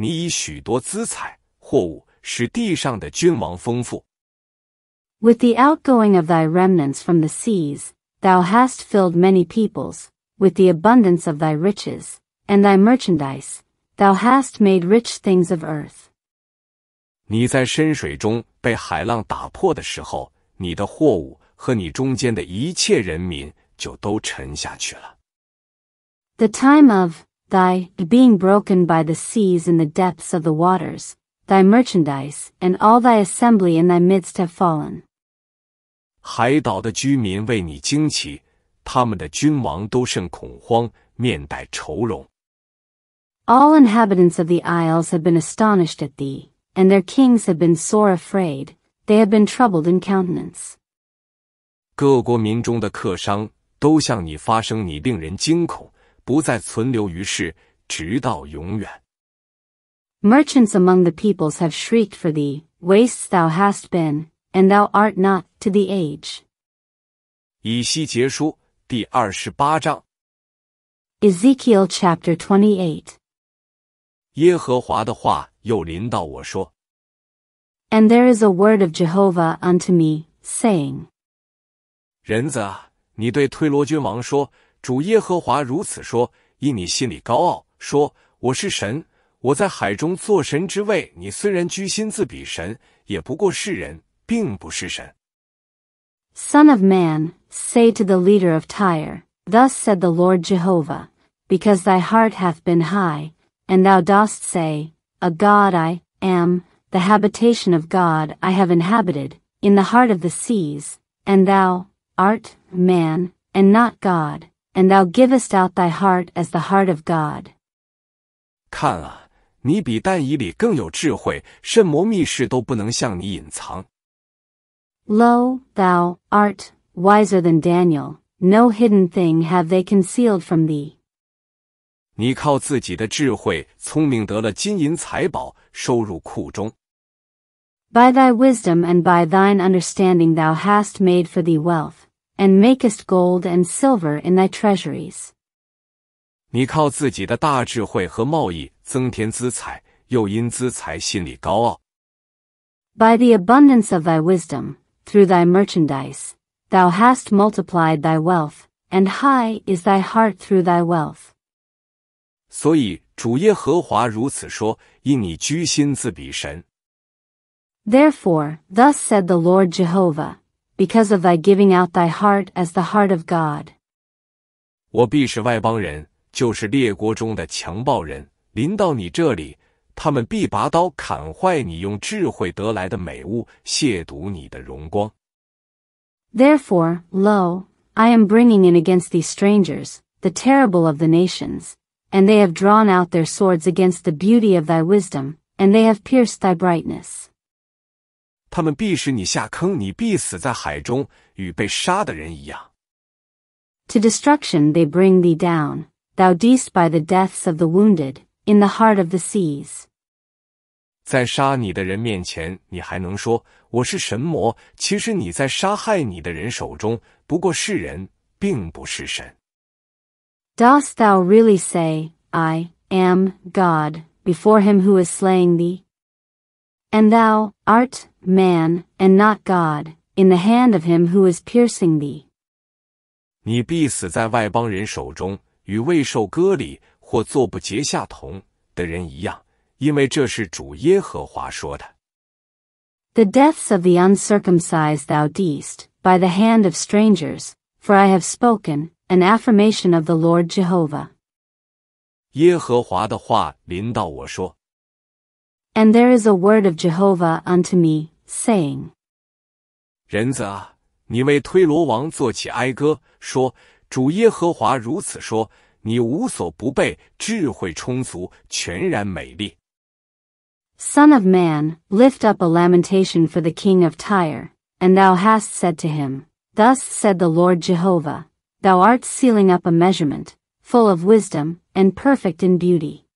Speaker 1: 你以许多资财货物，使地上的君王丰富。
Speaker 2: With the outgoing of thy remnants from the seas, thou hast filled many peoples. With the abundance of thy riches and thy merchandise, thou hast made rich things of earth.
Speaker 1: 你在深水中被海浪打破的时候，你的货物和你中间的一切人民就都沉下去了。
Speaker 2: The time of thy being broken by the seas in the depths of the waters, thy merchandise and all thy assembly in thy midst have fallen.
Speaker 1: 海岛的居民为你惊奇，他们的君王都甚恐慌，面带愁容。
Speaker 2: All inhabitants of the isles have been astonished at thee, and their kings have been sore afraid, they have been troubled in countenance.
Speaker 1: 各国民中的客商都向你发生你令人惊恐。不再存留于世，直到永远。
Speaker 2: Merchants among the peoples have shrieked for thee, wastes thou hast been, and thou art not to the age.
Speaker 1: 以西结书第二十八章。
Speaker 2: Ezekiel chapter twenty eight。
Speaker 1: 耶和华的话又临到我说。
Speaker 2: And there is a word of Jehovah unto me, saying.
Speaker 1: 人子啊，你对推罗君王说。主耶和华如此说：因你心里高傲，说我是神，我在海中坐神之位。你虽然居心自比神，也不过是人，并不是神。
Speaker 2: Son of man, say to the leader of Tyre, Thus said the Lord Jehovah, because thy heart hath been high, and thou dost say, A God I am, the habitation of God I have inhabited, in the heart of the seas, and thou art man, and not God and thou givest out thy heart as the heart of God.
Speaker 1: 看啊，你比但以里更有智慧，甚么密事都不能向你隐藏。
Speaker 2: Lo, thou art wiser than Daniel; no hidden thing have they concealed from thee.
Speaker 1: 你靠自己的智慧、聪明得了金银财宝，收入库中。
Speaker 2: By thy wisdom and by thine understanding thou hast made for thee wealth and makest gold and silver in thy treasuries.
Speaker 1: 你靠自己的大智慧和贸易增添资财，又因资财心里高傲。
Speaker 2: By the abundance of thy wisdom, through thy merchandise, thou hast multiplied thy wealth, and high is thy heart through thy wealth.
Speaker 1: 所以主耶和华如此说：因你居心自比神。
Speaker 2: Therefore, thus said the Lord Jehovah because of thy giving out thy heart as the heart of God.
Speaker 1: 我必使外邦人，就是列国中的强暴人，临到你这里，他们必拔刀砍坏你用智慧得来的美物，亵渎你的荣光。
Speaker 2: Therefore, lo, I am bringing in against these strangers, the terrible of the nations, and they have drawn out their swords against the beauty of thy wisdom, and they have pierced thy brightness.
Speaker 1: 他们必使你下坑，你必死在海中，与被杀的人一样。
Speaker 2: To destruction they bring thee down, thou deest by the deaths of the wounded, in the heart of the seas.
Speaker 1: 在杀你的人面前，你还能说我是神魔？其实你在杀害你的人手中，不过是人，并不是神。
Speaker 2: Dost thou really say, I am God, before him who is slaying thee? And thou art man, and not God, in the hand of him who is piercing thee.
Speaker 1: 你必死在外邦人手中，与未受割礼或做不结下同的人一样，因为这是主耶和华说的。
Speaker 2: The deaths of the uncircumcised thou deest by the hand of strangers, for I have spoken, an affirmation of the Lord Jehovah.
Speaker 1: 耶和华的话临到我说。
Speaker 2: and there is a word of Jehovah unto me, saying,
Speaker 1: Son of man,
Speaker 2: lift up a lamentation for the king of Tyre, and thou hast said to him, Thus said the Lord Jehovah, Thou art sealing up a measurement, full of wisdom, and perfect in beauty.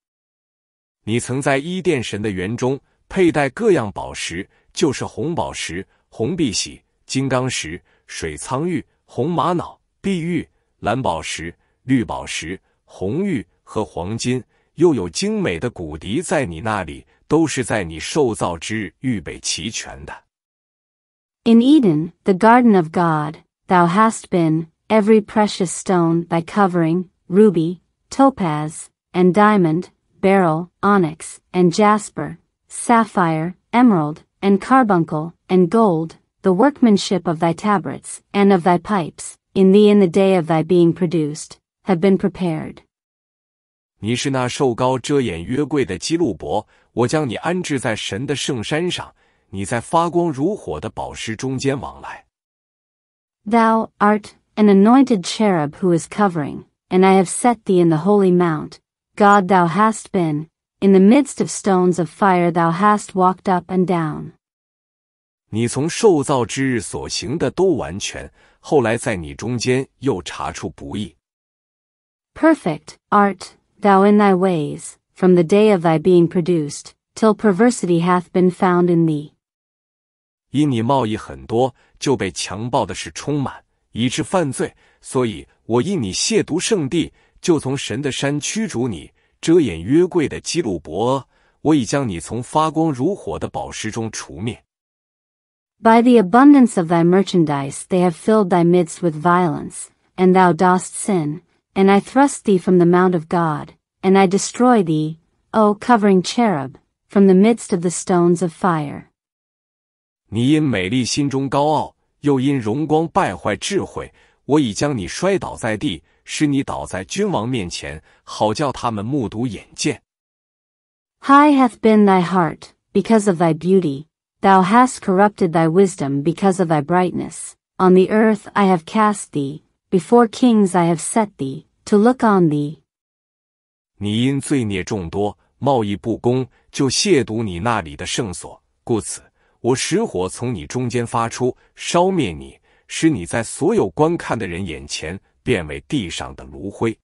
Speaker 1: 你曾在伊甸神的园中佩戴各样宝石，就是红宝石、红碧玺、金刚石、水苍玉、红玛瑙、碧玉、蓝宝石、绿宝石、红玉和黄金，又有精美的骨笛在你那里，都是在你受造之日预备齐全的。
Speaker 2: In Eden, the Garden of God, thou hast been every precious stone by covering ruby, topaz, and diamond. beryl, onyx, and jasper, sapphire, emerald, and carbuncle, and gold, the workmanship of thy tabrets, and of thy pipes, in thee in the day of thy being produced, have been prepared. Thou art an anointed cherub who is covering, and I have set thee in the holy mount, God thou hast been, in the midst of stones of fire thou hast walked up and down.
Speaker 1: 你从受造之日所行的都完全，后来在你中间又查出不义。
Speaker 2: Perfect art thou in thy ways, from the day of thy being produced, till perversity hath been found in thee.
Speaker 1: 因你贸易很多，就被强暴的事充满，以致犯罪，所以我因你亵渎圣地，by the
Speaker 2: abundance of thy merchandise they have filled thy midst with violence, and thou dost sin, and I thrust thee from the mount of God, and I destroy thee, O covering cherub, from the midst of the stones of fire.
Speaker 1: 你因美丽心中高傲，又因荣光败坏智慧，我已将你摔倒在地。High
Speaker 2: hath been thy heart because of thy beauty; thou hast corrupted thy wisdom because of thy brightness. On the earth I have cast thee; before kings I have set thee to look on thee.
Speaker 1: 你因罪孽众多，贸易不公，就亵渎你那里的圣所，故此我使火从你中间发出，烧灭你，使你在所有观看的人眼前。变为地上的炉灰。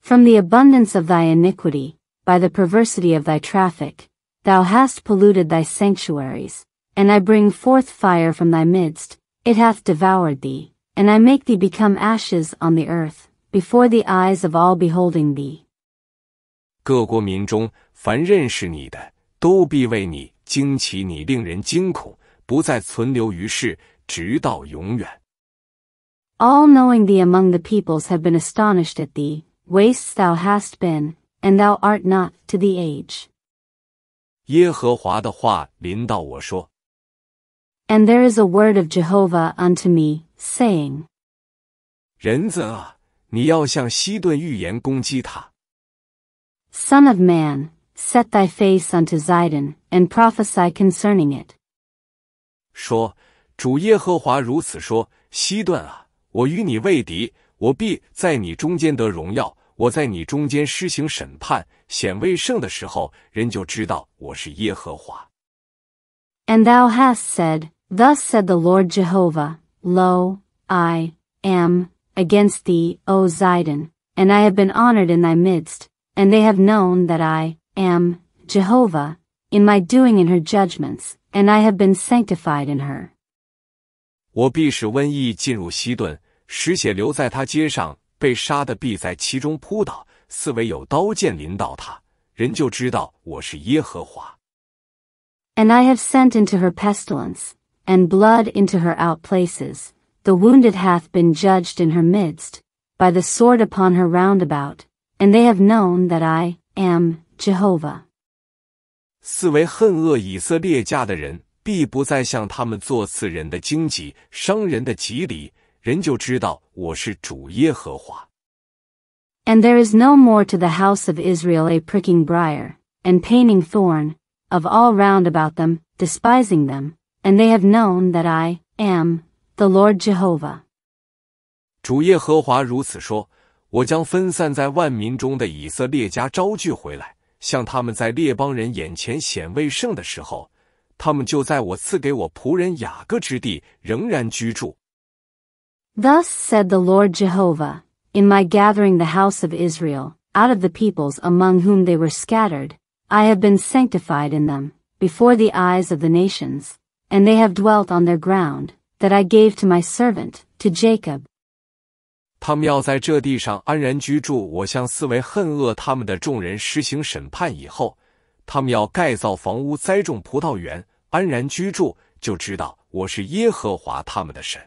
Speaker 2: From the abundance of thy iniquity, by the perversity of thy traffic, thou hast polluted thy sanctuaries, and I bring forth fire from thy midst, it hath devoured thee, and I make thee become ashes on the earth, before the eyes of all beholding thee.
Speaker 1: 各国民中，凡认识你的，都必为你惊奇，你令人惊恐，不再存留于世，直到永远。
Speaker 2: all knowing thee among the peoples have been astonished at thee, wastes thou hast been, and thou art not to the age. and there is a word of Jehovah unto me, saying, Son of man, set thy face unto Zidon, and prophesy concerning it.
Speaker 1: 说，主耶和华如此说，西顿啊。and
Speaker 2: thou hast said, Thus said the Lord Jehovah, Lo, I am against thee, O Zidon, and I have been honored in thy midst, and they have known that I am Jehovah in my doing in her judgments, and I have been sanctified in her.
Speaker 1: 我必使瘟疫进入西顿，and
Speaker 2: I have sent into her pestilence, and blood into her out places. The wounded hath been judged in her midst, by the sword upon her roundabout, and they have known that I am Jehovah.
Speaker 1: 人就知道我是主耶和华。
Speaker 2: And there is no more to the house of Israel a pricking briar and paining thorn, of all round about them, despising them, and they have known that I am the Lord Jehovah. Thus said the Lord Jehovah, In my gathering the house of Israel, out of the peoples among whom they were scattered, I have been sanctified in them, before the eyes of the nations, and they have dwelt on their ground, that I gave to my servant, to Jacob.
Speaker 1: 他们要在这地上安然居住。我向思维恨恶他们的众人施行审判以后，他们要盖造房屋、栽种葡萄园，安然居住，就知道我是耶和华他们的神。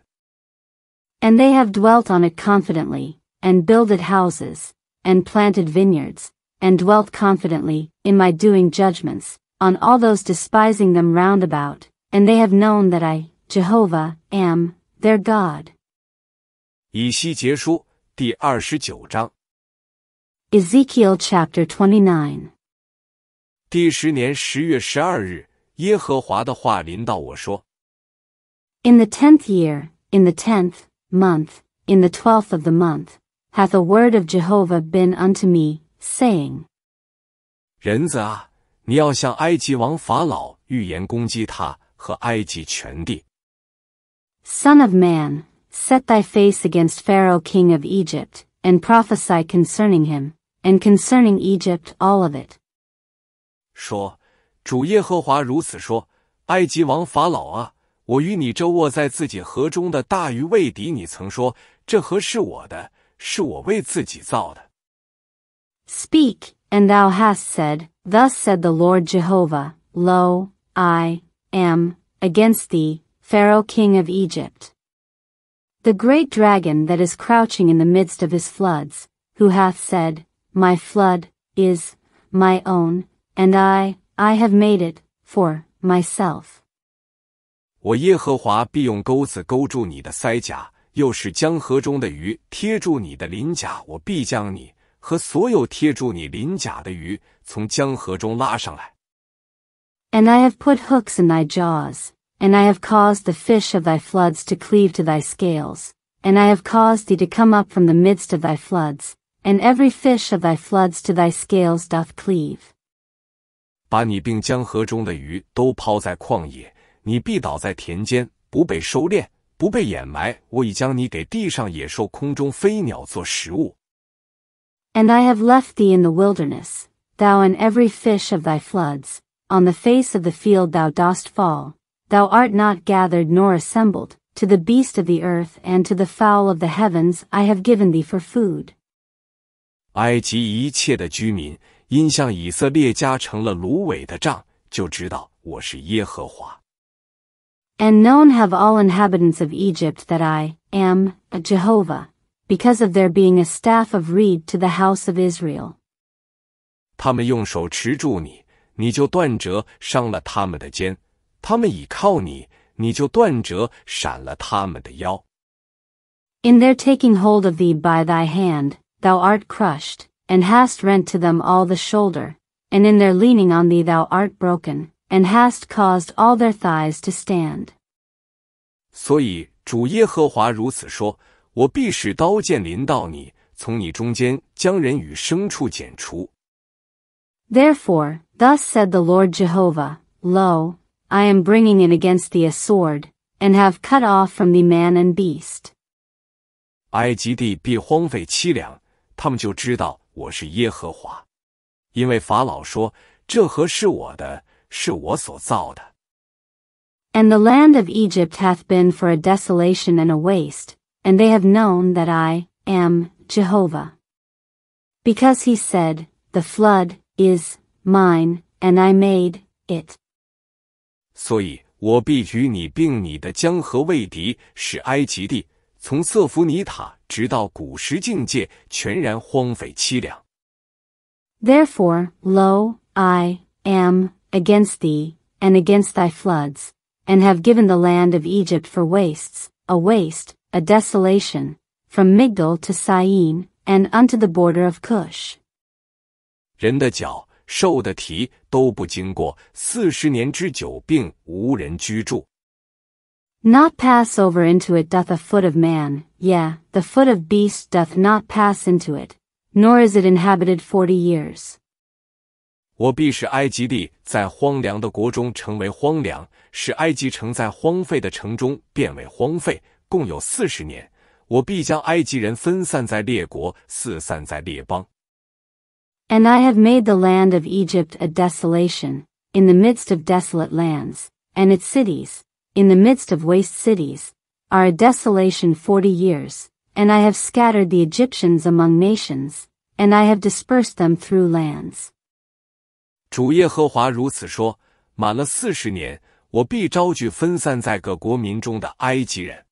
Speaker 2: and they have dwelt on it confidently, and builded houses, and planted vineyards, and dwelt confidently, in my doing judgments, on all those despising them round about, and they have known that I, Jehovah, am, their God.
Speaker 1: Ezekiel
Speaker 2: chapter twenty In the tenth year, in the tenth, month, in the twelfth of the month, hath a word of Jehovah been unto me, saying,
Speaker 1: 人子啊，你要向埃及王法老预言攻击他和埃及全地。
Speaker 2: Son of man, set thy face against Pharaoh king of Egypt, and prophesy concerning him, and concerning Egypt all of it.
Speaker 1: 说，主耶和华如此说，埃及王法老啊。我与你周卧在自己河中的大鱼为敌。你曾说这河是我的，是我为自己造的。
Speaker 2: Speak, and thou hast said, Thus said the Lord Jehovah, Lo, I am against thee, Pharaoh king of Egypt. The great dragon that is crouching in the midst of his floods, who hath said, My flood is my own, and I, I have made it, for myself and I have put hooks in thy jaws, and I have caused the fish of thy floods to cleave to thy scales, and I have caused thee to come up from the midst of thy floods, and every fish of thy floods to thy scales doth cleave.
Speaker 1: 把你并江河中的鱼都抛在旷野，你必倒在田间，不被收敛，不被掩埋。我已将你给地上野兽、空中飞鸟做食物。
Speaker 2: And I have left thee in the wilderness, thou and every fish of thy floods, on the face of the field thou dost fall. Thou art not gathered nor assembled, to the beast of the earth and to the fowl of the heavens I have given thee for food.
Speaker 1: 埃及一切的居民因向以色列家成了芦苇的杖，就知道我是耶和华。
Speaker 2: and known have all inhabitants of Egypt that I am Jehovah, because of there being a staff of reed to the house of Israel.
Speaker 1: 他们用手持住你，你就断折伤了他们的肩；他们倚靠你，你就断折闪了他们的腰。
Speaker 2: In their taking hold of thee by thy hand, thou art crushed, and hast rent to them all the shoulder, and in their leaning on thee thou art broken, and hast caused all their thighs to stand.
Speaker 1: 所以主耶和华如此说：我必使刀剑临到你，从你中间将人与牲畜剪除。
Speaker 2: Therefore, thus said the Lord Jehovah, Lo, I am bringing in against thee a sword, and have cut off from thee man and beast.
Speaker 1: 埃及地必荒废凄凉，他们就知道我是耶和华，因为法老说：这河是我的。是我所造的。
Speaker 2: And the land of Egypt hath been for a desolation and a waste, and they have known that I am Jehovah. Because he said, The flood is mine, and I made it.
Speaker 1: 所以我必与你并你的江河为敌，使埃及地从瑟弗尼塔直到古时境界全然荒废凄凉。
Speaker 2: Therefore, lo, I am against thee, and against thy floods, and have given the land of Egypt for wastes, a waste, a desolation, from Migdol to Syene, and unto the border of Cush.
Speaker 1: 人的脚、兽的蹄都不经过，四十年之久，并无人居住。
Speaker 2: Not pass over into it doth a foot of man, yea, the foot of beast doth not pass into it, nor is it inhabited forty years.
Speaker 1: 我必使埃及地在荒凉的国中成为荒凉，使埃及城在荒废的城中变为荒废，共有四十年。我必将埃及人分散在列国，四散在列邦。
Speaker 2: And I have made the land of Egypt a desolation, in the midst of desolate lands, and its cities, in the midst of waste cities, are a desolation forty years, and I have scattered the Egyptians among nations, and I have dispersed them through lands.
Speaker 1: 主耶和华如此说：满了四十年，我必招聚分散在各国民中的埃及人。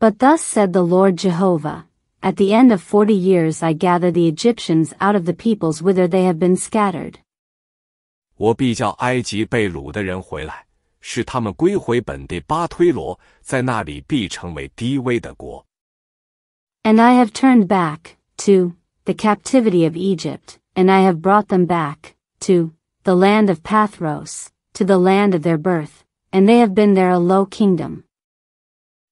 Speaker 2: But thus said the Lord Jehovah: At the end of forty years, I gather the Egyptians out of the peoples whither they have been scattered.
Speaker 1: 我必叫埃及被掳的人回来，使他们归回本地巴推罗，在那里必成为低微的国。
Speaker 2: And I have turned back to the captivity of Egypt, and I have brought them back to the land of Pathros, to the land of their birth, and they have been there a low kingdom.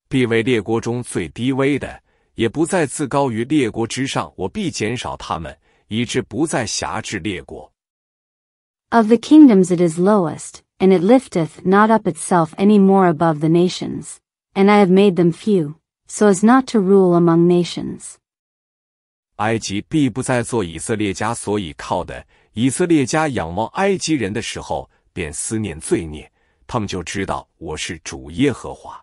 Speaker 1: 必为列国中最低微的，也不再自高于列国之上。我必减少他们，以致不再辖制列国。
Speaker 2: Of the kingdoms it is lowest, and it lifteth not up itself any more above the nations, and I have made them few, so as not to rule among nations.
Speaker 1: 埃及必不再做以色列家所倚靠的，以色列家仰望埃及人的时候，便思念罪孽，他们就知道我是主耶和华。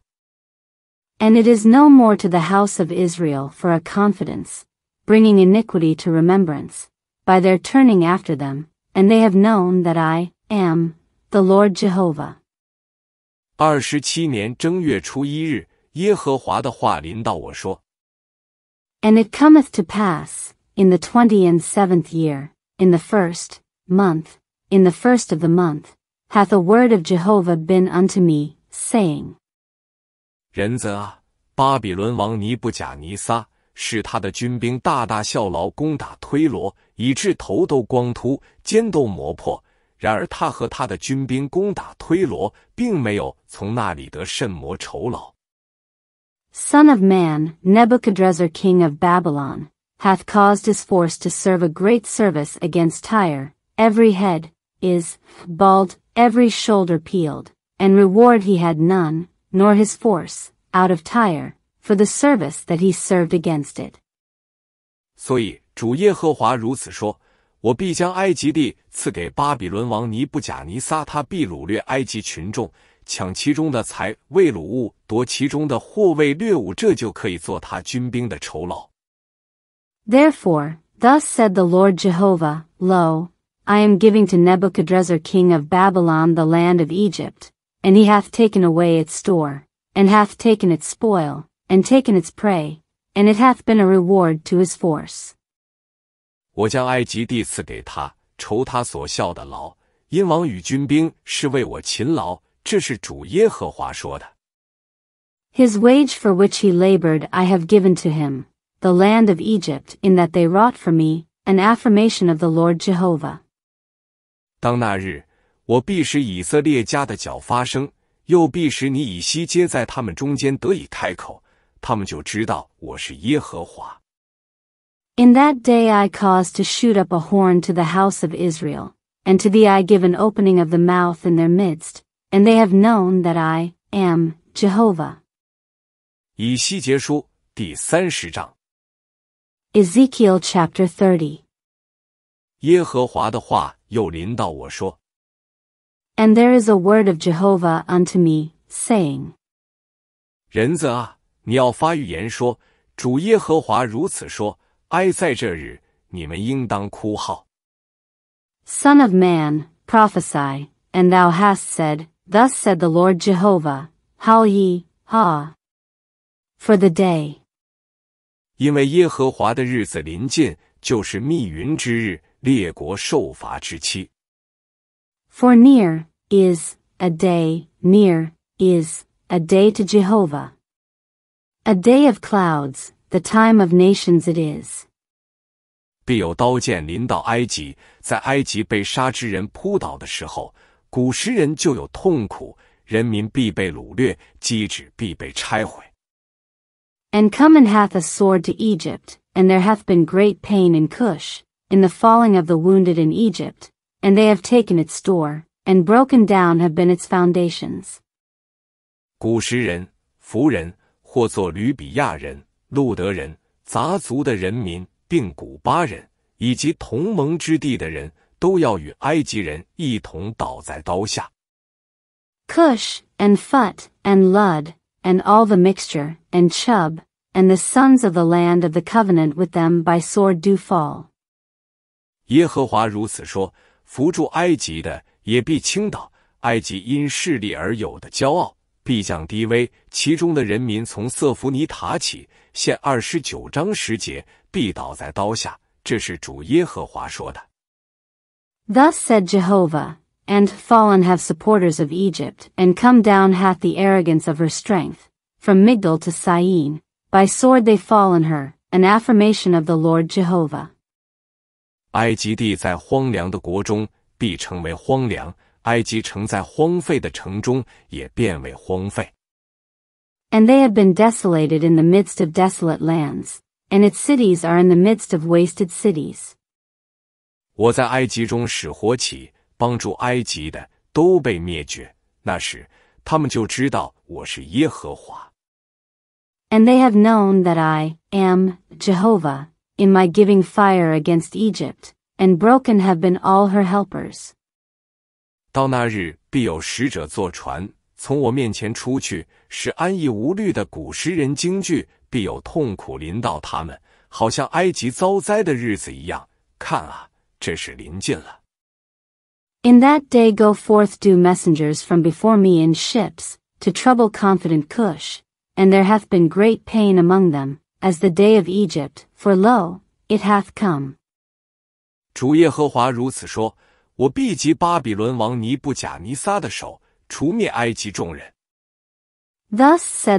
Speaker 2: And it is no more to the house of Israel for a confidence, bringing iniquity to remembrance, by their turning after them, and they have known that I am the Lord Jehovah.
Speaker 1: 二十七年正月初一日，耶和华的话临到我说
Speaker 2: ：“And it cometh to pass in the twenty and seventh year in the first month, in the first of the month, hath a word of Jehovah been unto me, saying,
Speaker 1: 人子啊，巴比伦王尼布甲尼撒使他的军兵大大效劳攻打推罗，以致头都光秃，肩都磨破。然而他和他的军兵攻打推罗，并没有从那里得甚么酬劳。
Speaker 2: Son of man, Nebuchadrezzar king of Babylon, hath caused his force to serve a great service against Tyre, every head, is, bald, every shoulder peeled, and reward he had none, nor his force, out of Tyre, for the service that he served against it.
Speaker 1: 所以主耶和华如此说：我必将埃及地赐给巴比伦王尼布贾尼撒，他必掳掠埃及群众，抢其中的财为掳物，夺其中的货为掠物，这就可以做他军兵的酬劳。
Speaker 2: Therefore, thus said the Lord Jehovah, Lo, I am giving to Nebuchadrezzar king of Babylon the land of Egypt, and he hath taken away its store, and hath taken its spoil, and taken its prey, and it hath been a reward to his force.
Speaker 1: 我将埃及地赐给他，酬他所效的劳。因王与军兵是为我勤劳，这是主耶和华说的。
Speaker 2: His wage for which he labored I have given to him the land of Egypt, in that they wrought for me, an affirmation of the Lord Jehovah. In that day I caused to shoot up a horn to the house of Israel, and to thee I give an opening of the mouth in their midst, and they have known that I am Jehovah.
Speaker 1: 以西结书第三十章。
Speaker 2: Ezekiel chapter 30. "And there is a word of Jehovah unto me, Son of man, prophesy, and thou hast said, Thus said the Lord Jehovah, Howl ye, ha! For the day
Speaker 1: 因为耶和华的日子临近，就是密云之日，列国受罚之期。
Speaker 2: For near is a day near is a day to Jehovah, a day of clouds, the time of nations. It is.
Speaker 1: 必有刀剑临到埃及，在埃及被杀之人扑倒的时候，古时人就有痛苦，人民必被掳掠，机制必被拆毁。
Speaker 2: And Cumin hath a sword to Egypt, and there hath been great pain in Cush, in the falling of the wounded in Egypt, and they have taken its store, and broken down have been its foundations.
Speaker 1: 古时人、福人，或作吕比亚人、路德人、杂族的人民，并古巴人以及同盟之地的人，都要与埃及人一同倒在刀下。
Speaker 2: Cush and Phut and Lud and all the mixture, and Chub, and the sons of the land of the covenant with them by sword do fall.
Speaker 1: 耶和华如此说：扶助埃及的也必倾倒，埃及因势力而有的骄傲必降低微，其中的人民从瑟弗尼塔起，现二十九章十节必倒在刀下。这是主耶和华说的。
Speaker 2: Thus said Jehovah and fallen have supporters of Egypt, and come down hath the arrogance of her strength, from Migdol to Syene, by sword they fallen her, an affirmation of the Lord Jehovah.
Speaker 1: 埃及地在荒凉的国中必成为荒凉，埃及城在荒废的城中也变为荒废。
Speaker 2: And they have been desolated in the midst of desolate lands, and its cities are in the midst of wasted cities.
Speaker 1: 我在埃及中使火起，帮助埃及的都被灭绝。那时，他们就知道我是耶和华。
Speaker 2: And they have known that I am Jehovah in my giving fire against Egypt, and broken have been all her helpers.
Speaker 1: 到那日，必有使者坐船从我面前出去，使安逸无虑的古时人惊惧，必有痛苦临到他们，好像埃及遭灾的日子一样。看啊，这是临近了。
Speaker 2: in that day go forth do messengers from before me in ships, to trouble confident Cush, and there hath been great pain among them, as the day of Egypt, for lo, it hath come. Thus said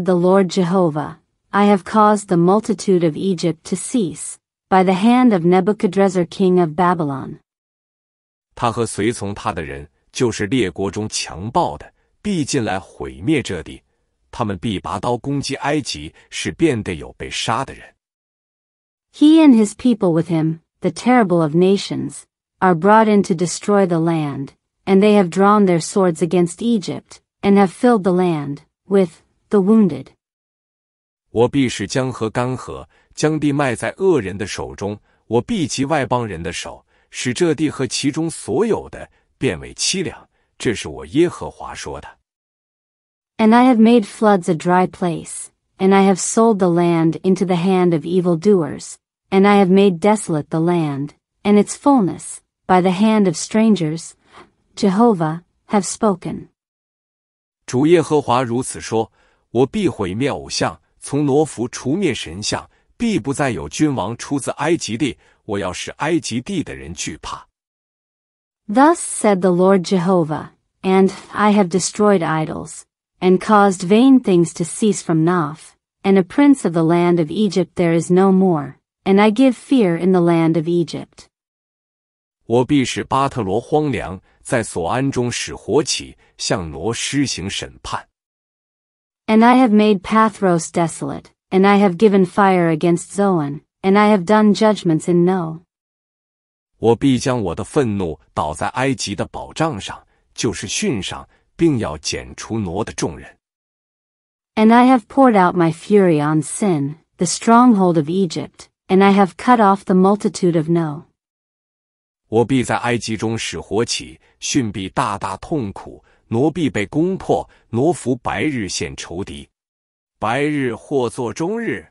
Speaker 2: the Lord Jehovah, I have caused the multitude of Egypt to cease, by the hand of Nebuchadrezzar king of Babylon.
Speaker 1: 他和随从他的人，就是列国中强暴的，必进来毁灭这地。他们必拔刀攻击埃及，是变得有被杀的人。He and his
Speaker 2: people with him, the terrible of nations, are brought in to destroy the land, and they have drawn their swords against Egypt and have filled the land with the wounded.
Speaker 1: 我必使江河干涸，将地卖在恶人的手中。我必及外邦人的手。使这地和其中所有的变为凄凉，这是我耶和华说的。
Speaker 2: And I have made floods a dry place, and I have sold the land into the hand of evildoers, and I have made desolate the land and its fullness by the hand of strangers. Jehovah have spoken.
Speaker 1: 主耶和华如此说：我必毁灭偶像，从罗浮除灭神像，必不再有君王出自埃及地。我要使埃及地的人惧怕。
Speaker 2: Thus said the Lord Jehovah, and I have destroyed idols, and caused vain things to cease from Naph, and a prince of the land of Egypt there is no more, and I give fear in the land of Egypt.
Speaker 1: 我必使巴特罗荒凉，在所安中使火起，向挪施行审判。
Speaker 2: And I have made Pathros desolate, and I have given fire against Zoan, and have done judgments in No. I
Speaker 1: 我必将我的愤怒倒在埃及的宝障上，就是训上，并要剪除挪的众人。
Speaker 2: And I have poured out my fury on sin, the stronghold of Egypt, and I have cut off the multitude of no.
Speaker 1: 我必在埃及中使火起，训必大大痛苦，挪必被攻破，挪服白日献仇敌，白日或作终日。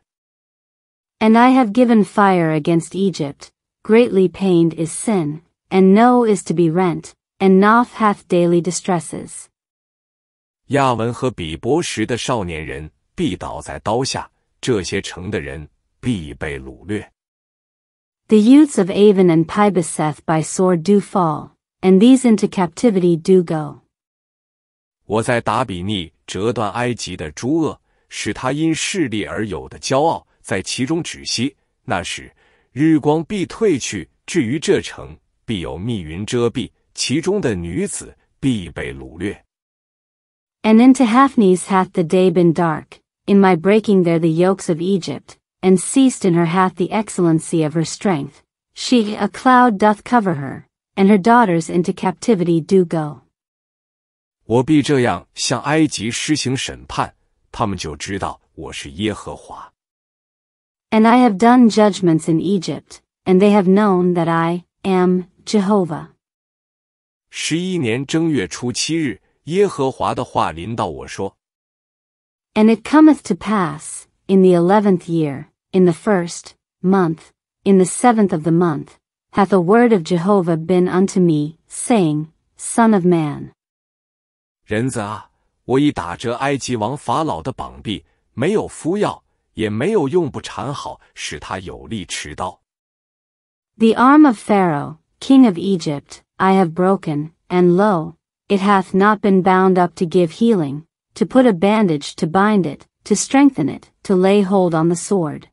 Speaker 2: And I have given fire against Egypt, greatly pained is sin, and no is to be rent, and Noph hath daily distresses.
Speaker 1: The
Speaker 2: youths of Avon and Pibeseth by sword do fall, and these into captivity do go.
Speaker 1: 我在达比利折断埃及的诸恶，使他因势力而有的骄傲，在其中止息。那时日光必退去，至于这城，必有密云遮蔽，其中的女子必被掳掠。
Speaker 2: And into Haphnes hath the day been dark, in my breaking there the yokes of Egypt, and ceased in her hath the excellency of her strength. She a cloud doth cover her, and her daughters into captivity do go.
Speaker 1: 我必这样向埃及施行审判，他们就知道我是耶和华。
Speaker 2: and I have done judgments in Egypt, and they have known that I am Jehovah.
Speaker 1: 十一年正月初七日，耶和华的话临到我说
Speaker 2: ：“And it cometh to pass in the eleventh year, in the first month, in the seventh of the month, hath a word of Jehovah been unto me, saying, Son of man。”
Speaker 1: 人子啊，我已打折埃及王法老的膀臂，没有敷药。也没有用不缠好，使他有力持刀。
Speaker 2: The arm of Pharaoh, king of Egypt, I have broken, and lo, it hath not been bound up to give healing, to put a bandage to bind it, to strengthen it, to lay hold on the sword.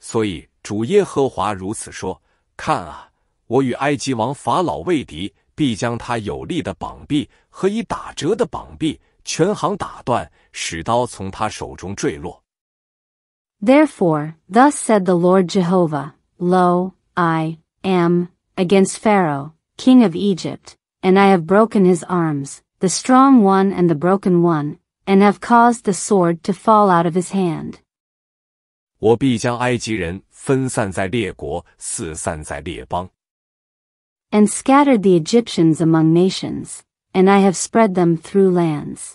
Speaker 1: 所以主耶和华如此说：看啊，我与埃及王法老为敌，必将他有力的膀臂和以打折的膀臂全行打断，使刀从他手中坠落。
Speaker 2: Therefore, thus said the Lord Jehovah, Lo, I am against Pharaoh, king of Egypt, and I have broken his arms, the strong one and the broken one, and have caused the sword to fall out of his hand.
Speaker 1: 我必将埃及人分散在列国，四散在列邦。
Speaker 2: And scattered the Egyptians among nations, and I have spread them through lands.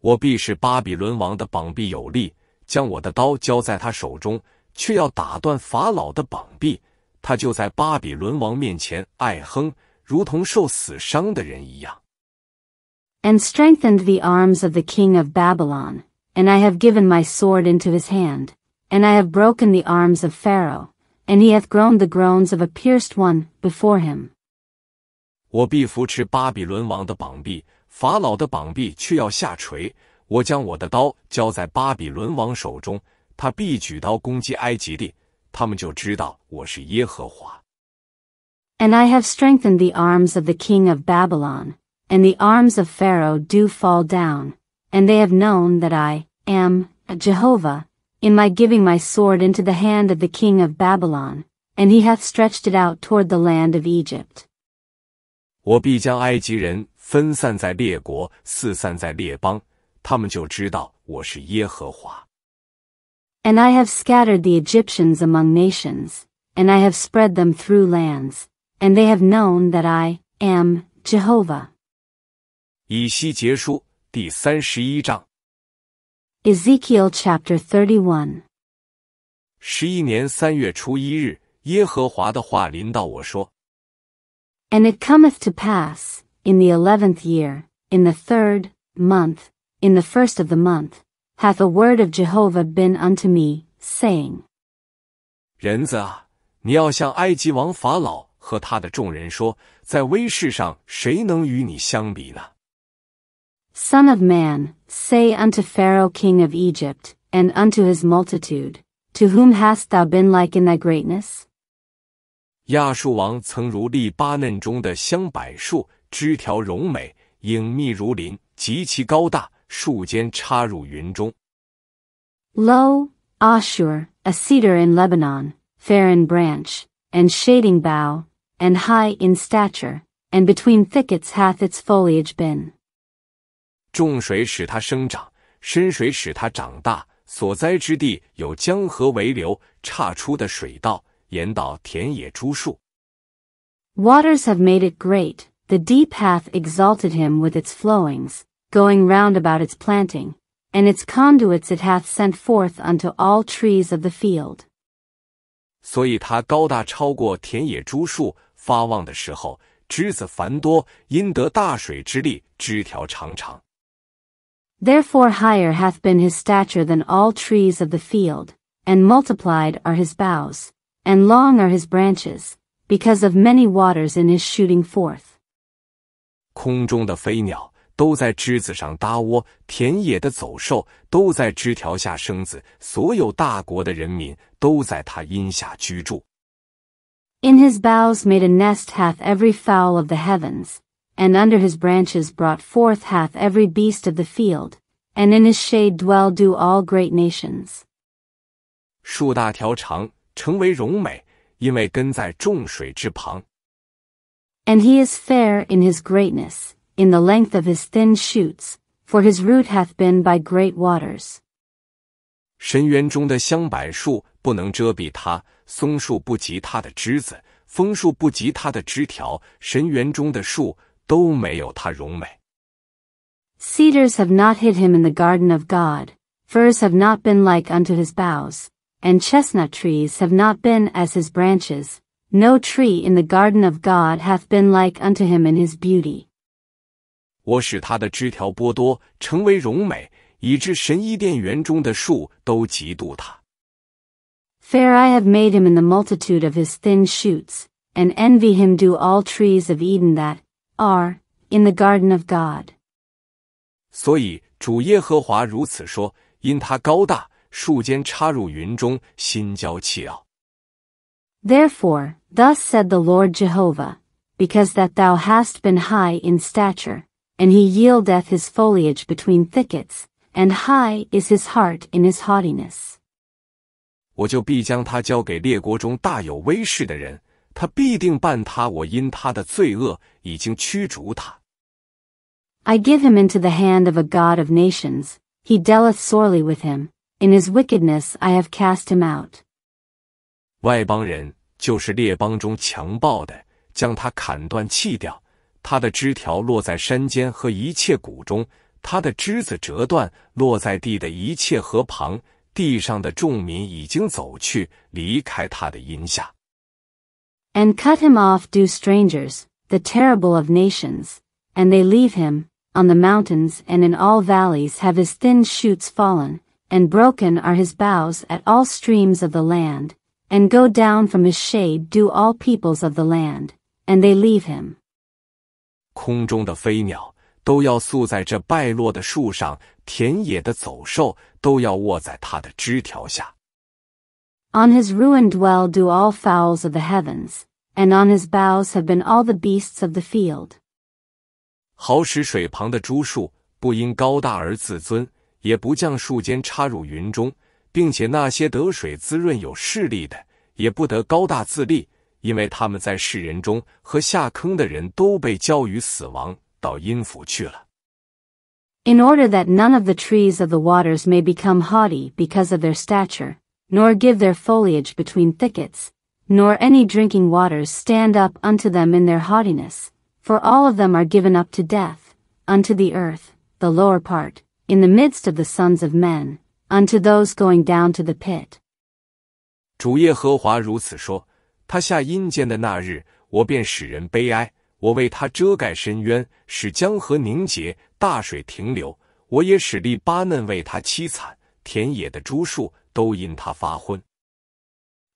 Speaker 1: 我必使巴比伦王的膀臂有力，将我的刀交在他手中，却要打断法老的膀臂。他就在巴比伦王面前爱哼，如同受死伤的人一样。
Speaker 2: And strengthened the arms of the king of Babylon, and I have given my sword into his hand, and I have broken the arms of Pharaoh, and he hath groaned the groans of a pierced one before him.
Speaker 1: 我必扶持巴比伦王的膀臂，法老的膀臂却要下垂。我将我的刀交在巴比伦王手中，他必举刀攻击埃及地，他们就知道我是耶和华。
Speaker 2: And I have strengthened the arms of the king of Babylon, and the arms of Pharaoh do fall down, and they have known that I am Jehovah, in my giving my sword into the hand of the king of Babylon, and he hath stretched it out toward the land of Egypt.
Speaker 1: 我必将埃及人分散在列国，四散在列邦。他们就知道我是耶和华。
Speaker 2: And I have scattered the Egyptians among nations, and I have spread them through lands, and they have known that I am Jehovah.
Speaker 1: 以西结书第三十一章。
Speaker 2: Ezekiel chapter thirty one。
Speaker 1: 十一年三月初一日，耶和华的话临到我说
Speaker 2: ：“And it cometh to pass in the eleventh year, in the third month, in the first of the month, hath a word of Jehovah been unto me, saying,
Speaker 1: 人子啊，你要向埃及王法老和他的众人说，在威势上谁能与你相比呢
Speaker 2: ？Son of man, say unto Pharaoh king of Egypt, and unto his multitude, to whom hast thou been like in thy
Speaker 1: greatness? 亚述王曾如利巴嫩中的香柏树，枝条荣美，影密如林，极其高大。
Speaker 2: Lo, Ashur, a cedar in Lebanon, fair in branch, and shading bough, and high in stature, and between thickets hath its foliage been.
Speaker 1: 重水使它生长，深水使它长大。所栽之地有江河为流，岔出的水道，引导田野诸树。
Speaker 2: Waters have made it great. The deep hath exalted him with its flowings, going round about its planting, and its conduits it hath sent forth unto all trees of the field.
Speaker 1: 所以它高大超过田野诸树，发旺的时候，枝子繁多，因得大水之力，枝条长长。
Speaker 2: Therefore higher hath been his stature than all trees of the field, and multiplied are his boughs, and long are his branches, because of many waters in his shooting forth.
Speaker 1: 空中的飞鸟 in his
Speaker 2: boughs made a nest hath every fowl of the heavens, and under his branches brought forth hath every beast of the field, and in his shade dwell do all great nations.
Speaker 1: 树大条长，成为荣美，因为根在众水之旁。
Speaker 2: And he is fair in his greatness in the length of his thin shoots, for his root hath been by great
Speaker 1: waters. 深渊中的香柏树不能遮蔽它，松树不及它的枝子，枫树不及它的枝条，深渊中的树都没有它荣美。
Speaker 2: Cedars have not hid him in the garden of God, firs have not been like unto his boughs, and chestnut trees have not been as his branches. No tree in the garden of God hath been like unto him in his
Speaker 1: beauty. 我使它的枝条波多，成为荣美，以致神医殿园中的树都嫉妒它。
Speaker 2: Fair I have made him in the multitude of his thin shoots, and envy him do all trees of Eden that are in the garden of God. Therefore, thus said the Lord Jehovah, because that thou hast been high in stature, and he yieldeth his foliage between thickets, and high is his heart in his haughtiness.
Speaker 1: 我就必将他交给列国中大有威势的人，他必定办他我因他的罪恶已经驱逐他。
Speaker 2: I give him into the hand of a god of nations, he dealeth sorely with him, in his wickedness I have cast him out.
Speaker 1: 外邦人就是列邦中强暴的，将他砍断弃掉，它的枝条落在山间和一切谷中，它的枝子折断，落在地的一切河旁。地上的众民已经走去，离开他的荫下。
Speaker 2: And cut him off do strangers, the terrible of nations, and they leave him on the mountains and in all valleys have his thin shoots fallen, and broken are his boughs at all streams of the land, and go down from his shade do all peoples of the land, and they leave him.
Speaker 1: 空中的飞鸟都要宿在这败落的树上，田野的走兽都要卧在它的枝条下。
Speaker 2: On his ruined dwell do all fowls of the heavens, and on his boughs have been all the beasts of the field。
Speaker 1: 好使水旁的株树不因高大而自尊，也不将树尖插入云中，并且那些得水滋润有势力的，也不得高大自立。因为他们在世人中和下坑的人都被交于死亡，到阴府去了。
Speaker 2: In order that none of the trees of the waters may become haughty because of their stature, nor give their foliage between thickets, nor any drinking waters stand up unto them in their haughtiness, for all of them are given up to death, unto the earth, the lower part, in the midst of the sons of men, unto those going down to the pit.
Speaker 1: 主耶和华如此说：他下阴间的那日，我便使人悲哀。我为他遮盖深渊，使江河凝结，大水停留。我也使利巴嫩为他凄惨，田野的株树都因他发昏。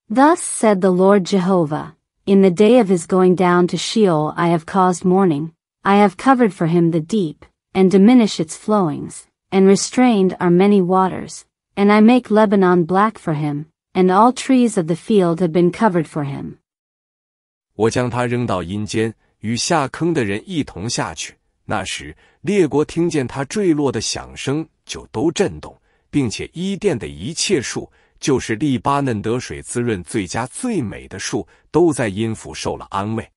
Speaker 2: Thus said the Lord Jehovah, In the day of his going down to Sheol I have caused mourning, I have covered for him the deep, and diminished its flowings, and restrained are many waters, and I make Lebanon black for him, and all trees of the field had been covered for him.
Speaker 1: 我将他扔到阴间，与下坑的人一同下去。那时，列国听见他坠落的响声，就都震动，并且伊甸的一切树，就是利巴嫩得水滋润最佳最美的树，都在阴府受了安慰。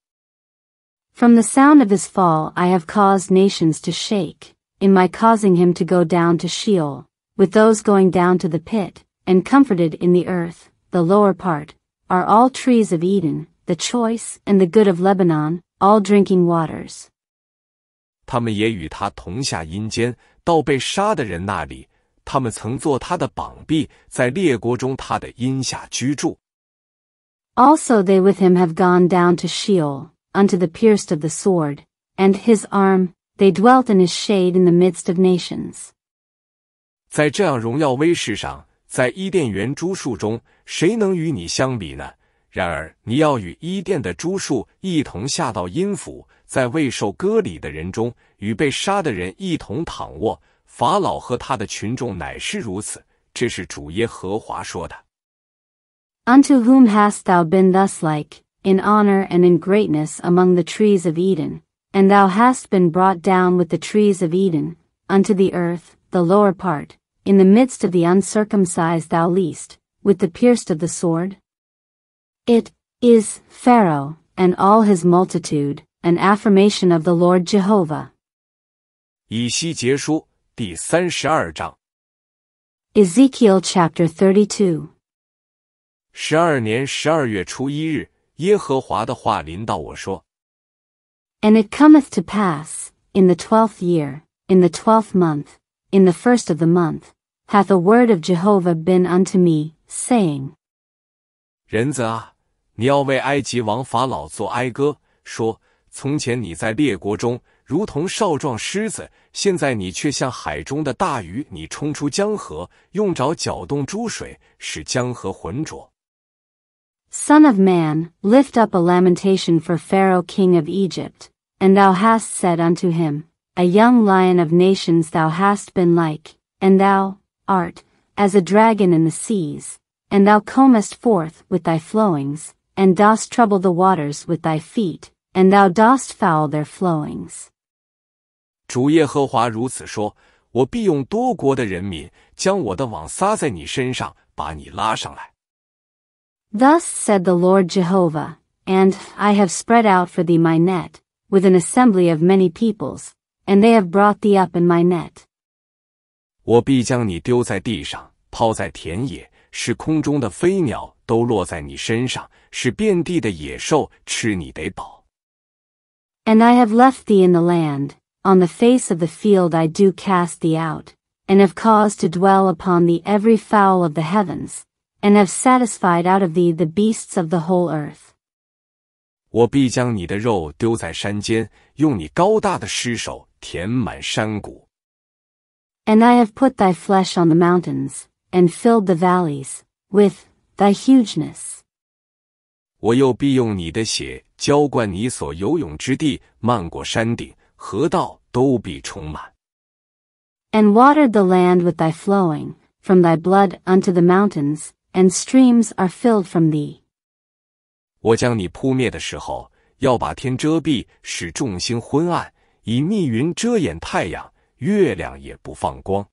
Speaker 2: From the sound of his fall, I have caused nations to shake, in my causing him to go down to Sheol, with those going down to the pit, and comforted in the earth, the lower part, are all trees of Eden, the choice and the good of Lebanon, all drinking waters.
Speaker 1: 他们也与他同下阴间，到被杀的人那里。他们曾做他的膀臂，在列国中他的荫下居住。
Speaker 2: Also they with him have gone down to Sheol, unto the pierced of the sword, and his arm, they dwelt in his shade in the midst of nations.
Speaker 1: 在这样荣耀威势上，在伊甸园诸树中，谁能与你相比呢？然而你要与伊甸的诸树一同下到阴府，在未受割礼的人中，与被杀的人一同躺卧。法老和他的群众乃是如此。这是主耶和华说的。
Speaker 2: Unto whom hast thou been thus like, in honor and in greatness among the trees of Eden? And thou hast been brought down with the trees of Eden, unto the earth, the lower part, in the midst of the uncircumcised thou least, with the pierced of the sword? It is Pharaoh, and all his multitude, an affirmation of the Lord Jehovah. Ezekiel chapter thirty it cometh to pass in the twelfth year, in the twelfth month, in the first of the month, hath a word of Jehovah been unto me, saying,
Speaker 1: 人子啊，你要为埃及王法老做哀歌，说：从前你在列国中如同少壮狮子，现在你却像海中的大鱼，你冲出江河，用爪搅动诸水，使江河浑浊。
Speaker 2: Son of man, lift up a lamentation for Pharaoh king of Egypt, and thou hast said unto him, A young lion of nations thou hast been like, and thou, art, as a dragon in the seas, and thou comest forth with thy flowings, and dost trouble the waters with thy feet, and thou dost foul their flowings. Thus said the Lord Jehovah, and I have spread out for thee my net, with an assembly of many peoples, and they have brought thee up in my net.
Speaker 1: 我必将你丢在地上，抛在田野，使空中的飞鸟都落在你身上，使遍地的野兽吃你得饱。
Speaker 2: And I have left thee in the land, on the face of the field I do cast thee out, and have caused to dwell upon thee every fowl of the heavens, and have satisfied out of thee the beasts of the whole earth.
Speaker 1: 我必将你的肉丢在山间，用你高大的尸首填满山谷。
Speaker 2: and I have put thy flesh on the mountains, and filled the valleys, with thy hugeness.
Speaker 1: 我又必用你的血浇灌你所游泳之地，漫过山顶，河道都必充满。
Speaker 2: And watered the land with thy flowing, from thy blood unto the mountains, and streams are filled from thee.
Speaker 1: 我将你扑灭的时候，要把天遮蔽，使众星昏暗，以密云遮掩太阳。月亮也不放光。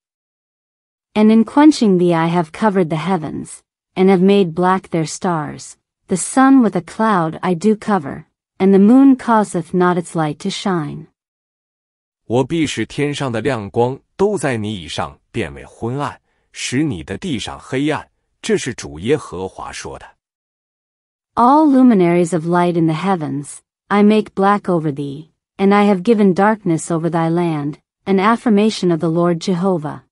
Speaker 1: And
Speaker 2: in quenching thee I have covered the heavens, and have made black their stars. The sun with a cloud I do cover, and the moon causeth not its light to shine.
Speaker 1: 我必使天上的亮光都在你以上变为昏暗，使你的地上黑暗。这是主耶和华说的。
Speaker 2: All luminaries of light in the heavens, I make black over thee, and I have given darkness over thy land, an affirmation of the Lord Jehovah.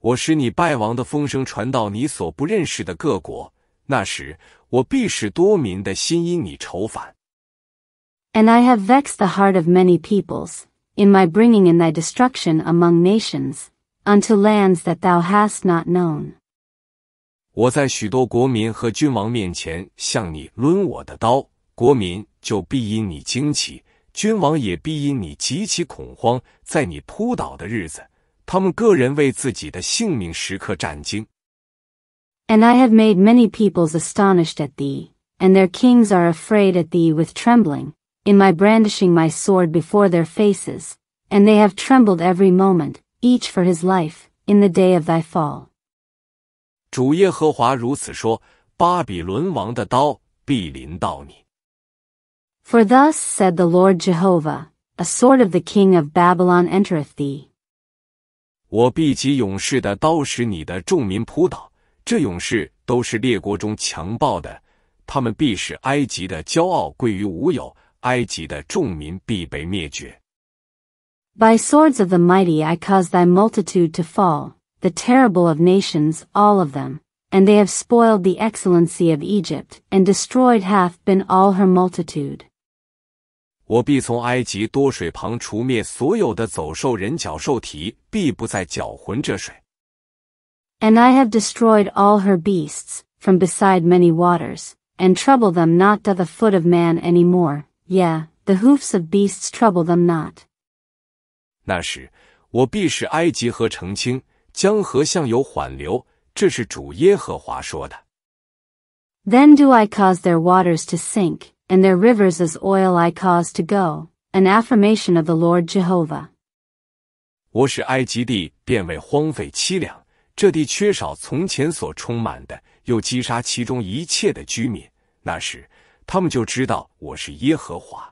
Speaker 1: 我使你败亡的风声传到你所不认识的各国，那时我必使多民的心因你愁烦。
Speaker 2: And I have vexed the heart of many peoples, in my bringing in thy destruction among nations, unto lands that thou hast not known.
Speaker 1: 我在许多国民和君王面前向你抡我的刀，国民就必因你惊奇，君王也必因你极其恐慌，在你扑倒的日子，他们个人为自己的性命时刻战惊。
Speaker 2: And I have made many peoples astonished at thee, and their kings are afraid at thee with trembling, in my brandishing my sword before their faces, and they have trembled every moment, each for his life, in the day of thy fall.
Speaker 1: 主耶和华如此说：巴比伦王的刀必临到你，
Speaker 2: for thus said the Lord Jehovah, A sword of the king of Babylon entereth thee.
Speaker 1: 我必及勇士的刀使你的众民扑倒，这勇士都是列国中强暴的，他们必使埃及的骄傲归于无有，埃及的众民必被灭绝。
Speaker 2: By swords of the mighty I cause thy multitude to fall, the terrible of nations, all of them, and they have spoiled the excellency of Egypt, and destroyed hath been all her multitude.
Speaker 1: 我必从埃及多水旁除灭所有的走兽、人、角兽蹄，必不再搅浑这水。
Speaker 2: And I have destroyed all her beasts from beside many waters, and trouble them not to the foot of man any more. Yea, the hoofs of beasts trouble them not.
Speaker 1: 那时，我必使埃及河澄清，江河向有缓流。这是主耶和华说的。
Speaker 2: Then do I cause their waters to sink and their rivers as oil I cause to go, an affirmation of the Lord Jehovah.
Speaker 1: 我使埃及地变为荒废凄凉，这地缺少从前所充满的，又击杀其中一切的居民。那时，他们就知道我是耶和华。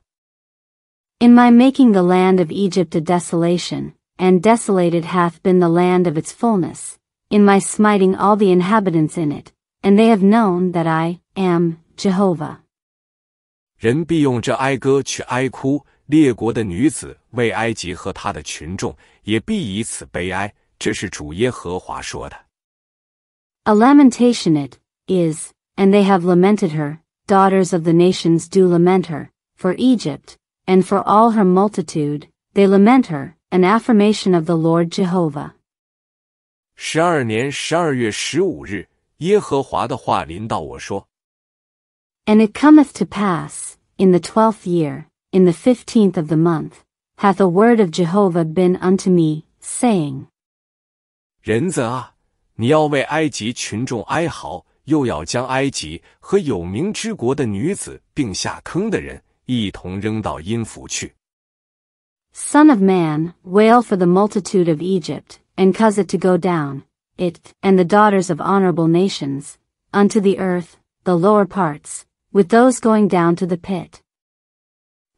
Speaker 2: In my making the land of Egypt a desolation, and desolated hath been the land of its fullness, in my smiting all the inhabitants in it, and they have known that I am Jehovah.
Speaker 1: 人必用这哀歌去哀哭。列国的女子为埃及和他的群众，也必以此悲哀。这是主耶和华说的。
Speaker 2: A lamentation it is, and they have lamented her. Daughters of the nations do lament her for Egypt and for all her multitude. They lament her. An affirmation of the Lord Jehovah.
Speaker 1: 十二年十二月十五日，耶和华的话临到我说。
Speaker 2: and it cometh to pass, in the twelfth year, in the fifteenth of the month, hath a word of Jehovah been unto me, saying, Son of man, wail for the multitude of Egypt, and cause it to go down, it, and the daughters of honorable nations, unto the earth, the lower parts, with those going down to the pit.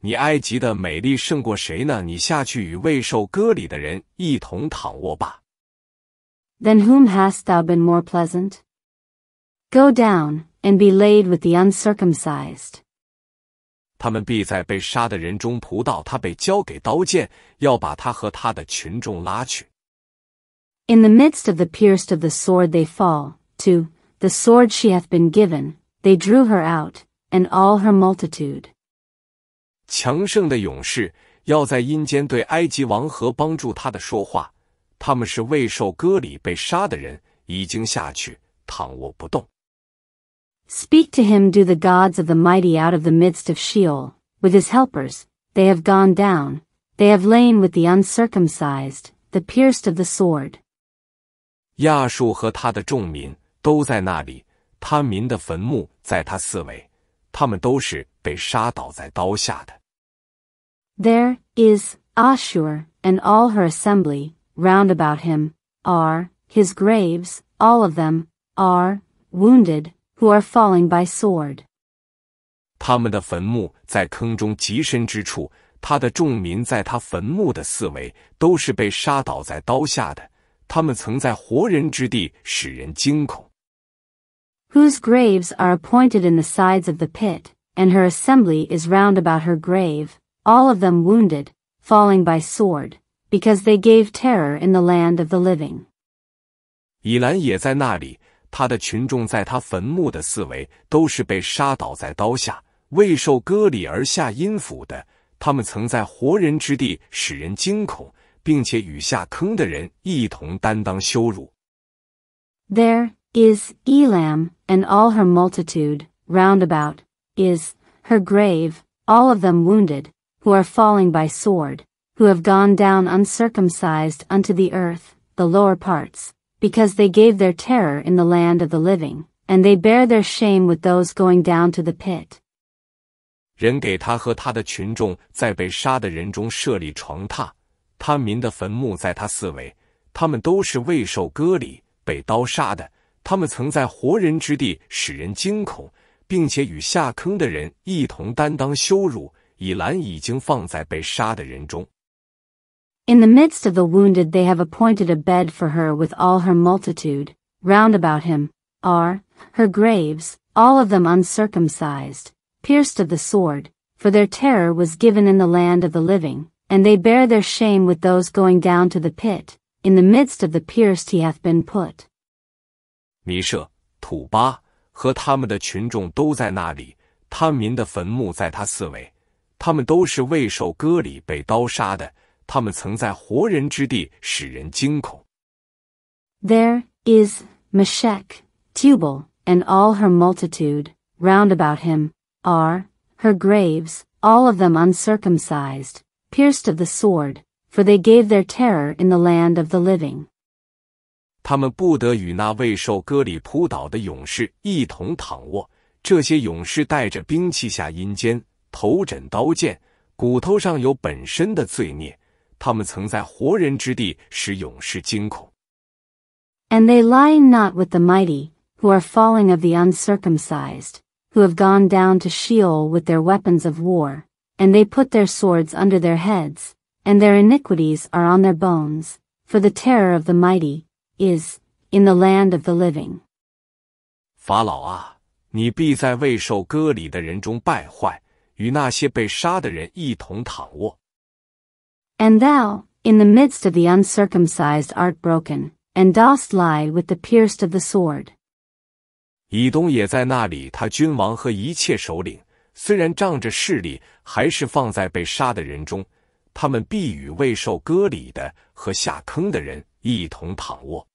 Speaker 1: 你埃及的美丽胜过谁呢？你下去与未受割礼的人一同躺卧吧。
Speaker 2: Than whom hast thou been more pleasant? Go down and be laid with the uncircumcised.
Speaker 1: 他们必在被杀的人中扑倒，他被交给刀剑，要把他和他的群众拉去。
Speaker 2: In the midst of the pierced of the sword they fall to the sword she hath been given. They drew her out, and all her multitude.
Speaker 1: 强盛的勇士要在阴间对埃及王和帮助他的说话。他们是未受割礼被杀的人，已经下去躺卧不动。
Speaker 2: Speak to him, do the gods of the mighty out of the midst of Sheol, with his helpers, they have gone down, they have lain with the uncircumcised, the pierced of the sword.
Speaker 1: 亚述和他的众民都在那里，他民的坟墓在他四围，他们都是被杀倒在刀下的。
Speaker 2: There is Ashur and all her assembly round about him are his graves, all of them are wounded who are falling by sword.
Speaker 1: 他们的坟墓在坑中极深之处，他的众民在他坟墓的四围都是被杀倒在刀下的。他们曾在活人之地使人惊恐。
Speaker 2: whose graves are appointed in the sides of the pit, and her assembly is round about her grave, all of them wounded, falling by sword, because they gave terror in the land of the living.
Speaker 1: 以兰也在那里，他的群众在他坟墓的四围都是被杀倒在刀下，未受割礼而下阴府的。他们曾在活人之地使人惊恐，并且与下坑的人一同担当羞辱。
Speaker 2: There is Elam, and all her multitude, round about, is her grave, all of them wounded, who are falling by sword, who have gone down uncircumcised unto the earth, the lower parts, because they gave their terror in the land of the living, and they bear their shame with those going down to the pit.
Speaker 1: 人给他和他的群众在被杀的人中设立床榻，他民的坟墓在他四围，他们都是未受割礼、被刀杀的。他们曾在活人之地使人惊恐，并且与下坑的人一同担当羞辱。以兰已经放在被杀的人中。
Speaker 2: In the midst of the wounded, they have appointed a bed for her with all her multitude. Round about him are her graves, all of them uncircumcised, pierced of the sword, for their terror was given in the land of the living, and they bear their shame with those going down to the pit. In the midst of the pierced he hath been
Speaker 1: put. 米舍、土巴和他们的群众都在那里。他民的坟墓在他四围，他们都是未受割礼被刀杀的。他们曾在活人之地使人惊恐。
Speaker 2: There is Meshech, Tubal, and all her multitude round about him are her graves, all of them uncircumcised, pierced of the sword, for they gave their terror in the land of the living.
Speaker 1: 他们不得与那未受割礼扑倒的勇士一同躺卧。这些勇士带着兵器下阴间，头枕刀剑，骨头上有本身的罪孽。他们曾在活人之地使勇士惊恐。And
Speaker 2: they lie not with the mighty, who are falling of the uncircumcised, who have gone down to Sheol with their weapons of war, and they put their swords under their heads, and their iniquities are on their bones, for the terror of the mighty, is in living. land the the of
Speaker 1: 法老啊，你必在未受割礼的人中败坏，与那些被杀的人一同躺卧。
Speaker 2: And thou, in the midst of the uncircumcised, art broken, and dost lie with the pierced of the sword。
Speaker 1: 以东也在那里，他君王和一切首领，虽然仗着势力，还是放在被杀的人中，他们必与未受割礼的和下坑的人一同躺卧。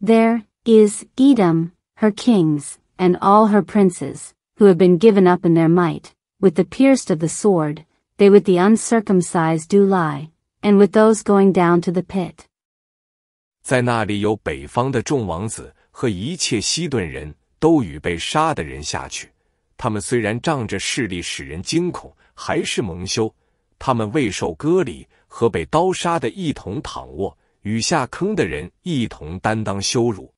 Speaker 2: There is Edom, her kings, and all her princes, who have been given up in their might, with the pierced of the sword, they with the uncircumcised do lie, and with those going down to the pit.
Speaker 1: 在那里有北方的众王子和一切西顿人都与被杀的人下去。他们虽然仗着势力使人惊恐，还是蒙羞。他们未受割礼和被刀杀的一同躺卧，与下坑的人一同担当羞辱。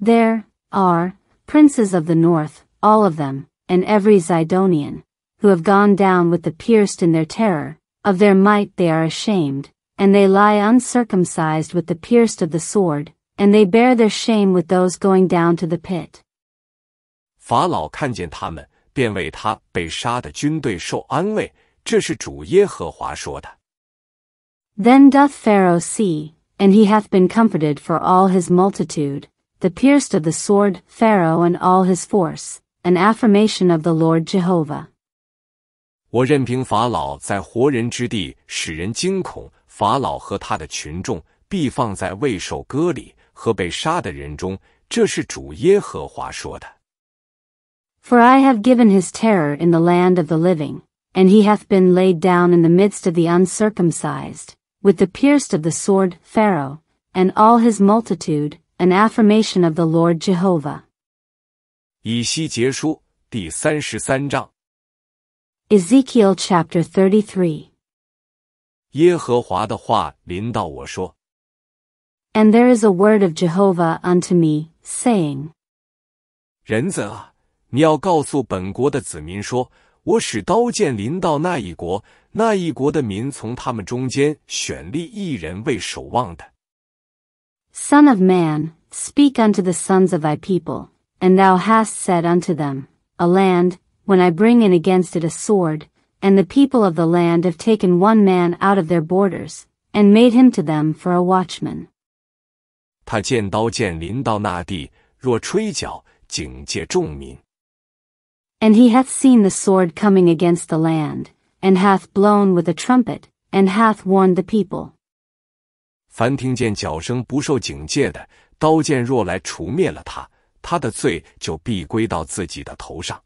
Speaker 2: There are princes of the north, all of them, and every Zidonian, who have gone down with the pierced in their terror, of their might they are ashamed, and they lie uncircumcised with the pierced of the sword, and they bear their shame with those going down to the pit.
Speaker 1: 法老看见他们，便为他被杀的军队受安慰。这是主耶和华说的。
Speaker 2: then doth Pharaoh see, and he hath been comforted for all his multitude, the pierced of the sword, Pharaoh and all his force, an affirmation of the Lord Jehovah.
Speaker 1: 我任凭法老在活人之地使人惊恐，法老和他的群众必放在未受割礼和被杀的人中，这是主耶和华说的。
Speaker 2: For I have given his terror in the land of the living, and he hath been laid down in the midst of the uncircumcised with the pierced of the sword Pharaoh, and all his multitude, an affirmation of the Lord Jehovah.
Speaker 1: Ezekiel
Speaker 2: chapter thirty-three. thirty three。
Speaker 1: 耶和华的话临到我说。
Speaker 2: And there is a word of Jehovah unto me, saying.
Speaker 1: 人子啊，你要告诉本国的子民说，我使刀剑临到那一国，那一国的民从他们中间选立一人为守望的。
Speaker 2: Son of man, speak unto the sons of thy people, and thou hast said unto them, A land, when I bring in against it a sword, and the people of the land have taken one man out of their borders, and made him to them for a watchman.
Speaker 1: 他见刀剑临到那地，若吹角，警戒众民。
Speaker 2: And he hath seen the sword coming against the land, and hath blown with a trumpet, and hath warned the people.
Speaker 1: 凡听见脚声不受警戒的，刀剑若来除灭了他，他的罪就必归到自己的头上。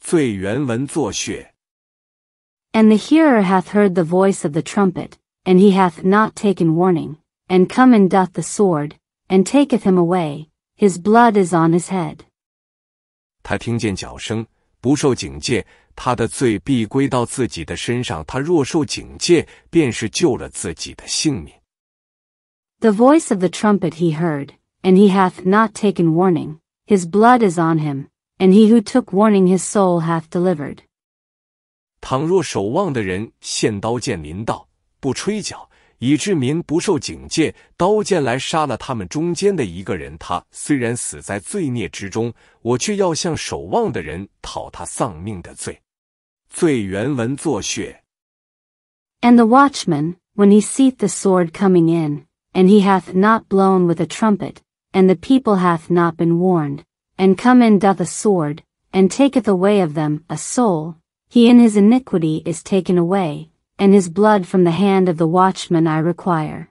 Speaker 1: 罪原文作血。
Speaker 2: And the hearer hath heard the voice of the trumpet, and he hath not taken warning, and come and doth the sword, and taketh him away, his blood is on his head.
Speaker 1: 他听见脚声，不受警戒，他的罪必归到自己的身上。他若受警戒，便是救了自己的性命。
Speaker 2: The voice of the trumpet he heard, and he hath not taken warning. His blood is on him, and he who took warning, his soul hath delivered.
Speaker 1: 倘若守望的人献刀剑临到，不吹角，以致民不受警戒，刀剑来杀了他们中间的一个人，他虽然死在罪孽之中，我却要向守望的人讨他丧命的罪。And
Speaker 2: the watchman, when he seeth the sword coming in, and he hath not blown with a trumpet, and the people hath not been warned, and come in doth a sword, and taketh away of them a soul, he in his iniquity is taken away, and his blood from the hand of the watchman I require.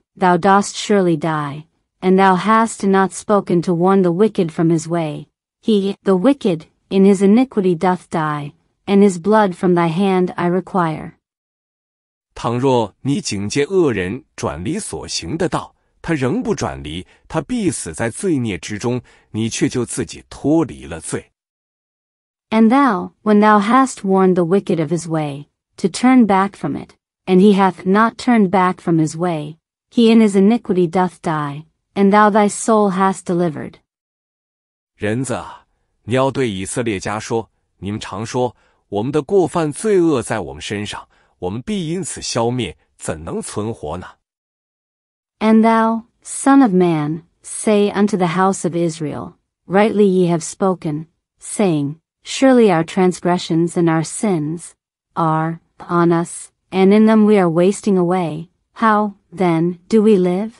Speaker 2: thou dost surely die, and thou hast not spoken to warn the wicked from his way. He, the wicked, in his iniquity doth die, and his blood from thy hand I require.
Speaker 1: 倘若你警戒恶人转离所行的道，他仍不转离，他必死在罪孽之中，你却就自己脱离了罪。
Speaker 2: And thou, when thou hast warned the wicked of his way, to turn back from it, and he hath not turned back from his way, he in his iniquity doth die, and thou thy soul hast delivered.
Speaker 1: 人子啊，你要对以色列家说：你们常说我们的过犯罪恶在我们身上，我们必因此消灭，怎能存活呢
Speaker 2: ？And thou, son of man, say unto the house of Israel, Rightly ye have spoken, saying, Surely our transgressions and our sins are on us, and in them we are wasting away. How, then do we live?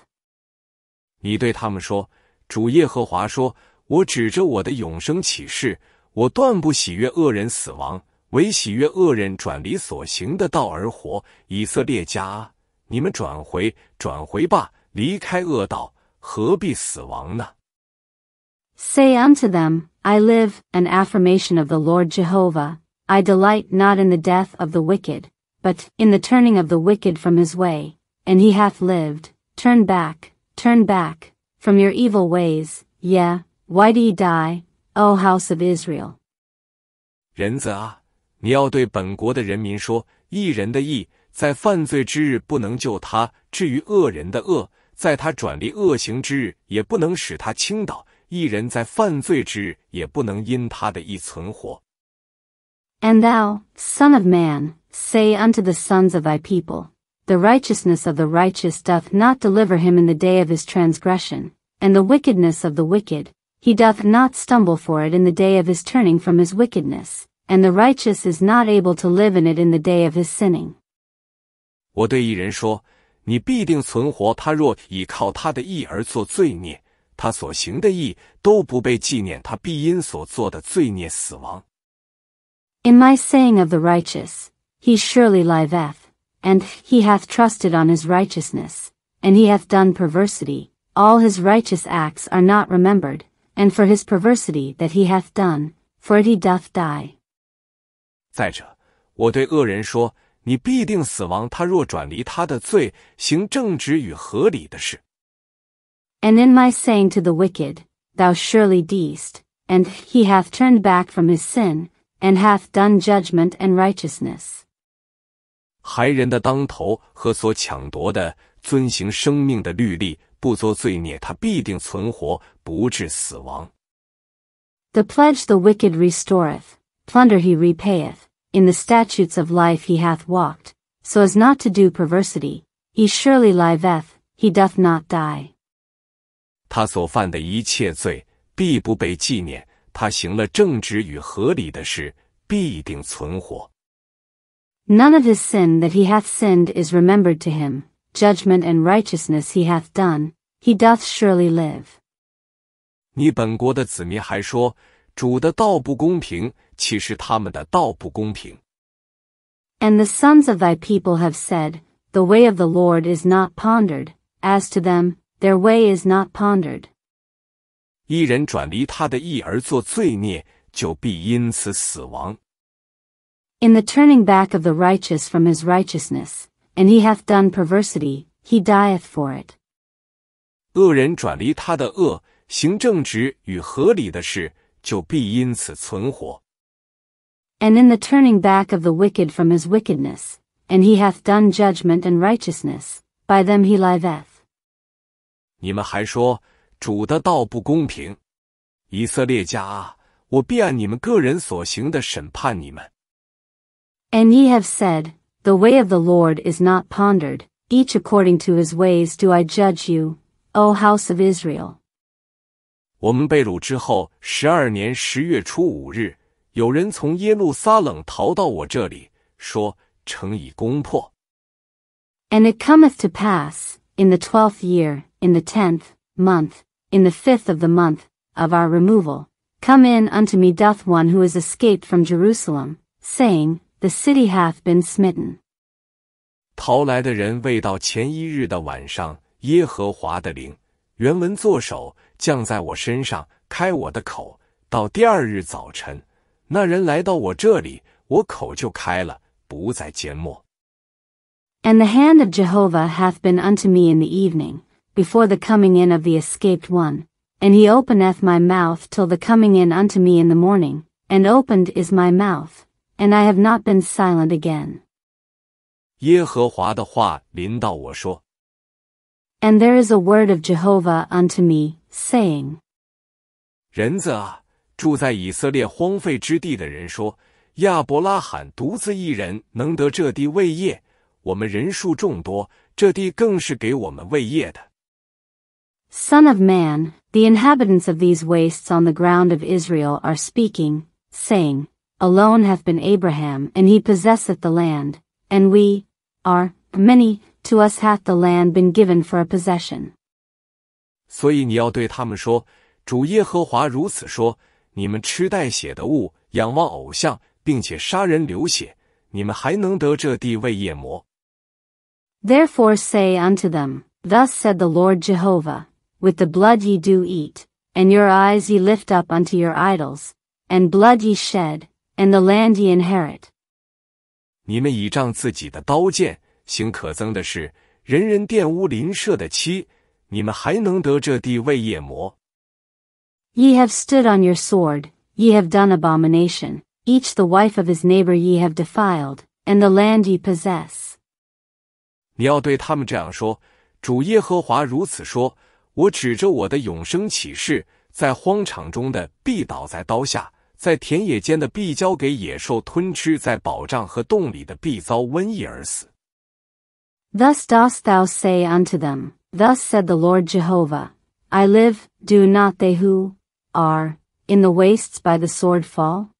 Speaker 1: 你对他们说：“主耶和华说，我指着我的永生起誓，我断不喜悦恶人死亡，唯喜悦恶人转离所行的道而活。以色列家啊，你们转回，转回吧，离开恶道，何必死亡呢？”
Speaker 2: Say unto them, I live, an affirmation of the Lord Jehovah. I delight not in the death of the wicked, but in the turning of the wicked from his way and he hath lived. Turn back, turn back, from your evil ways, yea, why do ye die, O house of Israel?
Speaker 1: 人子啊，你要对本国的人民说：一人的义，在犯罪之日不能救他；至于恶人的恶，在他转离恶行之日，也不能使他倾倒；一人在犯罪之日，也不能因他的义存活。
Speaker 2: And thou, son of man, say unto the sons of thy people the righteousness of the righteous doth not deliver him in the day of his transgression, and the wickedness of the wicked, he doth not stumble for it in the day of his turning from his wickedness, and the righteous is not able to live in it in the day of his sinning.
Speaker 1: 我对一人说：“你必定存活。他若倚靠他的义而做罪孽，他所行的义都不被纪念，他必因所做的罪孽死亡。”
Speaker 2: In my saying of the righteous, he surely liveth and he hath trusted on his righteousness, and he hath done perversity, all his righteous acts are not remembered, and for his perversity that he hath done, for it he doth die.
Speaker 1: 再者，我对恶人说：“你必定死亡。他若转离他的罪，行正直与合理的事。”
Speaker 2: And in my saying to the wicked, Thou surely deest, and he hath turned back from his sin, and hath done judgment and righteousness.
Speaker 1: 害人的当头和所抢夺的，遵行生命的律例，不作罪孽，他必定存活，不至死亡。
Speaker 2: The pledge the wicked restoreth, plunder he repayeth. In the statutes of life he hath walked, so as not to do perversity. He surely liveth; he doth not die.
Speaker 1: 他所犯的一切罪必不被纪念，他行了正直与合理的事，必定存活。
Speaker 2: None of his sin that he hath sinned is remembered to him, judgment and righteousness he hath done, he doth surely live.
Speaker 1: 你本国的子民还说，主的道不公平，岂是他们的道不公平
Speaker 2: ？And the sons of thy people have said, The way of the Lord is not pondered, as to them, their way is not pondered.
Speaker 1: 一人转离他的义而作罪孽，就必因此死亡。
Speaker 2: in the turning back of the righteous from his righteousness, and he hath done perversity, he dieth for it.
Speaker 1: 恶人转离他的恶，行正直与合理的事，就必因此存活。
Speaker 2: And in the turning back of the wicked from his wickedness, and he hath done judgment and righteousness, by them he liveth.
Speaker 1: 你们还说主的道不公平，以色列家啊，我必按你们个人所行的审判你们。
Speaker 2: and ye have said, The way of the Lord is not pondered, each according to his ways do I judge you, O house of Israel.
Speaker 1: 我们被掳之后，十二年十月初五日，有人从耶路撒冷逃到我这里，说：“城已攻破。”
Speaker 2: And it cometh to pass in the twelfth year, in the tenth month, in the fifth of the month of our removal, come in unto me doth one who is escaped from Jerusalem, saying, the city hath been smitten.
Speaker 1: 逃来的人未到前一日的晚上，耶和华的灵原文作手降在我身上，开我的口。到第二日早晨，那人来到我这里，我口就开了，不再缄默。
Speaker 2: And the hand of Jehovah hath been unto me in the evening, before the coming in of the escaped one, and he openeth my mouth till the coming in unto me in the morning, and opened is my mouth and I have not been silent again.
Speaker 1: 耶和华的话临到我说。
Speaker 2: And there is a word of Jehovah unto me,
Speaker 1: saying, Son of man,
Speaker 2: the inhabitants of these wastes on the ground of Israel are speaking, saying, alone hath been Abraham, and he possesseth the land, and we, are, many, to us hath the land been given for a possession.
Speaker 1: Therefore
Speaker 2: say unto them, Thus said the Lord Jehovah, With the blood ye do eat, and your eyes ye lift up unto your idols, and blood ye shed, and land the ye inherit。
Speaker 1: 你们倚仗自己的刀剑行可憎的事，人人玷污邻舍的妻，你们还能得这地为业魔
Speaker 2: y e have stood on your sword; ye have done abomination. Each the wife of his n e i g h b o r ye have defiled, and the land ye possess.
Speaker 1: 你要对他们这样说：主耶和华如此说：我指着我的永生起誓，在荒场中的必倒在刀下。Thus
Speaker 2: dost thou say unto them, Thus said the Lord Jehovah, I live, do not they who are in the wastes by the sword fall?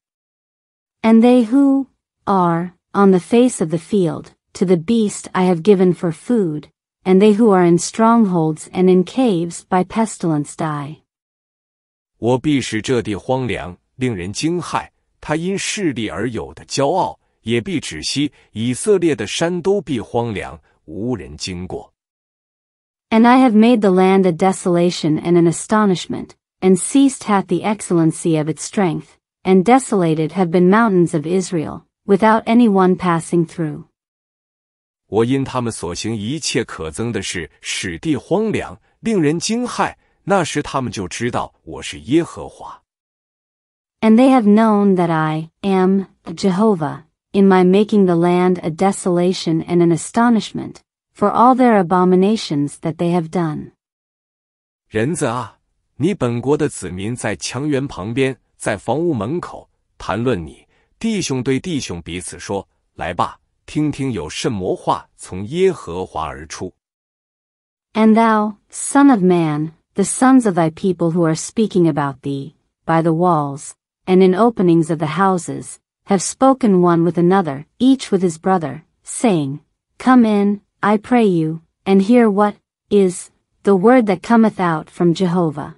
Speaker 2: And they who are on the face of the field, to the beast I have given for food, and they who are in strongholds and in caves by pestilence die.
Speaker 1: 我必使这地荒凉，令人惊骇。他因势力而有的骄傲也必止息，以色列的山都必荒凉，无人经过。
Speaker 2: And I have made the land a desolation and an astonishment, and ceased hath the excellency of its strength, and desolated have been mountains of Israel, without any one passing through.
Speaker 1: 我因他们所行一切可憎的事，使地荒凉，令人惊骇。那时他们就知道我是耶和华。
Speaker 2: and they have known that I am Jehovah, in my making the land a desolation and an astonishment, for all their abominations that they have done.
Speaker 1: 人子啊，你本国的子民在墙垣旁边，在房屋门口谈论你，弟兄对弟兄彼此说：“来吧，听听有甚魔话从耶和华而出。”
Speaker 2: And thou, son of man, the sons of thy people who are speaking about thee by the walls, and in openings of the houses, have spoken one with another, each with his brother, saying, Come in, I pray you, and hear what is the word that cometh out from Jehovah.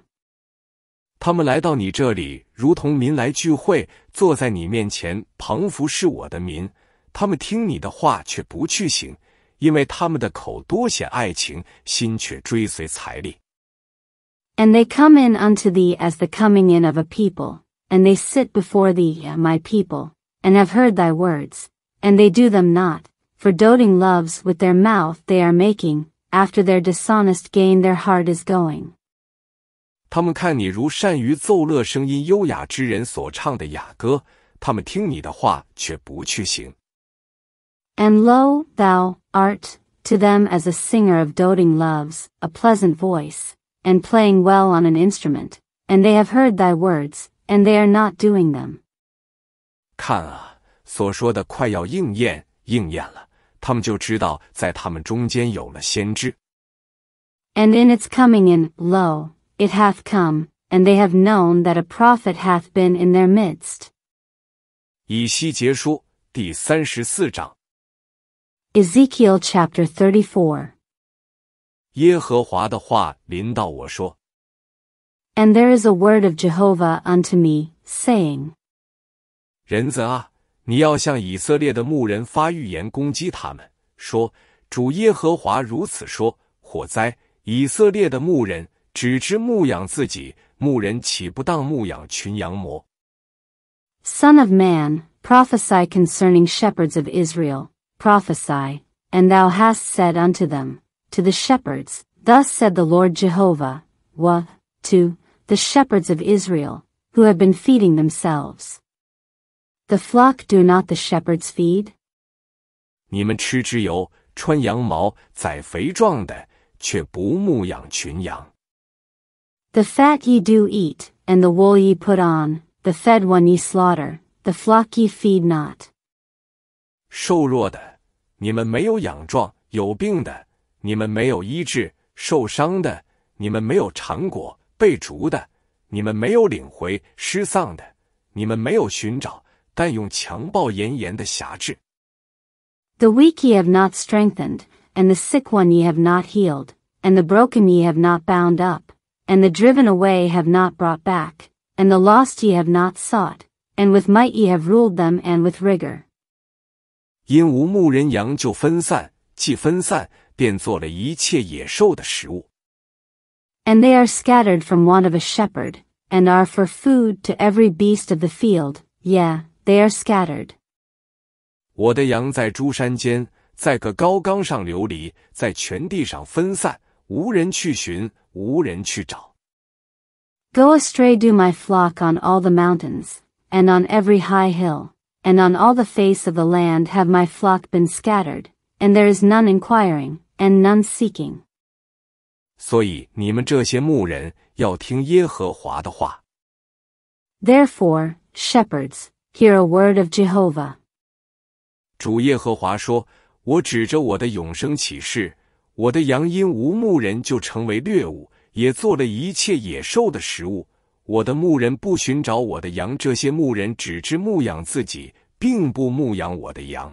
Speaker 1: 他们来到你这里，如同民来聚会，坐在你面前，旁伏是我的民。他们听你的话，却不去行，因为他们的口多显爱情，心却追随财力。
Speaker 2: And they come in unto thee as the coming in of a people and they sit before thee, my people, and have heard thy words, and they do them not, for doting loves with their mouth they are making, after their dishonest gain their heart is going.
Speaker 1: 他们看你如善于奏乐声音优雅之人所唱的雅歌，他们听你的话却不去行。
Speaker 2: And lo, thou art to them as a singer of doting loves, a pleasant voice, and playing well on an
Speaker 1: instrument,
Speaker 2: and they have heard thy words, and they are not doing them.
Speaker 1: 看啊，所说的快要应验，应验了，他们就知道在他们中间有了先知。
Speaker 2: And in its coming in, lo, it hath come, and they have known that a prophet hath been in their midst.
Speaker 1: 以西结书第三十四章。
Speaker 2: Ezekiel chapter thirty-four.
Speaker 1: 耶和华的话临到我说。
Speaker 2: and there is a word of Jehovah unto me, saying,
Speaker 1: 人子啊，你要向以色列的牧人发预言，攻击他们，说：主耶和华如此说：火灾！以色列的牧人只知牧养自己，牧人岂不当牧养群羊么
Speaker 2: ？Son of man, prophesy concerning shepherds of Israel, prophesy, and thou hast said unto them, to the shepherds, Thus said the Lord Jehovah, What, to, the shepherds of Israel, who have been feeding themselves. The flock do not the shepherds feed?
Speaker 1: 你们吃脂油，穿羊毛，宰肥壮的，却不牧养群羊。
Speaker 2: The fat ye do eat, and the wool ye put on, the fed one ye slaughter, the flock ye feed not.
Speaker 1: 被逐的，你们没有领回；失丧的，你们没有寻找，但用强暴严严的辖制。
Speaker 2: The weak ye have not strengthened, and the sick one ye have not healed, and the broken ye have not bound up, and the driven away have not brought back, and the lost ye have not sought, and with might ye have ruled them, and with rigor.
Speaker 1: 因无牧人羊就分散，既分散，便做了一切野兽的食物。
Speaker 2: and they are scattered from want of a shepherd, and are for food to every beast of the field, yea, they are scattered.
Speaker 1: 我的羊在诸山间，在各高岗上流离，在全地上分散，无人去寻，无人去找。
Speaker 2: Go astray do my flock on all the mountains, and on every high hill, and on all the face of the land have my flock been scattered, and there is none inquiring, and none seeking.
Speaker 1: 所以你们这些牧人要听耶和华的话。
Speaker 2: Therefore, shepherds, hear a word of Jehovah.
Speaker 1: 主耶和华说：“我指着我的永生起誓，我的羊因无牧人就成为掠物，也做了一切野兽的食物。我的牧人不寻找我的羊，这些牧人只知牧养自己，并不牧养我的羊。”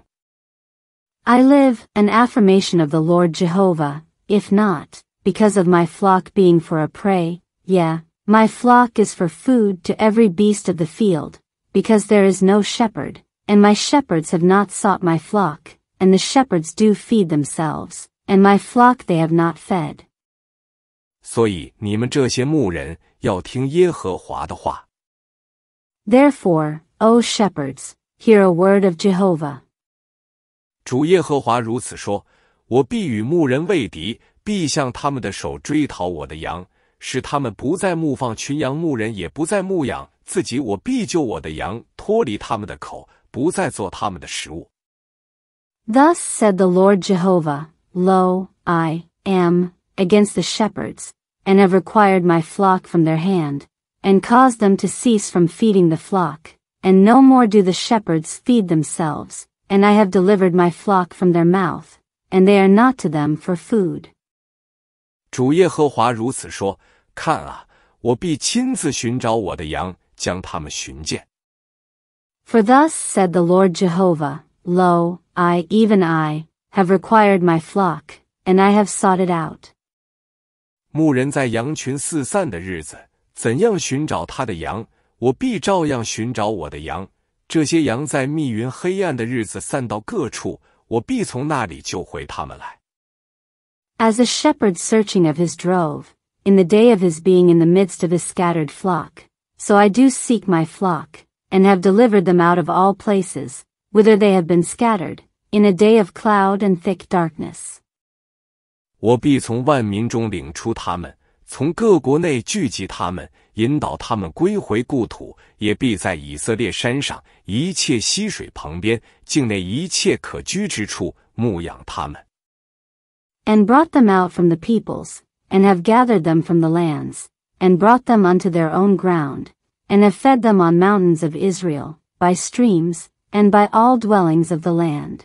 Speaker 2: I live, an affirmation of the Lord Jehovah, if not because of my flock being for a prey, yeah, my flock is for food to every beast of the field, because there is no shepherd, and my shepherds have not sought my flock, and the shepherds do feed themselves, and my flock they have not fed.
Speaker 1: 所以你们这些牧人要听耶和华的话。
Speaker 2: Therefore, O shepherds, hear a word of Jehovah.
Speaker 1: 主耶和华如此说：我必与牧人为敌，必向他们的手追讨我的羊，使他们不再牧放群羊，牧人也不再牧养自己。我必救我的羊脱离他们的口，不再做他们的食物。
Speaker 2: Thus said the Lord Jehovah, Lo, I am against the shepherds, and have required my flock from their hand, and caused them to cease from feeding the flock, and no more do the shepherds feed themselves, and I have delivered my flock from their mouth, and they are not to them for food.
Speaker 1: 主耶和华如此说：看啊，我必亲自寻找我的羊，将他们寻见。
Speaker 2: For thus said the Lord Jehovah, Lo, I, even I, have required my flock, and I have sought it out.
Speaker 1: 牧人在羊群四散的日子，怎样寻找他的羊？我必照样寻找我的羊。这些羊在密云黑暗的日子散到各处，我必从那里救回他们来。
Speaker 2: as a shepherd searching of his drove, in the day of his being in the midst of his scattered flock, so I do seek my flock, and have delivered them out of all places, whither they have been scattered, in a day of cloud and thick darkness.
Speaker 1: 我必从万民中领出他们，从各国内聚集他们，引导他们归回故土；也必在以色列山上一切溪水旁边、境内一切可居之处牧养他们。
Speaker 2: and brought them out from the peoples, and have gathered them from the lands, and brought them unto their own ground, and have fed them on mountains of Israel, by streams, and by all dwellings of the land.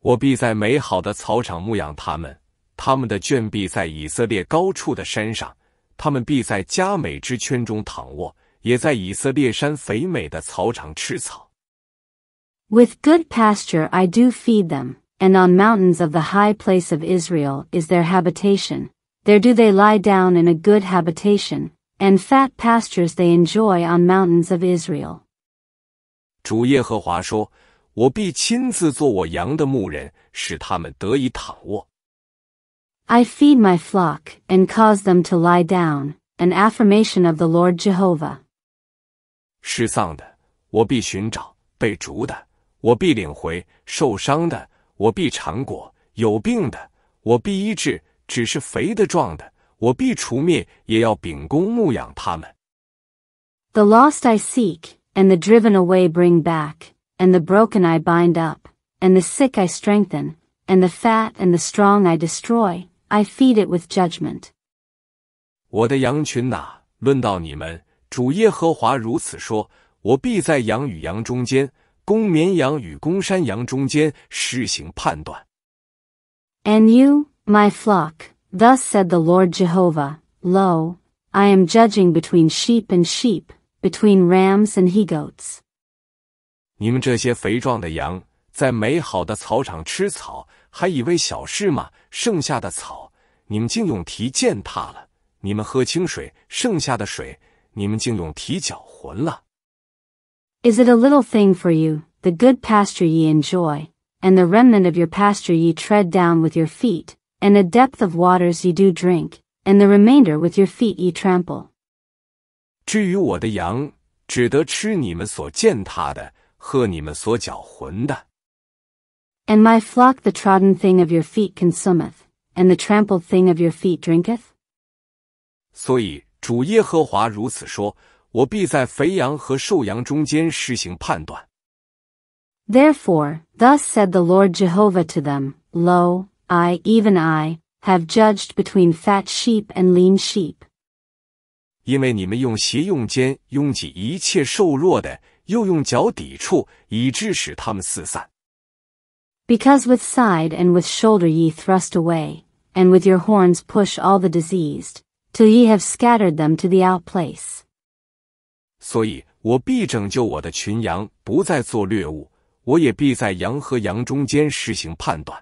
Speaker 1: 我必在美好的草场牧养他们，他们的圈必在以色列高处的山上，他们必在佳美之圈中躺卧，也在以色列山肥美的草场吃草。
Speaker 2: With good pasture I do feed them and on mountains of the high place of Israel is their habitation. There do they lie down in a good habitation, and fat pastures they enjoy on mountains of Israel.
Speaker 1: 主耶和华说：“我必亲自做我羊的牧人，使他们得以躺卧。”
Speaker 2: I feed my flock and cause them to lie down, an affirmation of the Lord Jehovah.
Speaker 1: 我必尝果有病的，我必医治；只是肥的、壮的，我必除灭，也要秉公牧养他们。
Speaker 2: The lost I seek, and the driven away bring back, and the broken I bind up, and the sick I strengthen, and the fat and the strong I destroy. I feed it with judgment.
Speaker 1: 我的羊群哪，论到你们，主耶和华如此说：我必在羊与羊中间。公绵羊与公山羊中间施行判断。
Speaker 2: And you, my flock, thus said the Lord Jehovah, Lo, I am judging between sheep and sheep, between rams and he goats.
Speaker 1: 你们这些肥壮的羊，在美好的草场吃草，还以为小事吗？剩下的草，你们竟用蹄践踏了；你们喝清水，剩下的水，你们竟用蹄搅浑了。
Speaker 2: Is it a little thing for you, the good pasture ye enjoy, and the remnant of your pasture ye tread down with your feet, and a depth of waters ye do drink, and the remainder with your feet ye trample?
Speaker 1: 至于我的羊，只得吃你们所践踏的，喝你们所搅浑的。
Speaker 2: And my flock the trodden thing of your feet consumeth, and the trampled thing of your feet drinketh?
Speaker 1: 所以主耶和华如此说：我必在肥羊和瘦羊中间施行判断。
Speaker 2: Therefore, thus said the Lord Jehovah to them, Lo, I, even I, have judged between fat sheep and lean sheep.
Speaker 1: 因为你们用鞋用肩拥挤一切瘦弱的，又用脚抵触，以致使他们四散。
Speaker 2: Because with side and with shoulder ye thrust away, and with your horns push all the diseased, till ye have scattered them to the outplace.
Speaker 1: 所以我必拯救我的群羊，不再做掠物；我也必在羊和羊中间施行判断。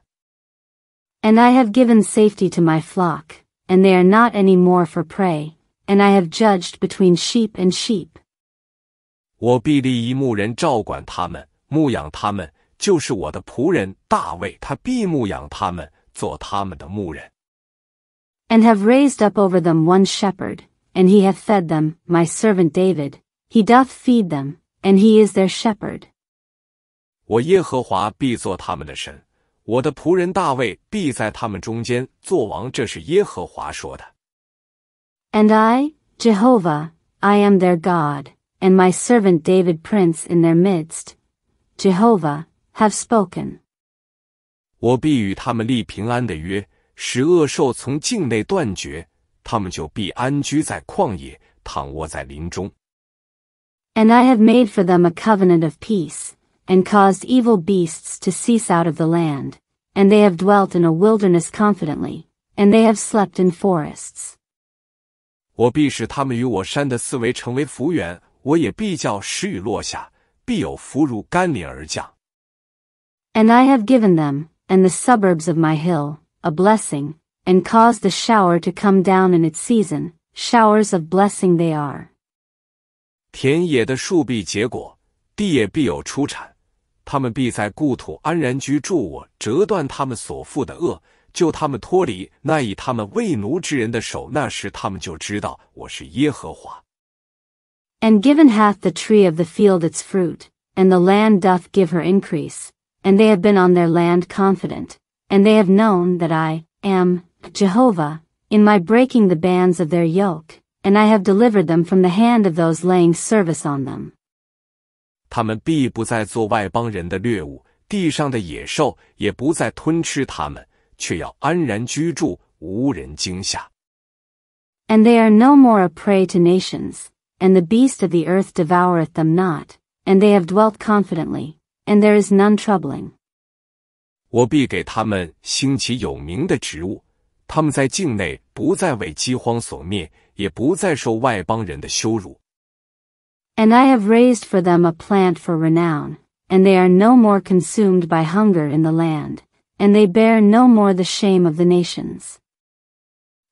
Speaker 2: And I have given safety to my flock, and they are not any more for prey, and I have judged between sheep and sheep.
Speaker 1: 我必立一牧人照管他们，牧养他们，就是我的仆人大卫，他必牧养他们，做他们的牧人。
Speaker 2: And have raised up over them one shepherd, and he hath fed them, my servant David, he doth feed them, and he is their shepherd. And I, Jehovah, I am their God, and my servant David prince in their midst. Jehovah, have spoken.
Speaker 1: 我必与他们立平安的约，使恶兽从境内断绝，他们就必安居在旷野，躺卧在林中。
Speaker 2: and I have made for them a covenant of peace, and caused evil beasts to cease out of the land, and they have dwelt in a wilderness confidently, and they have slept in forests.
Speaker 1: 我必使他们与我山的四围成为福源，我也必叫时雨落下，必有福如甘霖而降。
Speaker 2: And I have given them, and the suburbs of my hill, a blessing, and caused the shower to come down in its season, showers of blessing they are.
Speaker 1: 田野的树必结果，地也必有出产。他们必在故土安然居住我。我折断他们所负的恶，救他们脱离那以他们为奴之人的手。那时他们就知道我是耶和华。
Speaker 2: And given hath the tree of the field its fruit, and the land doth give her increase, and they have been on their land confident, and they have known that I am Jehovah in my breaking the bands of their yoke and I have delivered them from the hand of those laying service on them.
Speaker 1: 他们必不再做外邦人的掠物，地上的野兽也不再吞吃他们，却要安然居住，无人惊吓。
Speaker 2: And they are no more a prey to nations, and the beast of the earth devoureth them not, and they have dwelt confidently, and there is none troubling.
Speaker 1: 我必给他们兴起有名的职务，他们在境内不再为饥荒所灭，也不再受外邦人的羞辱。
Speaker 2: And I have raised for them a plant for renown, and they are no more consumed by hunger in the land, and they bear no more the shame of the nations.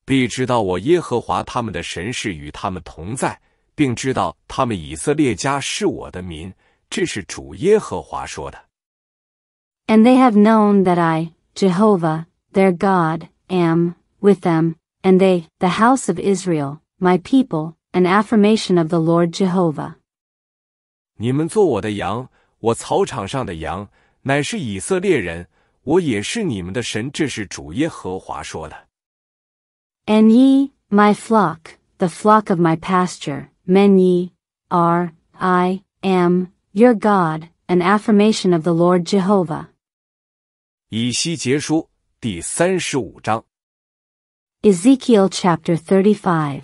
Speaker 1: 必知道我耶和华他们的神是与他们同在，并知道他们以色列家是我的民，这是主耶和华说的。
Speaker 2: And they have known that I, Jehovah, their God, am with them, and they, the house of Israel, my people, an affirmation of the Lord Jehovah.
Speaker 1: 你们做我的羊，我草场上的羊，乃是以色列人，我也是你们的神。这是主耶和华说的。
Speaker 2: And ye, my flock, the flock of my pasture, men ye are, I am, your God, an affirmation of the Lord Jehovah.
Speaker 1: 以西结书第三十五章。
Speaker 2: Ezekiel chapter 35.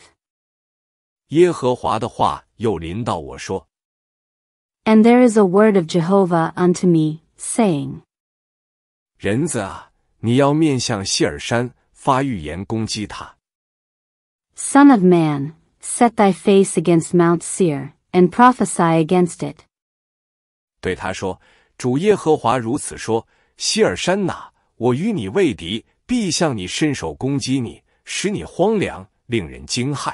Speaker 1: 耶和华的话又临到我说
Speaker 2: ：“And there is a word of Jehovah unto me, saying,
Speaker 1: 人子啊，你要面向谢尔山发预言攻击他。
Speaker 2: Son of man, set thy face against Mount Seir and prophesy against it.
Speaker 1: 对他说：主耶和华如此说：希尔山哪，我与你为敌，必向你伸手攻击你。使你荒凉，令人惊骇。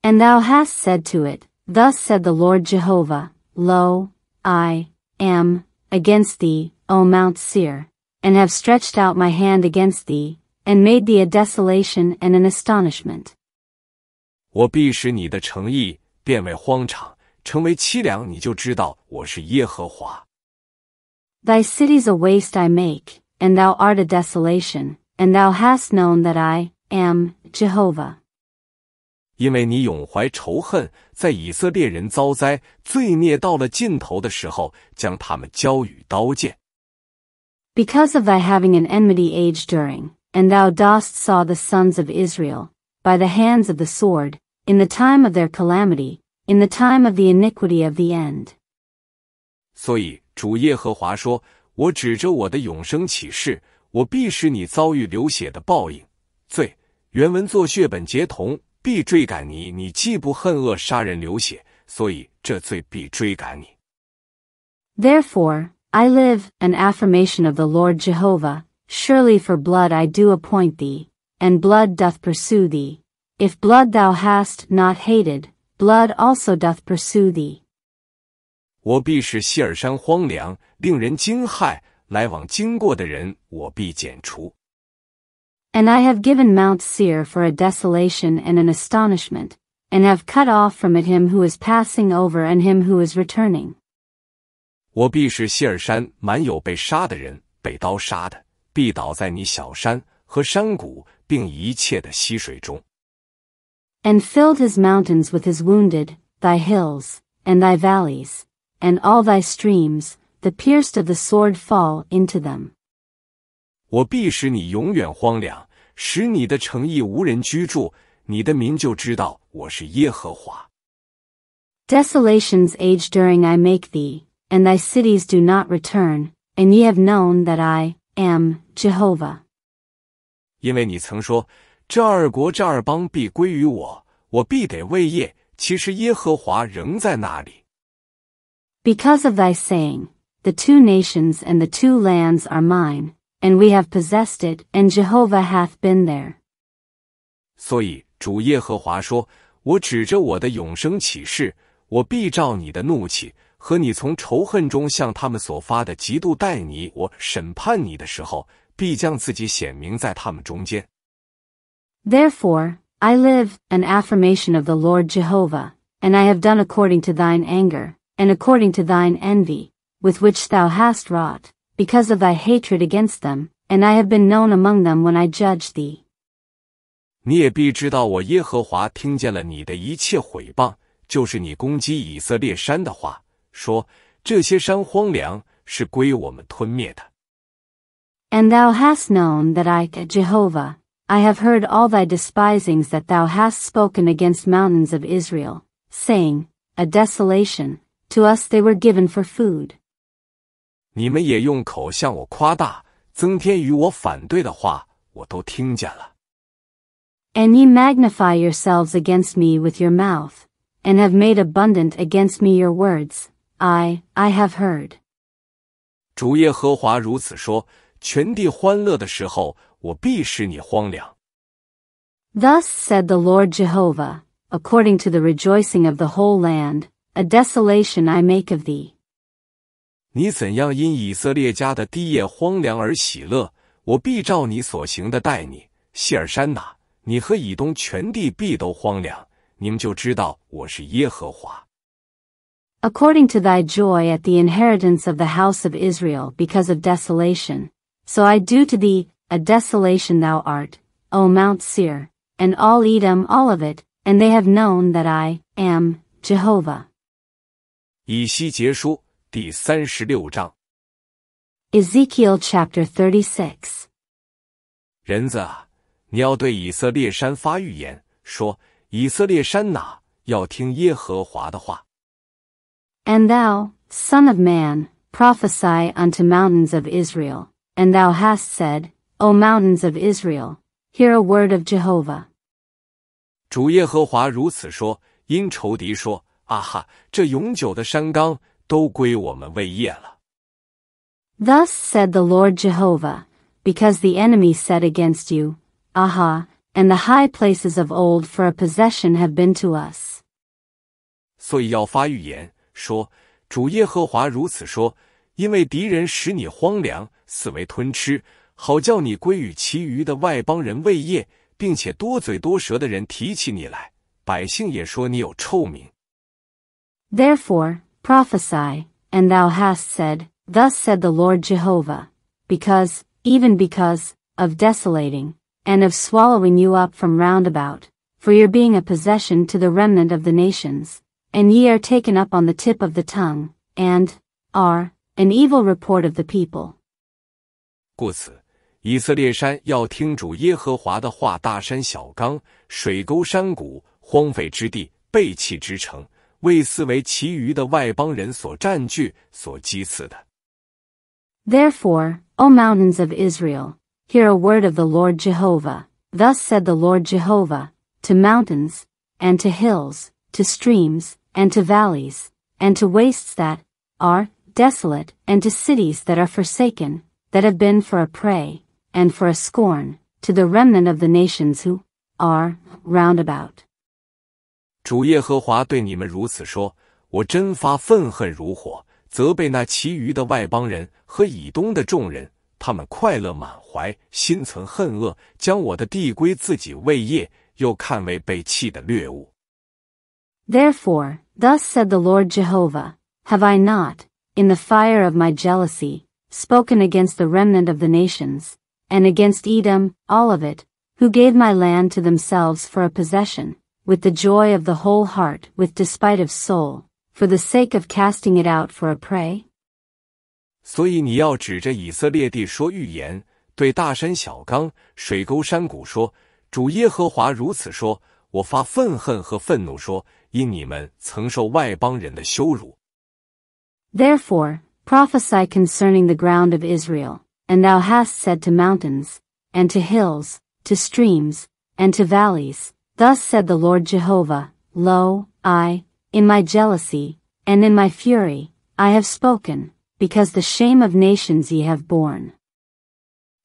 Speaker 2: And thou hast said to it, Thus said the Lord Jehovah, Lo, I am against thee, O Mount Seir, and have stretched out my hand against thee, and made thee a desolation and an astonishment.
Speaker 1: 我必使你的诚意变为荒场，成为凄凉，你就知道我是耶和华。
Speaker 2: Thy cities a waste I make, and thou art a desolation, and thou hast known that I am Jehovah.
Speaker 1: 因为你永怀仇恨，在以色列人遭灾、罪孽到了尽头的时候，将他们交与刀剑。
Speaker 2: Because of thy having an enmity age during, and thou dost saw the sons of Israel, by the hands of the sword, in the time of their calamity, in the time of the iniquity of the end.
Speaker 1: 所以主耶和华说：“我指着我的永生起誓，我必使你遭遇流血的报应。罪，原文作血本结同，必追赶你。你既不恨恶杀人流血，所以这罪必追赶你。
Speaker 2: Therefore, I live, an affirmation of the Lord Jehovah. Surely for blood I do appoint thee, and blood doth pursue thee. If blood thou hast not hated, blood also doth pursue thee.
Speaker 1: 我必使谢尔山荒凉，令人惊骇。来往经过的人我必剪除。
Speaker 2: And I have given Mount Seir for a desolation and an astonishment, and have cut off from it him who is passing over and him who is returning. And filled his mountains with his wounded, thy hills, and thy valleys, and all thy streams, the pierced of the sword fall into them. Desolations age during I make thee, and thy cities do not return, and ye have known that I am Jehovah.
Speaker 1: 因为你曾说，这二国这二邦必归于我，我必得为业。其实耶和华仍在那里。
Speaker 2: Because of thy saying, the two nations and the two lands are mine, and we have possessed it, and Jehovah hath been there.
Speaker 1: 所以主耶和华说：“我指着我的永生起誓，我必照你的怒气和你从仇恨中向他们所发的嫉妒待你，我审判你的时候，必将自己显明在他们中间。”
Speaker 2: Therefore, I live, an affirmation of the Lord Jehovah, and I have done according to thine anger, and according to thine envy, with which thou hast wrought, because of thy hatred against them, and I have been known among them when I judge thee.
Speaker 1: 你也必知道，我耶和华听见了你的一切毁谤，就是你攻击以色列山的话，说这些山荒凉，是归我们吞灭的。
Speaker 2: And thou hast known that I, Jehovah, I have heard all thy despisings that thou hast spoken against mountains of Israel, saying, A desolation, to us they were given for food.
Speaker 1: 你们也用口向我夸大，增添与我反对的话，我都听见了。
Speaker 2: And ye magnify yourselves against me with your mouth, and have made abundant against me your words. I, I have heard.
Speaker 1: 主耶和华如此说：全地欢乐的时候，我必使你荒凉。
Speaker 2: Thus said the Lord Jehovah, according to the rejoicing of the whole land, a desolation I make of thee. According to thy joy at the inheritance of the house of Israel because of desolation, so I do to thee, a desolation thou art, O Mount Seir, and all Edom all of it, and they have known that I am Jehovah.
Speaker 1: 第三十六章。
Speaker 2: Ezekiel chapter thirty six。
Speaker 1: 人子啊，你要对以色列山发预言，说：以色列山哪，要听耶和华的话。
Speaker 2: And thou, son of man, prophesy unto mountains of Israel, and thou hast said, O mountains of Israel, hear a word of Jehovah.
Speaker 1: 主耶和华如此说：因仇敌说，啊哈，这永久的山冈都归我们为业了。
Speaker 2: Thus said the Lord Jehovah, because the enemy said against you, Aha, and the high places of old for a possession have been to us. Therefore. Prophesy, and thou hast said, Thus said the Lord Jehovah, because, even because, of desolating, and of swallowing you up from round about, for your being a possession to the remnant of the nations, and ye are taken up on the tip of the tongue, and, are, an evil report of the people.
Speaker 1: 故此，以色列山要听主耶和华的话，大山小冈、水沟山谷、荒废之地、背弃之城，为四为其余的外邦人所占据、所击刺的。
Speaker 2: Therefore, O mountains of Israel, hear a word of the Lord Jehovah. Thus said the Lord Jehovah, to mountains, and to hills, to streams, and to valleys, and to wastes that are desolate, and to cities that are forsaken, that have been for a prey, and for a scorn, to the remnant of the nations who are round about.
Speaker 1: 主耶和华对你们如此说：我真发愤恨如火，责备那其余的外邦人和以东的众人，他们快乐满怀，心存恨恶，将我的地归自己为业，又看为被弃的掠物。
Speaker 2: Therefore, thus said the Lord Jehovah, Have I not, in the fire of my jealousy, spoken against the remnant of the nations, and against Edom, all of it, who gave my land to themselves for a possession? with the joy of the whole heart, with despite of soul, for the sake of casting it out for a prey? Therefore prophesy concerning the ground of Israel, and thou hast said to mountains, and to hills, to streams, and to valleys. Thus said the Lord Jehovah, Lo, I, in my jealousy, and in my fury, I have spoken, because the shame of nations ye have borne.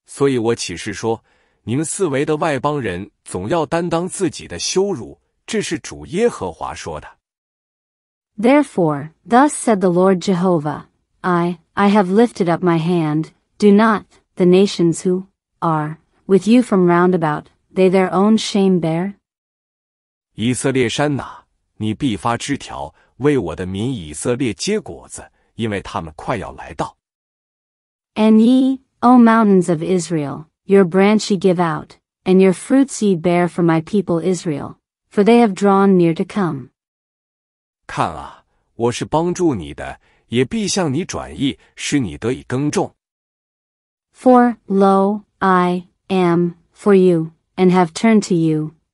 Speaker 1: 所以我启示说，你们四围的外邦人总要担当自己的羞辱，这是主耶和华说的。
Speaker 2: Therefore, thus said the Lord Jehovah, I, I have lifted up my hand, do not, the nations who are with you from round about, they their own shame bear?
Speaker 1: 以色列山哪，你必发枝条，为我的民以色列结果子，因为他们快要来到。
Speaker 2: And ye, O mountains of Israel, your branch ye give out, and your fruits ye bear for my people Israel, for they have drawn near to come.
Speaker 1: 看啊，我是帮助你的，也必向你转意，使你得以耕种。
Speaker 2: For lo, I am for you, and have turned to you.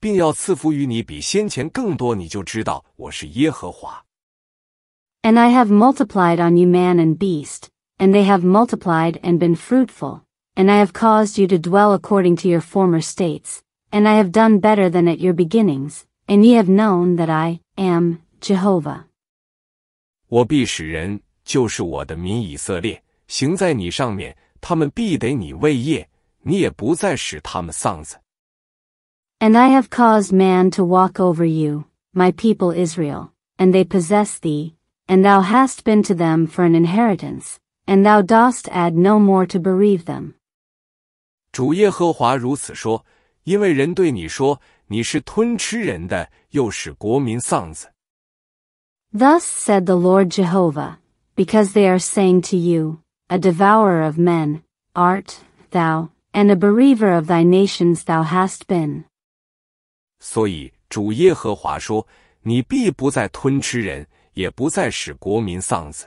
Speaker 1: 并要赐福于你比先前更多，你就知道我是耶和华。
Speaker 2: And I have multiplied on you man and beast, and they have multiplied and been fruitful, and I have caused you to dwell according to your former states, and I have done better than at your beginnings, and ye have known that I am Jehovah.
Speaker 1: 我必使人，就是我的民以色列，行在你上面，他们必得你为业，你也不再使他们丧子。
Speaker 2: and I have caused man to walk over you, my people Israel, and they possess thee, and thou hast been to them for an inheritance, and thou dost add no more to bereave them.
Speaker 1: 主耶和华如此说：因为人对你说，你是吞吃人的，又使国民丧子。
Speaker 2: Thus said the Lord Jehovah, because they are saying to you, A devourer of men, art thou, and a bereaver of thy nations thou hast been.
Speaker 1: 所以主耶和华说：“你必不再吞吃人，也不再使国民丧子。”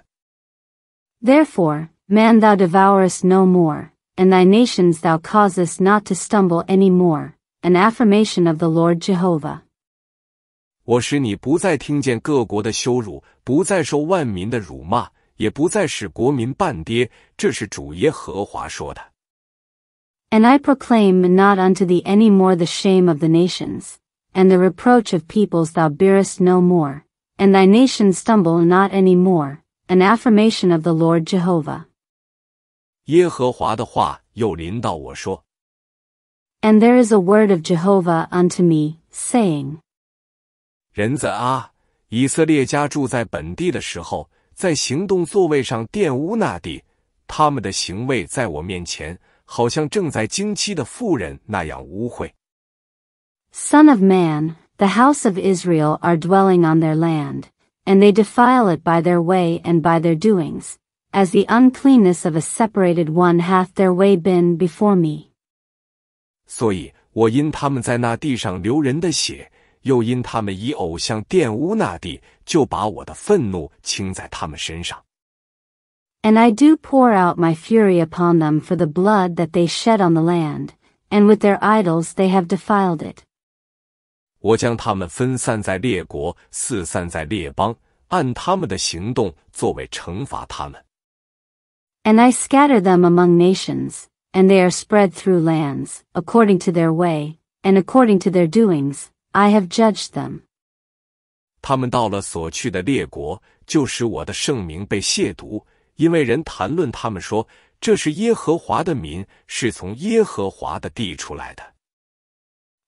Speaker 2: Therefore, man thou devourest no more, and thy nations thou causest not to stumble any more. An affirmation of the Lord Jehovah.
Speaker 1: 我使你不再听见各国的羞辱，不再受万民的辱骂，也不再使国民半跌。这是主耶和华说的。
Speaker 2: And I proclaim not unto thee any more the shame of the nations, and the reproach of peoples thou bearest no more, and thy nation stumble not any more, an affirmation of the Lord Jehovah.
Speaker 1: 耶和华的话又临到我说
Speaker 2: ，And there is a word of Jehovah unto me, saying，
Speaker 1: 人子啊，以色列家住在本地的时候，在行动座位上玷污那地，他们的行为在我面前，好像正在经期的妇人那样污秽。
Speaker 2: Son of man, the house of Israel are dwelling on their land, and they defile it by their way and by their doings, as the uncleanness of a separated one hath their way been before me.
Speaker 1: 所以我因他们在那地上流人的血，又因他们以偶像玷污那地，就把我的愤怒倾在他们身上。
Speaker 2: And I do pour out my fury upon them for the blood that they shed on the land, and with their idols they have defiled it.
Speaker 1: 我将他们分散在列国，四散在列邦，按他们的行动作为惩罚他们。
Speaker 2: And I scatter them among nations, and they are spread through lands according to their way and according to their doings. I have judged them.
Speaker 1: 他们到了所去的列国，就使我的圣名被亵渎，因为人谈论他们说：“这是耶和华的民，是从耶和华的地出来的。”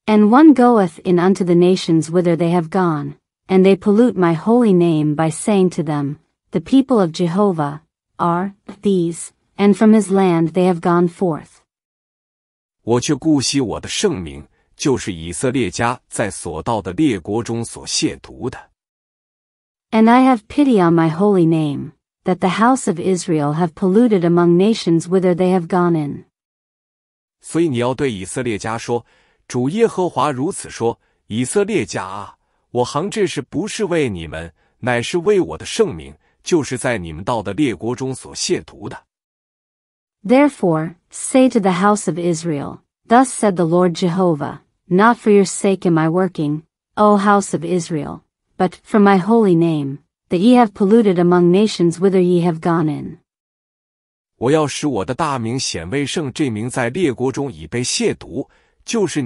Speaker 2: And one goeth in unto the nations whither they have gone, and they pollute my holy name by saying to them, The people of Jehovah, are, these, and from his land they have gone forth.
Speaker 1: 我却顾惜我的圣名，就是以色列家在所到的列国中所亵渎的。
Speaker 2: And I have pity on my holy name, that the house of Israel have polluted among nations whither they have gone
Speaker 1: in. 所以你要对以色列家说。Therefore,
Speaker 2: say to the house of Israel, Thus said the Lord Jehovah, Not for your sake am I working, O house of Israel, but for my holy name, that ye have polluted among nations whither ye have gone in.
Speaker 1: 我要使我的大名显为圣，这名在列国中已被亵渎，and I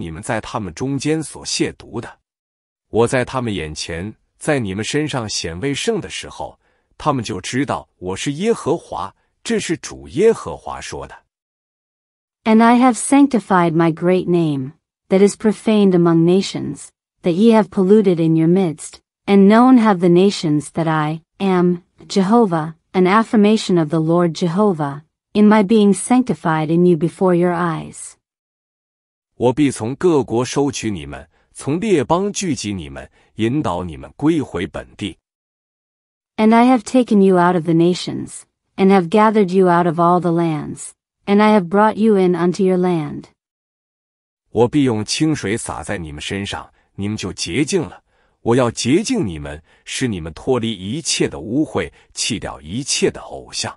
Speaker 2: have sanctified my great name, that is profaned among nations, that ye have polluted in your midst, and known have the nations that I am Jehovah, an affirmation of the Lord Jehovah, in my being sanctified in you before your eyes.
Speaker 1: 我必从各国收取你们，从列邦聚集你们，引导你们归回本地。
Speaker 2: And I have taken you out of the nations, and have gathered you out of all the lands, and I have brought you in unto your land.
Speaker 1: 我必用清水洒在你们身上，你们就洁净了。我要洁净你们，使你们脱离一切的污秽，弃掉一切的偶像。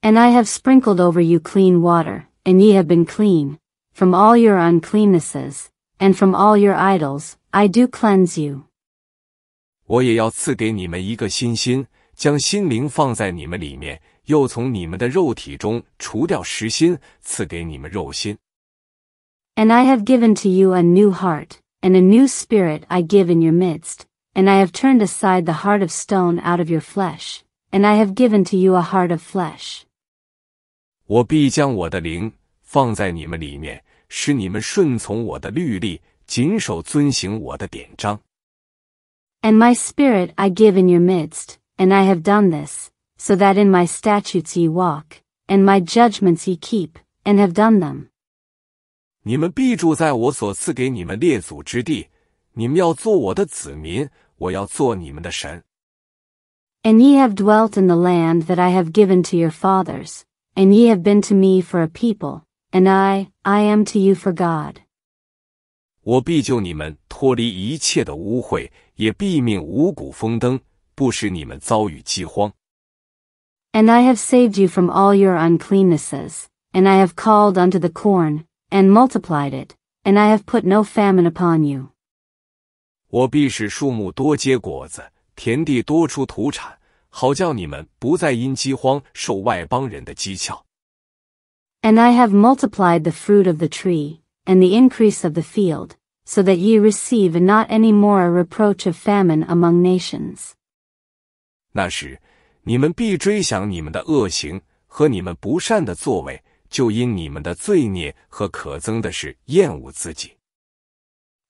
Speaker 2: And I have sprinkled over you clean water, and ye have been clean, from all your uncleannesses, and from all your idols, I do cleanse you.
Speaker 1: 我也要赐给你们一个新心，将心灵放在你们里面，又从你们的肉体中除掉实心，赐给你们肉心。
Speaker 2: And I have given to you a new heart, and a new spirit I give in your midst, and I have turned aside the heart of stone out of your flesh, and I have given to you a heart of flesh.
Speaker 1: 我必将我的灵放在你们里面，使你们顺从我的律例，谨守遵行我的典章。
Speaker 2: And my spirit I give in your midst, and I have done this, so that in my statutes ye walk, and my judgments ye keep, and have done them.
Speaker 1: 你们必住在我所赐给你们列祖之地，你们要做我的子民，我要做你们的神。
Speaker 2: And ye have dwelt in the land that I have given to your fathers, and ye have been to me for a people, and I, I am to you for God.
Speaker 1: 我必救你们脱离一切的污秽，也必命五谷丰登，不使你们遭遇饥荒。
Speaker 2: And I have saved you from all your uncleannesses, and I have called unto the corn, and multiplied it, and I have put no famine upon you.
Speaker 1: 我必使树木多结果子，田地多出土产，好叫你们不再因饥荒受外邦人的讥诮。
Speaker 2: and I have multiplied the fruit of the tree, and the increase of the field, so that ye receive not any more a reproach of famine among nations.
Speaker 1: 那时，你们必追想你们的恶行和你们不善的作为，就因你们的罪孽和可憎的事厌恶自己。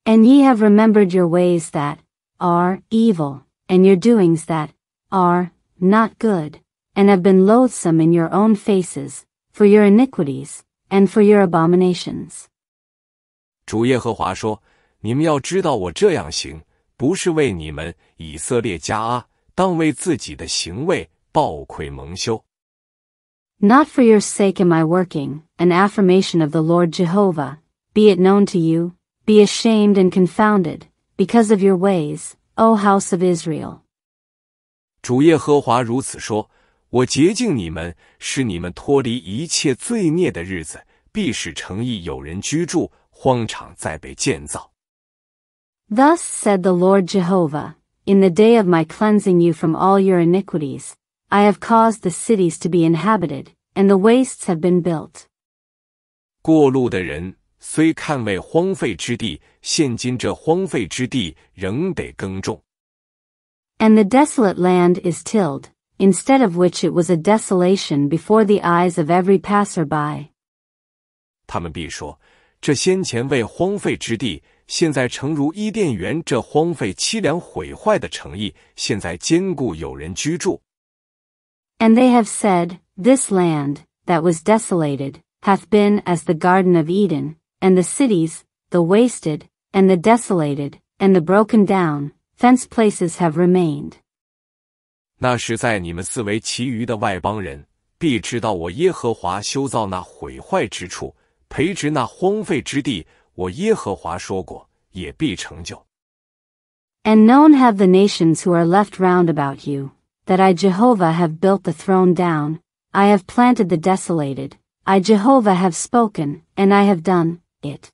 Speaker 2: And ye have remembered your ways that are evil, and your doings that are not good, and have been loathsome in your own faces, for your iniquities, and for your abominations.
Speaker 1: 主耶和华说：“你们要知道，我这样行，不是为你们以色列家啊，当为自己的行为报愧蒙羞。”
Speaker 2: Not for your sake am I working, an affirmation of the Lord Jehovah, be it known to you, be ashamed and confounded, because of your ways, O house of Israel.
Speaker 1: 主耶和华如此说：我洁净你们，使你们脱离一切罪孽的日子，必使诚意有人居住，荒场再被建造。
Speaker 2: Thus said the Lord Jehovah, In the day of my cleansing you from all your iniquities, I have caused the cities to be inhabited, and the wastes have been built.
Speaker 1: 过路的人虽看为荒废之地，现今这荒废之地仍得耕种。
Speaker 2: And the desolate land is tilled, instead of which it was a desolation before the eyes of every passerby.
Speaker 1: 他们必说，这先前为荒废之地，现在诚如伊甸园这荒废凄凉毁坏的诚意，现在坚固有人居住。
Speaker 2: And they have said, This land, that was desolated, hath been as the Garden of Eden, and the cities, the wasted, and the desolated, and the broken down, fence places have remained.
Speaker 1: 那是在你们四围，其余的外邦人必知道我耶和华修造那毁坏之处，培植那荒废之地。我耶和华说过，也必成就。
Speaker 2: And known have the nations who are left round about you, that I Jehovah have built the throne down, I have planted the desolated. I Jehovah have spoken, and I have done it.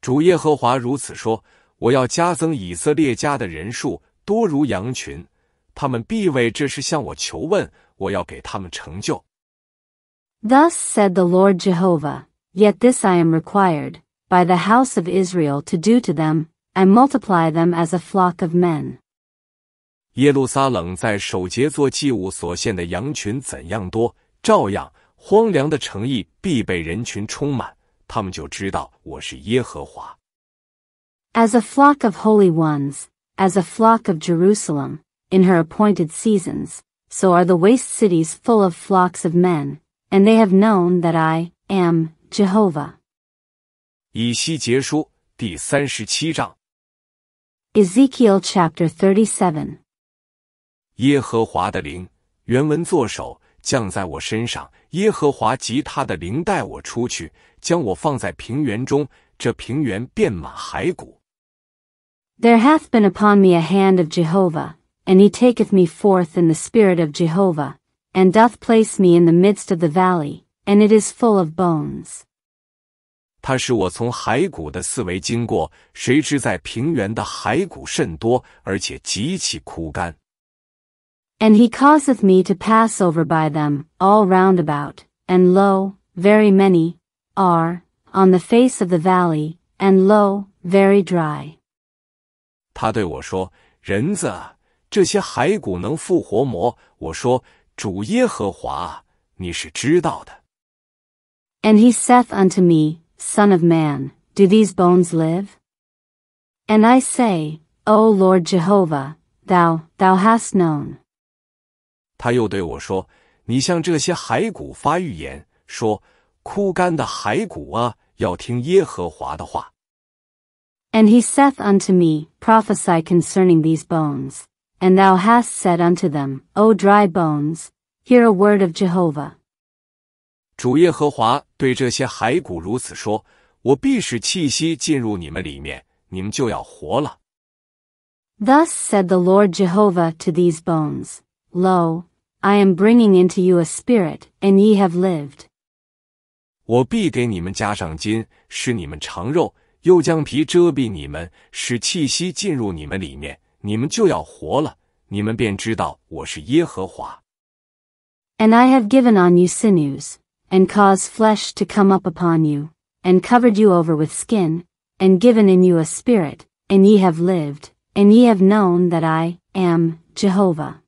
Speaker 1: 主耶和华如此说：我要加增以色列家的人数，多如羊群。他们必为这事向我求问，我要给他们成就。
Speaker 2: Thus said the Lord Jehovah, Yet this I am required, by the house of Israel to do to them, I multiply them as a flock of men. As a flock of holy ones, as a flock of Jerusalem, in her appointed seasons, so are the waste cities full of flocks of men, and they have known that I am Jehovah.
Speaker 1: 以西结书第三十七章。
Speaker 2: Ezekiel chapter thirty seven。
Speaker 1: 耶和华的灵，原文作手降在我身上。耶和华及他的灵带我出去，将我放在平原中，这平原遍满骸骨。
Speaker 2: There hath been upon me a hand of Jehovah, and he taketh me forth in the spirit of Jehovah, and doth place me in the midst of the valley, and it is full
Speaker 1: of bones. 他使我从骸骨的四围经过，谁知在平原的骸骨甚多，而且极其枯干。
Speaker 2: And he causeth me to pass over by them, all round about, and lo, very many, are, on the face of the valley, and lo, very dry. And he saith unto me, Son of man, do these bones live? And I say, O Lord Jehovah, thou, thou hast known.
Speaker 1: 他又对我说：“你向这些骸骨发预言，说：枯干的骸骨啊，要听耶和华的话。”
Speaker 2: And he saith unto me, Prophesy concerning these bones. And thou hast said unto them, O dry bones, hear a word of Jehovah.
Speaker 1: 主耶和华对这些骸骨如此说：“我必使气息进入你们里面，你们就要活了。”
Speaker 2: Thus said the Lord Jehovah to these bones, Lo, I am bringing into you a spirit, and ye have lived.
Speaker 1: 我必给你们加上筋，使你们长肉；又将皮遮蔽你们，使气息进入你们里面，你们就要活了，你们便知道我是耶和华。
Speaker 2: And I have given on you sinews, and caused flesh to come up upon you, and covered you over with skin, and given in you a spirit, and ye have lived, and ye have known that I am Jehovah.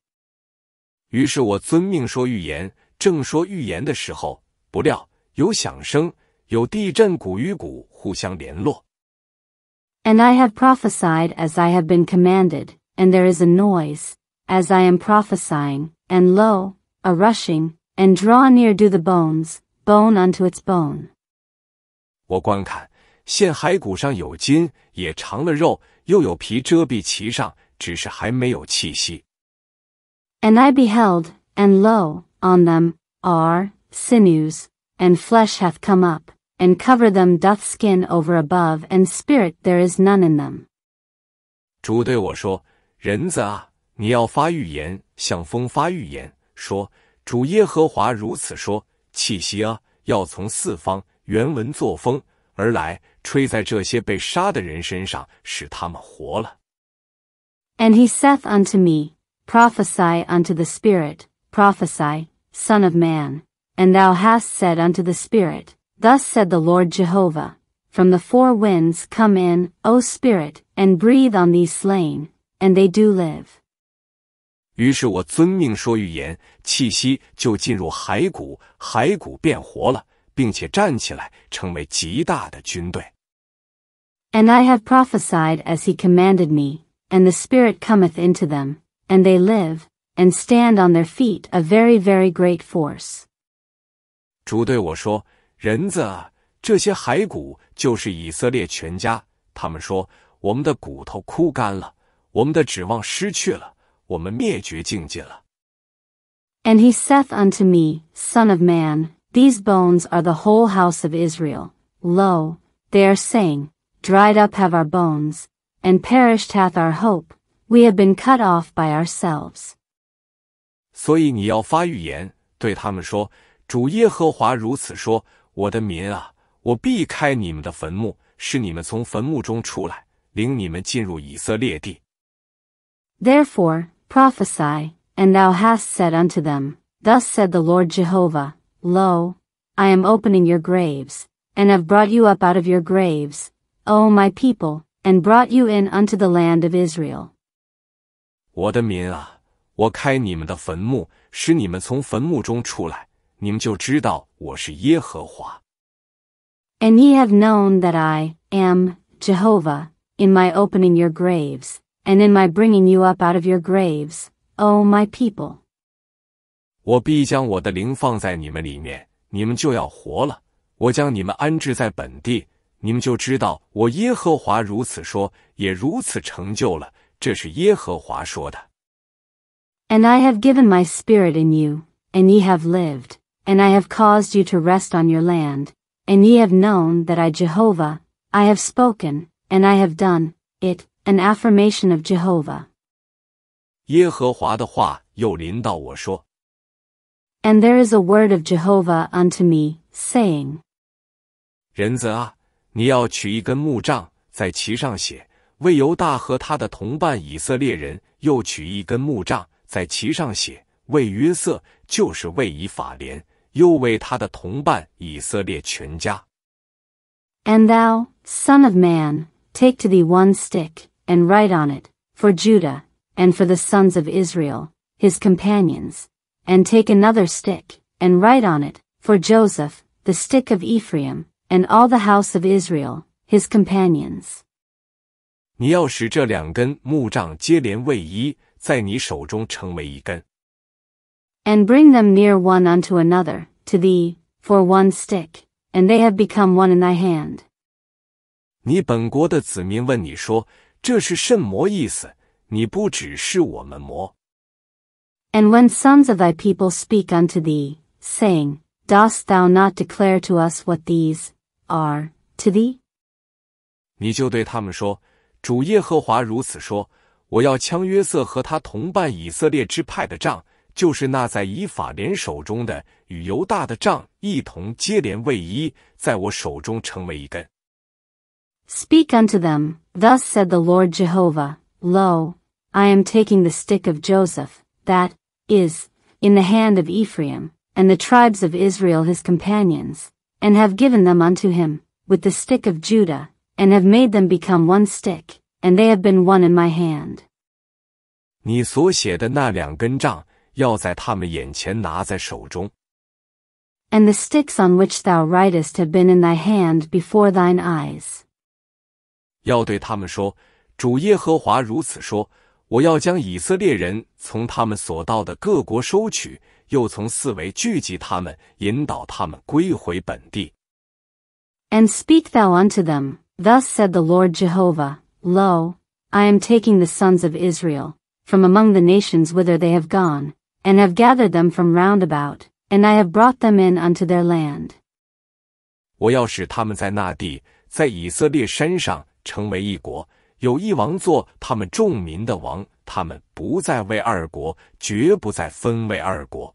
Speaker 1: 于是我遵命说预言，正说预言的时候，不料有响声，有地震，鼓与鼓互相联络。
Speaker 2: and I have prophesied as I have been commanded, and there is a noise, as I am prophesying, and lo, a rushing, and draw near do the bones, bone unto its bone.
Speaker 1: 我观看，现骸骨上有筋，也长了肉，又有皮遮蔽其上，只是还没有气息。
Speaker 2: And I beheld, and lo, on them are sinews, and flesh hath come up and cover them doth skin over above and spirit there is none in
Speaker 1: them. 主对我说：“人子啊，你要发预言，向风发预言，说：主耶和华如此说：气息啊，要从四方原文作风而来，吹在这些被杀的人身上，使他们活了。”
Speaker 2: And he saith unto me, Prophesy unto the Spirit, prophesy, Son of man, and thou hast said unto the Spirit, Thus said the Lord Jehovah, From the four winds come in, O Spirit, and breathe on these slain, and they do live.
Speaker 1: 于是我遵命说预言，气息就进入骸骨，骸骨变活了，并且站起来，成为极大的军队。
Speaker 2: And I have prophesied as he commanded me, and the Spirit cometh into them, and they live, and stand on their feet a very very great force.
Speaker 1: 主对我说。and
Speaker 2: he saith unto me, Son of man, these bones are the whole house of Israel. Lo, they are saying, Dried up have our bones, and perished hath our hope. We have been cut off by ourselves.
Speaker 1: 所以你要发预言，对他们说：“主耶和华如此说：
Speaker 2: Therefore prophesy, and thou hast said unto them, Thus said the Lord Jehovah, Lo, I am opening your graves, and have brought you up out of your graves, O my people, and brought you in unto the land of Israel.
Speaker 1: 我的民啊，我开你们的坟墓，使你们从坟墓中出来，你们就知道我是耶和华。
Speaker 2: And ye have known that I am Jehovah in my opening your graves, and in my bringing you up out of your graves, O my people.
Speaker 1: 我必将我的灵放在你们里面，你们就要活了。我将你们安置在本地，你们就知道我耶和华如此说，也如此成就了。这是耶和华说的。
Speaker 2: And I have given my spirit in you, and ye have lived, and I have caused you to rest on your land, and ye have known that I Jehovah, I have spoken, and I have done, it, an affirmation of Jehovah.
Speaker 1: 耶和华的话又临到我说
Speaker 2: ，And there is a word of Jehovah unto me, saying，
Speaker 1: 人子啊，你要取一根木杖，在其上写为犹大和他的同伴以色列人；又取一根木杖，在其上写为约瑟，就是为以法莲，又为他的同伴以色列全家。
Speaker 2: And thou, son of man, take to thee one stick, and write on it, for Judah, and for the sons of Israel, his companions, and take another stick, and write on it, for Joseph, the stick of Ephraim, and all the house of Israel, his companions.
Speaker 1: 你要使这两根木杖接连为一，在你手中成为一根。
Speaker 2: and bring them near one unto another, to thee, for one stick, and they have become one in thy hand.
Speaker 1: 你本国的子民问你说：“这是甚么意思？你不只是我们魔。”
Speaker 2: And when sons of thy people speak unto thee, saying, Dost thou not declare to us what these are to thee?
Speaker 1: 就是那在以法莲手中的与犹大的杖一同接连为一，在我手中成为一根。
Speaker 2: Speak unto them, thus said the Lord Jehovah, Lo, I am taking the stick of Joseph, that is in the hand of Ephraim and the tribes of Israel his companions, and have given them unto him with the stick of Judah, and have made them become one stick, and they have been one in my hand.
Speaker 1: 你所写的那两根杖，要在他们眼前拿在手中。
Speaker 2: And the sticks on which thou writest have been in thy hand before thine eyes。
Speaker 1: 要对他们说：主耶和华如此说：我要将以色列人从他们所到的各国收取，又从四围聚集他们，引导他们归回本地。
Speaker 2: And speak thou unto them, Thus said the Lord Jehovah, Lo, I am taking the sons of Israel, from among the nations whither they have gone, and have gathered them from round about, and I have brought them in unto their land.
Speaker 1: 我要使他们在那地，在以色列山上成为一国，有一王做他们众民的王，他们不再为二国，绝不再分为二国。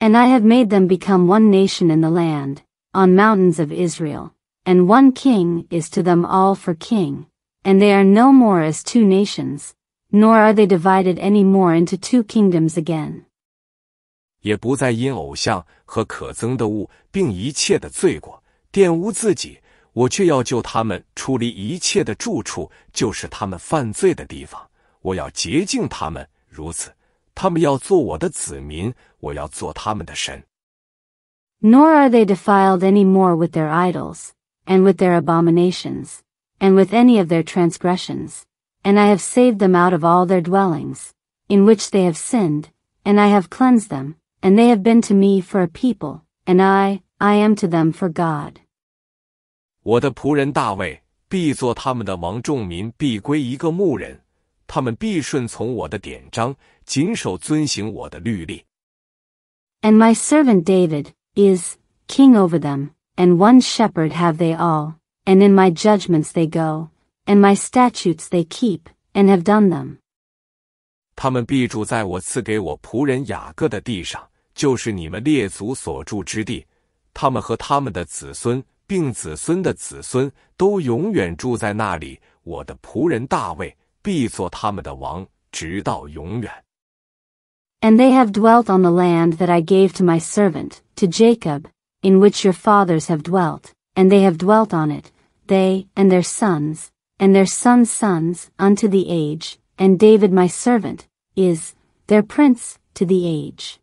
Speaker 2: And I have made them become one nation in the land, on mountains of Israel, and one king is to them all for king, and they are no more as two nations, nor are they divided any more into two kingdoms again.
Speaker 1: 也不再因偶像和可憎的物，并一切的罪过玷污自己。我却要救他们出离一切的住处，就是他们犯罪的地方。我要洁净他们，如此，他们要做我的子民，我要做他们的神。
Speaker 2: Nor are they defiled any more with their idols, and with their abominations, and with any of their transgressions, and I have saved them out of all their dwellings, in which they have sinned, and I have cleansed them, and they have been to me for a people, and I, I am to them for God.
Speaker 1: 我的仆人大卫必做他们的王，众民必归一个牧人，他们必顺从我的典章，谨守遵行我的律例。
Speaker 2: And my servant David is king over them, and one shepherd have they all, and in my judgments they go, and my statutes they keep, and have done them.
Speaker 1: 他们必住在我赐给我仆人雅各的地上，就是你们列祖所住之地。他们和他们的子孙，并子孙的子孙，都永远住在那里。我的仆人大卫必做他们的王，直到永远。
Speaker 2: And they have dwelt on the land that I gave to my servant, to Jacob, in which your fathers have dwelt, and they have dwelt on it, they and their sons, and their sons' sons, unto the age, and David my servant, is, their prince,
Speaker 1: to the age.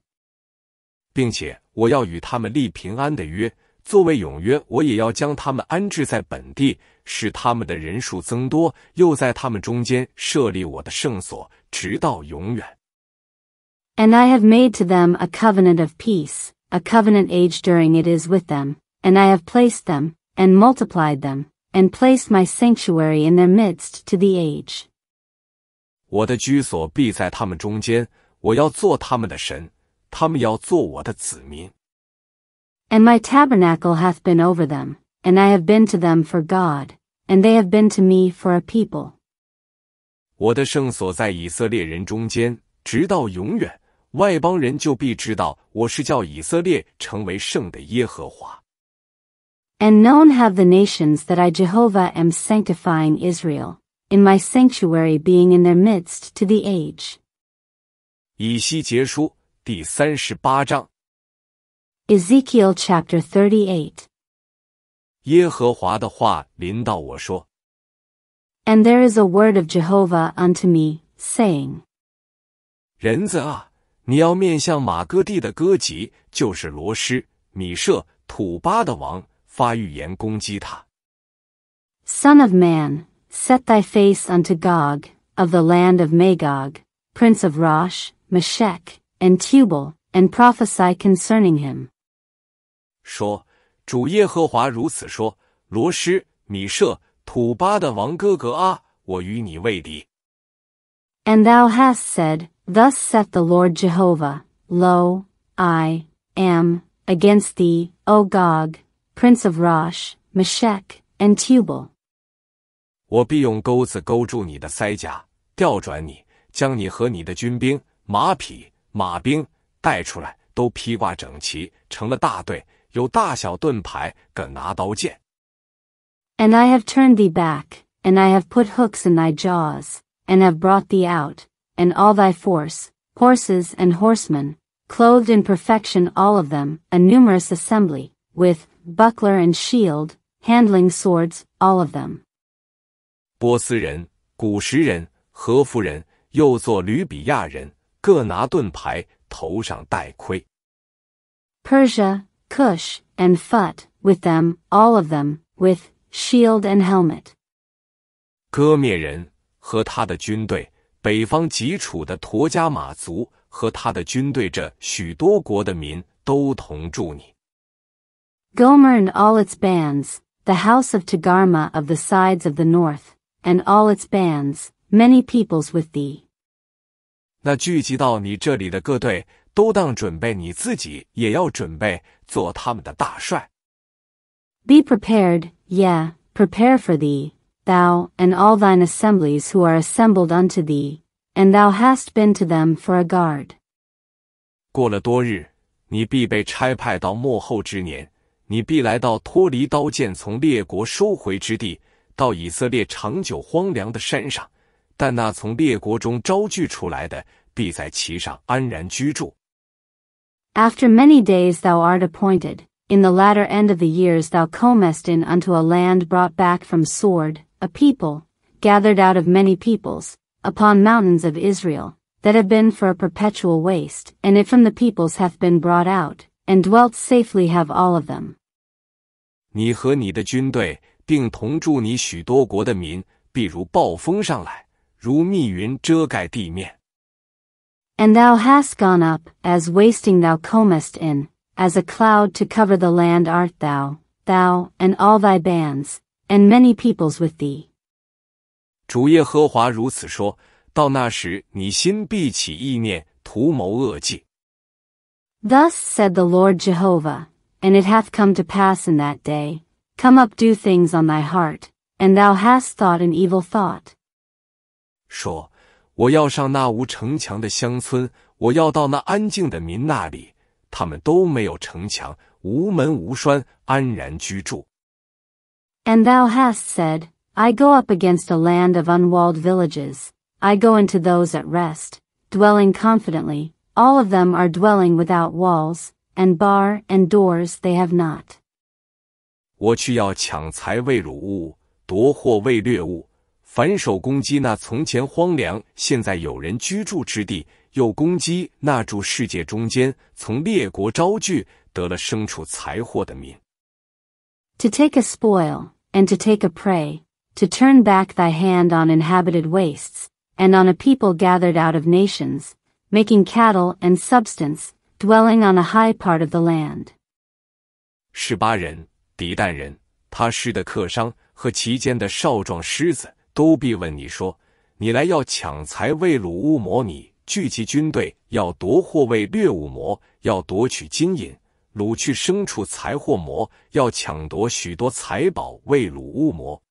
Speaker 1: 并且我要与他们立平安的约，作为永约，我也要将他们安置在本地，使他们的人数增多，又在他们中间设立我的圣所，直到永远。
Speaker 2: And I have made to them a covenant of peace, a covenant age during it is with them, and I have placed them, and multiplied them, and place my sanctuary in their midst to the age.
Speaker 1: 我的居所必在他们中间，我要做他们的神，他们要做我的子民。
Speaker 2: And my tabernacle hath been over them, and I have been to them for God, and they have been to me for a people.
Speaker 1: 我的圣所在以色列人中间，直到永远，外邦人就必知道我是叫以色列成为圣的耶和华。
Speaker 2: and known have the nations that I Jehovah am sanctifying Israel, in my sanctuary being in their midst to the age.
Speaker 1: 以西结书第三十八章。
Speaker 2: Ezekiel chapter thirty
Speaker 1: eight。耶和华的话临到我说。
Speaker 2: And there is a word of Jehovah unto me, saying.
Speaker 1: 发预言攻击他。
Speaker 2: Son of man, set thy face unto Gog, of the land of Magog, prince of Rosh, Meshech, and Tubal, and prophesy concerning him.
Speaker 1: 说，主耶和华如此说：罗施、米舍、土巴的王哥格阿，我与你为敌。
Speaker 2: And thou hast said, Thus saith the Lord Jehovah, Lo, I am against thee, O Gog, Prince of Rosh, Meshech, and Tubal. And I have turned thee back, and I have put hooks in thy jaws, and have brought thee out, and all thy force, horses and horsemen, clothed in perfection all of them, a numerous assembly, with, buckler and shield, handling swords, all of them.
Speaker 1: Persia,
Speaker 2: Cush, and Phut, with them, all of them, with shield and helmet.
Speaker 1: 哥灭人和他的军队，北方极楚的陀迦马族和他的军队，这许多国的民都同住你。
Speaker 2: Gomer and all its bands, the house of Tagarma of the sides of the north, and all its bands, many peoples with thee.
Speaker 1: 那聚集到你这里的各队，都当准备你自己，也要准备做他们的大帅。
Speaker 2: Be prepared, yeah, prepare for thee, thou and all thine assemblies who are assembled unto thee, and thou hast been to them for a guard.
Speaker 1: 过了多日，你必被差派到幕后之年，你必来到脱离刀剑从列国收回之地，到以色列长久荒凉的山上。但那从列国中招聚出来的，必在其上安然居住。
Speaker 2: After many days thou art appointed, in the latter end of the years thou comest in unto a land brought back from sword, a people, gathered out of many peoples, upon mountains of Israel, that have been for a perpetual waste, and it from the peoples hath been brought out, and dwelt safely have all of them.
Speaker 1: 你和你的军队，并同住你许多国的民，必如暴风上来，如密云遮盖地面。
Speaker 2: And thou hast gone up, as wasting thou comest in, as a cloud to cover the land art thou, thou, and all thy bands, and many peoples with thee.
Speaker 1: 主耶和华如此说：到那时，你心必起意念，图谋恶计。
Speaker 2: Thus said the Lord Jehovah, and it hath come to pass in that day, come up do things on thy heart, and thou hast thought an evil thought. And thou hast said, I go up against a land of unwalled villages, I go into those at rest, dwelling confidently, all of them are dwelling without walls, and bar and doors they have not. to take a spoil and to take a prey, to turn back thy hand on inhabited wastes and on a people gathered out of nations making cattle and substance, dwelling on a high part of the land.
Speaker 1: 十八人，迪旦人，他师的客商和其间的少壮狮子，都必问你说：“你来要抢财，为掳乌摩你；聚集军队，要夺货，为掠五摩；要夺取金银，掳去牲畜财货摩；要抢夺许多财宝，为掳乌摩。”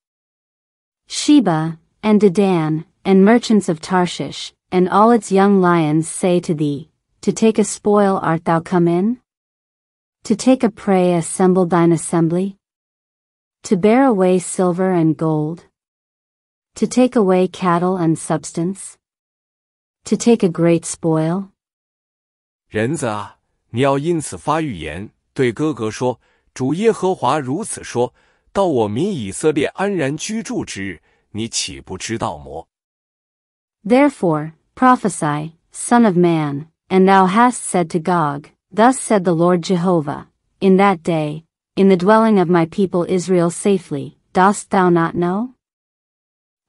Speaker 2: Sheba and Dedan and merchants of Tarshish and all its young lions say to thee, To take a spoil art thou come in? To take a prey assemble thine assembly? To bear away silver and gold? To take away cattle and substance? To take a great spoil?
Speaker 1: 人子啊，你要因此发预言，对哥哥说：主耶和华如此说：到我民以色列安然居住之日，你岂不知道么
Speaker 2: ？Therefore, Prophesy, Son of man, and thou hast said to Gog, Thus said the Lord Jehovah, In that day, in the dwelling of my people Israel safely, dost thou not know?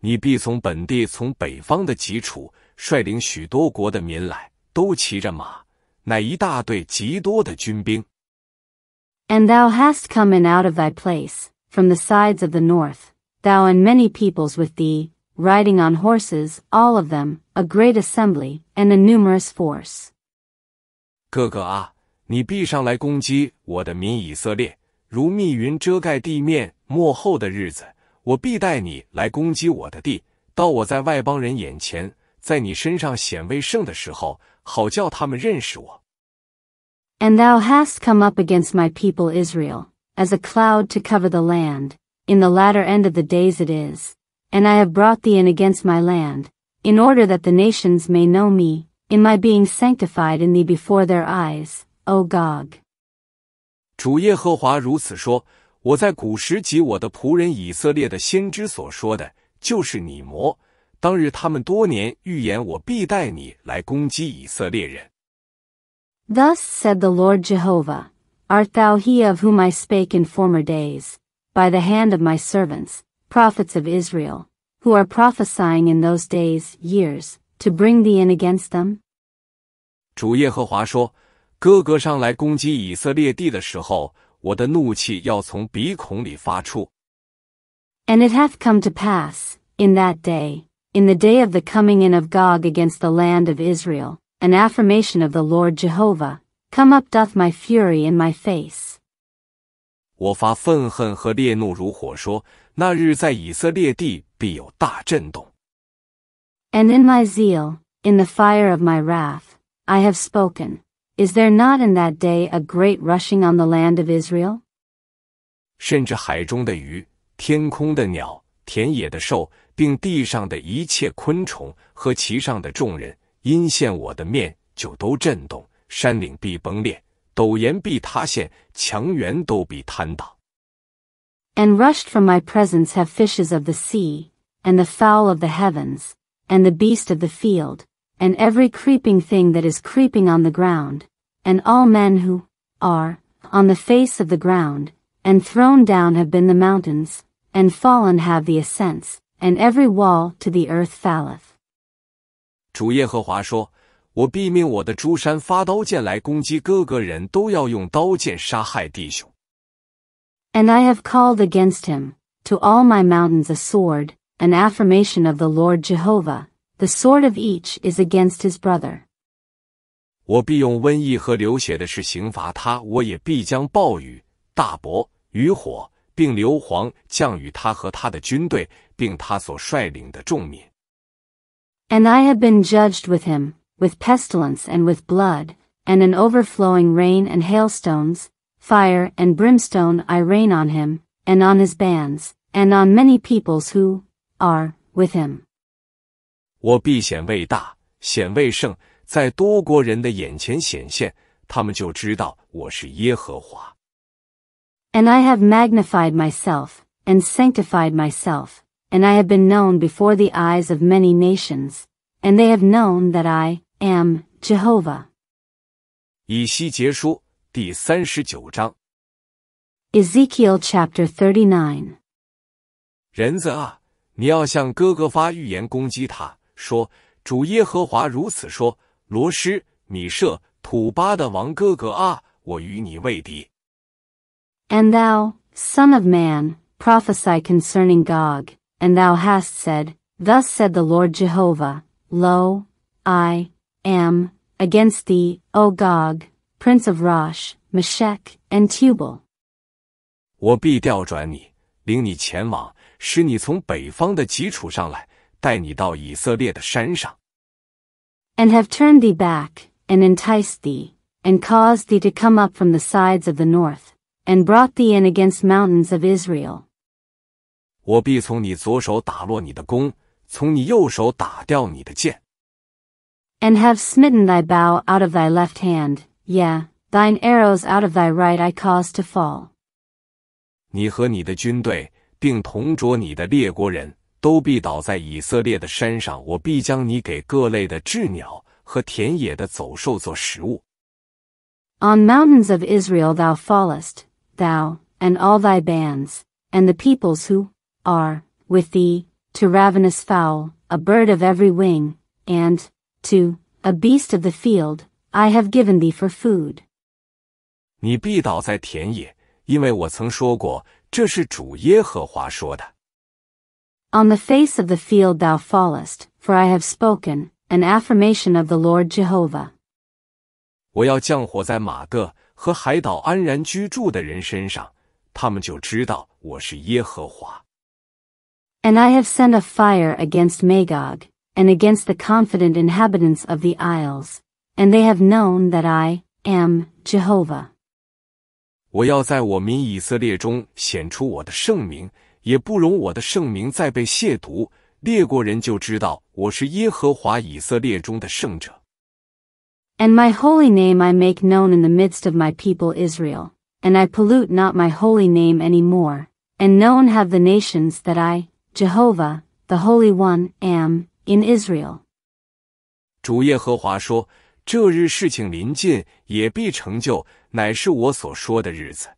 Speaker 1: 你必从本地从北方的极处率领许多国的民来，都骑着马，乃一大队极多的军兵。
Speaker 2: And thou hast come in out of thy place, from the sides of the north, thou and many peoples with thee, riding on horses, all of them, a great assembly, and a numerous force.
Speaker 1: 哥哥啊，你必上来攻击我的民以色列，如密云遮盖地面。末后的日子，我必带你来攻击我的地，到我在外邦人眼前，在你身上显威胜的时候，好叫他们认识我。
Speaker 2: And ah, thou hast come up against my people Israel, as a cloud to cover the land. In the latter end of the days it is, and I have brought thee in against my land, in order that the nations may know me, in my being sanctified in thee before their eyes, O Gog.
Speaker 1: Thus said
Speaker 2: the Lord Jehovah, Art thou he of whom I spake in former days, by the hand of my servants? prophets of Israel, who are prophesying in those days, years, to bring thee in against them?
Speaker 1: 主耶和华说：“哥哥上来攻击以色列地的时候，我的怒气要从鼻孔里发出。”
Speaker 2: And it hath come to pass, in that day, in the day of the coming in of Gog against the land of Israel, an affirmation of the Lord Jehovah, come up doth my fury in my face.
Speaker 1: 我发愤恨和烈怒如火说，说那日在以色列地必有大震动。
Speaker 2: And in my zeal, in the fire of my wrath, I have spoken. Is there not in that day a great rushing on the land of Israel?
Speaker 1: 甚至海中的鱼、天空的鸟、田野的兽，并地上的一切昆虫和其上的众人，因现我的面，就都震动；山岭必崩裂，陡岩必塌陷，墙垣都必坍倒。
Speaker 2: and rushed from my presence have fishes of the sea, and the fowl of the heavens, and the beast of the field, and every creeping thing that is creeping on the ground, and all men who are on the face of the ground, and thrown down have been the mountains, and fallen have the ascents, and every wall to the earth falleth.
Speaker 1: 主耶和华说：“我必命我的诸山发刀剑来攻击各个人，都要用刀剑杀害弟兄。”
Speaker 2: And I have called against him, to all my mountains a sword, an affirmation of the Lord Jehovah, the sword of each is against his brother. And I have been judged with him, with pestilence and with blood, and an overflowing rain and hailstones, fire and brimstone I rain on him, and on his bands, and on many peoples who are with him.
Speaker 1: 我必显为大，显为圣，在多国人的眼前显现，他们就知道我是耶和华。
Speaker 2: And I have magnified myself, and sanctified myself, and I have been known before the eyes of many nations, and they have known that I am Jehovah.
Speaker 1: 以西结书第三十九章。
Speaker 2: Ezekiel chapter thirty And thou, son of man, prophesy concerning Gog, and thou hast said, Thus said the Lord Jehovah, Lo, I am against thee, O Gog. Prince of Rosh, Meshech, and Tubal.
Speaker 1: 我必调转你，领你前往，使你从北方的基础上来，带你到以色列的山上。
Speaker 2: And have turned thee back, and enticed thee, and caused thee to come up from the sides of the north, and brought thee in against mountains of Israel. And have smitten thy bow out of thy left hand, yeah, thine arrows out of thy right I caused to fall.
Speaker 1: 你和你的军队，并同着你的列国人，都必倒在以色列的山上。我必将你给各类的鸷鸟和田野的走兽做食物。
Speaker 2: On mountains of Israel thou fallest, thou and all thy bands, and the peoples who are with thee, to ravenous fowl, a bird of every wing, and to a beast of the field, I have given thee for food. food。
Speaker 1: 你必倒在田野，因为我曾说过，这是主耶和华说的。
Speaker 2: On the face of the field thou fallest, for I have spoken, an affirmation of the Lord Jehovah. And I have sent a fire against Magog, and against the confident inhabitants of the isles and they have known that I am Jehovah.
Speaker 1: 我要在我民以色列中显出我的圣名，也不容我的圣名再被亵渎。列国人就知道我是耶和华以色列中的圣者。
Speaker 2: And my holy name I make known in the midst of my people Israel, and I pollute not my holy name any more. And known have the nations that I, Jehovah, the Holy One, am in Israel.
Speaker 1: 主耶和华说：“这日事情临近，也必成就，乃是我所说的日子。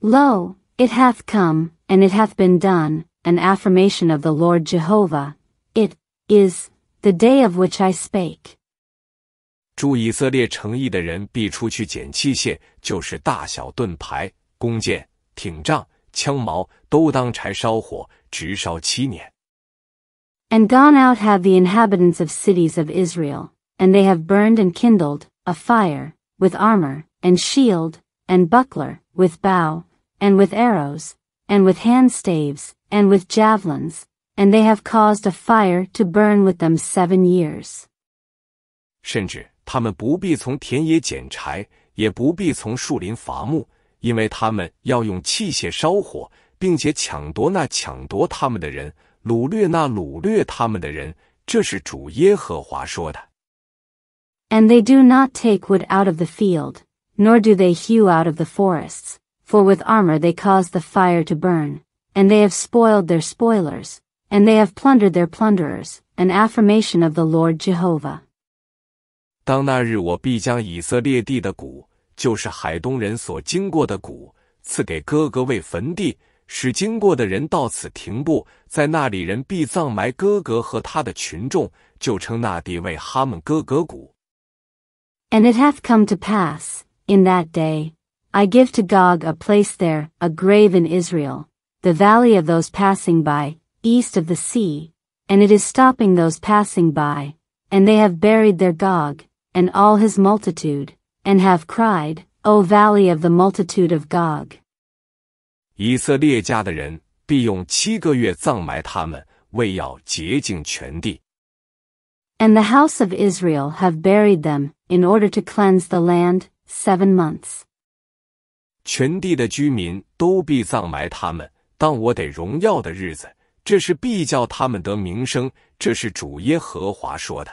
Speaker 2: Lo, it hath come, and it hath been done, an affirmation of the Lord Jehovah. It is the day of which I spake.
Speaker 1: 诸以色列诚意的人必出去捡器械，就是大小盾牌、弓箭、挺杖、枪矛，都当柴烧火，直烧七年。
Speaker 2: And gone out have the inhabitants of cities of Israel and they have burned and kindled, a fire, with armor, and shield, and buckler, with bow, and with arrows, and with hand staves, and with javelins, and they have caused a fire to burn with them seven years.
Speaker 1: 甚至他们不必从田野捡柴，也不必从树林伐木，因为他们要用器械烧火，并且抢夺那抢夺他们的人，掳掠那掳掠他们的人。这是主耶和华说的。
Speaker 2: and they do not take wood out of the field, nor do they hew out of the forests, for with armor they cause the fire to burn, and they have spoiled their spoilers, and they have plundered their plunderers, an affirmation of the Lord Jehovah.
Speaker 1: 当那日，我必将以色列地的谷，就是海东人所经过的谷，赐给哥哥为坟地，使经过的人到此停步。在那里，人必葬埋哥哥和他的群众，就称那地为哈姆哥格谷。
Speaker 2: and it hath come to pass, in that day, I give to Gog a place there, a grave in Israel, the valley of those passing by, east of the sea, and it is stopping those passing by, and they have buried their Gog, and all his multitude, and have cried, O valley of the multitude of Gog.
Speaker 1: 以色列家的人必用七个月葬埋他们，为要洁净全地。
Speaker 2: And the house of Israel have buried them, in order to cleanse the land, seven months.
Speaker 1: 全地的居民都必葬埋他们，当我得荣耀的日子，这是必叫他们得名声，这是主耶和华说的。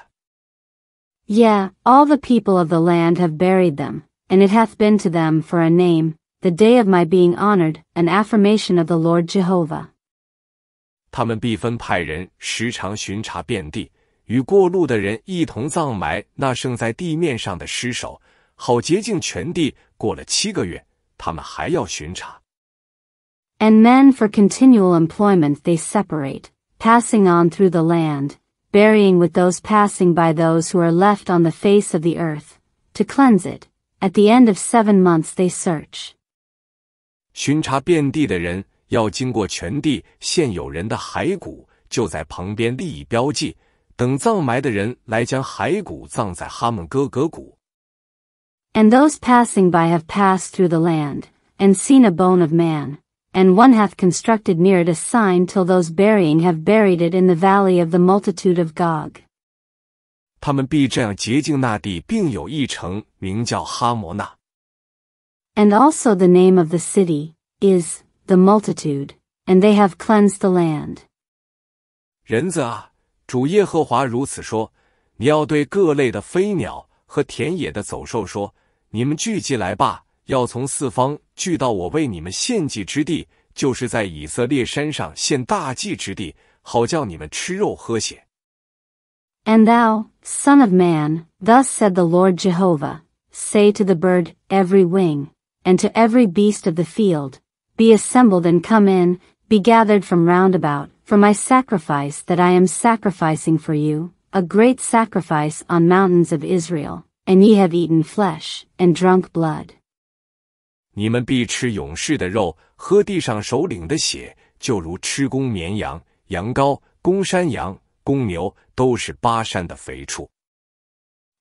Speaker 2: Yeah, all the people of the land have buried them, and it hath been to them for a name, the day of my being honored, an affirmation of the Lord Jehovah.
Speaker 1: 他们必分派人时常巡查遍地，与过路的人一同葬埋那剩在地面上的尸首，好洁净全地。过了七个月，他们还要巡查。
Speaker 2: And men for continual employment they separate, passing on through the land, burying with those passing by those who are left on the face of the earth to cleanse it. At the end of seven months they search.
Speaker 1: 巡查遍地的人要经过全地，现有人的骸骨就在旁边立以标记。And
Speaker 2: those passing by have passed through the land, and seen a bone of man, and one hath constructed near it a sign till those burying have buried it in the valley of the multitude of Gog.
Speaker 1: 他们必这样洁净那地，并有一城名叫哈摩那。
Speaker 2: And also the name of the city is the multitude, and they have cleansed the land.
Speaker 1: 人子啊，主耶和华如此说：你要对各类的飞鸟和田野的走兽说：你们聚集来吧，要从四方聚到我为你们献祭之地，就是在以色列山上献大祭之地，好叫你们吃肉喝血。
Speaker 2: And thou, son of man, thus said the Lord Jehovah, say to the bird, every wing, and to every beast of the field, be assembled and come in, be gathered from round about, for my sacrifice that I am sacrificing for you, a great sacrifice on mountains of Israel, and ye have eaten flesh, and drunk blood.
Speaker 1: 你们必吃勇士的肉，喝地上首领的血，就如吃公绵羊、羊羔、公山羊、公牛，都是巴山的肥畜。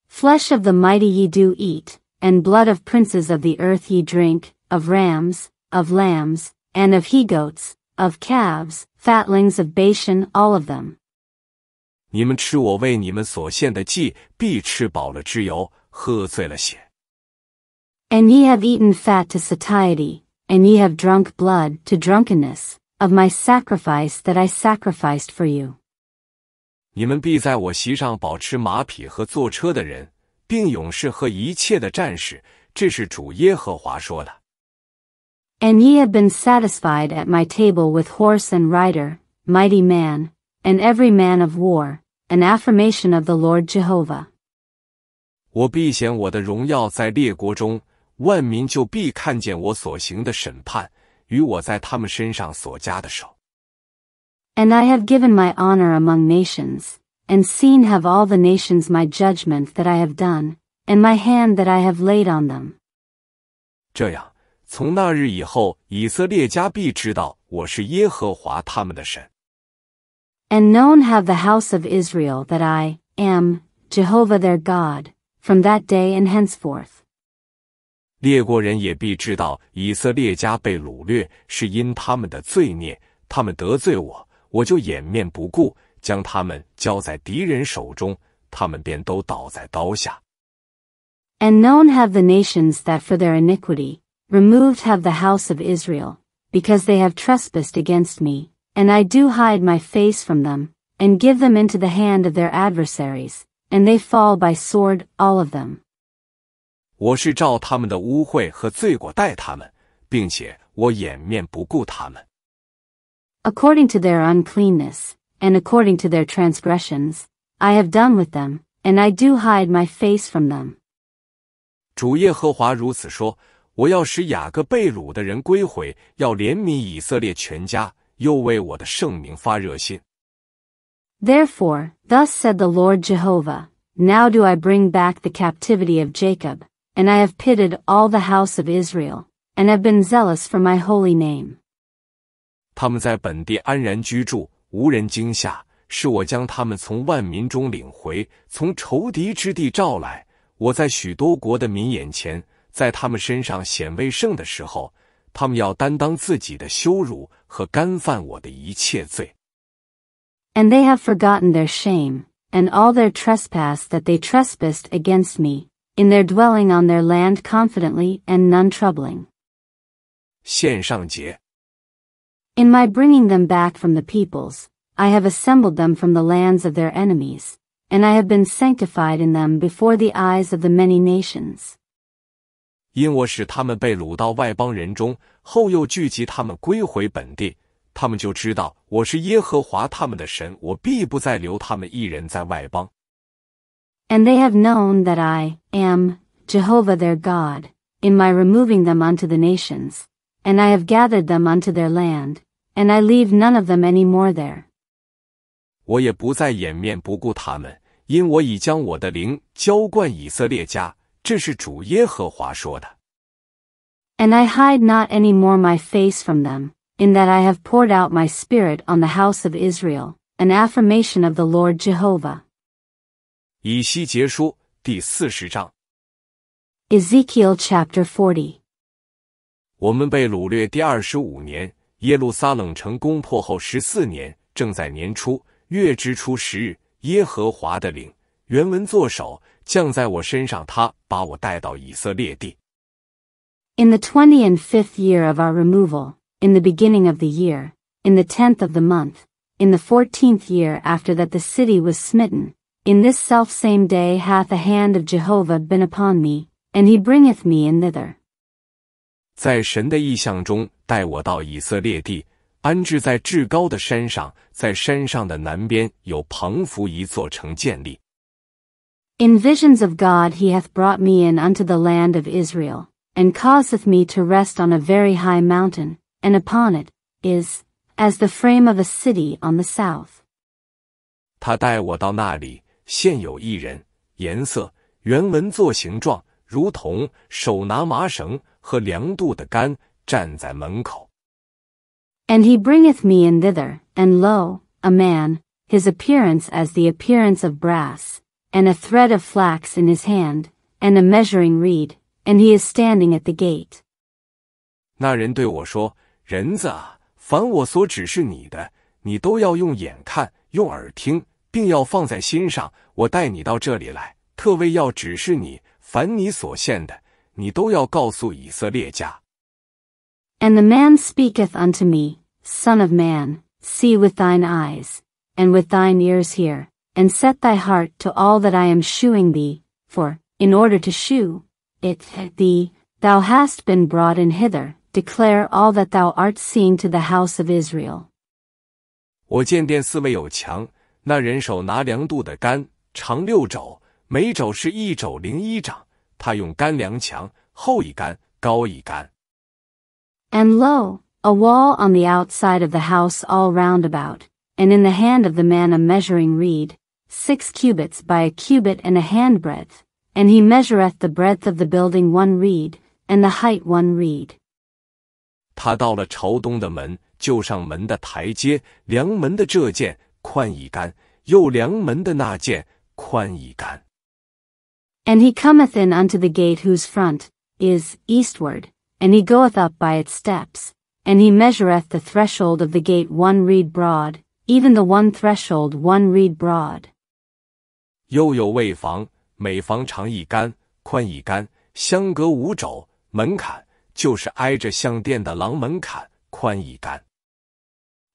Speaker 2: Flesh of the mighty ye do eat, and blood of princes of the earth ye drink, of rams, of lambs, and of he goats, of calves, fatlings of Bashan, all of them.
Speaker 1: 你们吃我为你们所献的祭，必吃饱了脂油，喝醉了血。
Speaker 2: And ye have eaten fat to satiety, and ye have drunk blood to drunkenness, of my sacrifice that I sacrificed for you.
Speaker 1: 你们必在我席上饱吃马匹和坐车的人，并勇士和一切的战士，这是主耶和华说的。
Speaker 2: and ye have been satisfied at my table with horse and rider, mighty man, and every man of war, an affirmation of the Lord Jehovah.
Speaker 1: 我必显我的荣耀在列国中，万民就必看见我所行的审判与我在他们身上所加的手。
Speaker 2: And I have given my honor among nations, and seen have all the nations my judgment that I have done, and my hand that I have laid on them.
Speaker 1: 这样。从那日以后，以色列家必知道我是耶和华他们的神。
Speaker 2: And known have the house of Israel that I am Jehovah their God from that day and henceforth.
Speaker 1: 列国人也必知道以色列家被掳掠是因他们的罪孽，他们得罪我，我就掩面不顾，将他们交在敌人手中，他们便都倒在刀下。
Speaker 2: And known have the nations that for their iniquity removed have the house of Israel, because they have trespassed against me, and I do hide my face from them, and give them into the hand of their adversaries, and they fall by sword, all of them.
Speaker 1: 我是照他们的污秽和罪过待他们，并且我掩面不顾他们。
Speaker 2: According to their uncleanness, and according to their transgressions, I have done with them, and I do hide my face from them.
Speaker 1: 主耶和华如此说：我要使雅各被掳的人归回，要怜悯以色列全家，又为我的圣名发热心。
Speaker 2: Therefore, thus said the Lord Jehovah, Now do I bring back the captivity of Jacob, and I have pitted all the house of Israel, and have been zealous for my holy name.
Speaker 1: 他们在本地安然居住，无人惊吓。是我将他们从万民中领回，从仇敌之地召来。我在许多国的民眼前。在他们身上显为圣的时候，他们要担当自己的羞辱和干犯我的一切罪。
Speaker 2: And they have forgotten their shame and all their trespass that they trespassed against me in their dwelling on their land confidently and none troubling.
Speaker 1: 献上节。
Speaker 2: In my bringing them back from the peoples, I have assembled them from the lands of their enemies, and I have been sanctified in them before the eyes of the many
Speaker 1: nations. 因我使他们被掳到外邦人中，后又聚集他们归回本地，他们就知道我是耶和华他们的神，我必不再留他们一人在外邦。
Speaker 2: And they have known that I am Jehovah their God in my removing them unto the nations, and I have gathered them unto their land, and I leave none of them any more there.
Speaker 1: 我也不再掩面不顾他们，因我已将我的灵浇灌以色列家。这是主耶和华说的。
Speaker 2: And I hide not any more my face from them, in that I have poured out my spirit on the house of Israel, an affirmation of the Lord Jehovah.
Speaker 1: 以西结书第四十章。
Speaker 2: Ezekiel chapter forty.
Speaker 1: 我们被掳掠第二十五年，耶路撒冷城攻破后十四年，正在年初月之初十日，耶和华的灵，原文作手降在我身上，他把我带到以色列地。
Speaker 2: In the twenty and fifth year of our removal, in the beginning of the year, in the tenth of the month, in the fourteenth year after that the city was smitten, in this selfsame day hath the hand of Jehovah been upon me, and he bringeth me in thither.
Speaker 1: 在神的意象中带我到以色列地，安置在至高的山上，在山上的南边有庞福一座城建立。
Speaker 2: in visions of God he hath brought me in unto the land of Israel, and causeth me to rest on a very high mountain, and upon it, is, as the frame of a city on the south.
Speaker 1: 他带我到那里，现有一人，颜色、原文作形状，如同手拿麻绳和量度的杆，站在门口。
Speaker 2: And he bringeth me in thither, and lo, a man, his appearance as the appearance of brass, and a thread of flax in his hand, and a measuring reed, and he is standing at the gate.
Speaker 1: 那人对我说：“人子啊，凡我所指示你的，你都要用眼看，用耳听，并要放在心上。我带你到这里来，特为要指示你，凡你所献的，你都要告诉以色列家。”
Speaker 2: And the man speaketh unto me, Son of man, see with thine eyes, and with thine ears hear, and set thy heart to all that I am shewing thee, for, in order to shew it thee, thou hast been brought in hither, declare all that thou art seeing to the house of Israel. and lo, a wall on the outside of the house all round about, and in the hand of the man a measuring reed, six cubits by a cubit and a handbreadth, and he measureth the breadth of the building one reed, and the height one reed.
Speaker 1: 他到了朝东的门，就上门的台阶，梁门的这间宽一杆，又梁门的那间宽一杆。
Speaker 2: And he cometh in unto the gate whose front is eastward, and he goeth up by its steps, and he measureth the threshold of the gate one reed broad, even the one threshold one reed broad.
Speaker 1: 又有位房，每房长一杆，宽一杆，相隔五肘。门槛就是挨着相殿的廊门槛，宽一杆。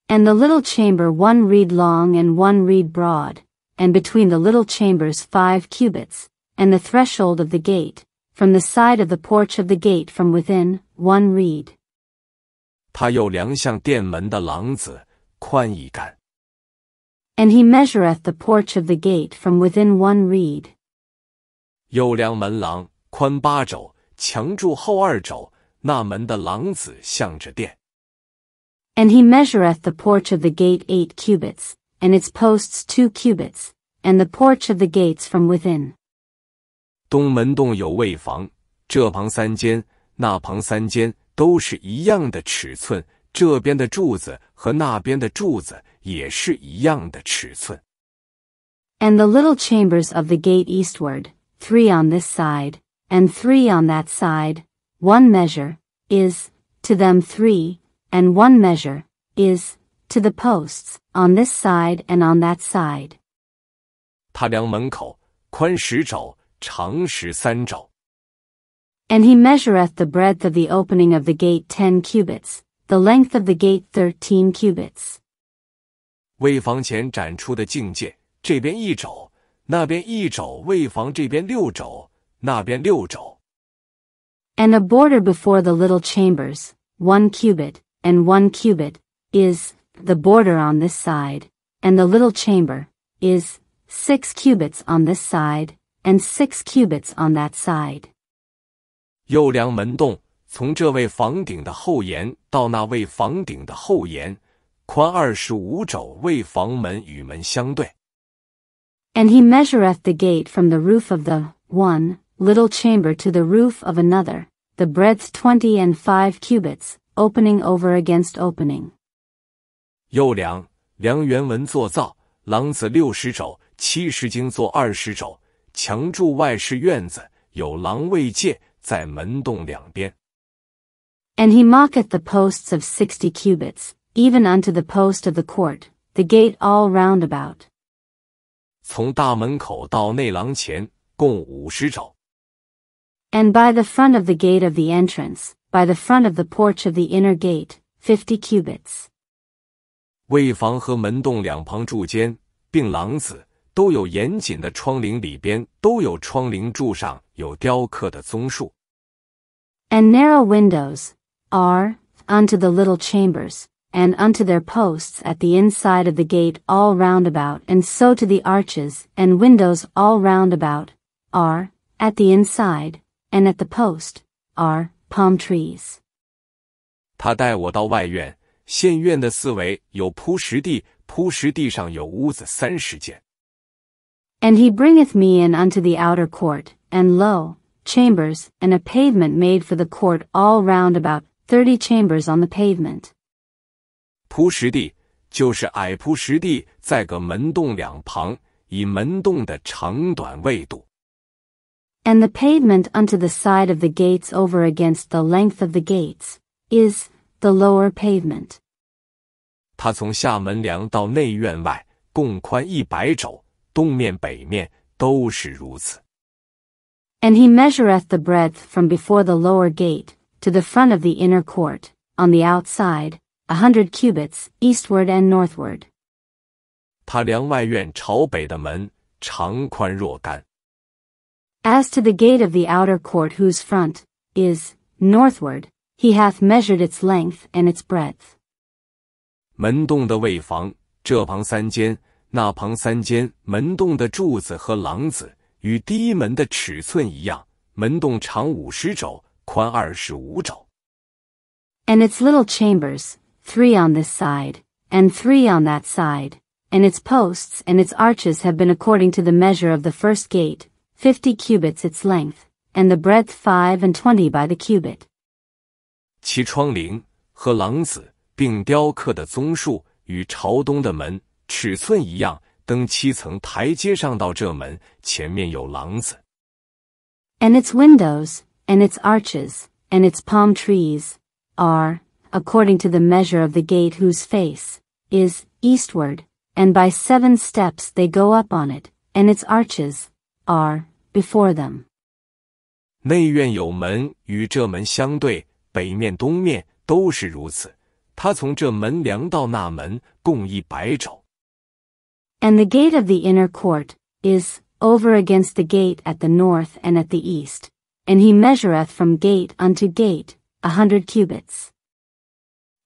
Speaker 2: And the little c h a m b e r one reed long and one reed broad, and between the little chambers five cubits, and the threshold of the gate from the side of the porch of the gate from within one reed.
Speaker 1: 他又量向殿门的廊子宽一杆。
Speaker 2: And he measureth the porch of the gate from within one reed. And he measureth the porch of the gate eight cubits, and its posts two cubits, and the porch of the gates from within.
Speaker 1: 东门洞有卫房，这旁三间，那旁三间，都是一样的尺寸。这边的柱子和那边的柱子也是一样的尺寸。
Speaker 2: And the little chambers of the gate eastward, three on this side, and three on that side, one measure, is, to them three, and one measure, is, to the posts, on this side and on that side. and he measureth the breadth of the opening of the gate ten cubits, the length of the gate thirteen cubits.
Speaker 1: 卫房前展出的境界，这边一肘，那边一肘；卫房这边六肘，那边六肘。
Speaker 2: And a border before the little chambers, one cubit and one cubit is the border on this side, and the little chamber is six cubits on this side and six cubits on that side.
Speaker 1: 右梁门洞，从这位房顶的后檐到那位房顶的后檐。宽二十五肘，为房门与门相对。
Speaker 2: And he measureth the gate from the roof of the one little chamber to the roof of another, the breadth twenty and five cubits, opening over against
Speaker 1: opening. 又量量原文作造，廊子六十肘，七十经作二十肘。墙柱外是院子，有廊卫界，在门洞两边。
Speaker 2: And he mocketh the posts of sixty cubits, even unto the post of the court, the gate all round about.
Speaker 1: 从大门口到内廊前共五十肘。
Speaker 2: And by the front of the gate of the entrance, by the front of the porch of the inner gate, fifty cubits. And narrow windows are unto the little chambers, and unto their posts at the inside of the gate all round about, and so to the arches and windows all round about, are, at the inside, and at the post, are, palm trees.
Speaker 1: 他带我到外院，县院的四围有铺石地，铺石地上有屋子三十间。
Speaker 2: And he bringeth me in unto the outer court, and lo, chambers, and a pavement made for the court all round about, thirty chambers on the pavement.
Speaker 1: 铺石地就是矮铺石地，在个门洞两旁，以门洞的长短为度。
Speaker 2: And the pavement unto the side of the gates over against the length of the gates is the lower pavement.
Speaker 1: 它从下门梁到内院外共宽一百肘，东面北面都是如此。
Speaker 2: And he measureth the breadth from before the lower gate to the front of the inner court, on the outside, a hundred cubits, eastward and northward. As to the gate of the outer court whose front is northward, he hath measured its length and its breadth.
Speaker 1: 门洞的卫房，这旁三间，那旁三间，门洞的柱子和廊子与第一门的尺寸一样，门洞长五十肘，宽二十五肘。
Speaker 2: And its little chambers, three on this side, and three on that side, and its posts and its arches have been according to the measure of the first gate, fifty cubits its length, and the breadth five and twenty by the cubit.
Speaker 1: 其窗棂和廊子并雕刻的棕树与朝东的门尺寸一样，登七层台阶上到这门，前面有廊子。
Speaker 2: And its windows, and its arches, and its palm trees, are according to the measure of the gate whose face is eastward, and by seven steps they go up on it, and its arches are before them.
Speaker 1: 内院有门与这门相对，北面、东面都是如此。他从这门梁到那门共一百肘。
Speaker 2: And the gate of the inner court is over against the gate at the north and at the east, and he measureth from gate unto gate a hundred cubits.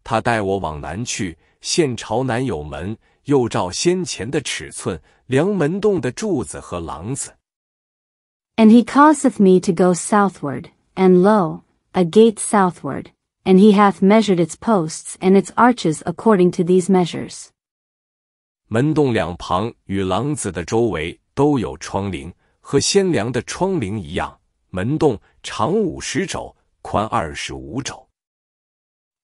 Speaker 1: 他带我往南去，现朝南有门，又照先前的尺寸量门洞的柱子和廊子。
Speaker 2: And he causeth me to go southward, and lo, a gate southward, and he hath measured its posts and its arches according to these measures.
Speaker 1: 门洞两旁与廊子的周围都有窗棂，和先梁的窗棂一样。门洞长五十肘，宽二十五肘。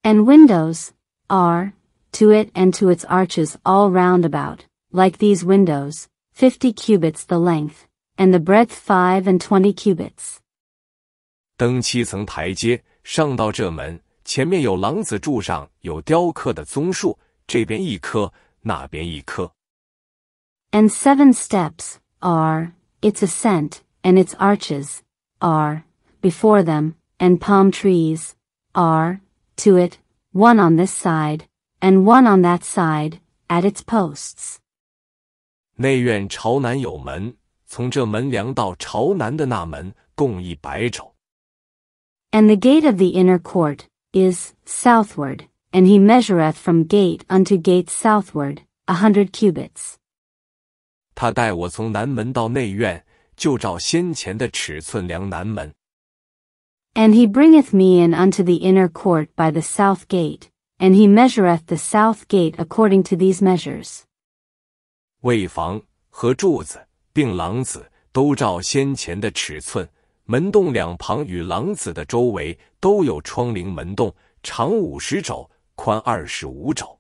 Speaker 2: and windows, are, to it and to its arches all round about, like these windows, fifty cubits the length, and the breadth five and twenty cubits.
Speaker 1: 登七层台阶，上到这门，前面有廊子柱上有雕刻的棕树，这边一棵，那边一棵。
Speaker 2: And seven steps are its ascent, and its arches are before them, and palm trees are to it, one on this side, and one on that side, at its posts.
Speaker 1: 内院朝南有门，从这门梁到朝南的那门共一百肘。
Speaker 2: And the gate of the inner court is southward, and he measureth from gate unto gate southward, a hundred cubits.
Speaker 1: 他带我从南门到内院，就照先前的尺寸量南门。
Speaker 2: and he bringeth me in unto the inner court by the south gate, and he measureth the south gate according to these measures.
Speaker 1: 卫房和柱子并廊子都照先前的尺寸，门洞两旁与廊子的周围都有窗棂门洞，长五十肘，宽二十五肘。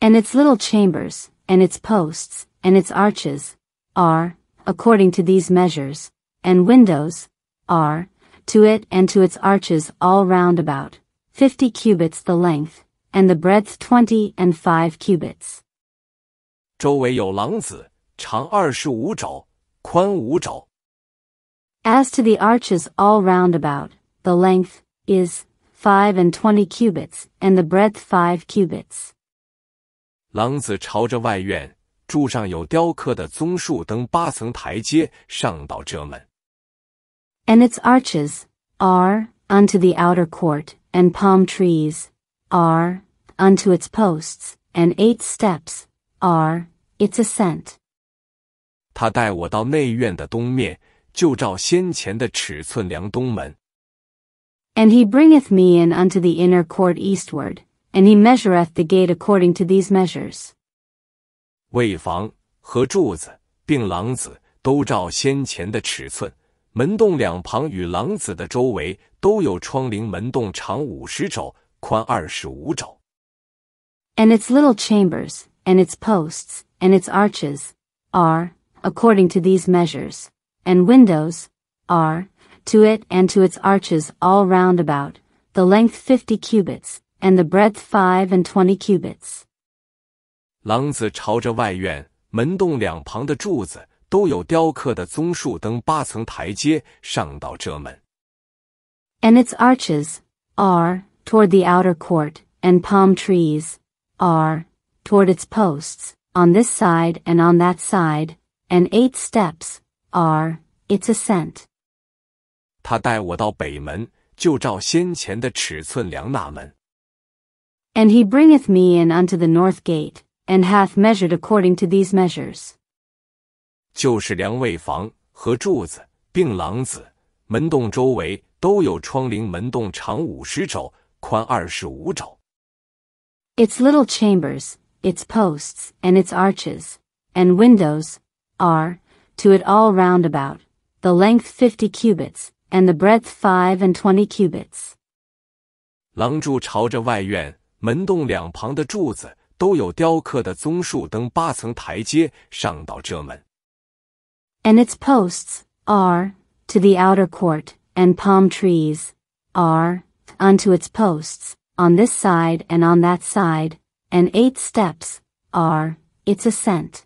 Speaker 2: And its little chambers, and its posts, and its arches, are, according to these measures, and windows, are, to it and to its arches all round about, fifty cubits the length, and the breadth twenty and five cubits. As to the arches all round about, the length is five and twenty cubits, and the breadth five cubits.
Speaker 1: 廊子朝着外院，柱上有雕刻的棕树登八层台阶上到这门。
Speaker 2: and its arches are unto the outer court, and palm trees are unto its posts, and eight steps are its ascent.
Speaker 1: 他带我到内院的东面，就照先前的尺寸量东门。
Speaker 2: And he bringeth me in unto the inner court eastward, and he measureth the gate according to these measures.
Speaker 1: 卫房和柱子并廊子都照先前的尺寸。门洞两旁与廊子的周围都有窗棂，门洞长五十肘，宽二十五肘。
Speaker 2: And its little chambers, and its posts, and its arches, are, according to these measures, and windows, are, to it and to its arches all round about, the length fifty cubits, and the breadth five and twenty cubits.
Speaker 1: 廊子朝着外院，门洞两旁的柱子。and
Speaker 2: its arches are toward the outer court, and palm trees are toward its posts on this side and on that side, and eight steps are its ascent.
Speaker 1: 他带我到北门，就照先前的尺寸量那门。
Speaker 2: And he bringeth me in unto the north gate, and hath measured according to these measures.
Speaker 1: 就是梁位房和柱子、并廊子、门洞周围都有窗棂。门洞长五十肘，宽二十五肘。
Speaker 2: Its little chambers, its posts and its arches and windows are to it all round about the length fifty cubits and the breadth five and twenty cubits。
Speaker 1: 廊柱朝着外院，门洞两旁的柱子都有雕刻的棕树，登八层台阶上到这门。
Speaker 2: and its posts, are, to the outer court, and palm trees, are, unto its posts, on this side and on that side, and eight steps, are, its ascent.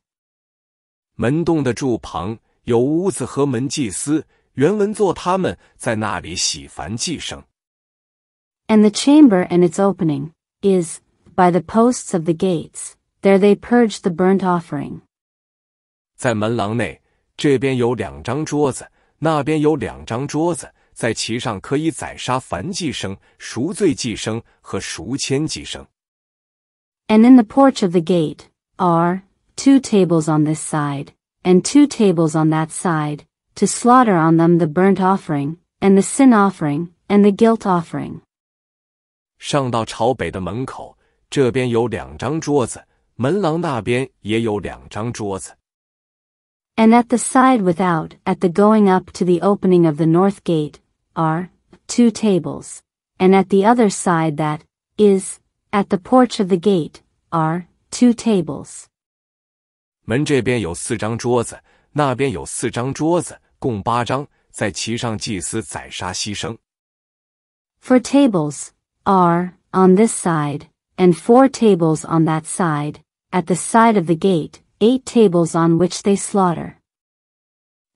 Speaker 1: 门洞的柱旁有屋子和门祭司，原文作他们在那里洗凡祭生。
Speaker 2: And the chamber and its opening is by the posts of the gates. There they purge the burnt offering.
Speaker 1: 在门廊内这边有两张桌子，那边有两张桌子，在其上可以宰杀燔寄生、赎罪寄生和赎愆寄生。
Speaker 2: And in the porch of the gate are two tables on this side and two tables on that side to slaughter on them the burnt offering and the sin offering and the guilt offering。
Speaker 1: 上到朝北的门口，这边有两张桌子，门廊那边也有两张桌子。
Speaker 2: and at the side without, at the going up to the opening of the north gate, are, two tables, and at the other side that, is, at the porch of the gate, are, two tables.
Speaker 1: 门这边有四张桌子，那边有四张桌子，共八张，在其上祭司宰杀牺牲。
Speaker 2: For tables are on this side, and four tables on that side, at the side of the gate, eight tables on which they slaughter.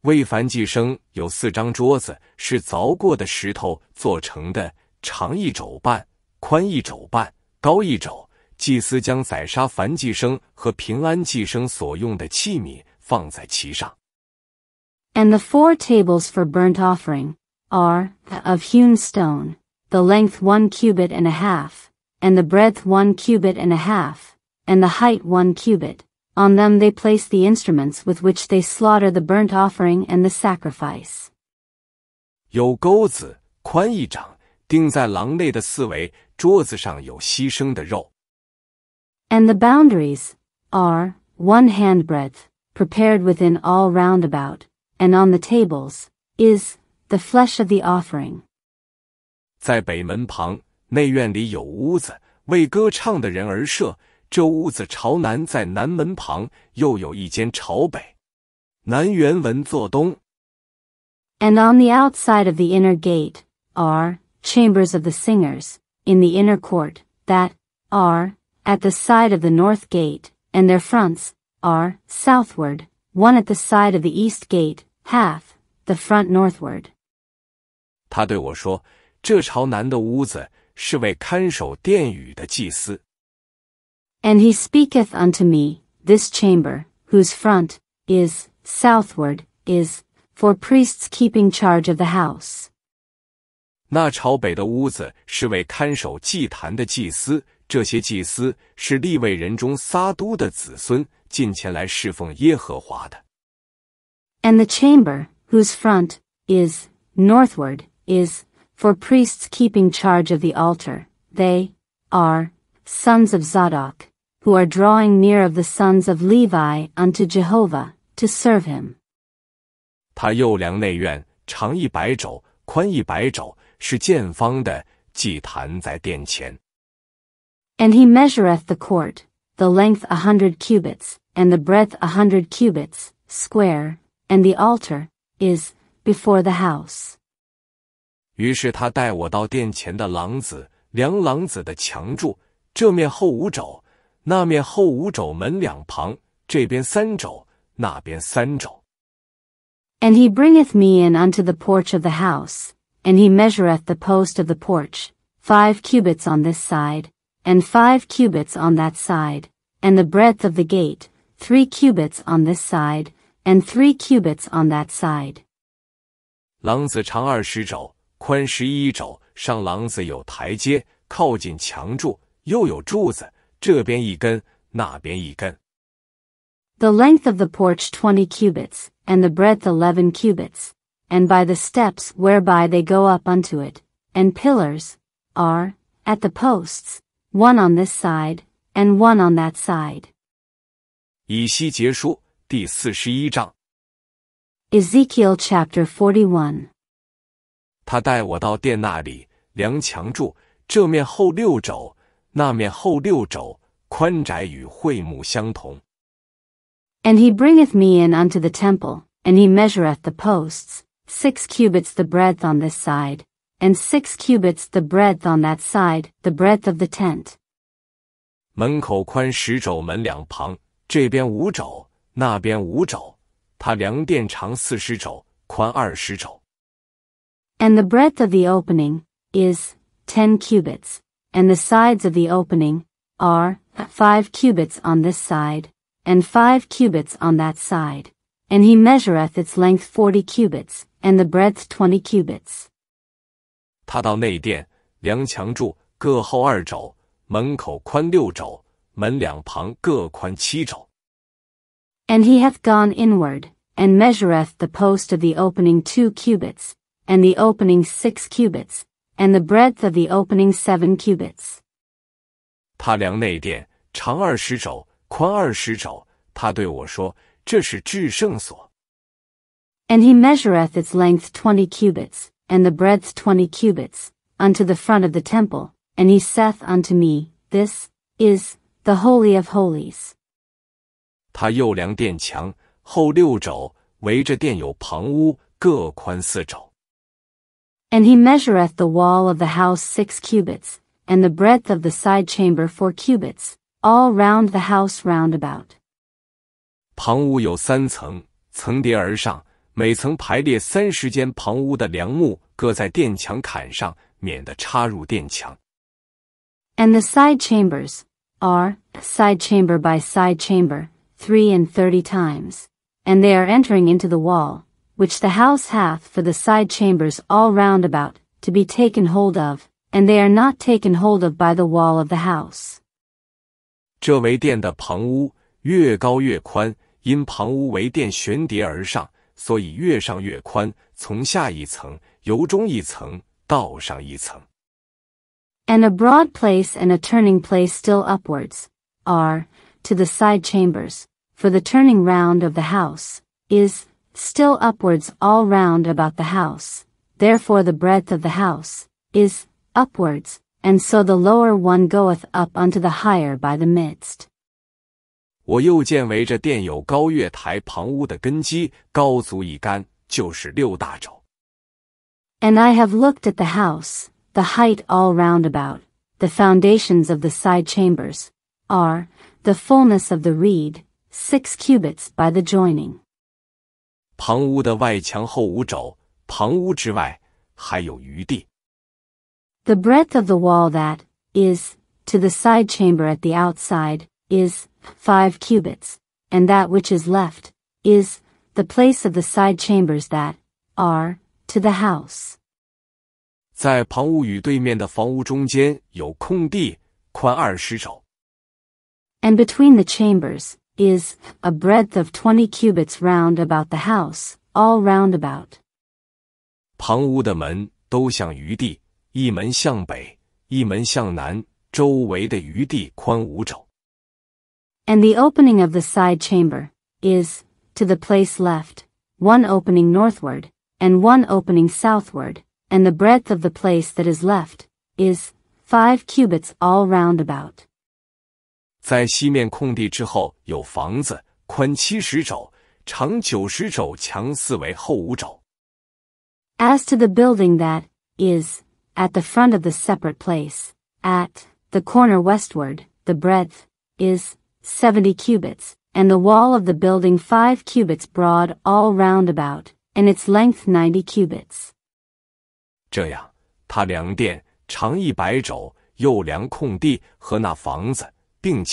Speaker 1: 为凡祭牲有四张桌子，是凿过的石头做成的，长一肘半，宽一肘半，高一肘。祭司将宰杀凡祭牲和平安祭牲所用的器皿放在其上。
Speaker 2: And the four tables for burnt offering are of hewn stone, the length one cubit and a half, and the breadth one cubit and a half, and the height one cubit. On them they place the instruments with which they slaughter the burnt offering and the sacrifice.
Speaker 1: 有钩子，宽一掌，钉在廊内的四围桌子上有牺牲的肉。
Speaker 2: And the boundaries are one handbreadth, prepared within all roundabout. and on the tables is the flesh of the offering.
Speaker 1: 在北门旁内院里有屋子，为歌唱的人而设。这屋子朝南，在南门旁又有一间朝北，南辕门坐东。
Speaker 2: And on the outside of the inner gate are chambers of the singers in the inner court that are at the side of the north gate, and their fronts are southward. One at the side of the east gate h a l f the front northward.
Speaker 1: 他对我说：“这朝南的屋子是位看守殿宇的祭司。”
Speaker 2: And he speaketh unto me, This chamber, whose front, is, southward, is, for priests keeping charge of the house.
Speaker 1: 那朝北的屋子是为看守祭坛的祭司，这些祭司是立位人中撒都的子孙，进前来侍奉耶和华的。
Speaker 2: And the chamber, whose front, is, northward, is, for priests keeping charge of the altar, they, are, sons of Zadok who are drawing near of the sons of Levi unto Jehovah, to serve him.
Speaker 1: 他右梁内院长一百肘，宽一百肘，是见方的祭坛在殿前。
Speaker 2: And he measureth the court, the length a hundred cubits, and the breadth a hundred cubits, square, and the altar, is, before the house.
Speaker 1: 于是他带我到殿前的廊子，量廊子的墙柱，这面厚五肘，那面后五肘门两旁，这边三肘，那边三肘。
Speaker 2: And he bringeth me in unto the porch of the house, and he measureth the post of the porch, five cubits on this side, and five cubits on that side, and the breadth of the gate, three cubits on this side, and three cubits on that side.
Speaker 1: 廊子长二十肘，宽十一肘。上廊子有台阶，靠近墙柱，又有柱子。这边一根，那边一根。
Speaker 2: The length of the porch twenty cubits, and the breadth eleven cubits, and by the steps whereby they go up unto it, and pillars, are, at the posts, one on this side, and one on that side.
Speaker 1: 以西结书第四十一章。
Speaker 2: Ezekiel chapter forty one。
Speaker 1: 他带我到殿那里，量墙柱这面厚六肘，那面后六肘，宽窄与会幕相同。
Speaker 2: And he bringeth me in unto the temple, and he measureth the posts, six cubits the breadth on this side, and six cubits the breadth on that side, the breadth of the tent.
Speaker 1: 门口宽十肘，门两旁这边五肘，那边五肘。它梁殿长四十肘，宽二十肘。
Speaker 2: And the breadth of the opening is ten cubits, and the sides of the opening, are, 5 cubits on this side, and 5 cubits on that side. And he measureth its length 40 cubits, and the breadth 20 cubits.
Speaker 1: 他到内殿，梁墙柱各厚二肘，门口宽六肘，门两旁各宽七肘。
Speaker 2: And he hath gone inward, and measureth the post of the opening two cubits, and the opening six cubits, and the breadth of the opening seven cubits.
Speaker 1: 他量那殿，长二十肘，宽二十肘。他对我说：“这是至圣所。”
Speaker 2: And he measureth its length twenty cubits, and the breadth twenty cubits, unto the front of the temple. And he saith unto me, This is the holy of holies. And he measureth the wall of the house six cubits, and the breadth of the side chamber four cubits, all round the house round about.
Speaker 1: 旁屋有三层，层叠而上，每层排列三十间旁屋的梁木，各在殿墙坎上，免得插入殿墙。
Speaker 2: And the side chambers are side chamber by side chamber, three and thirty times, and they are entering into the wall which the house hath for the side chambers all round about, to be taken hold of, and they are not taken hold of by the wall of the house.
Speaker 1: 这为殿的旁屋越高越宽，因旁屋为殿悬叠而上，所以越上越宽，从下一层，由中一层到上一层。
Speaker 2: And a broad place and a turning place still upwards are to the side chambers, for the turning round of the house is still upwards all round about the house, therefore the breadth of the house, is, upwards, and so the lower one goeth up unto the higher by the midst.
Speaker 1: 我又见围着殿有高月台旁屋的根基，高足一杆，就是六大肘。
Speaker 2: And I have looked at the house, the height all round about, the foundations of the side chambers, are, the fullness of the reed, six cubits by the joining.
Speaker 1: 旁屋的外墙后五肘，旁屋之外还有余地。
Speaker 2: The breadth of the wall that is to the side chamber at the outside is five cubits, and that which is left is the place of the side chambers that are to the house.
Speaker 1: 在旁屋与对面的房屋中间有空地，宽二十肘。
Speaker 2: And between the chambers is, a breadth of twenty cubits round about the house, all round about.
Speaker 1: 旁屋的门都向余地，一门向北，一门向南，周围的余地宽五肘。
Speaker 2: And the opening of the side chamber is, to the place left, one opening northward, and one opening southward, and the breadth of the place that is left, is, five cubits all round about.
Speaker 1: 在西面空地之后有房子，宽七十肘，长九十肘，墙四围厚五肘。
Speaker 2: As to the building that is at the front of the separate place, at the corner westward, the breadth is seventy cubits, and the wall of the building five cubits broad all round about, and its length ninety cubits.
Speaker 1: 这样，他量殿长一百肘，又量空地和那房子。and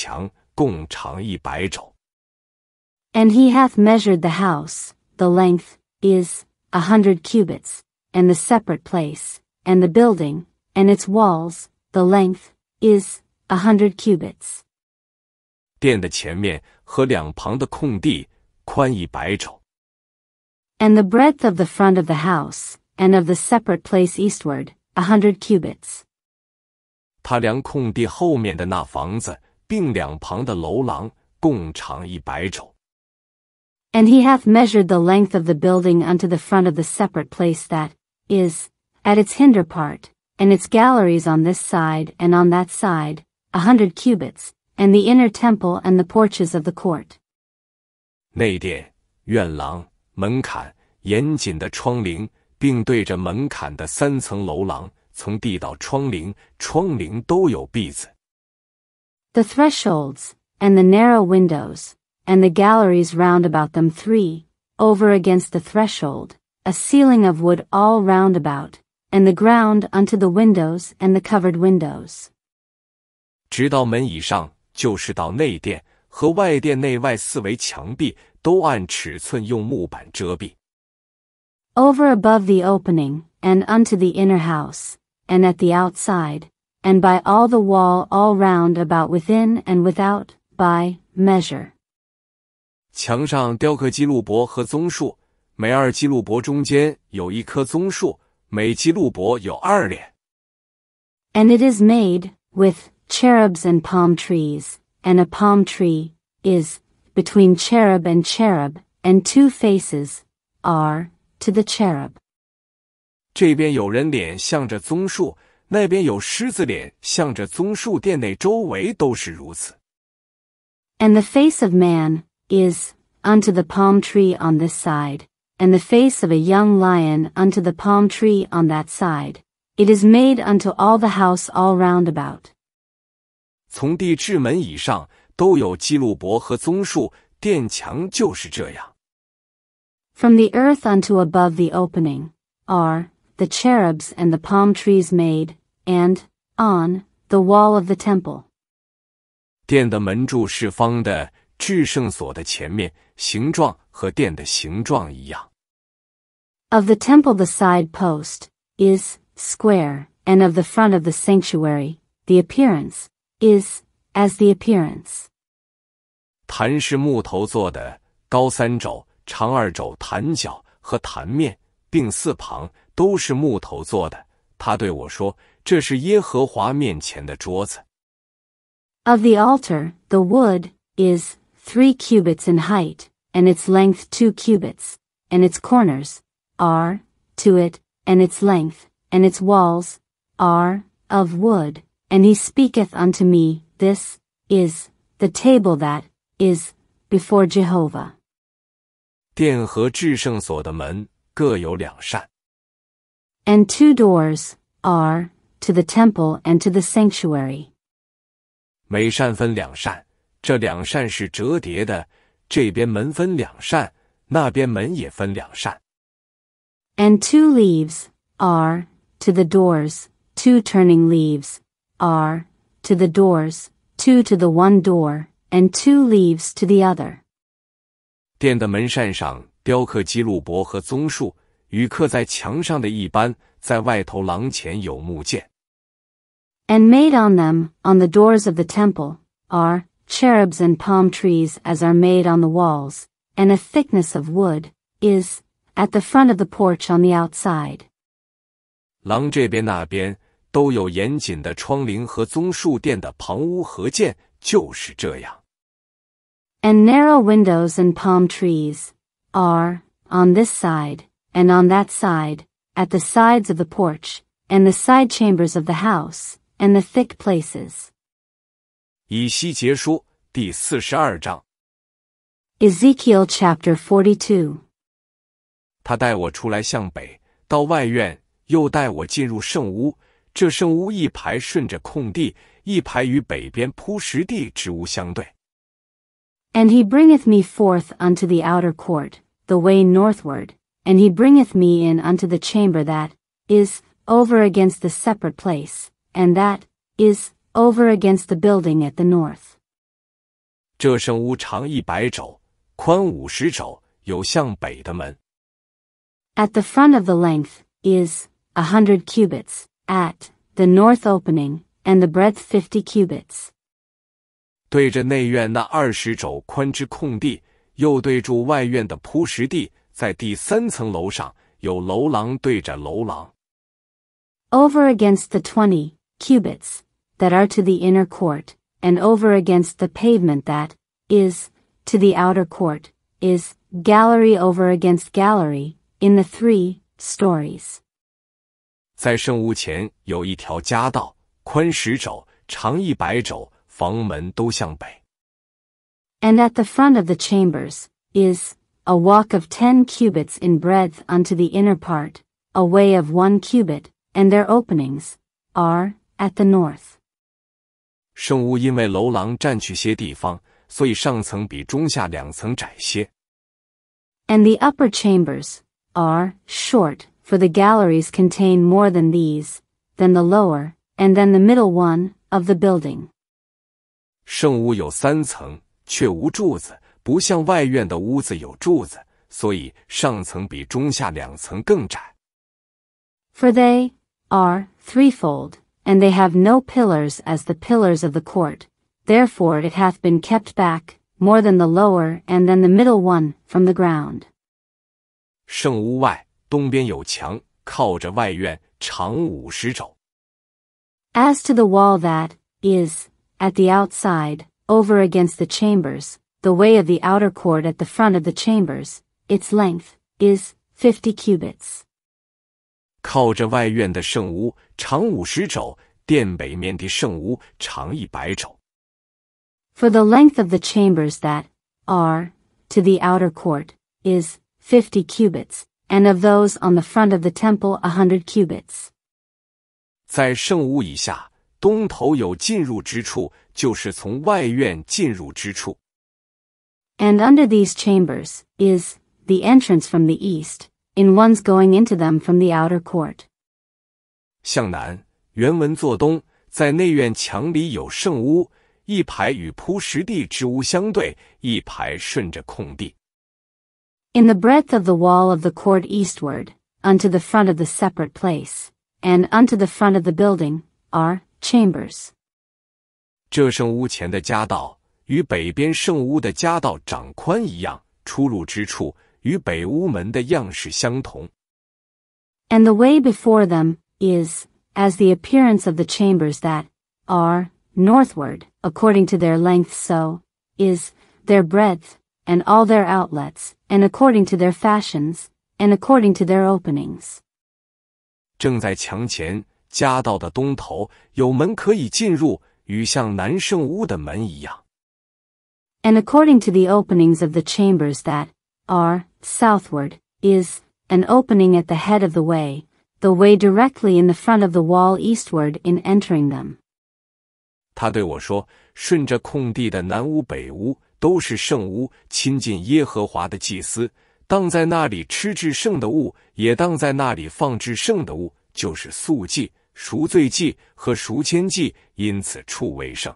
Speaker 2: he hath measured the house, the length is a hundred cubits, and the separate place, and the building, and its walls, the length is a hundred
Speaker 1: cubits. 殿的前面和两旁的空地宽一百肘。
Speaker 2: And the breadth of the front of the house, and of the separate place eastward, a hundred cubits.
Speaker 1: 他量空地后面的那房子并两旁的楼廊共长一百肘。
Speaker 2: And he hath measured the length of the building unto the front of the separate place that is at its hinder part, and its galleries on this side and on that side, a hundred cubits, and the inner temple and the porches of the court.
Speaker 1: 内殿、院廊、门槛、严谨的窗棂，并对着门槛的三层楼廊，从地到窗棂，窗棂都有篦子。
Speaker 2: the thresholds, and the narrow windows, and the galleries round about them three, over against the threshold, a ceiling of wood all round about, and the ground unto the windows and the covered windows.
Speaker 1: 直到门以上，就是到内殿和外殿内外四围墙壁，都按尺寸用木板遮蔽。
Speaker 2: Over above the opening, and unto the inner house, and at the outside, and by all the wall all round about within and without, by measure.
Speaker 1: 墙上雕刻基路伯和棕树，每二基路伯中间有一棵棕树，每基路伯有二列。
Speaker 2: And it is made with cherubs and palm trees, and a palm tree is between cherub and cherub, and two faces are to the cherub.
Speaker 1: 这边有人脸向着棕树。那边有狮子脸，向着棕树殿内周围都是如此。
Speaker 2: And the face of man is unto the palm tree on this side, and the face of a young lion unto the palm tree on that side. It is made unto all the house all round about.
Speaker 1: 从地至门以上都有基路伯和棕树，殿墙就是这样。
Speaker 2: From the earth unto above the opening are the cherubs and the palm trees made, and on the wall of the temple.
Speaker 1: 殿的门柱是方的，至圣所的前面，形状和殿的形状一样。
Speaker 2: Of the temple, the side post is square, and of the front of the sanctuary, the appearance is as the appearance.
Speaker 1: 这是耶和华面前的桌子。
Speaker 2: Of the altar, the wood is three cubits in height, and its length two cubits, and its corners are to it, and its length, and its walls are of wood. And he speaketh unto me, This is the table that is before Jehovah.
Speaker 1: 殿和至圣所的门各有两扇。
Speaker 2: And two doors are to the temple and to the sanctuary.
Speaker 1: 每扇分两扇，这两扇是折叠的，这边门分两扇，那边门也分两扇。
Speaker 2: And two leaves are to the doors, two turning leaves are to the doors, two to the one door, and two leaves to the other.
Speaker 1: 殿的门扇上雕刻基路伯和棕树，与刻在墙上的一般。在外头廊前有木剑。
Speaker 2: And made on them, on the doors of the temple, are cherubs and palm trees as are made on the walls, and a thickness of wood, is, at the front of the porch on the outside.
Speaker 1: 廊这边那边都有严谨的窗棂和棕树殿的旁屋合建，就是这样。
Speaker 2: And narrow windows and palm trees are on this side and on that side, at the sides of the porch, and the side chambers of the house, and the thick places.
Speaker 1: 以西结书第四十二章。
Speaker 2: Ezekiel chapter forty he bringeth me forth unto the outer court, the way northward, and he bringeth me in unto the chamber that is over against the separate place, and that is over against the building at the
Speaker 1: north. 这圣屋长一百肘，宽五十肘，有向北的门。
Speaker 2: At the front of the length is a hundred cubits, at the north opening, and the breadth fifty cubits.
Speaker 1: 对着内院那二十肘宽之空地，又对住外院的铺石地，在第三层楼上有楼廊对着楼廊。
Speaker 2: Over against the twenty cubits that are to the inner court, and over against the pavement that is to the outer court is gallery over against gallery in the three stories.
Speaker 1: 在圣屋前有一条夹道，宽十肘，长一百肘，房门都向北。
Speaker 2: And at the front of the chambers is a walk of ten cubits in breadth unto the inner part, a way of one cubit, and their openings, are, at the north.
Speaker 1: 圣屋因为楼廊占据些地方，所以上层比中下两层窄些。
Speaker 2: And the upper chambers are short, for the galleries contain more than these, than the lower, and than the middle one of the building.
Speaker 1: 圣屋有三层，却无柱子。不像外院的屋子有柱子，所以上层比中下两层更窄。
Speaker 2: For they are threefold, and they have no pillars as the pillars of the court. Therefore it hath been kept back, more than the lower and than the middle one, from the ground.
Speaker 1: 圣屋外东边有墙，靠着外院，长五十肘。
Speaker 2: As to the wall that is at the outside, over against the chambers, the way of the outer court at the front of the chambers, its length, is 50 cubits.
Speaker 1: 靠着外院的圣屋长五十肘，殿北面的圣屋长一百肘。
Speaker 2: For the length of the chambers that are to the outer court is fifty cubits, and of those on the front of the temple a hundred cubits.
Speaker 1: 在圣屋以下，东头有进入之处，就是从外院进入之处。
Speaker 2: and under these chambers, is, the entrance from the east, in one's going into them from the outer court.
Speaker 1: 向南，原文作东，在内院墙里有圣屋，一排与铺石地之屋相对，一排顺着空地。
Speaker 2: In the breadth of the wall of the court eastward, unto the front of the separate place, and unto the front of the building, are chambers.
Speaker 1: 与北边圣屋的夹道长宽一样，出入之处与北屋门的样式相同。
Speaker 2: And the way before them is as the appearance of the chambers that are northward, according to their length, so is their breadth, and all their outlets, and according to their fashions, and according to their openings.
Speaker 1: 正在墙前夹道的东头有门可以进入，与向南圣屋的门一样。
Speaker 2: and according to the openings of the chambers that are southward, is an opening at the head of the way, the way directly in the front of the wall eastward in entering them.
Speaker 1: 他对我说：“顺着空地的南屋、北屋，都是圣屋，亲近耶和华的祭司，当在那里吃至圣的物，也当在那里放至圣的物，就是素祭、赎罪祭和赎愆祭，因此处为圣。”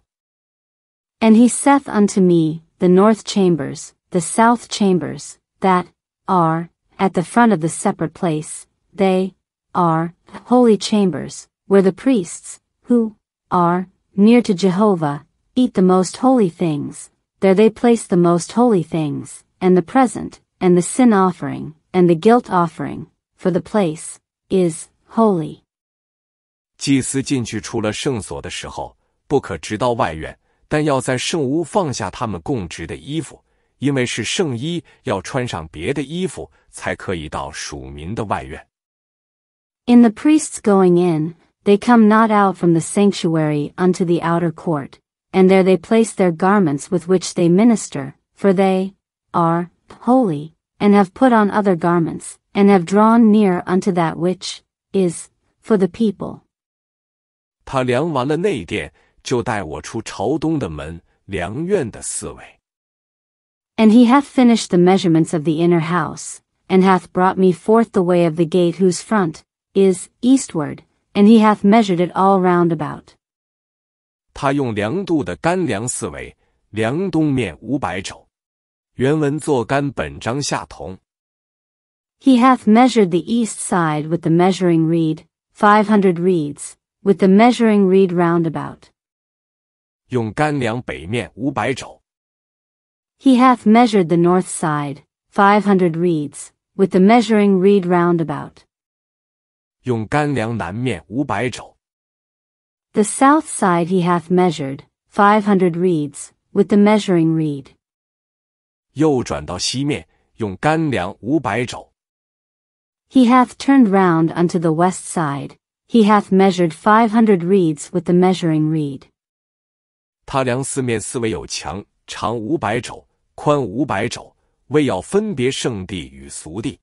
Speaker 2: And he saith unto me, The north chambers, the south chambers, that are at the front of the separate place, they are holy chambers, where the priests, who are near to Jehovah, eat the most holy things, there they place the most holy things, and the present, and the sin offering, and the guilt offering, for the place is holy.
Speaker 1: 但要在圣屋放下他们供职的衣服，因为是圣衣，要穿上别的衣服才可以到属民的外院。
Speaker 2: In the priests going in, they come not out from the sanctuary unto the outer court, and there they place their garments with which they minister, for they are holy, and have put on other garments, and have drawn near unto that which is for the people.
Speaker 1: 他量完了内殿，就带我出朝东的门，梁院的四围。
Speaker 2: And he hath finished the measurements of the inner house, and hath brought me forth the way of the gate whose front is eastward, and he hath measured it all round about. He hath measured the east side with the measuring reed, five hundred reeds, with the measuring reed round about. He hath measured the north side five hundred reeds with the measuring reed round about. south side he hath measured five hundred reeds with the measuring reed.
Speaker 1: 右转到西面，用干梁五百肘。
Speaker 2: He hath turned round unto the west side. He hath measured five hundred reeds with the measuring reed.
Speaker 1: 他量四面四围有墙，长五百肘，宽五百肘，为要分别圣地与俗地。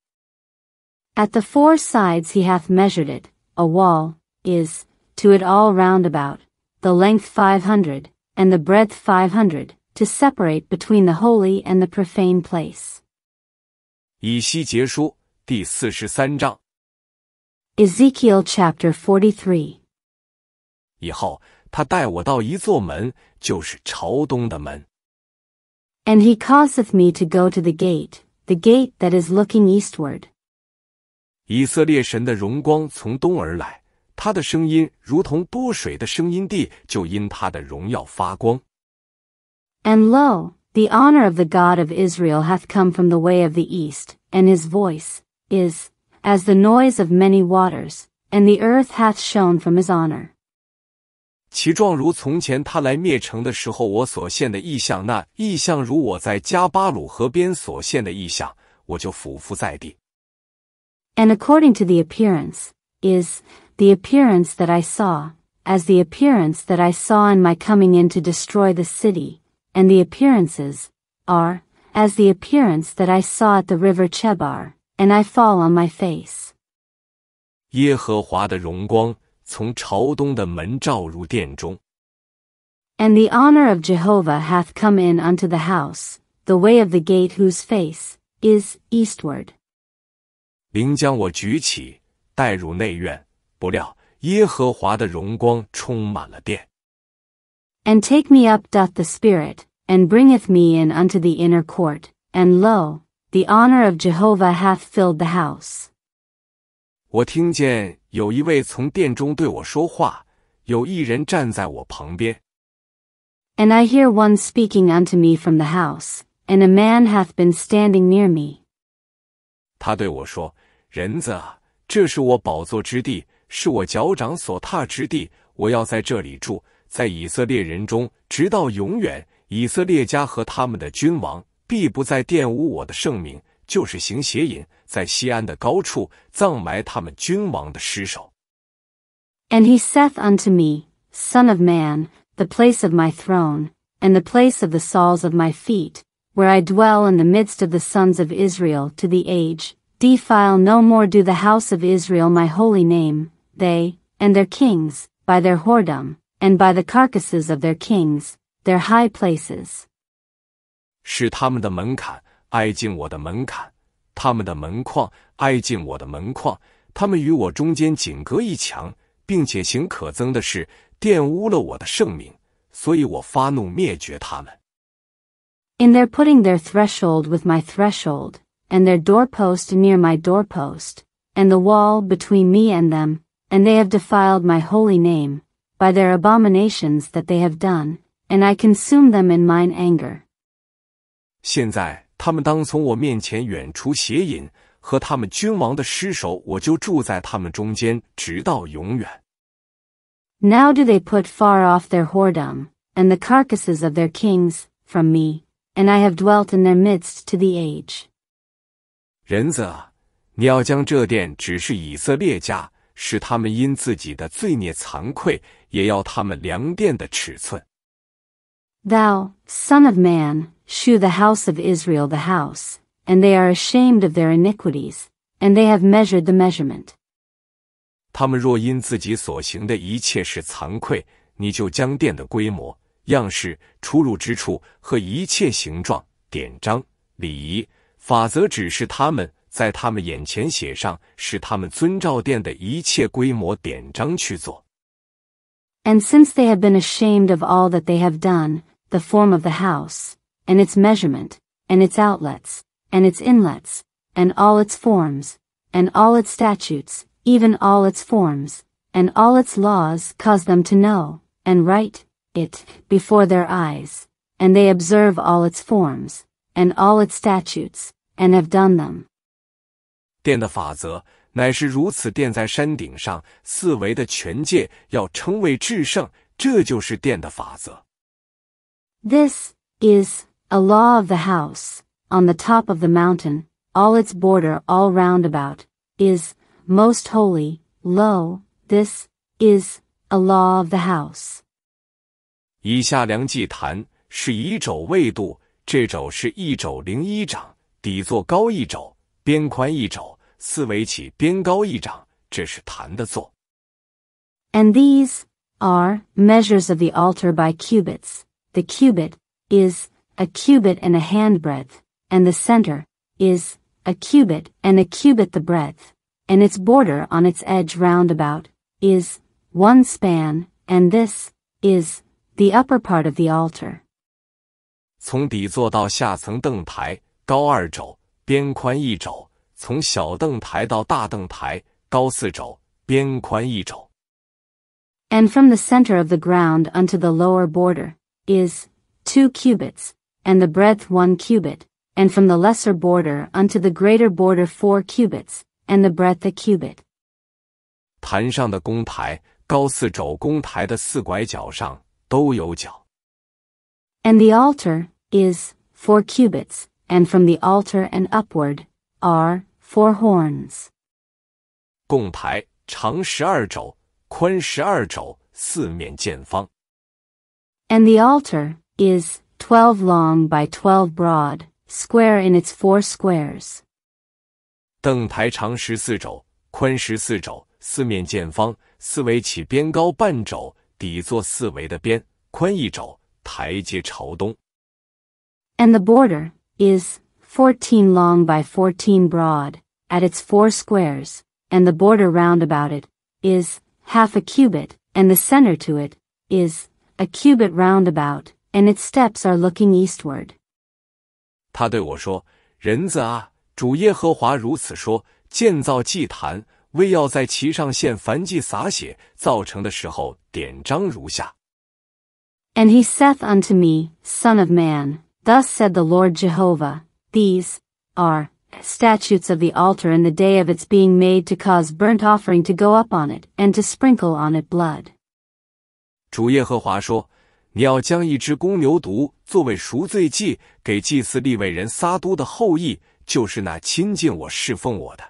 Speaker 2: At the four sides he hath measured it. A wall is to it all round about, the length five hundred, and the breadth five hundred, to separate between the holy and the profane place.
Speaker 1: 以西结书第四十三章。
Speaker 2: Ezekiel chapter forty three.
Speaker 1: 以后他带我到一座门，就是朝东的门。
Speaker 2: And he causeth me to go to the gate, the gate that is looking eastward.
Speaker 1: 以色列神的荣光从东而来，他的声音如同波水的声音地，就因他的荣耀发光。
Speaker 2: And lo, the honor of the God of Israel hath come from the way of the east, and his voice is as the noise of many waters, and the earth hath shown from his honor.
Speaker 1: 其状如从前他来灭城的时候我所现的意象，那意象如我在加巴鲁河边所现的意象，我就俯伏在地。
Speaker 2: And according to the appearance is the appearance that I saw, as the appearance that I saw in my coming in to destroy the city, and the appearances are as the appearance that I saw at the river Chebar, and I fall on my face.
Speaker 1: 耶和华的荣光从朝东的门照入殿中。
Speaker 2: And the honor of Jehovah hath come in unto the house, the way of the gate whose face is eastward.
Speaker 1: 灵将我举起，带入内院。不料耶和华的荣光充满了殿。
Speaker 2: And take me up doth the Spirit, and bringeth me in unto the inner court, and lo, the honor of Jehovah hath filled the house.
Speaker 1: 我听见有一位从殿中对我说话，有一人站在我旁边。
Speaker 2: And I hear one speaking unto me from the house, and a man hath been standing near me.
Speaker 1: 他对我说：“人子啊，这是我宝座之地，是我脚掌所踏之地，我要在这里住，在以色列人中，直到永远。以色列家和他们的君王必不再玷污我的圣名。”就是行邪淫，在西安的高处葬埋他们君王的尸首。
Speaker 2: And he saith unto me, Son of man, the place of my throne, and the place of the soles of my feet, where I dwell in the midst of the sons of Israel to the age, defile no more do the house of Israel my holy name, they, and their kings, by their whoredom, and by the carcasses of their kings, their high
Speaker 1: places. 使他们的门槛挨近我的门槛，他们的门框挨近我的门框，他们与我中间仅隔一墙，并且行可憎的事，玷污了我的圣名，所以我发怒灭绝他们。
Speaker 2: In their putting their threshold with my threshold, and their doorpost near my doorpost, and the wall between me and them, and they have defiled my holy name, by their abominations that they have done, and I consume them in mine anger.
Speaker 1: 现在他们当从我面前远除邪淫和他们君王的尸首，我就住在他们中间，直到永远。
Speaker 2: Now do they put far off their whoredom and the carcasses of their kings from me, and I have dwelt in their midst to the age. Thou, son of man shew the house of Israel the house, and they are ashamed of their iniquities, and they have measured the measurement.
Speaker 1: 他们若因自己所行的一切事惭愧，你就将殿的规模、样式、出入之处和一切形状、典章、礼仪、法则指示他们，在他们眼前写上，使他们遵照殿的一切规模、典章去做。
Speaker 2: And since they have been ashamed of all that they have done, the form of the house, and its measurement, and its outlets, and its inlets, and all its forms, and all its statutes, even all its forms, and all its laws cause them to know, and write, it, before their eyes, and they observe all its forms, and all its statutes, and have done them.
Speaker 1: 殿的法则乃是如此，殿在山顶上，四维的全界要称为至圣，这就是殿的法则。
Speaker 2: This is a law of the house, on the top of the mountain, all its border all round about, is, most holy, lo, this, is, a law of the house.
Speaker 1: 以下梁祭坛是以肘为度，这肘是一肘零一掌，底座高一肘，边宽一肘，四围起边高一掌，这是坛的座。
Speaker 2: And these are measures of the altar by cubits. The cubit is a cubit and a handbreadth, and the center, is, a cubit and a cubit the breadth, and its border on its edge round about, is, one span, and this, is, the upper part of the altar.
Speaker 1: 从底座到下层凳台，高二肘，边宽一肘；从小凳台到大凳台，高四肘，边宽一肘。
Speaker 2: And from the center of the ground unto the lower border, is, two cubits, and the breadth one cubit, and from the lesser border unto the greater border four cubits, and the breadth a cubit.
Speaker 1: 坛上的公台高四肘，公台的四拐角上都有角。
Speaker 2: And the altar is four cubits, and from the altar and upward are four horns.
Speaker 1: 供台长十二肘，宽十二肘，四面见方。
Speaker 2: And the altar is 12 long by 12 broad, square in its four squares.
Speaker 1: 凳台长十四肘，宽十四肘，四面见方，四围起边高半肘，底座四围的边，宽一肘，台阶朝东。
Speaker 2: And the border is 14 long by 14 broad, at its four squares, and the border round about it is half a cubit, and the center to it is a cubit round about, and its steps are looking eastward.
Speaker 1: 他对我说：“人子啊，主耶和华如此说：建造祭坛，为要在其上献燔祭、洒血，造成的时候典章如下。”
Speaker 2: And he saith unto me, Son of man, thus said the Lord Jehovah, These are statutes of the altar in the day of its being made to cause burnt offering to go up on it and to sprinkle on it blood.
Speaker 1: 主耶和华说。你要将一只公牛犊作为赎罪祭给祭祀立位人撒都的后裔，就是那亲近我、侍奉我的。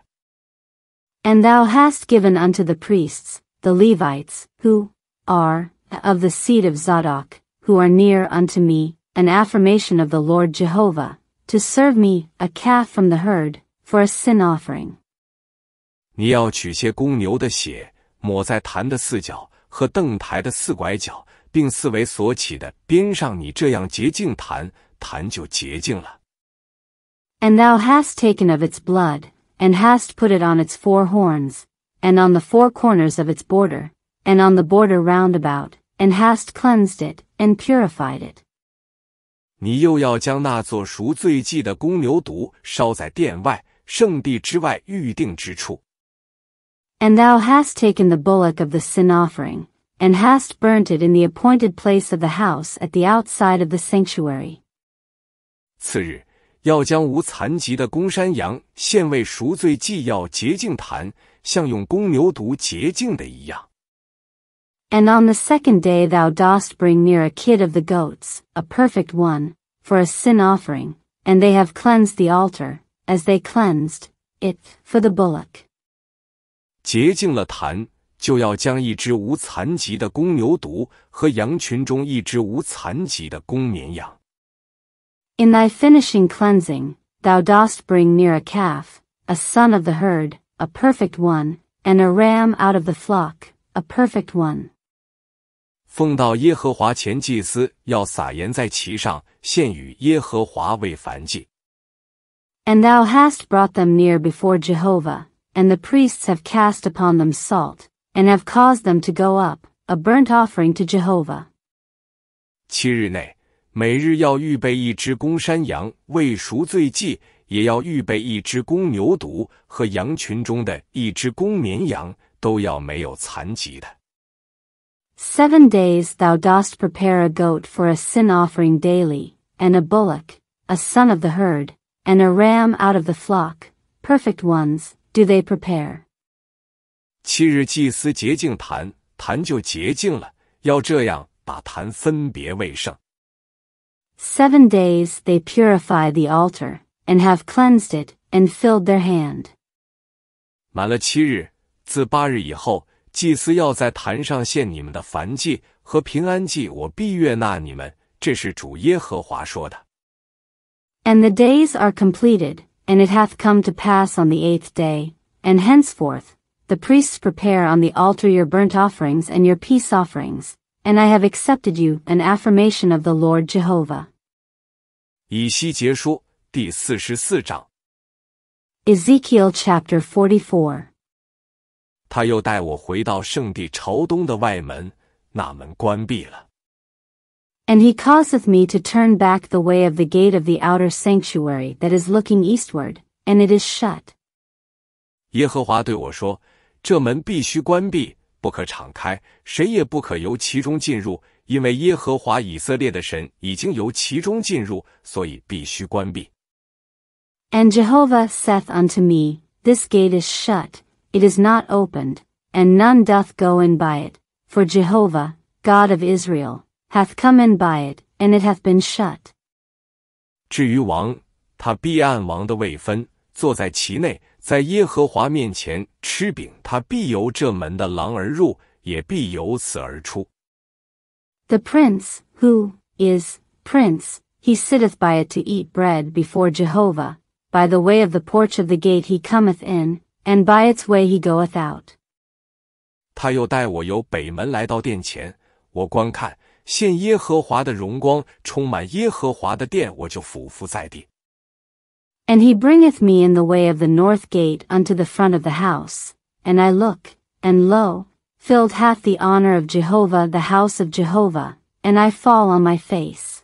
Speaker 2: And thou hast given unto the priests, the Levites, who are of the seed of Zadok, who are near unto me, an affirmation of the Lord Jehovah, to serve me, a calf from the herd, for a sin offering.
Speaker 1: 你要取些公牛的血，抹在坛的四角和凳台的四拐角。and
Speaker 2: thou hast taken of its blood, and hast put it on its four horns, and on the four corners of its border, and on the border round about, and hast cleansed it, and purified it.
Speaker 1: 你又要将那做赎罪祭的公牛犊烧在殿外、圣地之外预定之处。
Speaker 2: And thou hast taken the bullock of the sin offering, and hast burnt it in the appointed place of the house at the outside of the sanctuary.
Speaker 1: 次日，要将无残疾的公山羊献为赎罪祭，要洁净坛，像用公牛犊洁净的一样。
Speaker 2: And on the second day thou dost bring near a kid of the goats, a perfect one, for a sin offering, and they have cleansed the altar, as they cleansed it for the bullock.
Speaker 1: 洁净了坛，就要将一只无残疾的公牛犊和羊群中一只无残疾的公绵羊。
Speaker 2: In thy finishing cleansing, thou dost bring near a calf, a son of the herd, a perfect one, and a ram out of the flock, a perfect one.
Speaker 1: 奉到耶和华前祭司要撒盐在其上，献与耶和华为燔祭。
Speaker 2: And thou hast brought them near before Jehovah, and the priests have cast upon them salt, and have caused them to go up, a burnt offering to Jehovah.
Speaker 1: 七日内，每日要预备一只公山羊为赎罪祭，也要预备一只公牛犊和羊群中的一只公绵羊，都要没有残疾的。
Speaker 2: Seven days thou dost prepare a goat for a sin offering daily, and a bullock, a son of the herd, and a ram out of the flock, perfect ones, do they prepare.
Speaker 1: 七日祭司洁净坛，坛就洁净了。要这样把坛分别为圣。
Speaker 2: Seven days they purify the altar and have cleansed it and filled their
Speaker 1: hand. 满了七日，自八日以后，祭司要在坛上献你们的燔祭和平安祭，我必悦纳你们。这是主耶和华说的。
Speaker 2: And the days are completed, and it hath come to pass on the eighth day, and henceforth the priests prepare on the altar your burnt offerings and your peace offerings, and I have accepted you, an affirmation of the Lord Jehovah.
Speaker 1: 以西结书第四十四章。
Speaker 2: Ezekiel chapter forty four。
Speaker 1: 他又带我回到圣地朝东的外门，那门关闭了。
Speaker 2: And he causeth me to turn back the way of the gate of the outer sanctuary that is looking eastward, and it is shut.
Speaker 1: 耶和华对我说。这门必须关闭，不可敞开，谁也不可由其中进入，因为耶和华以色列的神已经由其中进入，所以必须关闭。
Speaker 2: And Jehovah saith unto me, This gate is shut, it is not opened, and none doth go in by it, for Jehovah, God of Israel, hath come in by it, and it hath been shut.
Speaker 1: 至于王，他必按王的位分，坐在其内。在耶和华面前吃饼，他必由这门的廊而入，也必由此而出。
Speaker 2: The prince, who is prince, he sitteth by it to eat bread before Jehovah, by the way of the porch of the gate he cometh in, and by its way he goeth out.
Speaker 1: 他又带我由北门来到殿前，我观看，现耶和华的荣光充满耶和华的殿，我就俯伏在地。
Speaker 2: and he bringeth me in the way of the north gate unto the front of the house, and I look, and lo, filled hath the honor of Jehovah the house of Jehovah, and I fall on my face.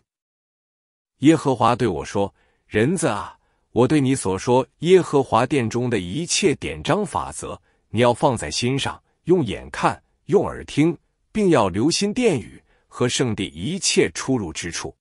Speaker 1: 耶和华对我说：“人子啊，我对你所说耶和华殿中的一切典章法则，你要放在心上，用眼看，用耳听，并要留心殿宇和圣地一切出入之处。”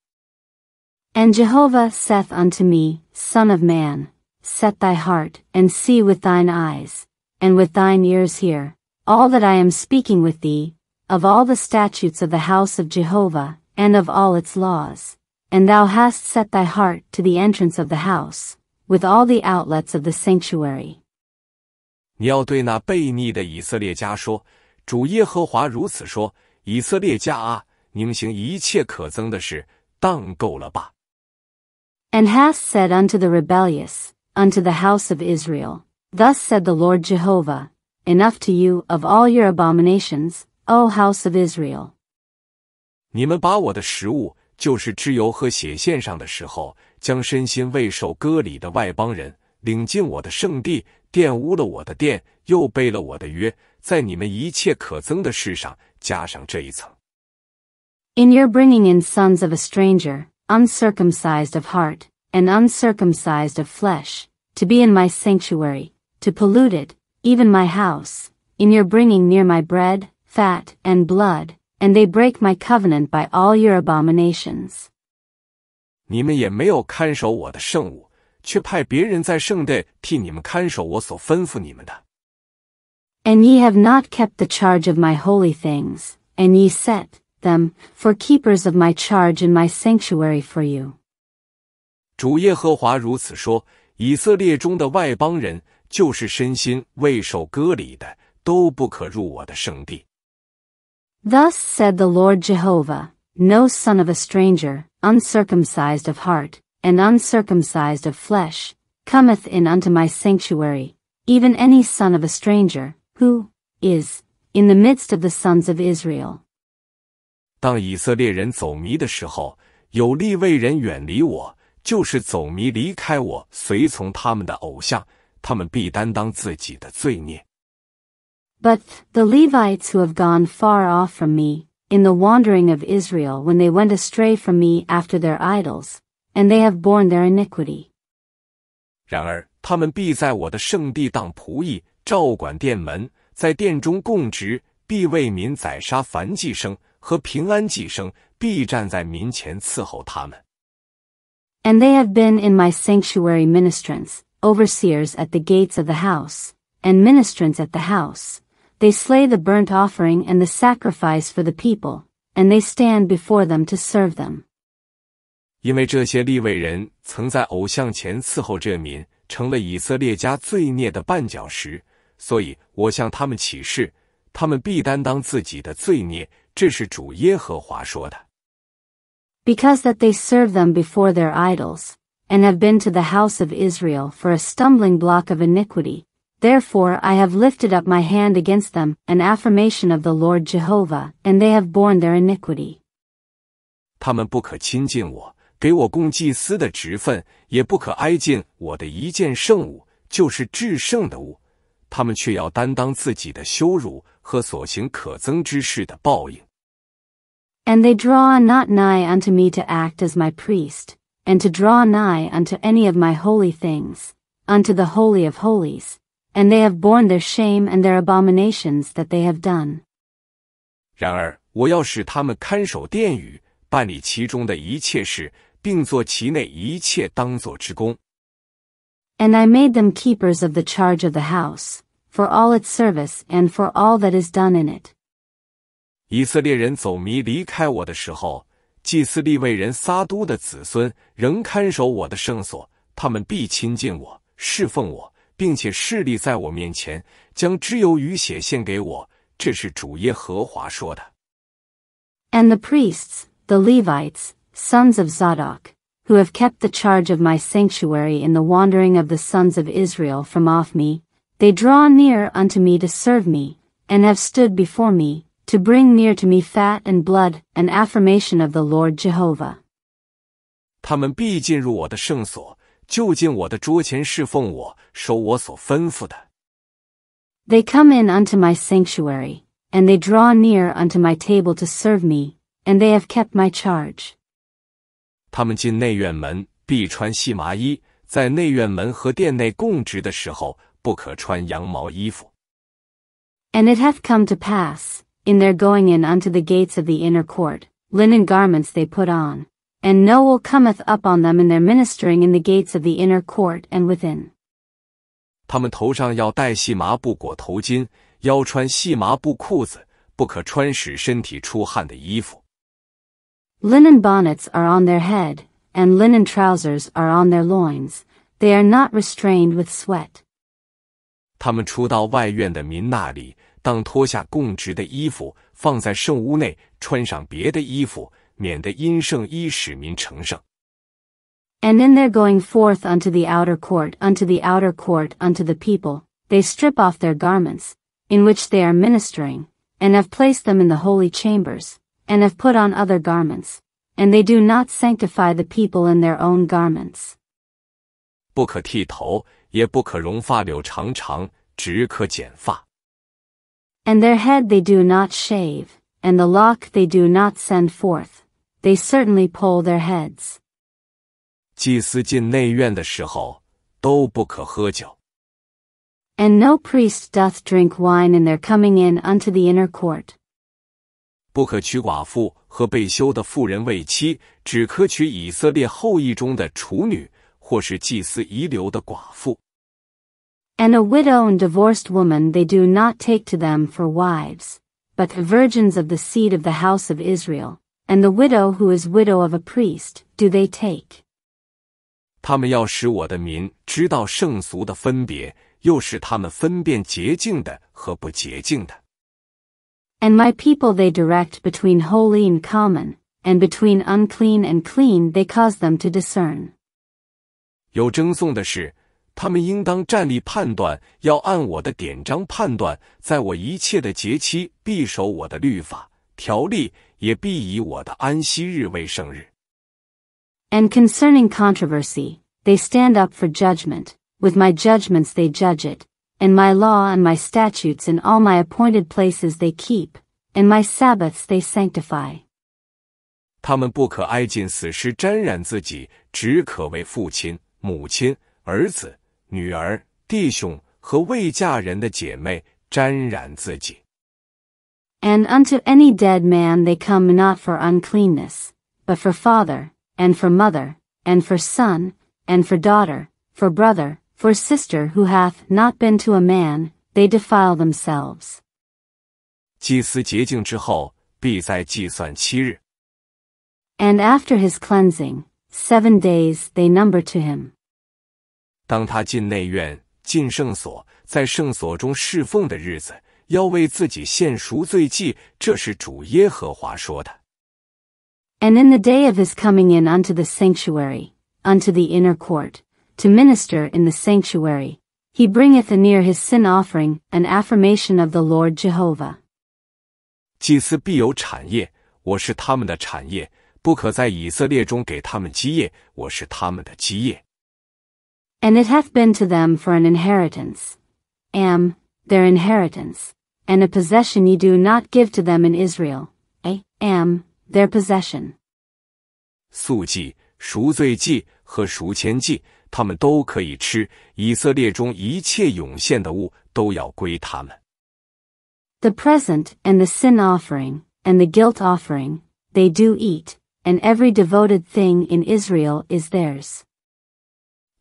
Speaker 2: And Jehovah saith unto me, Son of man, set thy heart, and see with thine eyes, and with thine ears hear, all that I am speaking with thee, of all the statutes of the house of Jehovah, and of all its laws. And thou hast set thy heart to the entrance of the house, with all the outlets of the sanctuary.
Speaker 1: 你要对那悖逆的以色列家说：主耶和华如此说：以色列家啊，您行一切可憎的事，当够了吧！
Speaker 2: and hast said unto the rebellious, unto the house of Israel, Thus said the Lord Jehovah, Enough to you of all your abominations, O house of Israel.
Speaker 1: 你们把我的食物，就是脂油和血献上的时候，将身心未受割礼的外邦人领进我的圣地，玷污了我的殿，又背了我的约，在你们一切可憎的事上加上这一层。
Speaker 2: In your bringing in sons of a stranger, uncircumcised of heart, and uncircumcised of flesh, to be in my sanctuary, to pollute it, even my house, in your bringing near my bread, fat, and blood, and they break my covenant by all your abominations.
Speaker 1: 你们也没有看守我的圣物，却派别人在圣地替你们看守我所吩咐你们的。
Speaker 2: And ye have not kept the charge of my holy things, and ye set, them, for keepers of my charge in my sanctuary for
Speaker 1: you. 主耶和华如此说：以色列中的外邦人，就是身心为受割礼的，都不可入我的圣地。
Speaker 2: Thus said the Lord Jehovah, No son of a stranger, uncircumcised of heart, and uncircumcised of flesh, cometh in unto my sanctuary, even any son of a stranger, who is in the midst of the sons of Israel.
Speaker 1: 当以色列人走迷的时候，有立卫人远离我，就是走迷离开我，随从他们的偶像，他们必担当自己的罪孽。
Speaker 2: But the Levites who have gone far off from me in the wandering of Israel, when they went astray from me after their idols, and they have borne their iniquity.
Speaker 1: 然而，他们必在我的圣地当仆役，照管殿门，在殿中供职，必为民宰杀凡祭生。And
Speaker 2: they have been in my sanctuary ministrants, overseers at the gates of the house, and ministrants at the house. They slay the burnt offering and the sacrifice for the people, and they stand before them to serve them.
Speaker 1: 因为这些立位人曾在偶像前伺候这民，成了以色列家罪孽的绊脚石，所以我向他们起誓，他们必担当自己的罪孽。这是主耶和华说的。
Speaker 2: Because that they serve them before their idols, and have been to the house of Israel for a stumbling block of iniquity, therefore I have lifted up my hand against them, an affirmation of the Lord Jehovah, and they have borne their iniquity.
Speaker 1: 他们不可亲近我，给我供祭司的职分，也不可挨近我的一件圣物，就是至圣的物。他们却要担当自己的羞辱和所行可憎之事的报应。
Speaker 2: and they draw not nigh unto me to act as my priest, and to draw nigh unto any of my holy things, unto the Holy of
Speaker 1: Holies,
Speaker 2: and they have borne their shame and their abominations that they have done.
Speaker 1: 然而，我要使他们看守殿宇，办理其中的一切事，并做其内一切当做之功。
Speaker 2: And I made them keepers of the charge of the house, for all its service and for all that is done in it.
Speaker 1: And the
Speaker 2: priests, the Levites, sons of Zadok, who have kept the charge of my sanctuary in the wandering of the sons of Israel from off me, they draw near unto me to serve me, and have stood before me, to bring near to me fat and blood, an affirmation of the Lord Jehovah.
Speaker 1: 他们必进入我的圣所，就近我的桌前侍奉我，守我所吩咐的。
Speaker 2: They come in unto my sanctuary, and they draw near unto my table to serve me, and they have kept my charge.
Speaker 1: 他们进内院门，必穿细麻衣；在内院门和殿内供职的时候，不可穿羊毛衣服。
Speaker 2: And it hath come to pass, in their going in unto the gates of the inner court, linen garments they put on. And Noel cometh up on them in their ministering in the gates of the inner court and within.
Speaker 1: 他们头上要戴细麻布裹头巾，腰穿细麻布裤子，不可穿使身体出汗的衣服。
Speaker 2: Linen bonnets are on their head, and linen trousers are on their loins. They are not restrained with sweat.
Speaker 1: 他们出到外院的民那里，当脱下供职的衣服，放在圣屋内，穿上别的衣服，免得因圣衣使民成圣。
Speaker 2: And in their going forth unto the outer court, unto the outer court, unto the people, they strip off their garments, in which they are ministering, and have placed them in the holy chambers, and have put on other garments, and they do not sanctify the people in their own garments. And their head they do not shave, and the lock they do not send forth, they certainly poll their heads.
Speaker 1: 祭司进内院的时候，都不可喝酒。
Speaker 2: And no priest doth drink wine in their coming in unto the inner court.
Speaker 1: 不可娶寡妇和被休的妇人为妻，只可娶以色列后裔中的处女，或是祭司遗留的寡妇。
Speaker 2: and a widow and divorced woman they do not take to them for wives, but the virgins of the seed of the house of Israel, and the widow who is widow of a priest, do they
Speaker 1: take. 他们要使我的民知道圣俗的分别，又使他们分辨洁净的和不洁净的。
Speaker 2: And my people they direct between holy and common, and between unclean and clean they cause them to discern.
Speaker 1: 有争讼的事，他们应当站立判断，要按我的典章判断，在我一切的节期必守我的律法条例，也必以我的安息日为圣日。And
Speaker 2: concerning controversy, they stand up for judgment with my judgments they judge it, and my law and my statutes in all my appointed places they keep, and my sabbaths they sanctify.
Speaker 1: 他们不可挨近死尸沾染自己，只可为父亲、母亲、儿子。女儿、弟兄和未嫁人的姐妹沾染自己。
Speaker 2: And unto any dead man they come not for uncleanness, but for father, and for mother, and for son, and for daughter, for brother, for sister who hath not been to a man, they defile themselves. And after his cleansing, seven days they number to him.
Speaker 1: 当他进内院、进圣所，在圣所中侍奉的日子，要为自己献赎罪祭，这是主耶和华说的。
Speaker 2: And in the day of his coming in unto the
Speaker 1: sanctuary,
Speaker 2: unto the inner court, to minister in the sanctuary, he bringeth a near his sin offering, an affirmation of the Lord Jehovah.
Speaker 1: 祭司必有产业，我是他们的产业，不可在以色列中给他们基业，我是他们的基业。
Speaker 2: and it hath been to them for an inheritance. Am, their inheritance, and a possession ye do not give to them in Israel, a, am, their possession.
Speaker 1: 素祭、赎罪祭和赎愆祭，他们都可以吃。以色列中一切涌现的物都要归他们。
Speaker 2: The present and the sin offering and the guilt offering they do eat, and every devoted thing in Israel is theirs.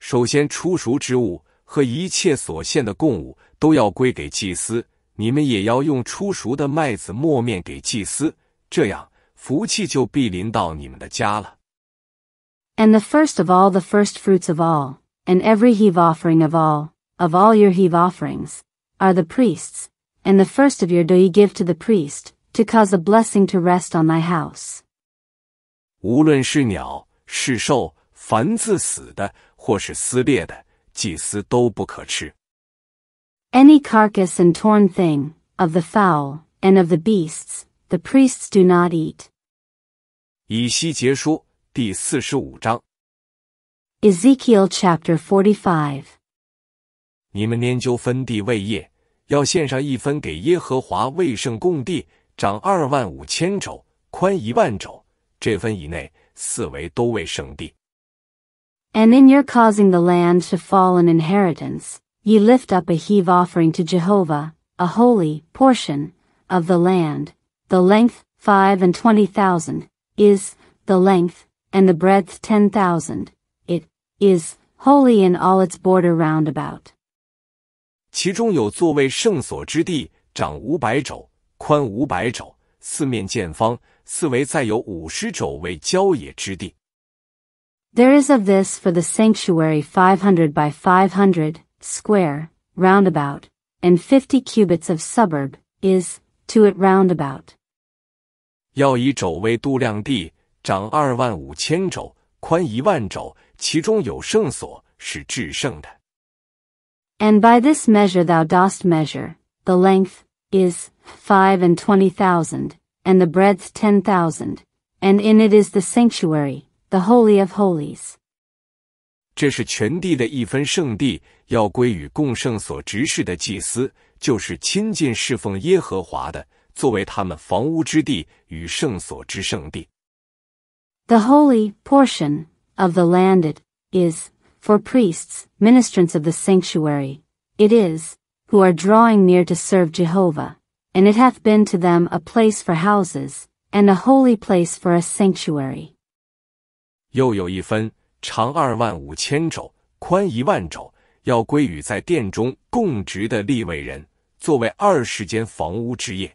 Speaker 1: 首先出熟之物和一切所献的供物都要归给祭司，你们也要用出熟的麦子磨面给祭司，这样福气就必临到你们的家了。
Speaker 2: And the first of all, the first fruits of all, and every heave offering of all, of all your heave offerings, are the priests, and the first of your do ye give to the priest, to cause a blessing to rest on thy house.
Speaker 1: 无论是鸟是兽，凡自死的。或是撕裂的，祭司都不可吃。
Speaker 2: Any carcass and torn thing of the fowl and of the beasts, the priests do not eat.
Speaker 1: 以西结书第四十五章。
Speaker 2: Ezekiel chapter forty five。
Speaker 1: 你们研究分地为业，要献上一分给耶和华为圣供地，长二万五千肘，宽一万肘，这分以内四围都为圣地。
Speaker 2: and in your causing the land to fall an inheritance, ye lift up a heave offering to Jehovah, a holy portion of the land. The length, five and twenty thousand, is the length, and the breadth ten thousand. It is holy in all its border round about.
Speaker 1: 其中有座位圣所之地，长五百肘，宽五百肘，四面见方，四围再有五十肘为郊野之地。
Speaker 2: there is of this for the sanctuary 500 by 500, square, roundabout, and 50 cubits of suburb, is, to it roundabout.
Speaker 1: 要以肘为度量地，长二万五千肘，宽一万肘，其中有圣所，是至圣的。
Speaker 2: And by this measure thou dost measure, the length, is, five and twenty thousand, and the breadth ten thousand, and in it is the sanctuary, the Holy of Holies.
Speaker 1: 这是全地的一分圣地，要归与供圣所执事的祭司，就是亲近侍奉耶和华的，作为他们房屋之地与圣所之圣地。
Speaker 2: The holy portion of the land, is for priests, ministrants of the sanctuary. It is who are drawing near to serve Jehovah, and it hath been to them a place for houses and a holy place for a sanctuary.
Speaker 1: 又有一分长二万五千肘，宽一万肘，要归与在殿中共职的立位人，作为二十间房屋之业。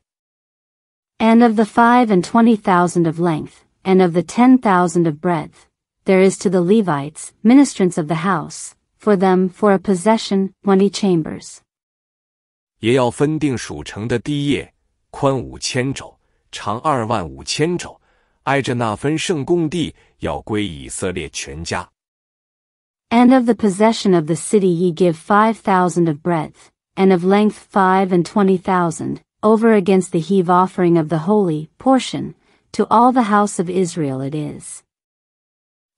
Speaker 2: And of the five and twenty thousand of length, and of the ten thousand of breadth, there is to the Levites, m i n i s t r a n t s of the house, for them for a possession twenty chambers.
Speaker 1: 也要分定属城的地业，宽五千肘，长二万五千肘。挨着那分圣供地，要归以色列全家。
Speaker 2: And of the possession of the city ye give five thousand of breadth, and of length five and twenty thousand, over against the heave offering of the holy portion, to all the house of Israel it is.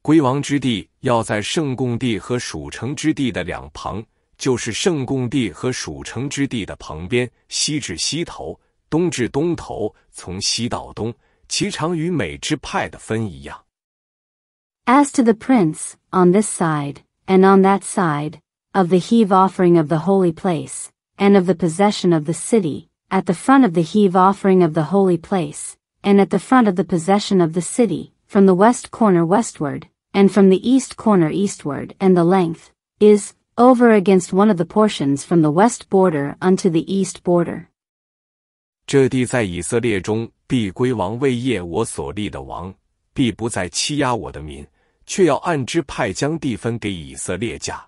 Speaker 1: 归王之地要在圣供地和属城之地的两旁，就是圣供地和属城之地的旁边，西至西头，东至东头，从西到东。as
Speaker 2: to the prince, on this side, and on that side, of the heave offering of the holy place, and of the possession of the city, at the front of the heave offering of the holy place, and at the front of the possession of the city, from the west corner westward, and from the east corner eastward, and the length, is, over against one of the portions from the west border unto the east border.
Speaker 1: 这地在以色列中必归王位业我所立的王，必不再欺压我的民，却要按之派将地分给以色列家。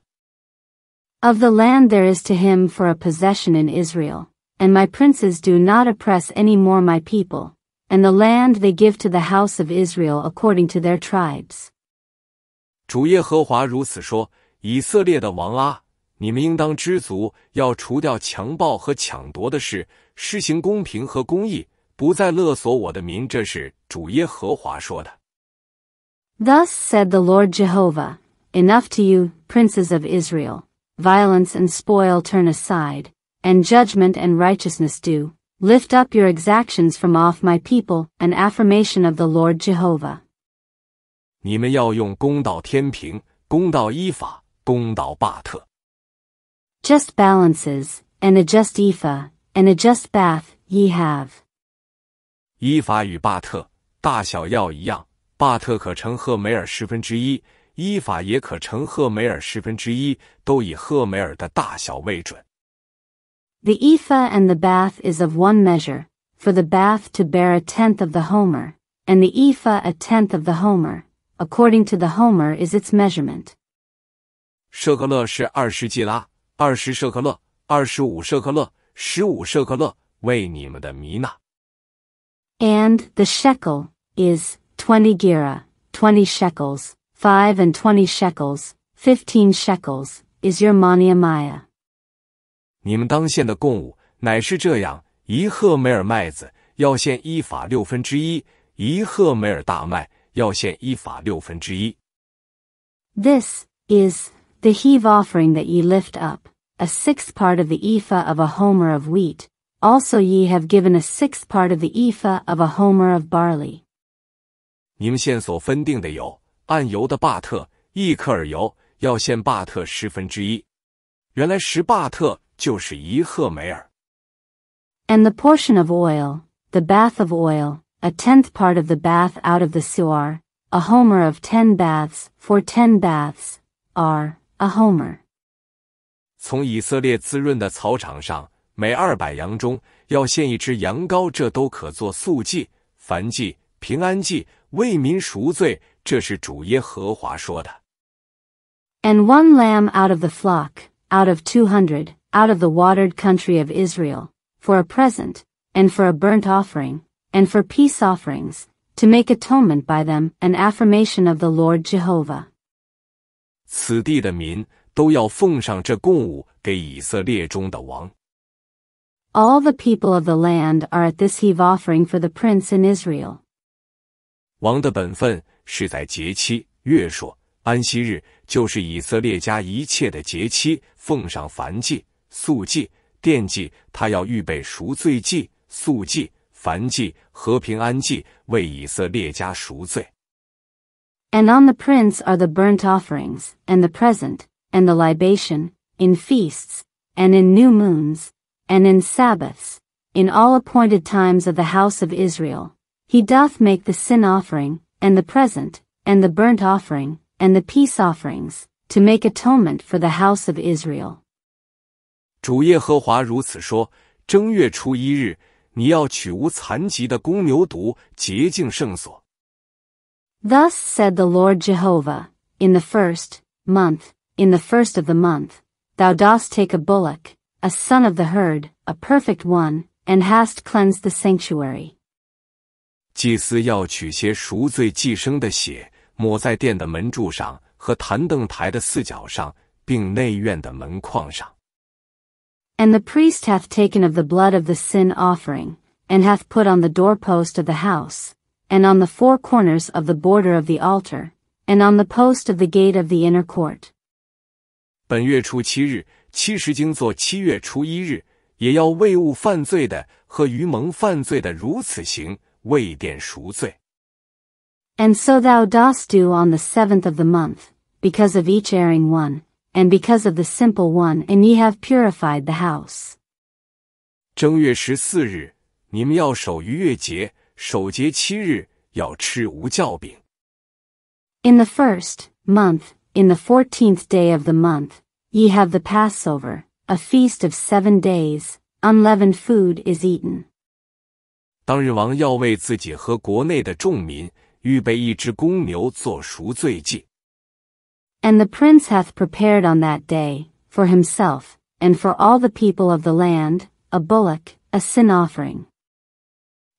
Speaker 2: Of the land there is to him for a possession in Israel, and my princes do not oppress any more my people, and the land they give to the house of Israel according to their tribes.
Speaker 1: 主耶和华如此说：以色列的王啊，你们应当知足，要除掉强暴和抢夺的事，施行公平和公义。不再勒索我的民。这是主耶和华说的。
Speaker 2: Thus said the Lord Jehovah, Enough to you, princes of Israel, violence and spoil turn aside, and judgment and righteousness do. Lift up your exactions from off my people, an affirmation of the Lord Jehovah.
Speaker 1: 你们要用公道天平，公道依法，公道巴特。
Speaker 2: Just balances, and a just ephah, and a just bath, ye have.
Speaker 1: 依法与巴特大小要一样，巴特可乘赫梅尔十分之一，依法也可乘赫梅尔十分之一，都以赫梅尔的大小为准。
Speaker 2: The e f a and the bath is of one measure, for the bath to bear a tenth of the homer, and the e f a a tenth of the homer. According to the homer is its measurement.
Speaker 1: 舍克勒是二十吉拉，二十舍克勒，二十五舍克勒，十五舍克勒为你们的米纳。
Speaker 2: And the shekel is 20 gira, 20 shekels, 5 and 20 shekels, 15 shekels, is your maya.
Speaker 1: 你们当献的供物乃是这样：一赫梅尔麦子要献一法六分之一，一赫梅尔大麦要献一法六分之一。
Speaker 2: This is the heave offering that ye lift up, a sixth part of the ephah of a homer of wheat, also ye have given a sixth part of the ephah of a homer of barley.
Speaker 1: 你们现所分定的油，按油的巴特一克尔油要献巴特十分之一。原来十巴特就是一赫梅尔。
Speaker 2: And the portion of oil, the bath of oil, a tenth part of the bath out of the suar, a homer of ten baths, for ten baths, are a homer.
Speaker 1: 从以色列滋润的草场上每二百羊中要献一只羊羔，这都可做素祭、凡祭、平安祭，为民赎罪。这是主耶和华说的。
Speaker 2: And one lamb out of the flock, out of two hundred, out of the watered country of Israel, for a present, and for a burnt offering, and for peace offerings, to make atonement by them, an affirmation of the Lord Jehovah.
Speaker 1: 此地的民都要奉上这供物给以色列中的王。
Speaker 2: All the people of the land are at this heave offering for the prince in Israel.
Speaker 1: 王的本分是在节期、月朔、安息日，就是以色列家一切的节期，奉上燔祭、素祭、奠祭。他要预备赎罪祭、素祭、燔祭和平安祭，为以色列家赎罪。
Speaker 2: And on the prince are the burnt offerings, and the present, and the libation, in feasts, and in new moons, and in Sabbaths, in all appointed times of the house of Israel. He doth make the sin offering, and the present, and the burnt offering, and the peace offerings, to make atonement for the house of Israel.
Speaker 1: 主耶和华如此说：正月初一日，你要取无残疾的公牛犊，洁净圣所。
Speaker 2: Thus said the Lord Jehovah: In the first month, in the first of the month, thou dost take a bullock, a son of the herd, a perfect one, and hast cleansed the sanctuary.
Speaker 1: 祭司要取些赎罪寄生的血，抹在殿的门柱上和坛凳台的四角上，并内院的门框上。
Speaker 2: And the priest hath taken of the blood of the sin offering, and hath put on the doorpost of the house, and on the four corners of the border of the altar, and on the post of the gate of the inner court.
Speaker 1: 本月初七日，and
Speaker 2: so thou dost do on the seventh of the month, because of each erring one, and because of the simple one, and ye have purified the house.
Speaker 1: 正月十四日，你们要守逾越节，守节七日，要吃无酵饼。
Speaker 2: In the first month, in the fourteenth day of the month. Ye have the Passover, a feast of seven days, unleavened food is eaten.
Speaker 1: 当日王要为自己和国内的众民预备一只公牛做赎罪祭。
Speaker 2: And the prince hath prepared on that day, for himself, and for all the people of the land, a bullock, a sin offering.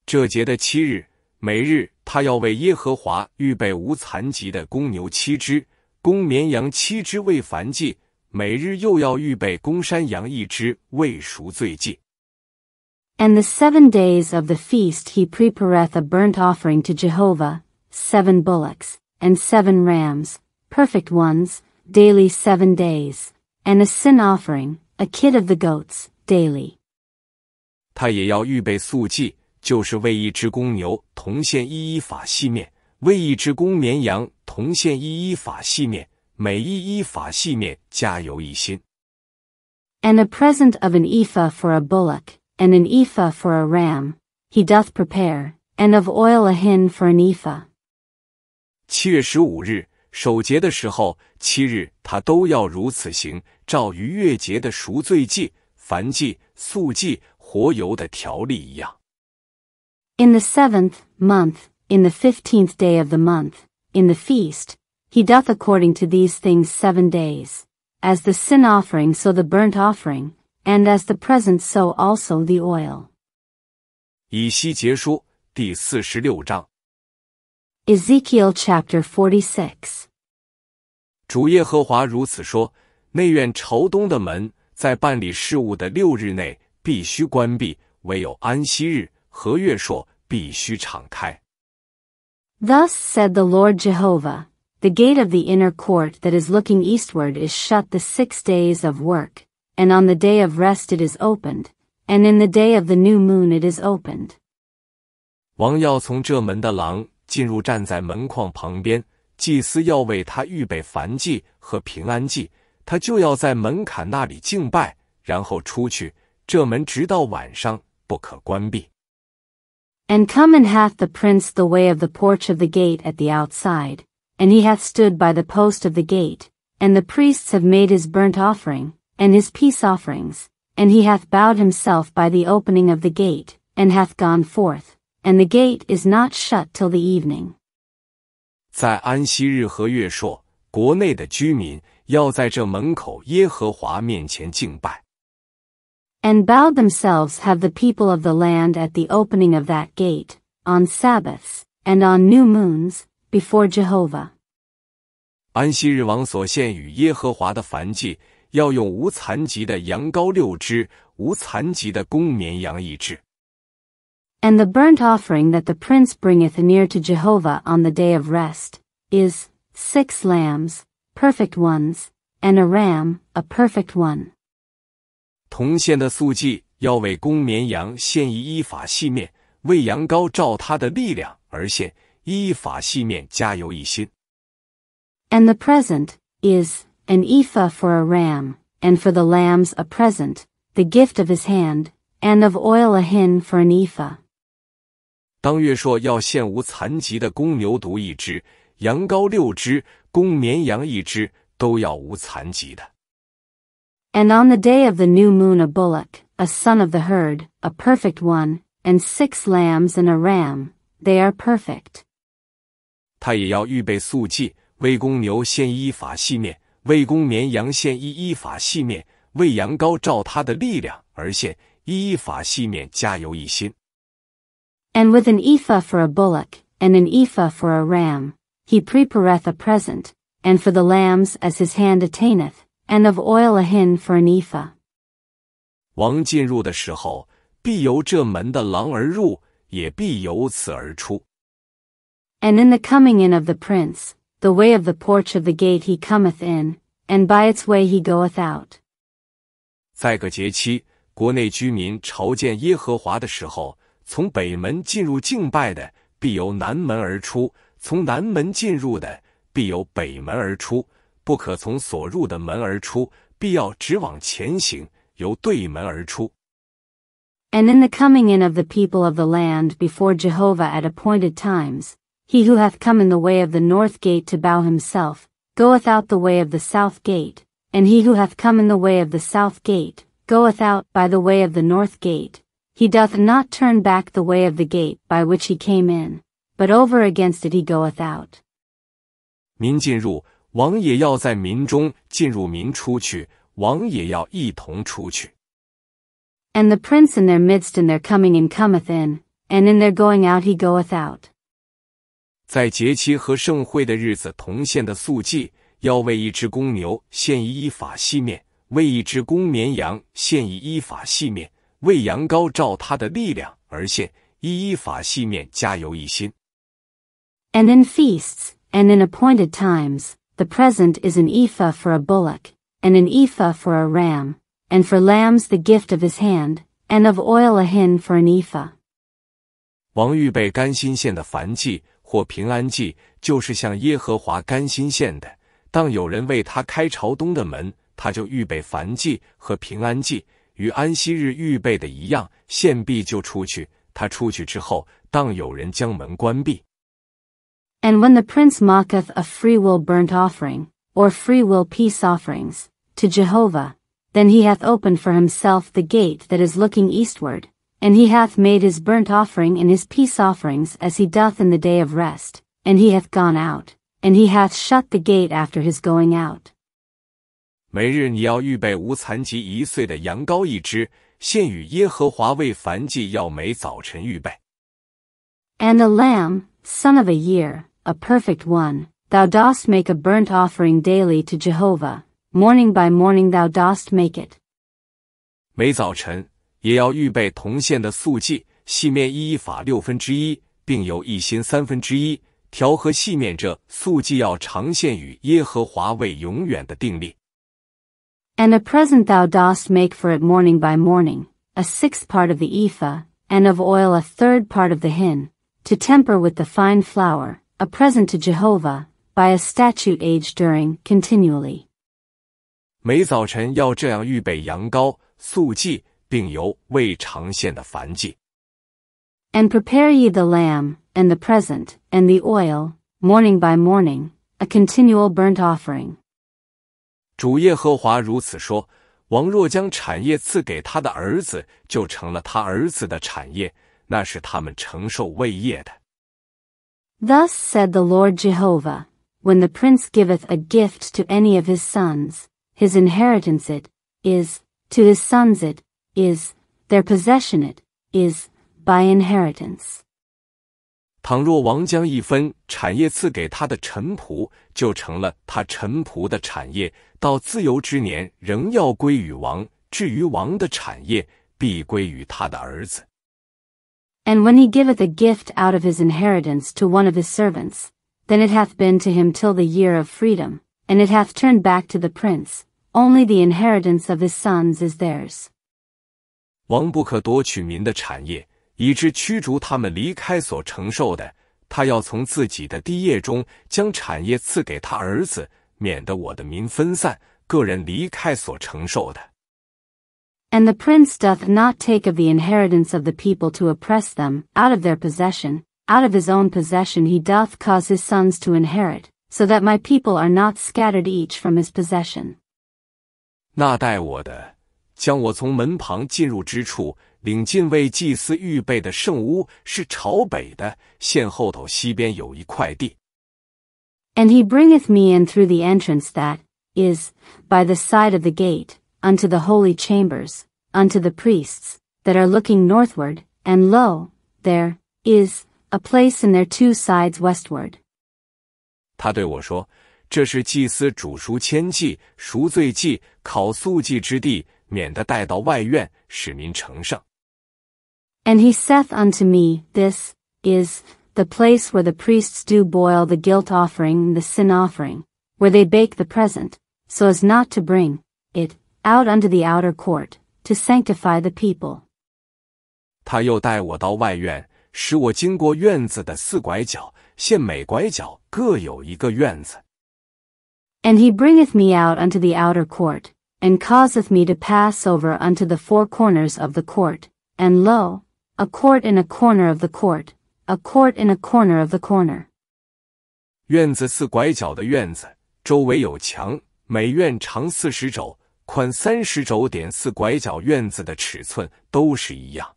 Speaker 1: 这节的七日，每日他要为耶和华预备无残疾的公牛七只，公绵羊七只为燔祭。每日又要预备公山羊一只，为赎罪祭。
Speaker 2: And the seven days of the feast he p r e p a r e t h a burnt offering to Jehovah, seven bullocks and seven rams, perfect ones, daily seven days, and a sin offering, a kid of the goats, daily.
Speaker 1: 他也要预备素祭，就是为一只公牛同献一一法细面，为一只公绵羊同献一一法细面。每一依法系面加油一新。
Speaker 2: And a present of an ephah for a bullock, and an ephah for a ram, he doth prepare, and of oil a hin for an ephah.
Speaker 1: 七月十五日，守节的时候，七日他都要如此行，照逾越节的赎罪祭、燔祭、素祭、活油的条例一样。
Speaker 2: In the seventh month, in the fifteenth day of the month, in the feast, he doth according to these things seven days, as the sin offering so the burnt offering, and as the present so also the oil.
Speaker 1: Ezekiel
Speaker 2: chapter forty six。
Speaker 1: 主耶和华如此说：内院朝东的门，在办理事务的六日内必须关闭，唯有安息日和月朔必须敞开。
Speaker 2: Thus said the Lord Jehovah. The gate of the inner court that is looking eastward is shut the six days of work, and on the day of rest it is opened, and in the day of the new moon it is opened.
Speaker 1: 王要从这门的廊进入，站在门框旁边，祭司要为他预备燔祭和平安祭，他就要在门槛那里敬拜，然后出去。这门直到晚上不可关闭。
Speaker 2: And come and hath the prince the way of the porch of the gate at the outside, and he hath stood by the post of the gate, and the priests have made his burnt offering, and his peace offerings, and he hath bowed himself by the opening of the gate, and hath gone forth, and the gate is not shut till the evening.
Speaker 1: 在安息日和月朔，国内的居民要在这门口耶和华面前敬拜。
Speaker 2: And bowed themselves have the people of the land at the opening of that gate, on Sabbaths, and on new moons, before Jehovah.
Speaker 1: 安息日王所献与耶和华的燔祭，要用无残疾的羊羔六只，无残疾的公绵羊一只。
Speaker 2: And the burnt offering that the prince bringeth near to Jehovah on the day of rest is six lambs, perfect ones, and a ram, a perfect one. And the present is an ephah for a ram, and for the lambs a present, the gift of his hand, and of oil a hin for an ephah.
Speaker 1: 当月朔要献无残疾的公牛犊一只，羊羔六只，公绵羊一只，都要无残疾的。
Speaker 2: And on the day of the new moon a bullock, a son of the herd, a perfect one, and six lambs and a ram, they are perfect.
Speaker 1: 他也要预备素祭，为公牛献依法细面，为公绵羊献依依法细面，为羊羔照他的力量而现依法细面，加油一心。
Speaker 2: And with an ephah for a bullock and an ephah for a ram, he prepareth a present; and for the lambs as his hand attaineth, and of oil a hin for an ephah.
Speaker 1: 王进入的时候，必由这门的廊而入，也必由此而出。
Speaker 2: And in the coming in of the prince, the way of the porch of the gate he cometh in, and by its way he goeth out.
Speaker 1: 在个节期，国内居民朝见耶和华的时候，从北门进入敬拜的，必由南门而出；从南门进入的，必由北门而出。不可从所入的门而出，必要直往前行，由对门而出。
Speaker 2: And in the coming in of the people of the land before Jehovah at appointed times, he who hath come in the way of the north gate to bow himself, goeth out the way of the south gate, and he who hath come in the way of the south gate, goeth out by the way of the north gate. He doth not turn back the way of the gate by which he came in, but over against it he goeth out.
Speaker 1: 民进入，王也要在民中进入；民出去，王也要一同出去。
Speaker 2: And the prince in their midst in their coming in cometh in, and in their going out he goeth out
Speaker 1: and in feasts,
Speaker 2: and in appointed times, the present is an ephah for a bullock, and an ephah for a ram, and for lambs the gift of his hand, and of oil a hin for an ephah.
Speaker 1: 王预备甘心献的燔祭。或平安祭，就是向耶和华甘心献的。当有人为他开朝东的门，他就预备燔祭和平安祭，与安息日预备的一样，献毕就出去。他出去之后，当有人将门关闭。
Speaker 2: And when the prince mocketh a free will burnt offering, or free will peace offerings, to Jehovah, then he hath opened for himself the gate that is looking eastward, and he hath made his burnt offering and his peace offerings as he doth in the day of rest, and he hath gone out, and he hath shut the gate after his going out.
Speaker 1: 每日你要预备无残疾一岁的羊羔一只，献与耶和华为燔祭，要每早晨预备。
Speaker 2: And a lamb, son of a year, a perfect one, thou dost make a burnt offering daily to Jehovah, morning by morning thou dost make it.
Speaker 1: 每早晨 and a
Speaker 2: present thou dost make for it morning by morning, a sixth part of the ephah, and of oil a third part of the hin, to temper with the fine flour, a present to Jehovah, by a statute age during continually. And prepare ye the lamb, and the present, and the oil, morning by morning, a continual burnt offering.
Speaker 1: 主耶和华如此说：王若将产业赐给他的儿子，就成了他儿子的产业，那是他们承受位业的。
Speaker 2: Thus said the Lord Jehovah, when the prince giveth a gift to any of his sons, his inheritance it is, to his sons it is, their possession it, is, by inheritance.
Speaker 1: 倘若王将一分产业赐给他的臣仆，就成了他臣仆的产业，到自由之年仍要归于王。至于王的产业，必归于他的儿子。
Speaker 2: And when he giveth a gift out of his inheritance to one of his servants, then it hath been to him till the year of freedom, and it hath turned back to the prince, only the inheritance of his sons is theirs.
Speaker 1: 王不可夺取民的产业，以致驱逐他们离开所承受的。他要从自己的地业中将产业赐给他儿子，免得我的民分散，个人离开所承受的。
Speaker 2: And the prince doth not take of the inheritance of the people to oppress them, out of their possession, out of his own possession he doth cause his sons to inherit, so that my people are not scattered each from his possession.
Speaker 1: 那待我的。将我从门旁进入之处领进为祭司预备的圣屋，是朝北的，县后头西边有一块地。
Speaker 2: And he bringeth me in through the entrance that is by the side of the gate unto the holy chambers unto the priests that are looking northward, and lo, there is a place in their two sides westward.
Speaker 1: 他对我说：“这是祭司主赎愆祭、赎罪祭、考素祭之地。”
Speaker 2: And he saith unto me, This is the place where the priests do boil the guilt offering and the sin offering, where they bake the present, so as not to bring it out unto the outer court, to sanctify the people.
Speaker 1: 他又带我到外院，使我经过院子的四拐角，现每拐角各有一个院子。
Speaker 2: And he bringeth me out unto the outer court, and causeth me to pass over unto the four corners of the court, and lo, a court in a corner of the court, a court in a corner of the corner.
Speaker 1: 院子四拐角的院子，周围有墙，每院长四十肘，宽三十肘点四拐角院子的尺寸都是一样。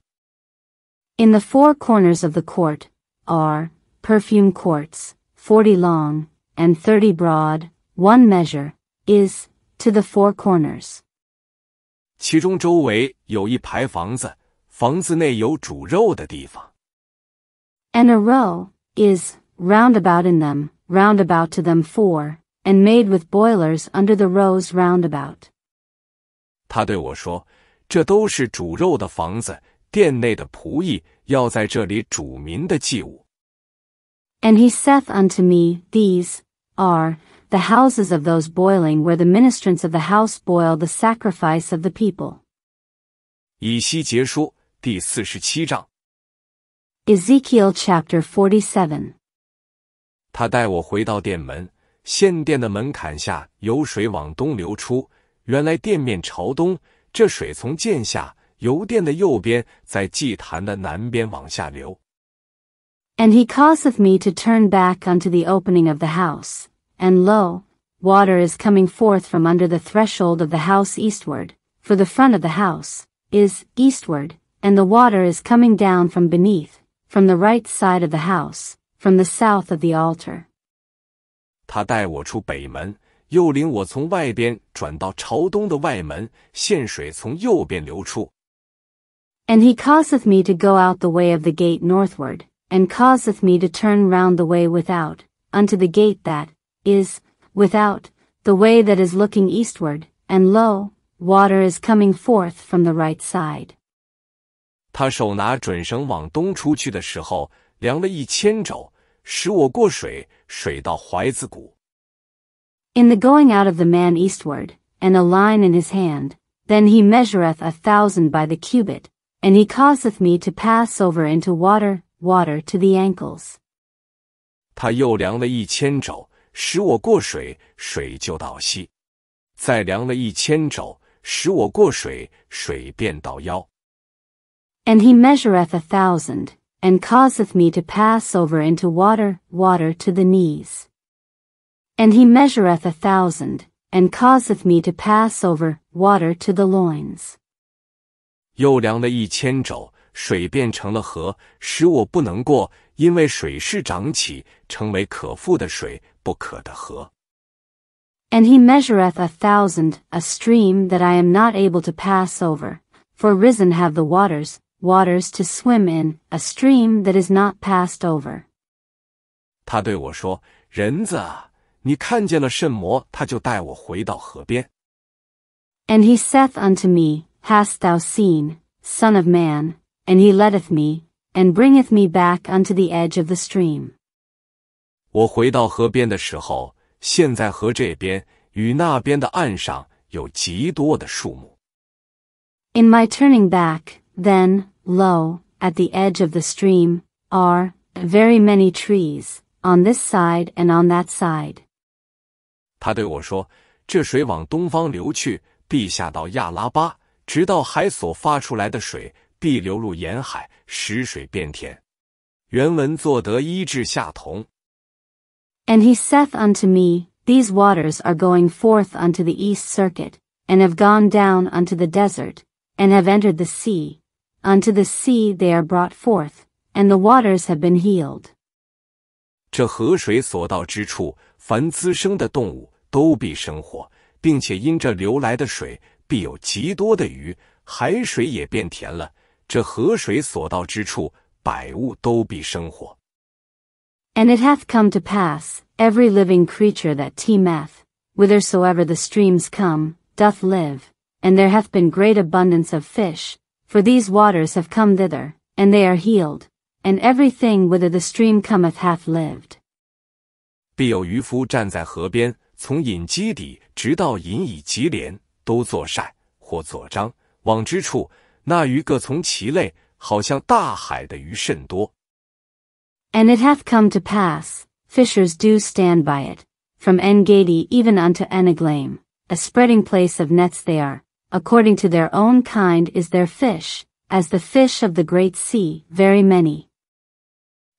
Speaker 2: In the four corners of the court are perfume courts, forty long and thirty broad, one measure is to the four corners.
Speaker 1: 其中周围有一排房子，房子内有煮肉的地方。
Speaker 2: And a row is roundabout in them, roundabout to them four, and made with boilers under the rows roundabout. about. And he saith unto me, These are the houses of those boiling where the ministrants of the house boil the sacrifice of the people.
Speaker 1: 以西结书第四十七章。
Speaker 2: Ezekiel chapter forty seven。
Speaker 1: 他带我回到殿门，现殿的门槛下有水往东流出，原来殿面朝东，这水从剑下由殿的右边，在祭坛的南边往下流。
Speaker 2: And he causeth me to turn back unto the opening of the house and lo, water is coming forth from under the threshold of the house eastward, for the front of the house is eastward, and the water is coming down from beneath, from the right side of the house, from the south of the altar.
Speaker 1: 他带我出北门，又领我从外边转到朝东的外门，现水从右边流出。
Speaker 2: And he causeth me to go out the way of the gate northward, and causeth me to turn round the way without, unto the gate that is, without, the way that is looking eastward, and lo, water is coming forth from the right side.
Speaker 1: 他手拿准绳往东出去的时候，量了一千肘，使我过水，水到怀子谷。
Speaker 2: In the going out of the man eastward, and a line in his hand, then he measureth a thousand by the cubit, and he causeth me to pass over into water, water to the ankles.
Speaker 1: 他又量了一千肘，使我过水，水就到膝；再量了一千肘，使我过水，水便到腰。
Speaker 2: And he measureth a thousand, and causeth me to pass over into water, water to the knees. And he measureth a thousand, and causeth me to pass over, water to the loins.
Speaker 1: 又量了一千肘，水变成了河，使我不能过，因为水势涨起，成为可覆的水。不可的河。
Speaker 2: And he measureth a thousand, a stream that I am not able to pass over, for risen have the waters, waters to swim in, a stream that is not passed over.
Speaker 1: 他对我说：“人子啊，你看见了甚魔，他就带我回到河边。”
Speaker 2: And he saith unto me, Hast thou seen, Son of man? And he leadeth me, and bringeth me back unto the edge of the
Speaker 1: stream. 我回到河边的时候，现在河这边与那边的岸上有极多的树木。
Speaker 2: In my turning back, then, lo, at the edge of the stream are very many trees on this side and on that side.
Speaker 1: 他对我说：“这水往东方流去，必下到亚拉巴，直到海所发出来的水，必流入沿海，使水变甜。”原文作“得一至下同”。
Speaker 2: And he saith unto me, These waters are going forth unto the east circuit, and have gone down unto the desert, and have entered the sea. Unto the sea they are brought forth, and the waters have been healed.
Speaker 1: 这河水所到之处，凡滋生的动物都必生活，并且因这流来的水必有极多的鱼，海水也变甜了。这河水所到之处，百物都必生活。
Speaker 2: and it hath come to pass, every living creature that teemeth, whithersoever the streams come, doth live, and there hath been great abundance of fish, for these waters have come thither, and they are healed, and every thing whither the stream cometh hath lived. And it hath come to pass, fishers do stand by it, from Engedi even unto Eneglame, a spreading place of nets they are, according to their own kind is their fish, as the fish of the great sea, very many.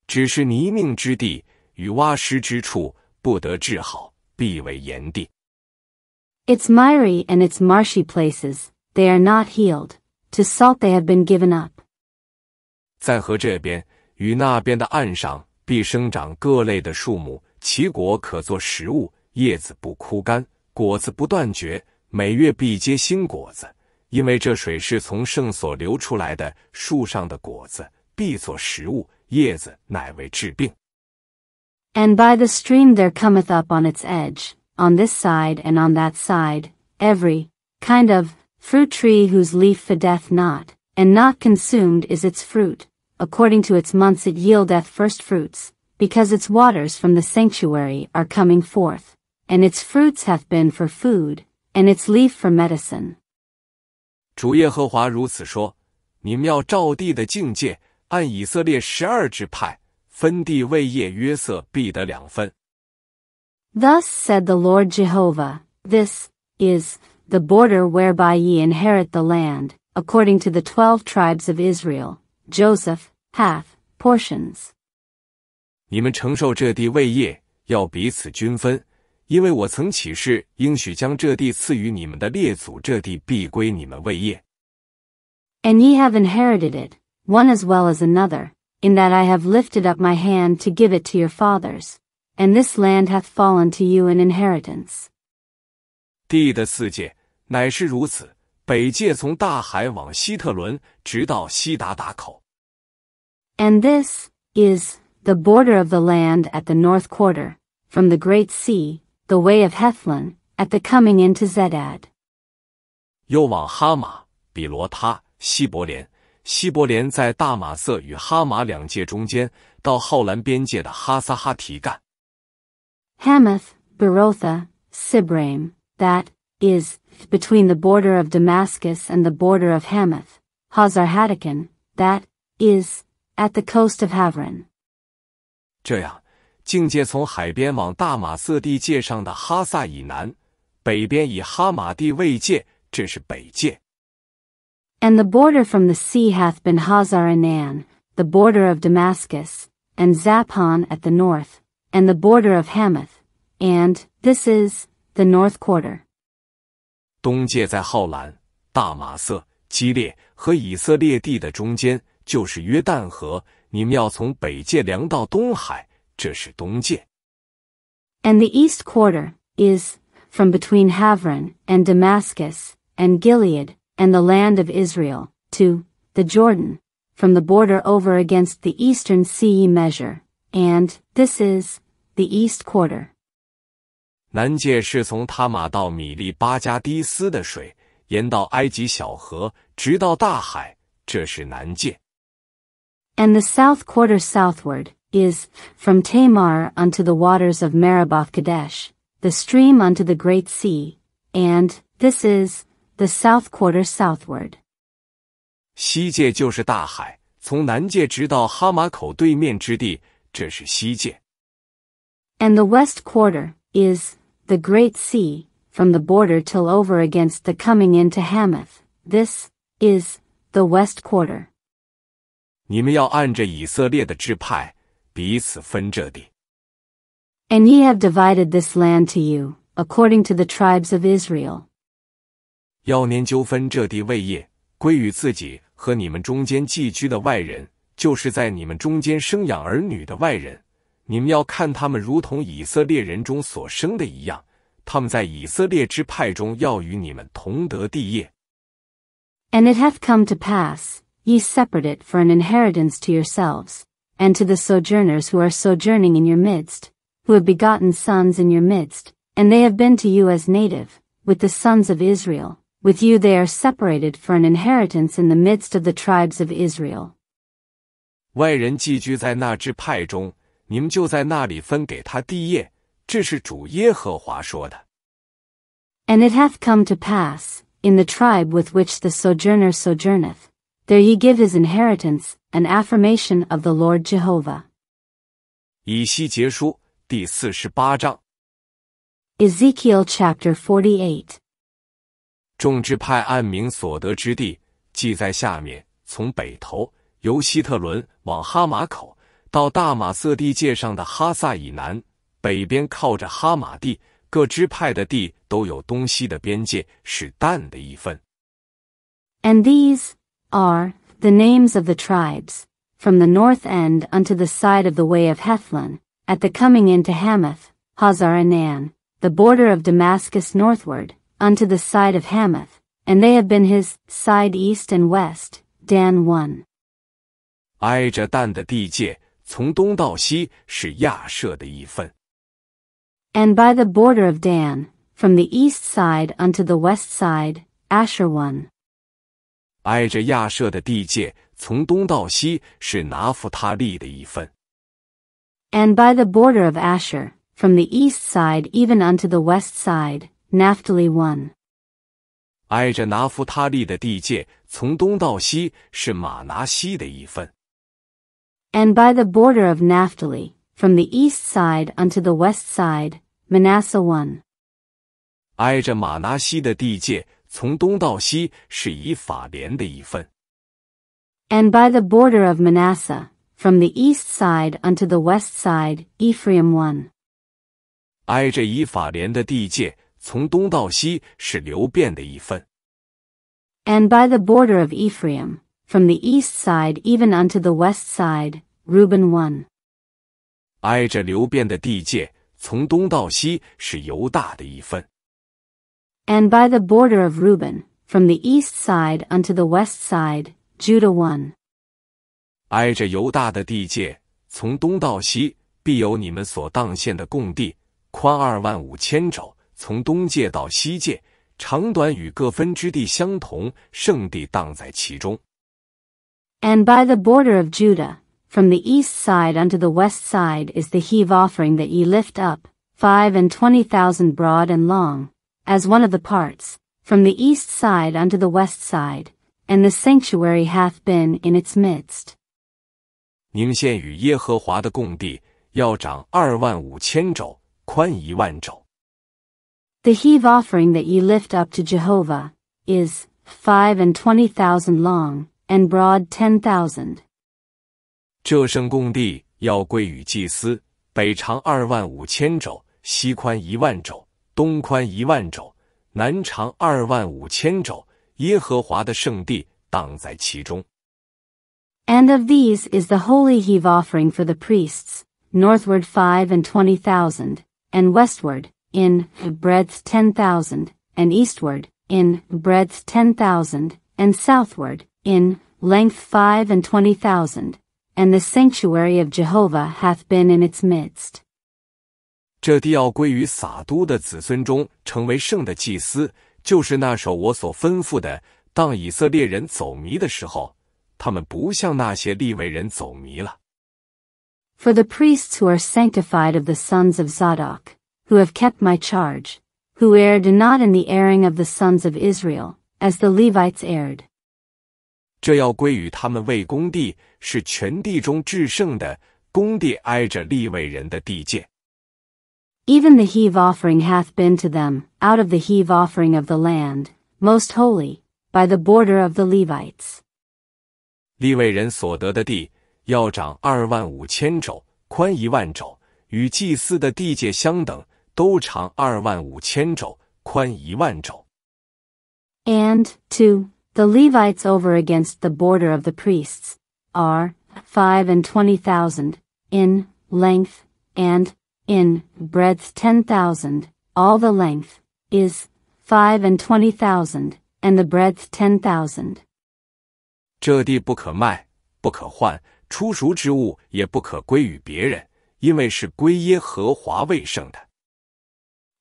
Speaker 1: 只是泥泞之地，与洼湿之处，不得治好，必为炎地。
Speaker 2: Its miry and its marshy places, they are not healed. To salt they have been given up.
Speaker 1: 在河这边，与那边的岸上必生长各类的树木，其果可做食物，叶子不枯干，果子不断绝，每月必结新果子。因为这水是从圣所流出来的，树上的果子必作食物，叶子乃为治病。
Speaker 2: And by the stream there cometh up on its edge, on this side and on that side, every kind of fruit tree whose leaf fadeth not, and not consumed is its fruit according to its months it yieldeth first fruits, because its waters from the sanctuary are coming forth, and its fruits hath been for food, and its leaf for medicine.
Speaker 1: 主耶和华如此说：你们要照地的境界，按以色列十二支派分地为业约瑟必得两分。
Speaker 2: Thus said the Lord Jehovah, This is the border whereby ye inherit the land, according to the twelve tribes of Israel, Joseph hath portions.
Speaker 1: 你们承受这地为业，要彼此均分，因为我曾起誓，应许将这地赐予你们的列祖，这地必归你们为业。
Speaker 2: And ye have inherited it, one as well as another, in that I have lifted up my hand to give it to your fathers, and this land hath fallen to you in inheritance.
Speaker 1: 地的四界乃是如此，北界从大海往西特伦，直到西达达口。
Speaker 2: And this is the border of the land at the north quarter, from the great sea, the way of Hethlon, at the coming into Zedad.
Speaker 1: 又往哈马、比罗他、西伯连。西伯连在大马色与哈马两界中间，到浩兰边界的哈撒哈提干。
Speaker 2: Hamath, Berotha, Sibraim, that is, between the border of Damascus and the border of Hamath, Hazar Hadakan, that, is, at the coast of Havran.
Speaker 1: 这样，境界从海边往大马色地界上的哈萨以南，北边以哈马地为界，这是北界。
Speaker 2: And the border from the sea hath been Anan, the border of Damascus, and Zaphon at the north, and the border of Hamath, and, this is, the north quarter.
Speaker 1: 东界在浩兰、大马色、基列和以色列地的中间，就是约旦河。你们要从北界量到东海，这是东界。
Speaker 2: And the east quarter is from between Havran and Damascus and Gilead and the land of Israel to the Jordan, from the border over against the eastern sea measure. And this is the east quarter.
Speaker 1: 南界是从他马到米利巴加迪斯的水，沿到埃及小河，直到大海，这是南界。
Speaker 2: And the south quarter southward is from Tamar unto the waters of Meriboth Kadesh, the stream unto the great sea, and this is the south quarter southward.
Speaker 1: 西界就是大海，从南界直到哈马口对面之地，这是西界。
Speaker 2: And the west quarter is the Great Sea, from the border till over against the coming into Hamath. This is the west quarter.
Speaker 1: 你们要按着以色列的支派，彼此分这地。
Speaker 2: And ye have divided this land to you, according to the tribes of Israel.
Speaker 1: 要研究分这地为业，归于自己和你们中间寄居的外人，就是在你们中间生养儿女的外人。你们要看他们如同以色列人中所生的一样，他们在以色列支派中要与你们同得地业。
Speaker 2: And it hath come to pass, ye separate it for an inheritance to yourselves, and to the sojourners who are sojourning in your midst, who have begotten sons in your midst, and they have been to you as native, with the sons of Israel, with you they are separated for an inheritance in the midst of the tribes of Israel.
Speaker 1: 外人寄居在那支派中，你们就在那里分给他地业。这是主耶和华说的。
Speaker 2: And it hath come to pass, in the tribe with which the sojourner sojourneth, there ye give his inheritance, an affirmation of the Lord Jehovah.
Speaker 1: 以西结书第四十八章。
Speaker 2: Ezekiel chapter forty-eight. eight。
Speaker 1: 众支派按名所得之地，记在下面：从北头由希特伦往哈马口，and
Speaker 2: these are the names of the tribes from the north end unto the side of the way of Hethlon, at the coming into Hamath, Hazaranan, the border of Damascus northward, unto the side of Hamath, and they have been his side east and west. Dan one. And by the border of Dan, from the east side unto the west side, Asher one.
Speaker 1: 挨着亚舍的地界，从东到西是拿弗他利的一分。
Speaker 2: And by the border of Asher, from the east side even unto the west side, Naphtali one. And by the border of Naphtali, from the east side unto the west side, Manasseh 1.
Speaker 1: 挨着马拿西的地界，从东到西是以法莲的一份。
Speaker 2: And by the border of Manasseh, from the east side unto the west side, Ephraim one.
Speaker 1: 挨着以法莲的地界，从东到西是流变的一份。
Speaker 2: And by the border of Ephraim, from unto the east the west side even side. Reuben 份。
Speaker 1: 挨着流变的地界，从东到西是犹大的一份。
Speaker 2: And by the border of Reuben, from the east side unto the west side, Judah o
Speaker 1: 挨着犹大的地界，从东到西必有你们所当县的公地，宽二万五千肘，从东界到西界，长短与各分之地相同，圣地当在其中。
Speaker 2: And by the border of Judah, from the east side unto the west side is the heave offering that ye lift up, five and twenty thousand broad and long, as one of the parts, from the east side unto the west side, and the sanctuary hath been in its midst.
Speaker 1: 宁献与耶和华的供地要长二万五千肘，宽一万肘。
Speaker 2: The heave offering that ye lift up to Jehovah is five and twenty thousand long, and broad ten thousand。
Speaker 1: 这圣供地要归与祭司，北长二万五千肘，西宽一万肘，东宽一万肘，南长二万五千肘。耶和华的圣地当在其中。
Speaker 2: And of these is the holy heave offering for the priests, northward five and twenty thousand, and westward, in breadth ten thousand, and eastward, in breadth ten thousand, and southward, in length five and twenty thousand, and the sanctuary of Jehovah hath been in its midst.
Speaker 1: 这地要归于撒都的子孙中成为圣的祭司，就是那首我所吩咐的。当以色列人走迷的时候，他们不像那些利未人走迷了。
Speaker 2: For the priests who are sanctified of the sons of Zadok, who have kept my charge, who erred not in the erring of the sons of Israel, as the Levites erred.
Speaker 1: 这要归于他们为工地，是全地中至圣的工地，挨着立未人的地界。
Speaker 2: Even the heave offering hath been to them out of the heave offering of the land most holy by the border of the Levites。
Speaker 1: 立未人所得的地要长二万五千肘，宽一万肘，与祭司的地界相等，都长二万五千肘，宽一万肘。
Speaker 2: And two. The Levites over against the border of the priests are five and twenty thousand, in length, and in breadth ten thousand, all the length is five and twenty thousand, and the breadth ten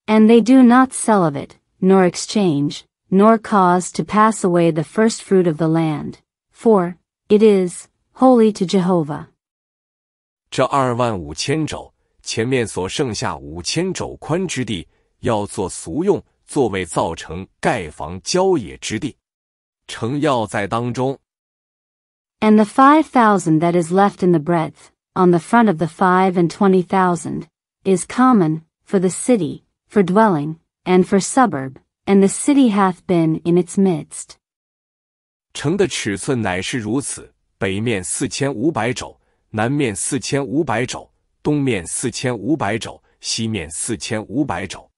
Speaker 2: And they do not sell of it, nor exchange, nor cause to pass away the first fruit of the land, for it is holy to Jehovah.
Speaker 1: 这二万五千肘，前面所剩下五千肘宽之地，要做俗用，作为造成盖房郊野之地，城要在当中。
Speaker 2: And the five thousand that is left in the breadth, on the front of the five and twenty thousand, is common for the city, for dwelling, and for suburb and the city hath been in its midst.
Speaker 1: 城的尺寸乃是如此：北面四千五百肘，南面四千五百肘，东面四千五百肘，西面四千五百肘。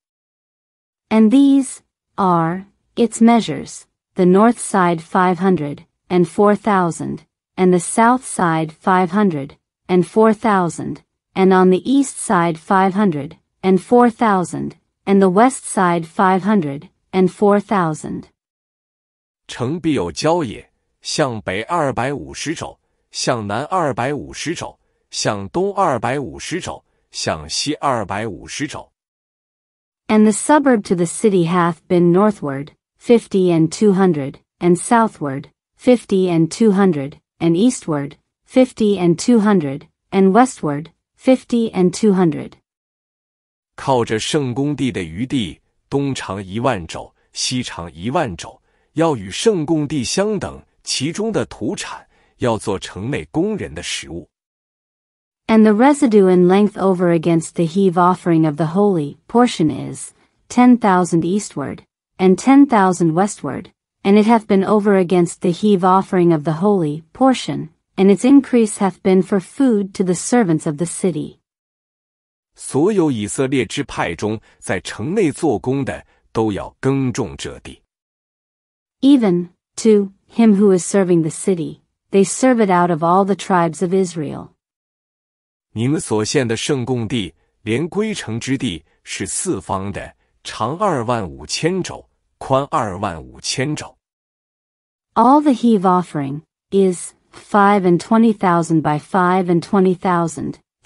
Speaker 2: And these are its measures: the north side five hundred and four thousand, and the south side five hundred and four thousand, and on the east side five hundred and four thousand, and the west side five hundred and four thousand. four And the suburb to the city hath been northward fifty and two hundred, and southward fifty and two hundred, and eastward fifty and two hundred, and westward fifty and two hundred。
Speaker 1: 靠着圣公地的余地。and
Speaker 2: the residue in length over against the heave offering of the holy portion is ten thousand eastward, and ten thousand westward, and it hath been over against the heave offering of the holy portion, and its increase hath been for food to the servants of the city.
Speaker 1: 所有以色列支派中，在城内做工的都要耕种这地。
Speaker 2: Even to him who is serving the city, they serve it out of all the tribes of Israel.
Speaker 1: 你们所献的圣供地，连归城之地，是四方的，长二万五千肘，宽二万五千肘。
Speaker 2: All the heave offering is five and twenty thousand by five and twenty thousand.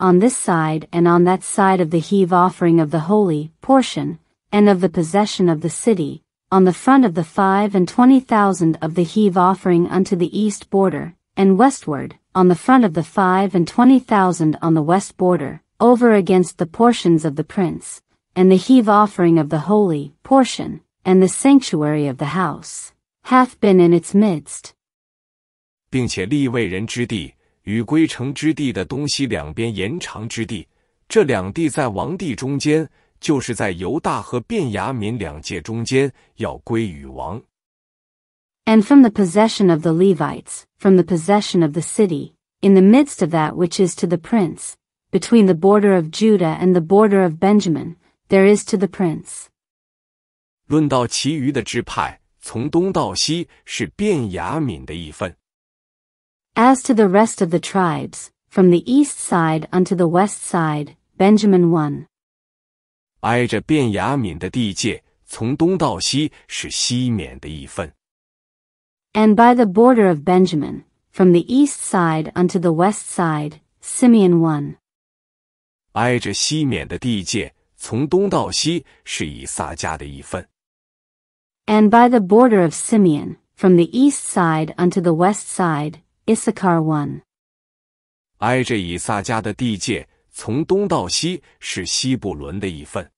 Speaker 2: on this side and on that side of the heave offering of the holy portion, and of the possession of the city, on the front of the five and twenty thousand of the heave offering unto the east border, and westward, on the front of the five and twenty thousand on the west border, over against the portions of the prince, and the heave offering of the holy portion, and the sanctuary of the house, hath been in its midst.
Speaker 1: 并且立位人之地与归城之地的东西两边延长之地，这两地在王地中间，就是在犹大和便雅悯两界中间，要归与王。
Speaker 2: And from the possession of the Levites, from the possession of the city, in the midst of that which is to the prince, between the border of Judah and the border of Benjamin, there is to the prince.
Speaker 1: 论到其余的支派，从东到西是便雅悯的一份。
Speaker 2: As to the rest of the tribes, from the east side unto the west side, Benjamin won.
Speaker 1: 挨着便雅敏的地界，从东到西是西缅的一分。
Speaker 2: And by the border of Benjamin, from the east side unto the west side, Simeon won.
Speaker 1: 挨着西缅的地界，从东到西是以撒加的一分。
Speaker 2: And by the border of Simeon, from the east side unto the west side, Issachar one。
Speaker 1: 挨着以撒家的地界，从东到西是西布伦的一份。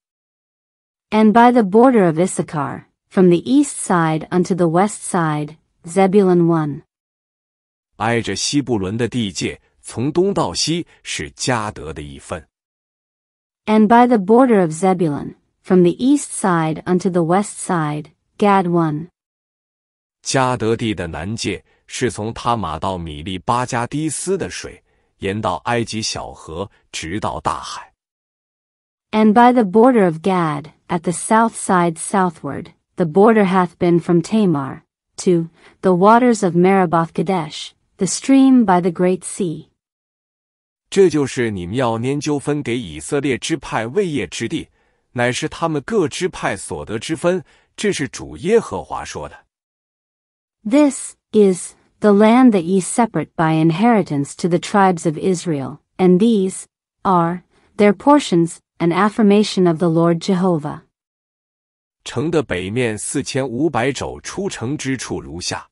Speaker 2: And by the border of Issachar, from the east side unto the west side, Zebulun one。
Speaker 1: 挨着西布伦的地界，从东到西是加德的一份。
Speaker 2: And by the border of Zebulun, from the east side unto the west side, Gad one。
Speaker 1: 加德地的南界是从他马到米利巴加低斯的水，沿到埃及小河，直到大海。
Speaker 2: And by the border of Gad, at the south side southward, the border hath been from Tamar to the waters of Meriboth Kadesh, the stream by the great
Speaker 1: sea. 这就是你们要研究分给以色列支派位业之地，乃是他们各支派所得之分。这是主耶和华说的。
Speaker 2: This is the land that ye separate by inheritance to the tribes of Israel, and these, are, their portions, an affirmation of the Lord Jehovah.
Speaker 1: 城的北面四千五百肘出城之处如下。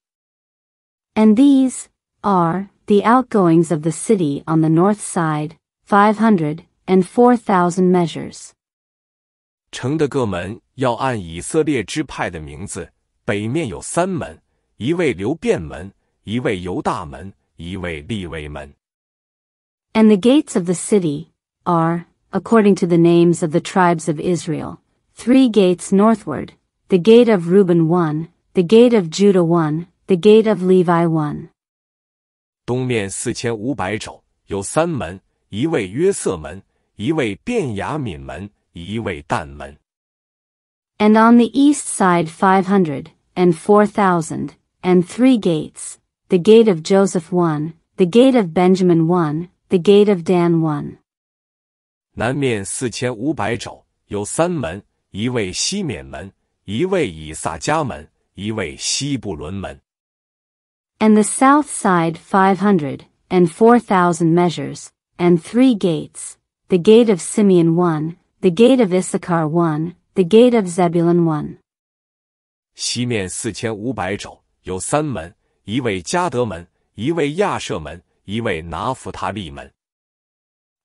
Speaker 2: And these, are, the outgoings of the city on the north side, five hundred, and four thousand measures.
Speaker 1: 城的各门要按以色列支派的名字，北面有三门，一位流便门，一位犹大门，一位利未门。
Speaker 2: And the gates of the city are, according to the names of the tribes of Israel, three gates northward, the gate of Reuben one, the gate of Judah one, the gate of Levi one.
Speaker 1: 东面四千五百肘，有三门，一位约瑟门，一位便雅敏门，一位但门。
Speaker 2: And on the east side five hundred, and four thousand, and three gates, the gate of Joseph 1, the gate of Benjamin 1, the gate of Dan 1. And the south side five hundred and four thousand measures, and three gates: the gate of Simeon one, the gate of Issachar one, the gate of Zebulun one.
Speaker 1: 西面四千五百肘，有三门，一位加德门，一位亚舍门，一位拿弗他利门。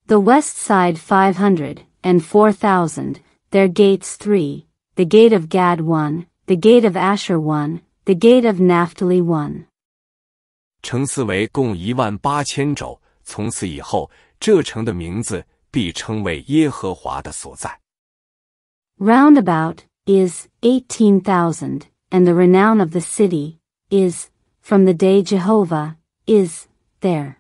Speaker 2: The west side five hundred and four thousand, their gates three, the gate of Gad one, the gate of Asher one, the gate of Naphtali one.
Speaker 1: 城四围共一万八千肘，从此以后，这城的名字必称为耶和华的所在。
Speaker 2: Roundabout is eighteen thousand, and the renown of the city is from the day Jehovah is there.